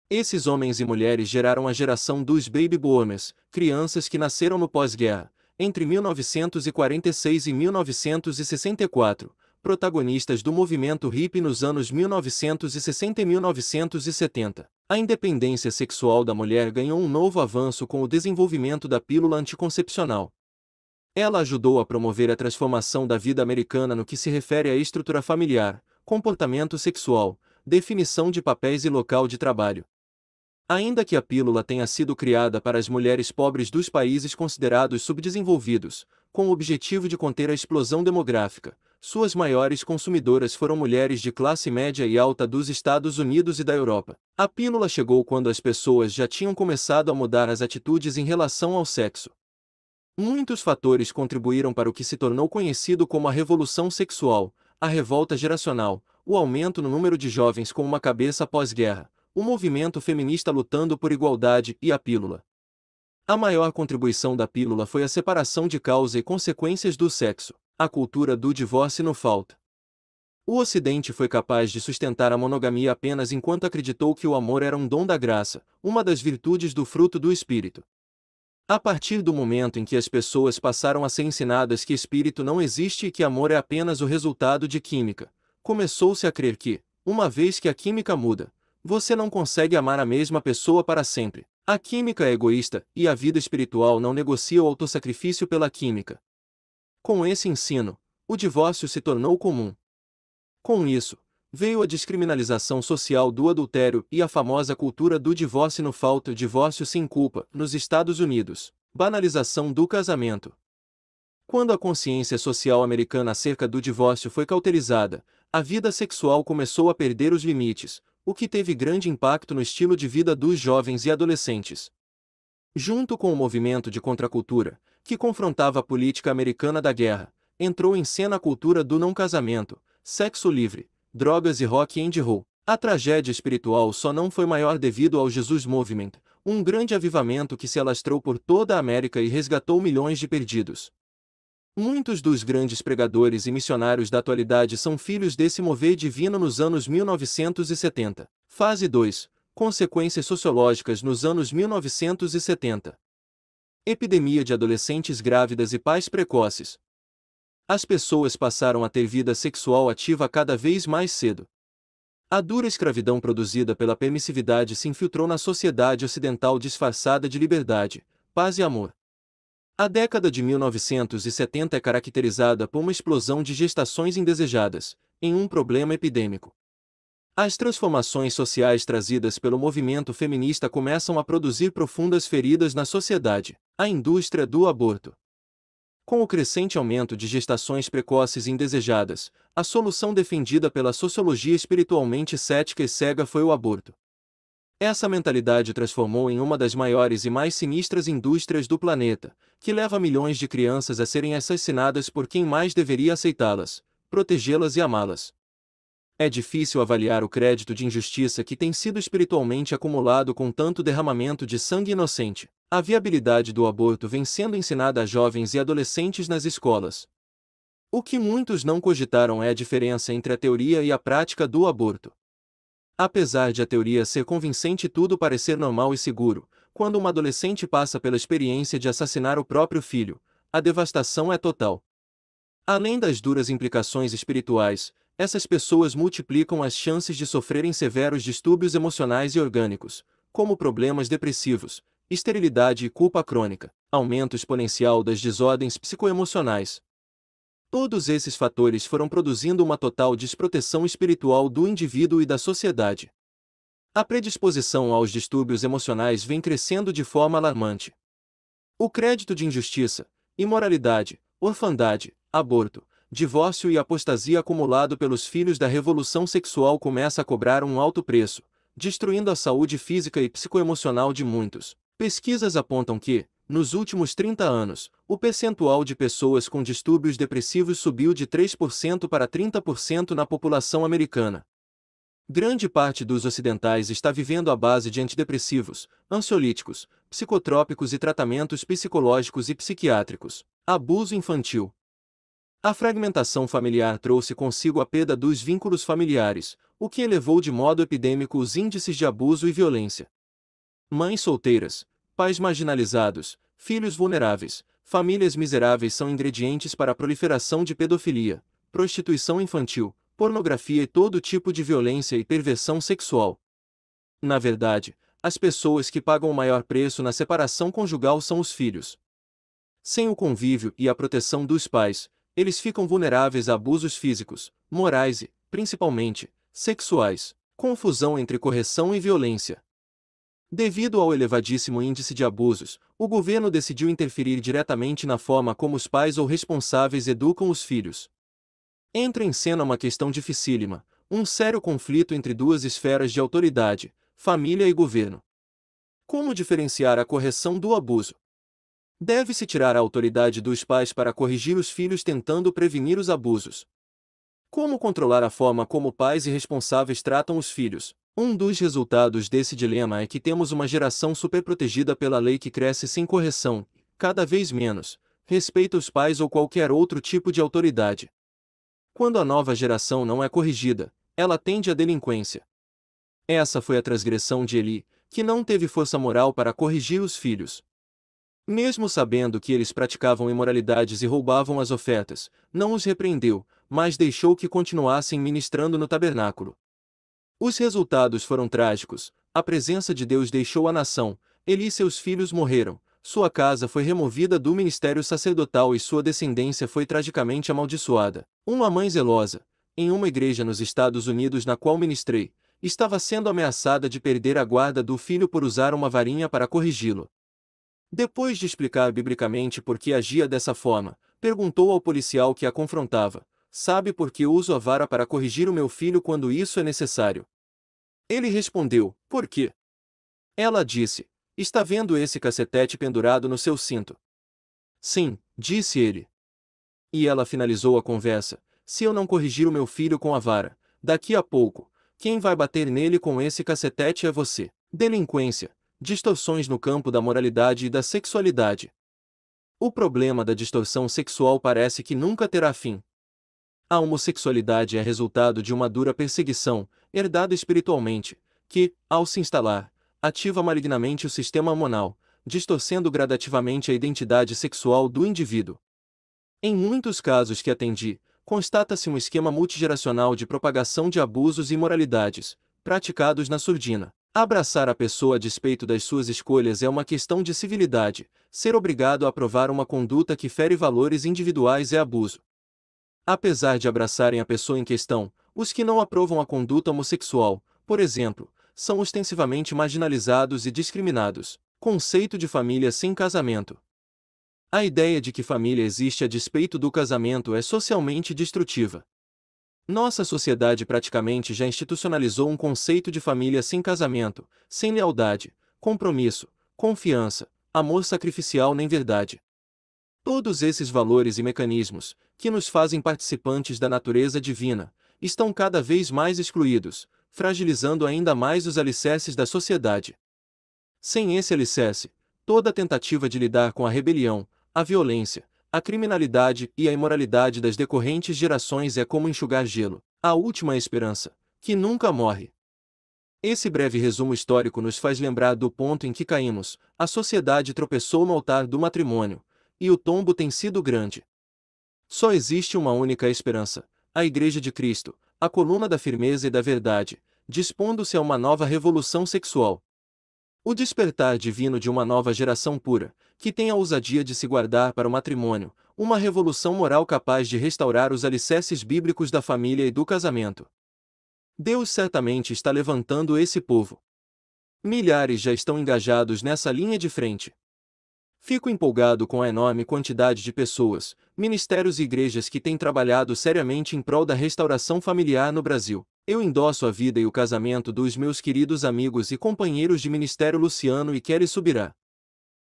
Esses homens e mulheres geraram a geração dos baby boomers, crianças que nasceram no pós-guerra, entre 1946 e 1964, protagonistas do movimento hippie nos anos 1960 e 1970. A independência sexual da mulher ganhou um novo avanço com o desenvolvimento da pílula anticoncepcional. Ela ajudou a promover a transformação da vida americana no que se refere à estrutura familiar, comportamento sexual, definição de papéis e local de trabalho. Ainda que a pílula tenha sido criada para as mulheres pobres dos países considerados subdesenvolvidos, com o objetivo de conter a explosão demográfica, suas maiores consumidoras foram mulheres de classe média e alta dos Estados Unidos e da Europa. A pílula chegou quando as pessoas já tinham começado a mudar as atitudes em relação ao sexo. Muitos fatores contribuíram para o que se tornou conhecido como a revolução sexual, a revolta geracional, o aumento no número de jovens com uma cabeça pós-guerra, o movimento feminista lutando por igualdade e a pílula. A maior contribuição da pílula foi a separação de causa e consequências do sexo. A cultura do divórcio não falta. O Ocidente foi capaz de sustentar a monogamia apenas enquanto acreditou que o amor era um dom da graça, uma das virtudes do fruto do espírito. A partir do momento em que as pessoas passaram a ser ensinadas que espírito não existe e que amor é apenas o resultado de química, começou-se a crer que, uma vez que a química muda, você não consegue amar a mesma pessoa para sempre. A química é egoísta e a vida espiritual não negocia o autossacrifício pela química. Com esse ensino, o divórcio se tornou comum. Com isso, veio a descriminalização social do adultério e a famosa cultura do divórcio no falta divórcio sem culpa nos Estados Unidos, banalização do casamento. Quando a consciência social americana acerca do divórcio foi cauterizada, a vida sexual começou a perder os limites, o que teve grande impacto no estilo de vida dos jovens e adolescentes. Junto com o movimento de contracultura, que confrontava a política americana da guerra, entrou em cena a cultura do não casamento, sexo livre, drogas e rock and roll. A tragédia espiritual só não foi maior devido ao Jesus Movement, um grande avivamento que se alastrou por toda a América e resgatou milhões de perdidos. Muitos dos grandes pregadores e missionários da atualidade são filhos desse mover divino nos anos 1970. Fase 2 Consequências sociológicas nos anos 1970. Epidemia de adolescentes grávidas e pais precoces, as pessoas passaram a ter vida sexual ativa cada vez mais cedo. A dura escravidão produzida pela permissividade se infiltrou na sociedade ocidental disfarçada de liberdade, paz e amor. A década de 1970 é caracterizada por uma explosão de gestações indesejadas, em um problema epidêmico. As transformações sociais trazidas pelo movimento feminista começam a produzir profundas feridas na sociedade. A indústria do aborto, com o crescente aumento de gestações precoces indesejadas, a solução defendida pela sociologia espiritualmente cética e cega foi o aborto. Essa mentalidade transformou em uma das maiores e mais sinistras indústrias do planeta, que leva milhões de crianças a serem assassinadas por quem mais deveria aceitá-las, protegê-las e amá-las. É difícil avaliar o crédito de injustiça que tem sido espiritualmente acumulado com tanto derramamento de sangue inocente. A viabilidade do aborto vem sendo ensinada a jovens e adolescentes nas escolas. O que muitos não cogitaram é a diferença entre a teoria e a prática do aborto. Apesar de a teoria ser convincente e tudo parecer normal e seguro, quando uma adolescente passa pela experiência de assassinar o próprio filho, a devastação é total. Além das duras implicações espirituais, essas pessoas multiplicam as chances de sofrerem severos distúrbios emocionais e orgânicos, como problemas depressivos, esterilidade e culpa crônica, aumento exponencial das desordens psicoemocionais. Todos esses fatores foram produzindo uma total desproteção espiritual do indivíduo e da sociedade. A predisposição aos distúrbios emocionais vem crescendo de forma alarmante. O crédito de injustiça, imoralidade, orfandade, aborto, divórcio e apostasia acumulado pelos filhos da revolução sexual começa a cobrar um alto preço, destruindo a saúde física e psicoemocional de muitos. Pesquisas apontam que, nos últimos 30 anos, o percentual de pessoas com distúrbios depressivos subiu de 3% para 30% na população americana. Grande parte dos ocidentais está vivendo à base de antidepressivos, ansiolíticos, psicotrópicos e tratamentos psicológicos e psiquiátricos. Abuso infantil. A fragmentação familiar trouxe consigo a perda dos vínculos familiares, o que elevou de modo epidêmico os índices de abuso e violência. Mães solteiras, pais marginalizados, filhos vulneráveis, famílias miseráveis são ingredientes para a proliferação de pedofilia, prostituição infantil, pornografia e todo tipo de violência e perversão sexual. Na verdade, as pessoas que pagam o maior preço na separação conjugal são os filhos. Sem o convívio e a proteção dos pais, eles ficam vulneráveis a abusos físicos, morais e, principalmente, sexuais. Confusão entre correção e violência. Devido ao elevadíssimo índice de abusos, o governo decidiu interferir diretamente na forma como os pais ou responsáveis educam os filhos. Entra em cena uma questão dificílima, um sério conflito entre duas esferas de autoridade, família e governo. Como diferenciar a correção do abuso? Deve-se tirar a autoridade dos pais para corrigir os filhos tentando prevenir os abusos. Como controlar a forma como pais e responsáveis tratam os filhos? Um dos resultados desse dilema é que temos uma geração superprotegida pela lei que cresce sem correção, cada vez menos, respeita os pais ou qualquer outro tipo de autoridade. Quando a nova geração não é corrigida, ela tende à delinquência. Essa foi a transgressão de Eli, que não teve força moral para corrigir os filhos. Mesmo sabendo que eles praticavam imoralidades e roubavam as ofertas, não os repreendeu, mas deixou que continuassem ministrando no tabernáculo. Os resultados foram trágicos. A presença de Deus deixou a nação, ele e seus filhos morreram, sua casa foi removida do ministério sacerdotal e sua descendência foi tragicamente amaldiçoada. Uma mãe zelosa, em uma igreja nos Estados Unidos na qual ministrei, estava sendo ameaçada de perder a guarda do filho por usar uma varinha para corrigi-lo. Depois de explicar biblicamente por que agia dessa forma, perguntou ao policial que a confrontava: sabe por que uso a vara para corrigir o meu filho quando isso é necessário? Ele respondeu, por quê? Ela disse, está vendo esse cacetete pendurado no seu cinto? Sim, disse ele. E ela finalizou a conversa, se eu não corrigir o meu filho com a vara, daqui a pouco, quem vai bater nele com esse cacetete é você. Delinquência, distorções no campo da moralidade e da sexualidade. O problema da distorção sexual parece que nunca terá fim, a homossexualidade é resultado de uma dura perseguição, herdada espiritualmente, que, ao se instalar, ativa malignamente o sistema hormonal, distorcendo gradativamente a identidade sexual do indivíduo. Em muitos casos que atendi, constata-se um esquema multigeracional de propagação de abusos e imoralidades, praticados na surdina. Abraçar a pessoa a despeito das suas escolhas é uma questão de civilidade, ser obrigado a aprovar uma conduta que fere valores individuais é abuso. Apesar de abraçarem a pessoa em questão, os que não aprovam a conduta homossexual, por exemplo, são ostensivamente marginalizados e discriminados. Conceito de família sem casamento. A ideia de que família existe a despeito do casamento é socialmente destrutiva. Nossa sociedade praticamente já institucionalizou um conceito de família sem casamento, sem lealdade, compromisso, confiança, amor sacrificial nem verdade. Todos esses valores e mecanismos, que nos fazem participantes da natureza divina, estão cada vez mais excluídos, fragilizando ainda mais os alicerces da sociedade. Sem esse alicerce, toda tentativa de lidar com a rebelião, a violência, a criminalidade e a imoralidade das decorrentes gerações é como enxugar gelo, a última esperança, que nunca morre. Esse breve resumo histórico nos faz lembrar do ponto em que caímos, a sociedade tropeçou no altar do matrimônio, e o tombo tem sido grande. Só existe uma única esperança: a Igreja de Cristo, a coluna da firmeza e da verdade, dispondo-se a uma nova revolução sexual. O despertar divino de uma nova geração pura, que tem a ousadia de se guardar para o matrimônio, uma revolução moral capaz de restaurar os alicerces bíblicos da família e do casamento. Deus certamente está levantando esse povo. Milhares já estão engajados nessa linha de frente. Fico empolgado com a enorme quantidade de pessoas, ministérios e igrejas que têm trabalhado seriamente em prol da restauração familiar no Brasil. Eu endosso a vida e o casamento dos meus queridos amigos e companheiros de ministério Luciano e Kelly Subirá.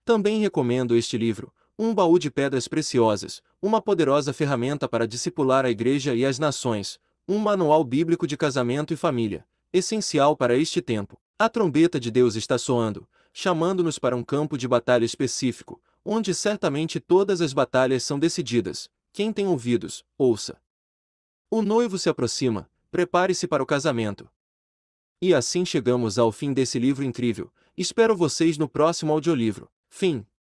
Também recomendo este livro, Um Baú de Pedras Preciosas, uma poderosa ferramenta para discipular a igreja e as nações, um manual bíblico de casamento e família, essencial para este tempo. A trombeta de Deus está soando, chamando-nos para um campo de batalha específico, onde certamente todas as batalhas são decididas. Quem tem ouvidos, ouça. O noivo se aproxima, prepare-se para o casamento. E assim chegamos ao fim desse livro incrível. Espero vocês no próximo audiolivro. Fim.